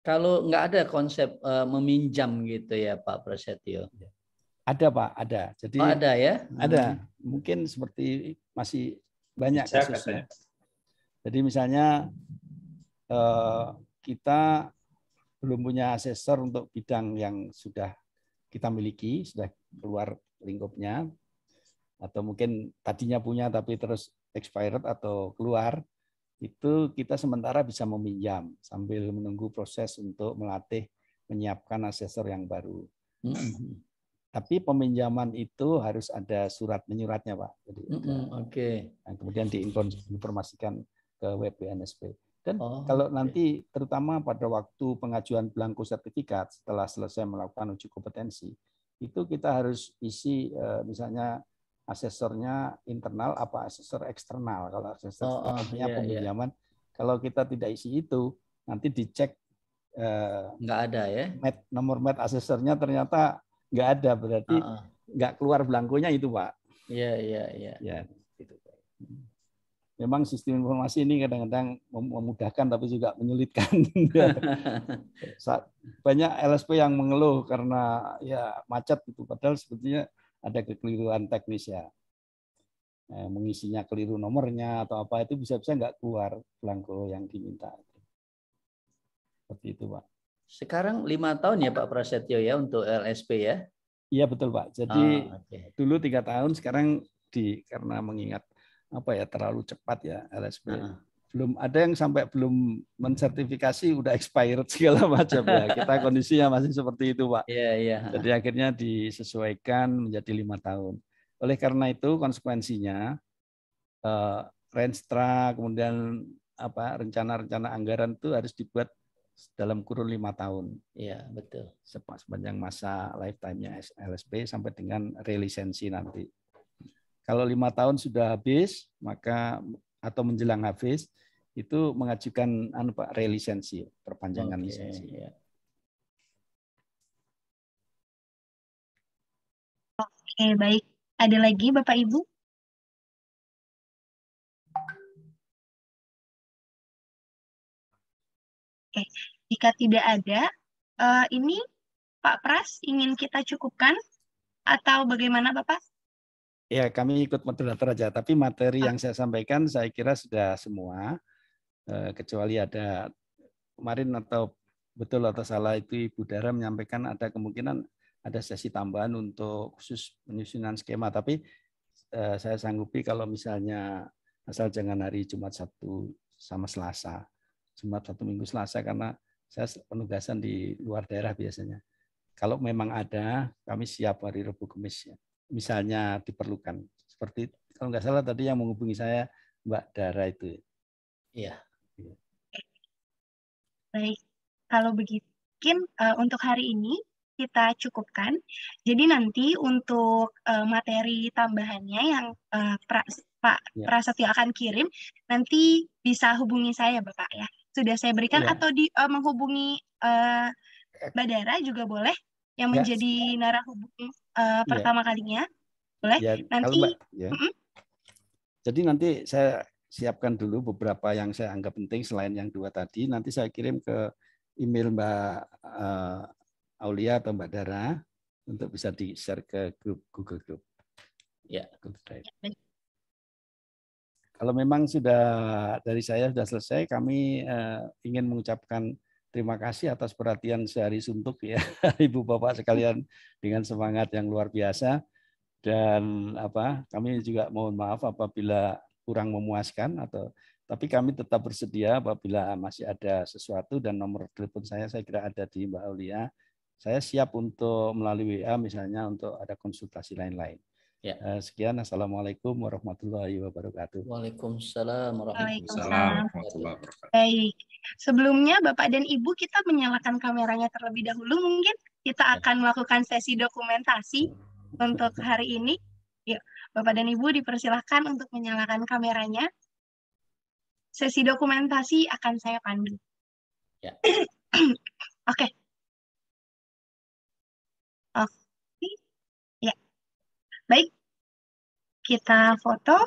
Speaker 9: Kalau nggak ada konsep uh, meminjam gitu ya Pak Prasetyo. Iya.
Speaker 5: Ada Pak, ada. Jadi oh, ada ya. Ada. Hmm. Mungkin seperti masih banyak Bisa, kasusnya. Jadi misalnya uh, kita belum punya asesor untuk bidang yang sudah kita miliki, sudah keluar lingkupnya, atau mungkin tadinya punya tapi terus expired atau keluar, itu kita sementara bisa meminjam sambil menunggu proses untuk melatih menyiapkan asesor yang baru. Mm-hmm. Tapi peminjaman itu harus ada surat menyuratnya, Pak. Jadi, mm-hmm, Oke. Okay. Nah, kemudian diinformasikan ke WPNSP.
Speaker 9: Dan oh, kalau okay.
Speaker 5: nanti terutama pada waktu pengajuan belangko sertifikat setelah selesai melakukan uji kompetensi, itu kita harus isi eh, misalnya asesornya internal apa asesor eksternal. Kalau asesor oh, yeah, oh, yeah. Iya, iya. kalau kita tidak isi itu nanti dicek eh, nggak ada ya. Met, nomor met asesornya ternyata nggak ada berarti uh -uh. nggak keluar belangkonya itu pak. Iya iya iya. Ya memang sistem informasi ini kadang-kadang memudahkan tapi juga menyulitkan. Banyak LSP yang mengeluh karena ya macet itu padahal sebetulnya ada kekeliruan teknis ya. Eh, mengisinya keliru nomornya atau apa itu bisa-bisa nggak keluar belangko yang diminta. Seperti itu, Pak. Sekarang lima tahun ya Pak
Speaker 9: Prasetyo ya untuk LSP ya?
Speaker 5: Iya betul Pak. Jadi oh, ah, okay. dulu tiga tahun, sekarang di karena mengingat apa ya terlalu cepat ya LSP. Uh -huh. Belum ada yang sampai belum mensertifikasi udah expired segala macam ya. Kita kondisinya masih seperti itu, Pak. Iya, yeah, iya. Yeah. Jadi akhirnya disesuaikan menjadi lima tahun. Oleh karena itu konsekuensinya eh, Renstra kemudian apa rencana-rencana anggaran itu harus dibuat dalam kurun lima tahun. Iya betul. Sepanjang masa lifetime-nya LSP sampai dengan relisensi nanti. Kalau lima tahun sudah habis, maka atau menjelang habis itu mengajukan anu Pak relisensi, perpanjangan okay. lisensi. Iya.
Speaker 2: Oke, okay, baik. Ada lagi Bapak Ibu? Oke,
Speaker 6: okay.
Speaker 1: jika tidak ada, eh, ini Pak Pras ingin kita cukupkan atau bagaimana Bapak?
Speaker 5: Ya, kami ikut moderator aja, tapi materi ah. yang saya sampaikan saya kira sudah semua, eh, kecuali ada kemarin atau betul atau salah itu Ibu Dara menyampaikan ada kemungkinan ada sesi tambahan untuk khusus penyusunan skema, tapi eh, saya sanggupi kalau misalnya asal jangan hari Jumat Sabtu sama Selasa, Jumat satu minggu Selasa karena saya penugasan di luar daerah biasanya. Kalau memang ada, kami siap hari Rebu Kemis. ya misalnya diperlukan. Seperti kalau nggak salah tadi yang menghubungi saya Mbak Dara itu. Iya. iya.
Speaker 1: Baik, kalau begitu mungkin uh, eh, untuk hari ini kita cukupkan. Jadi nanti untuk uh, materi tambahannya yang uh, pra, Pak ya. Prasetyo akan kirim, nanti bisa hubungi saya Bapak ya. Sudah saya berikan ya. atau di, uh, menghubungi uh, Dara juga boleh yang ya. menjadi ya. hubung uh, pertama ya. kalinya. Boleh? Ya, nanti kalau, ya. Mm -mm.
Speaker 5: Jadi nanti saya siapkan dulu beberapa yang saya anggap penting selain yang dua tadi. Nanti saya kirim ke email Mbak uh, Aulia atau Mbak Dara untuk bisa di share ke grup Google Group.
Speaker 7: Ya,
Speaker 3: Google
Speaker 2: Drive. Ya,
Speaker 5: kalau memang sudah dari saya sudah selesai, kami uh, ingin mengucapkan Terima kasih atas perhatian sehari suntuk ya Ibu Bapak sekalian dengan semangat yang luar biasa dan apa kami juga mohon maaf apabila kurang memuaskan atau tapi kami tetap bersedia apabila masih ada sesuatu dan nomor telepon saya saya kira ada di Mbak Aulia. Saya siap untuk melalui WA misalnya untuk ada konsultasi lain-lain. Ya. Eh, sekian. Assalamualaikum warahmatullahi wabarakatuh. Waalaikumsalam warahmatullahi wabarakatuh.
Speaker 1: Baik. Sebelumnya Bapak dan Ibu kita menyalakan kameranya terlebih dahulu mungkin kita ya. akan melakukan sesi dokumentasi untuk hari ini. Yuk, ya. Bapak dan Ibu dipersilahkan untuk menyalakan kameranya. Sesi dokumentasi akan saya pandu. Ya. Oke. Okay.
Speaker 2: Oke. Ya. Baik, kita foto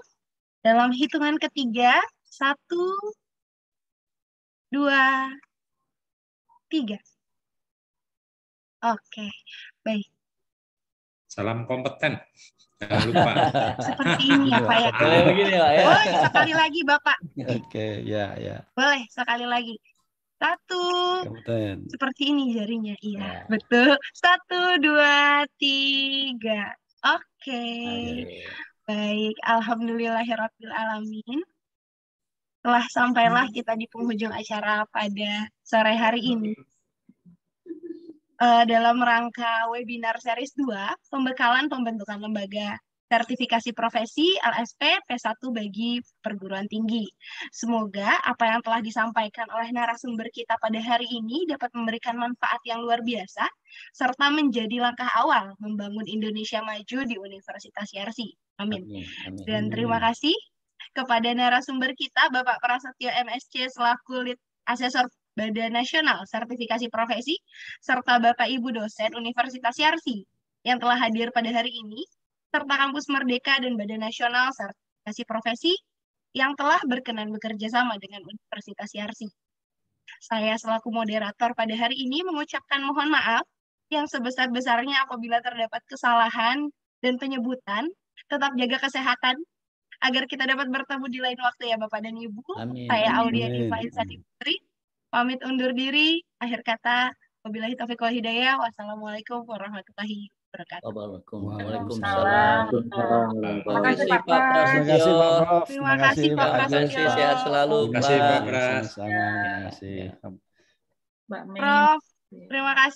Speaker 2: dalam hitungan ketiga. Satu, dua, tiga. Oke, baik. Salam kompeten. Jangan lupa.
Speaker 8: Seperti ini ya Pak ya. boleh ya.
Speaker 5: Oh, sekali lagi Bapak. Oke, ya ya.
Speaker 1: Boleh sekali lagi. Satu. Kompeten. Seperti ini jarinya. Iya, ya. betul. Satu, dua, tiga. Oke. Okay. Baik, alhamdulillahirabbil alamin. Telah sampailah hmm. kita di penghujung acara pada sore hari ini. Uh, dalam rangka webinar series 2, pembekalan pembentukan lembaga sertifikasi profesi LSP P1 bagi perguruan tinggi. Semoga apa yang telah disampaikan oleh narasumber kita pada hari ini dapat memberikan manfaat yang luar biasa, serta menjadi langkah awal membangun Indonesia maju di Universitas Yarsi. Amin. Dan terima kasih kepada narasumber kita Bapak Prasetyo MSC selaku Lead Asesor Badan Nasional Sertifikasi Profesi serta Bapak Ibu dosen Universitas Yarsi yang telah hadir pada hari ini serta Kampus Merdeka dan Badan Nasional Sertifikasi Profesi yang telah berkenan bekerja sama dengan Universitas Yarsi. Saya selaku moderator pada hari ini mengucapkan mohon maaf yang sebesar-besarnya apabila terdapat kesalahan dan penyebutan tetap jaga kesehatan agar kita dapat bertemu di lain waktu ya Bapak dan Ibu. Amin. Saya Aulia Diva Pamit undur diri. Akhir kata, wabillahi taufiq wal hidayah. Wassalamualaikum warahmatullahi
Speaker 9: Waalaikumsalam. Terima kasih Pak Terima kasih Pak Pak. Terima kasih
Speaker 6: Pak Terima
Speaker 1: kasih. terima kasih.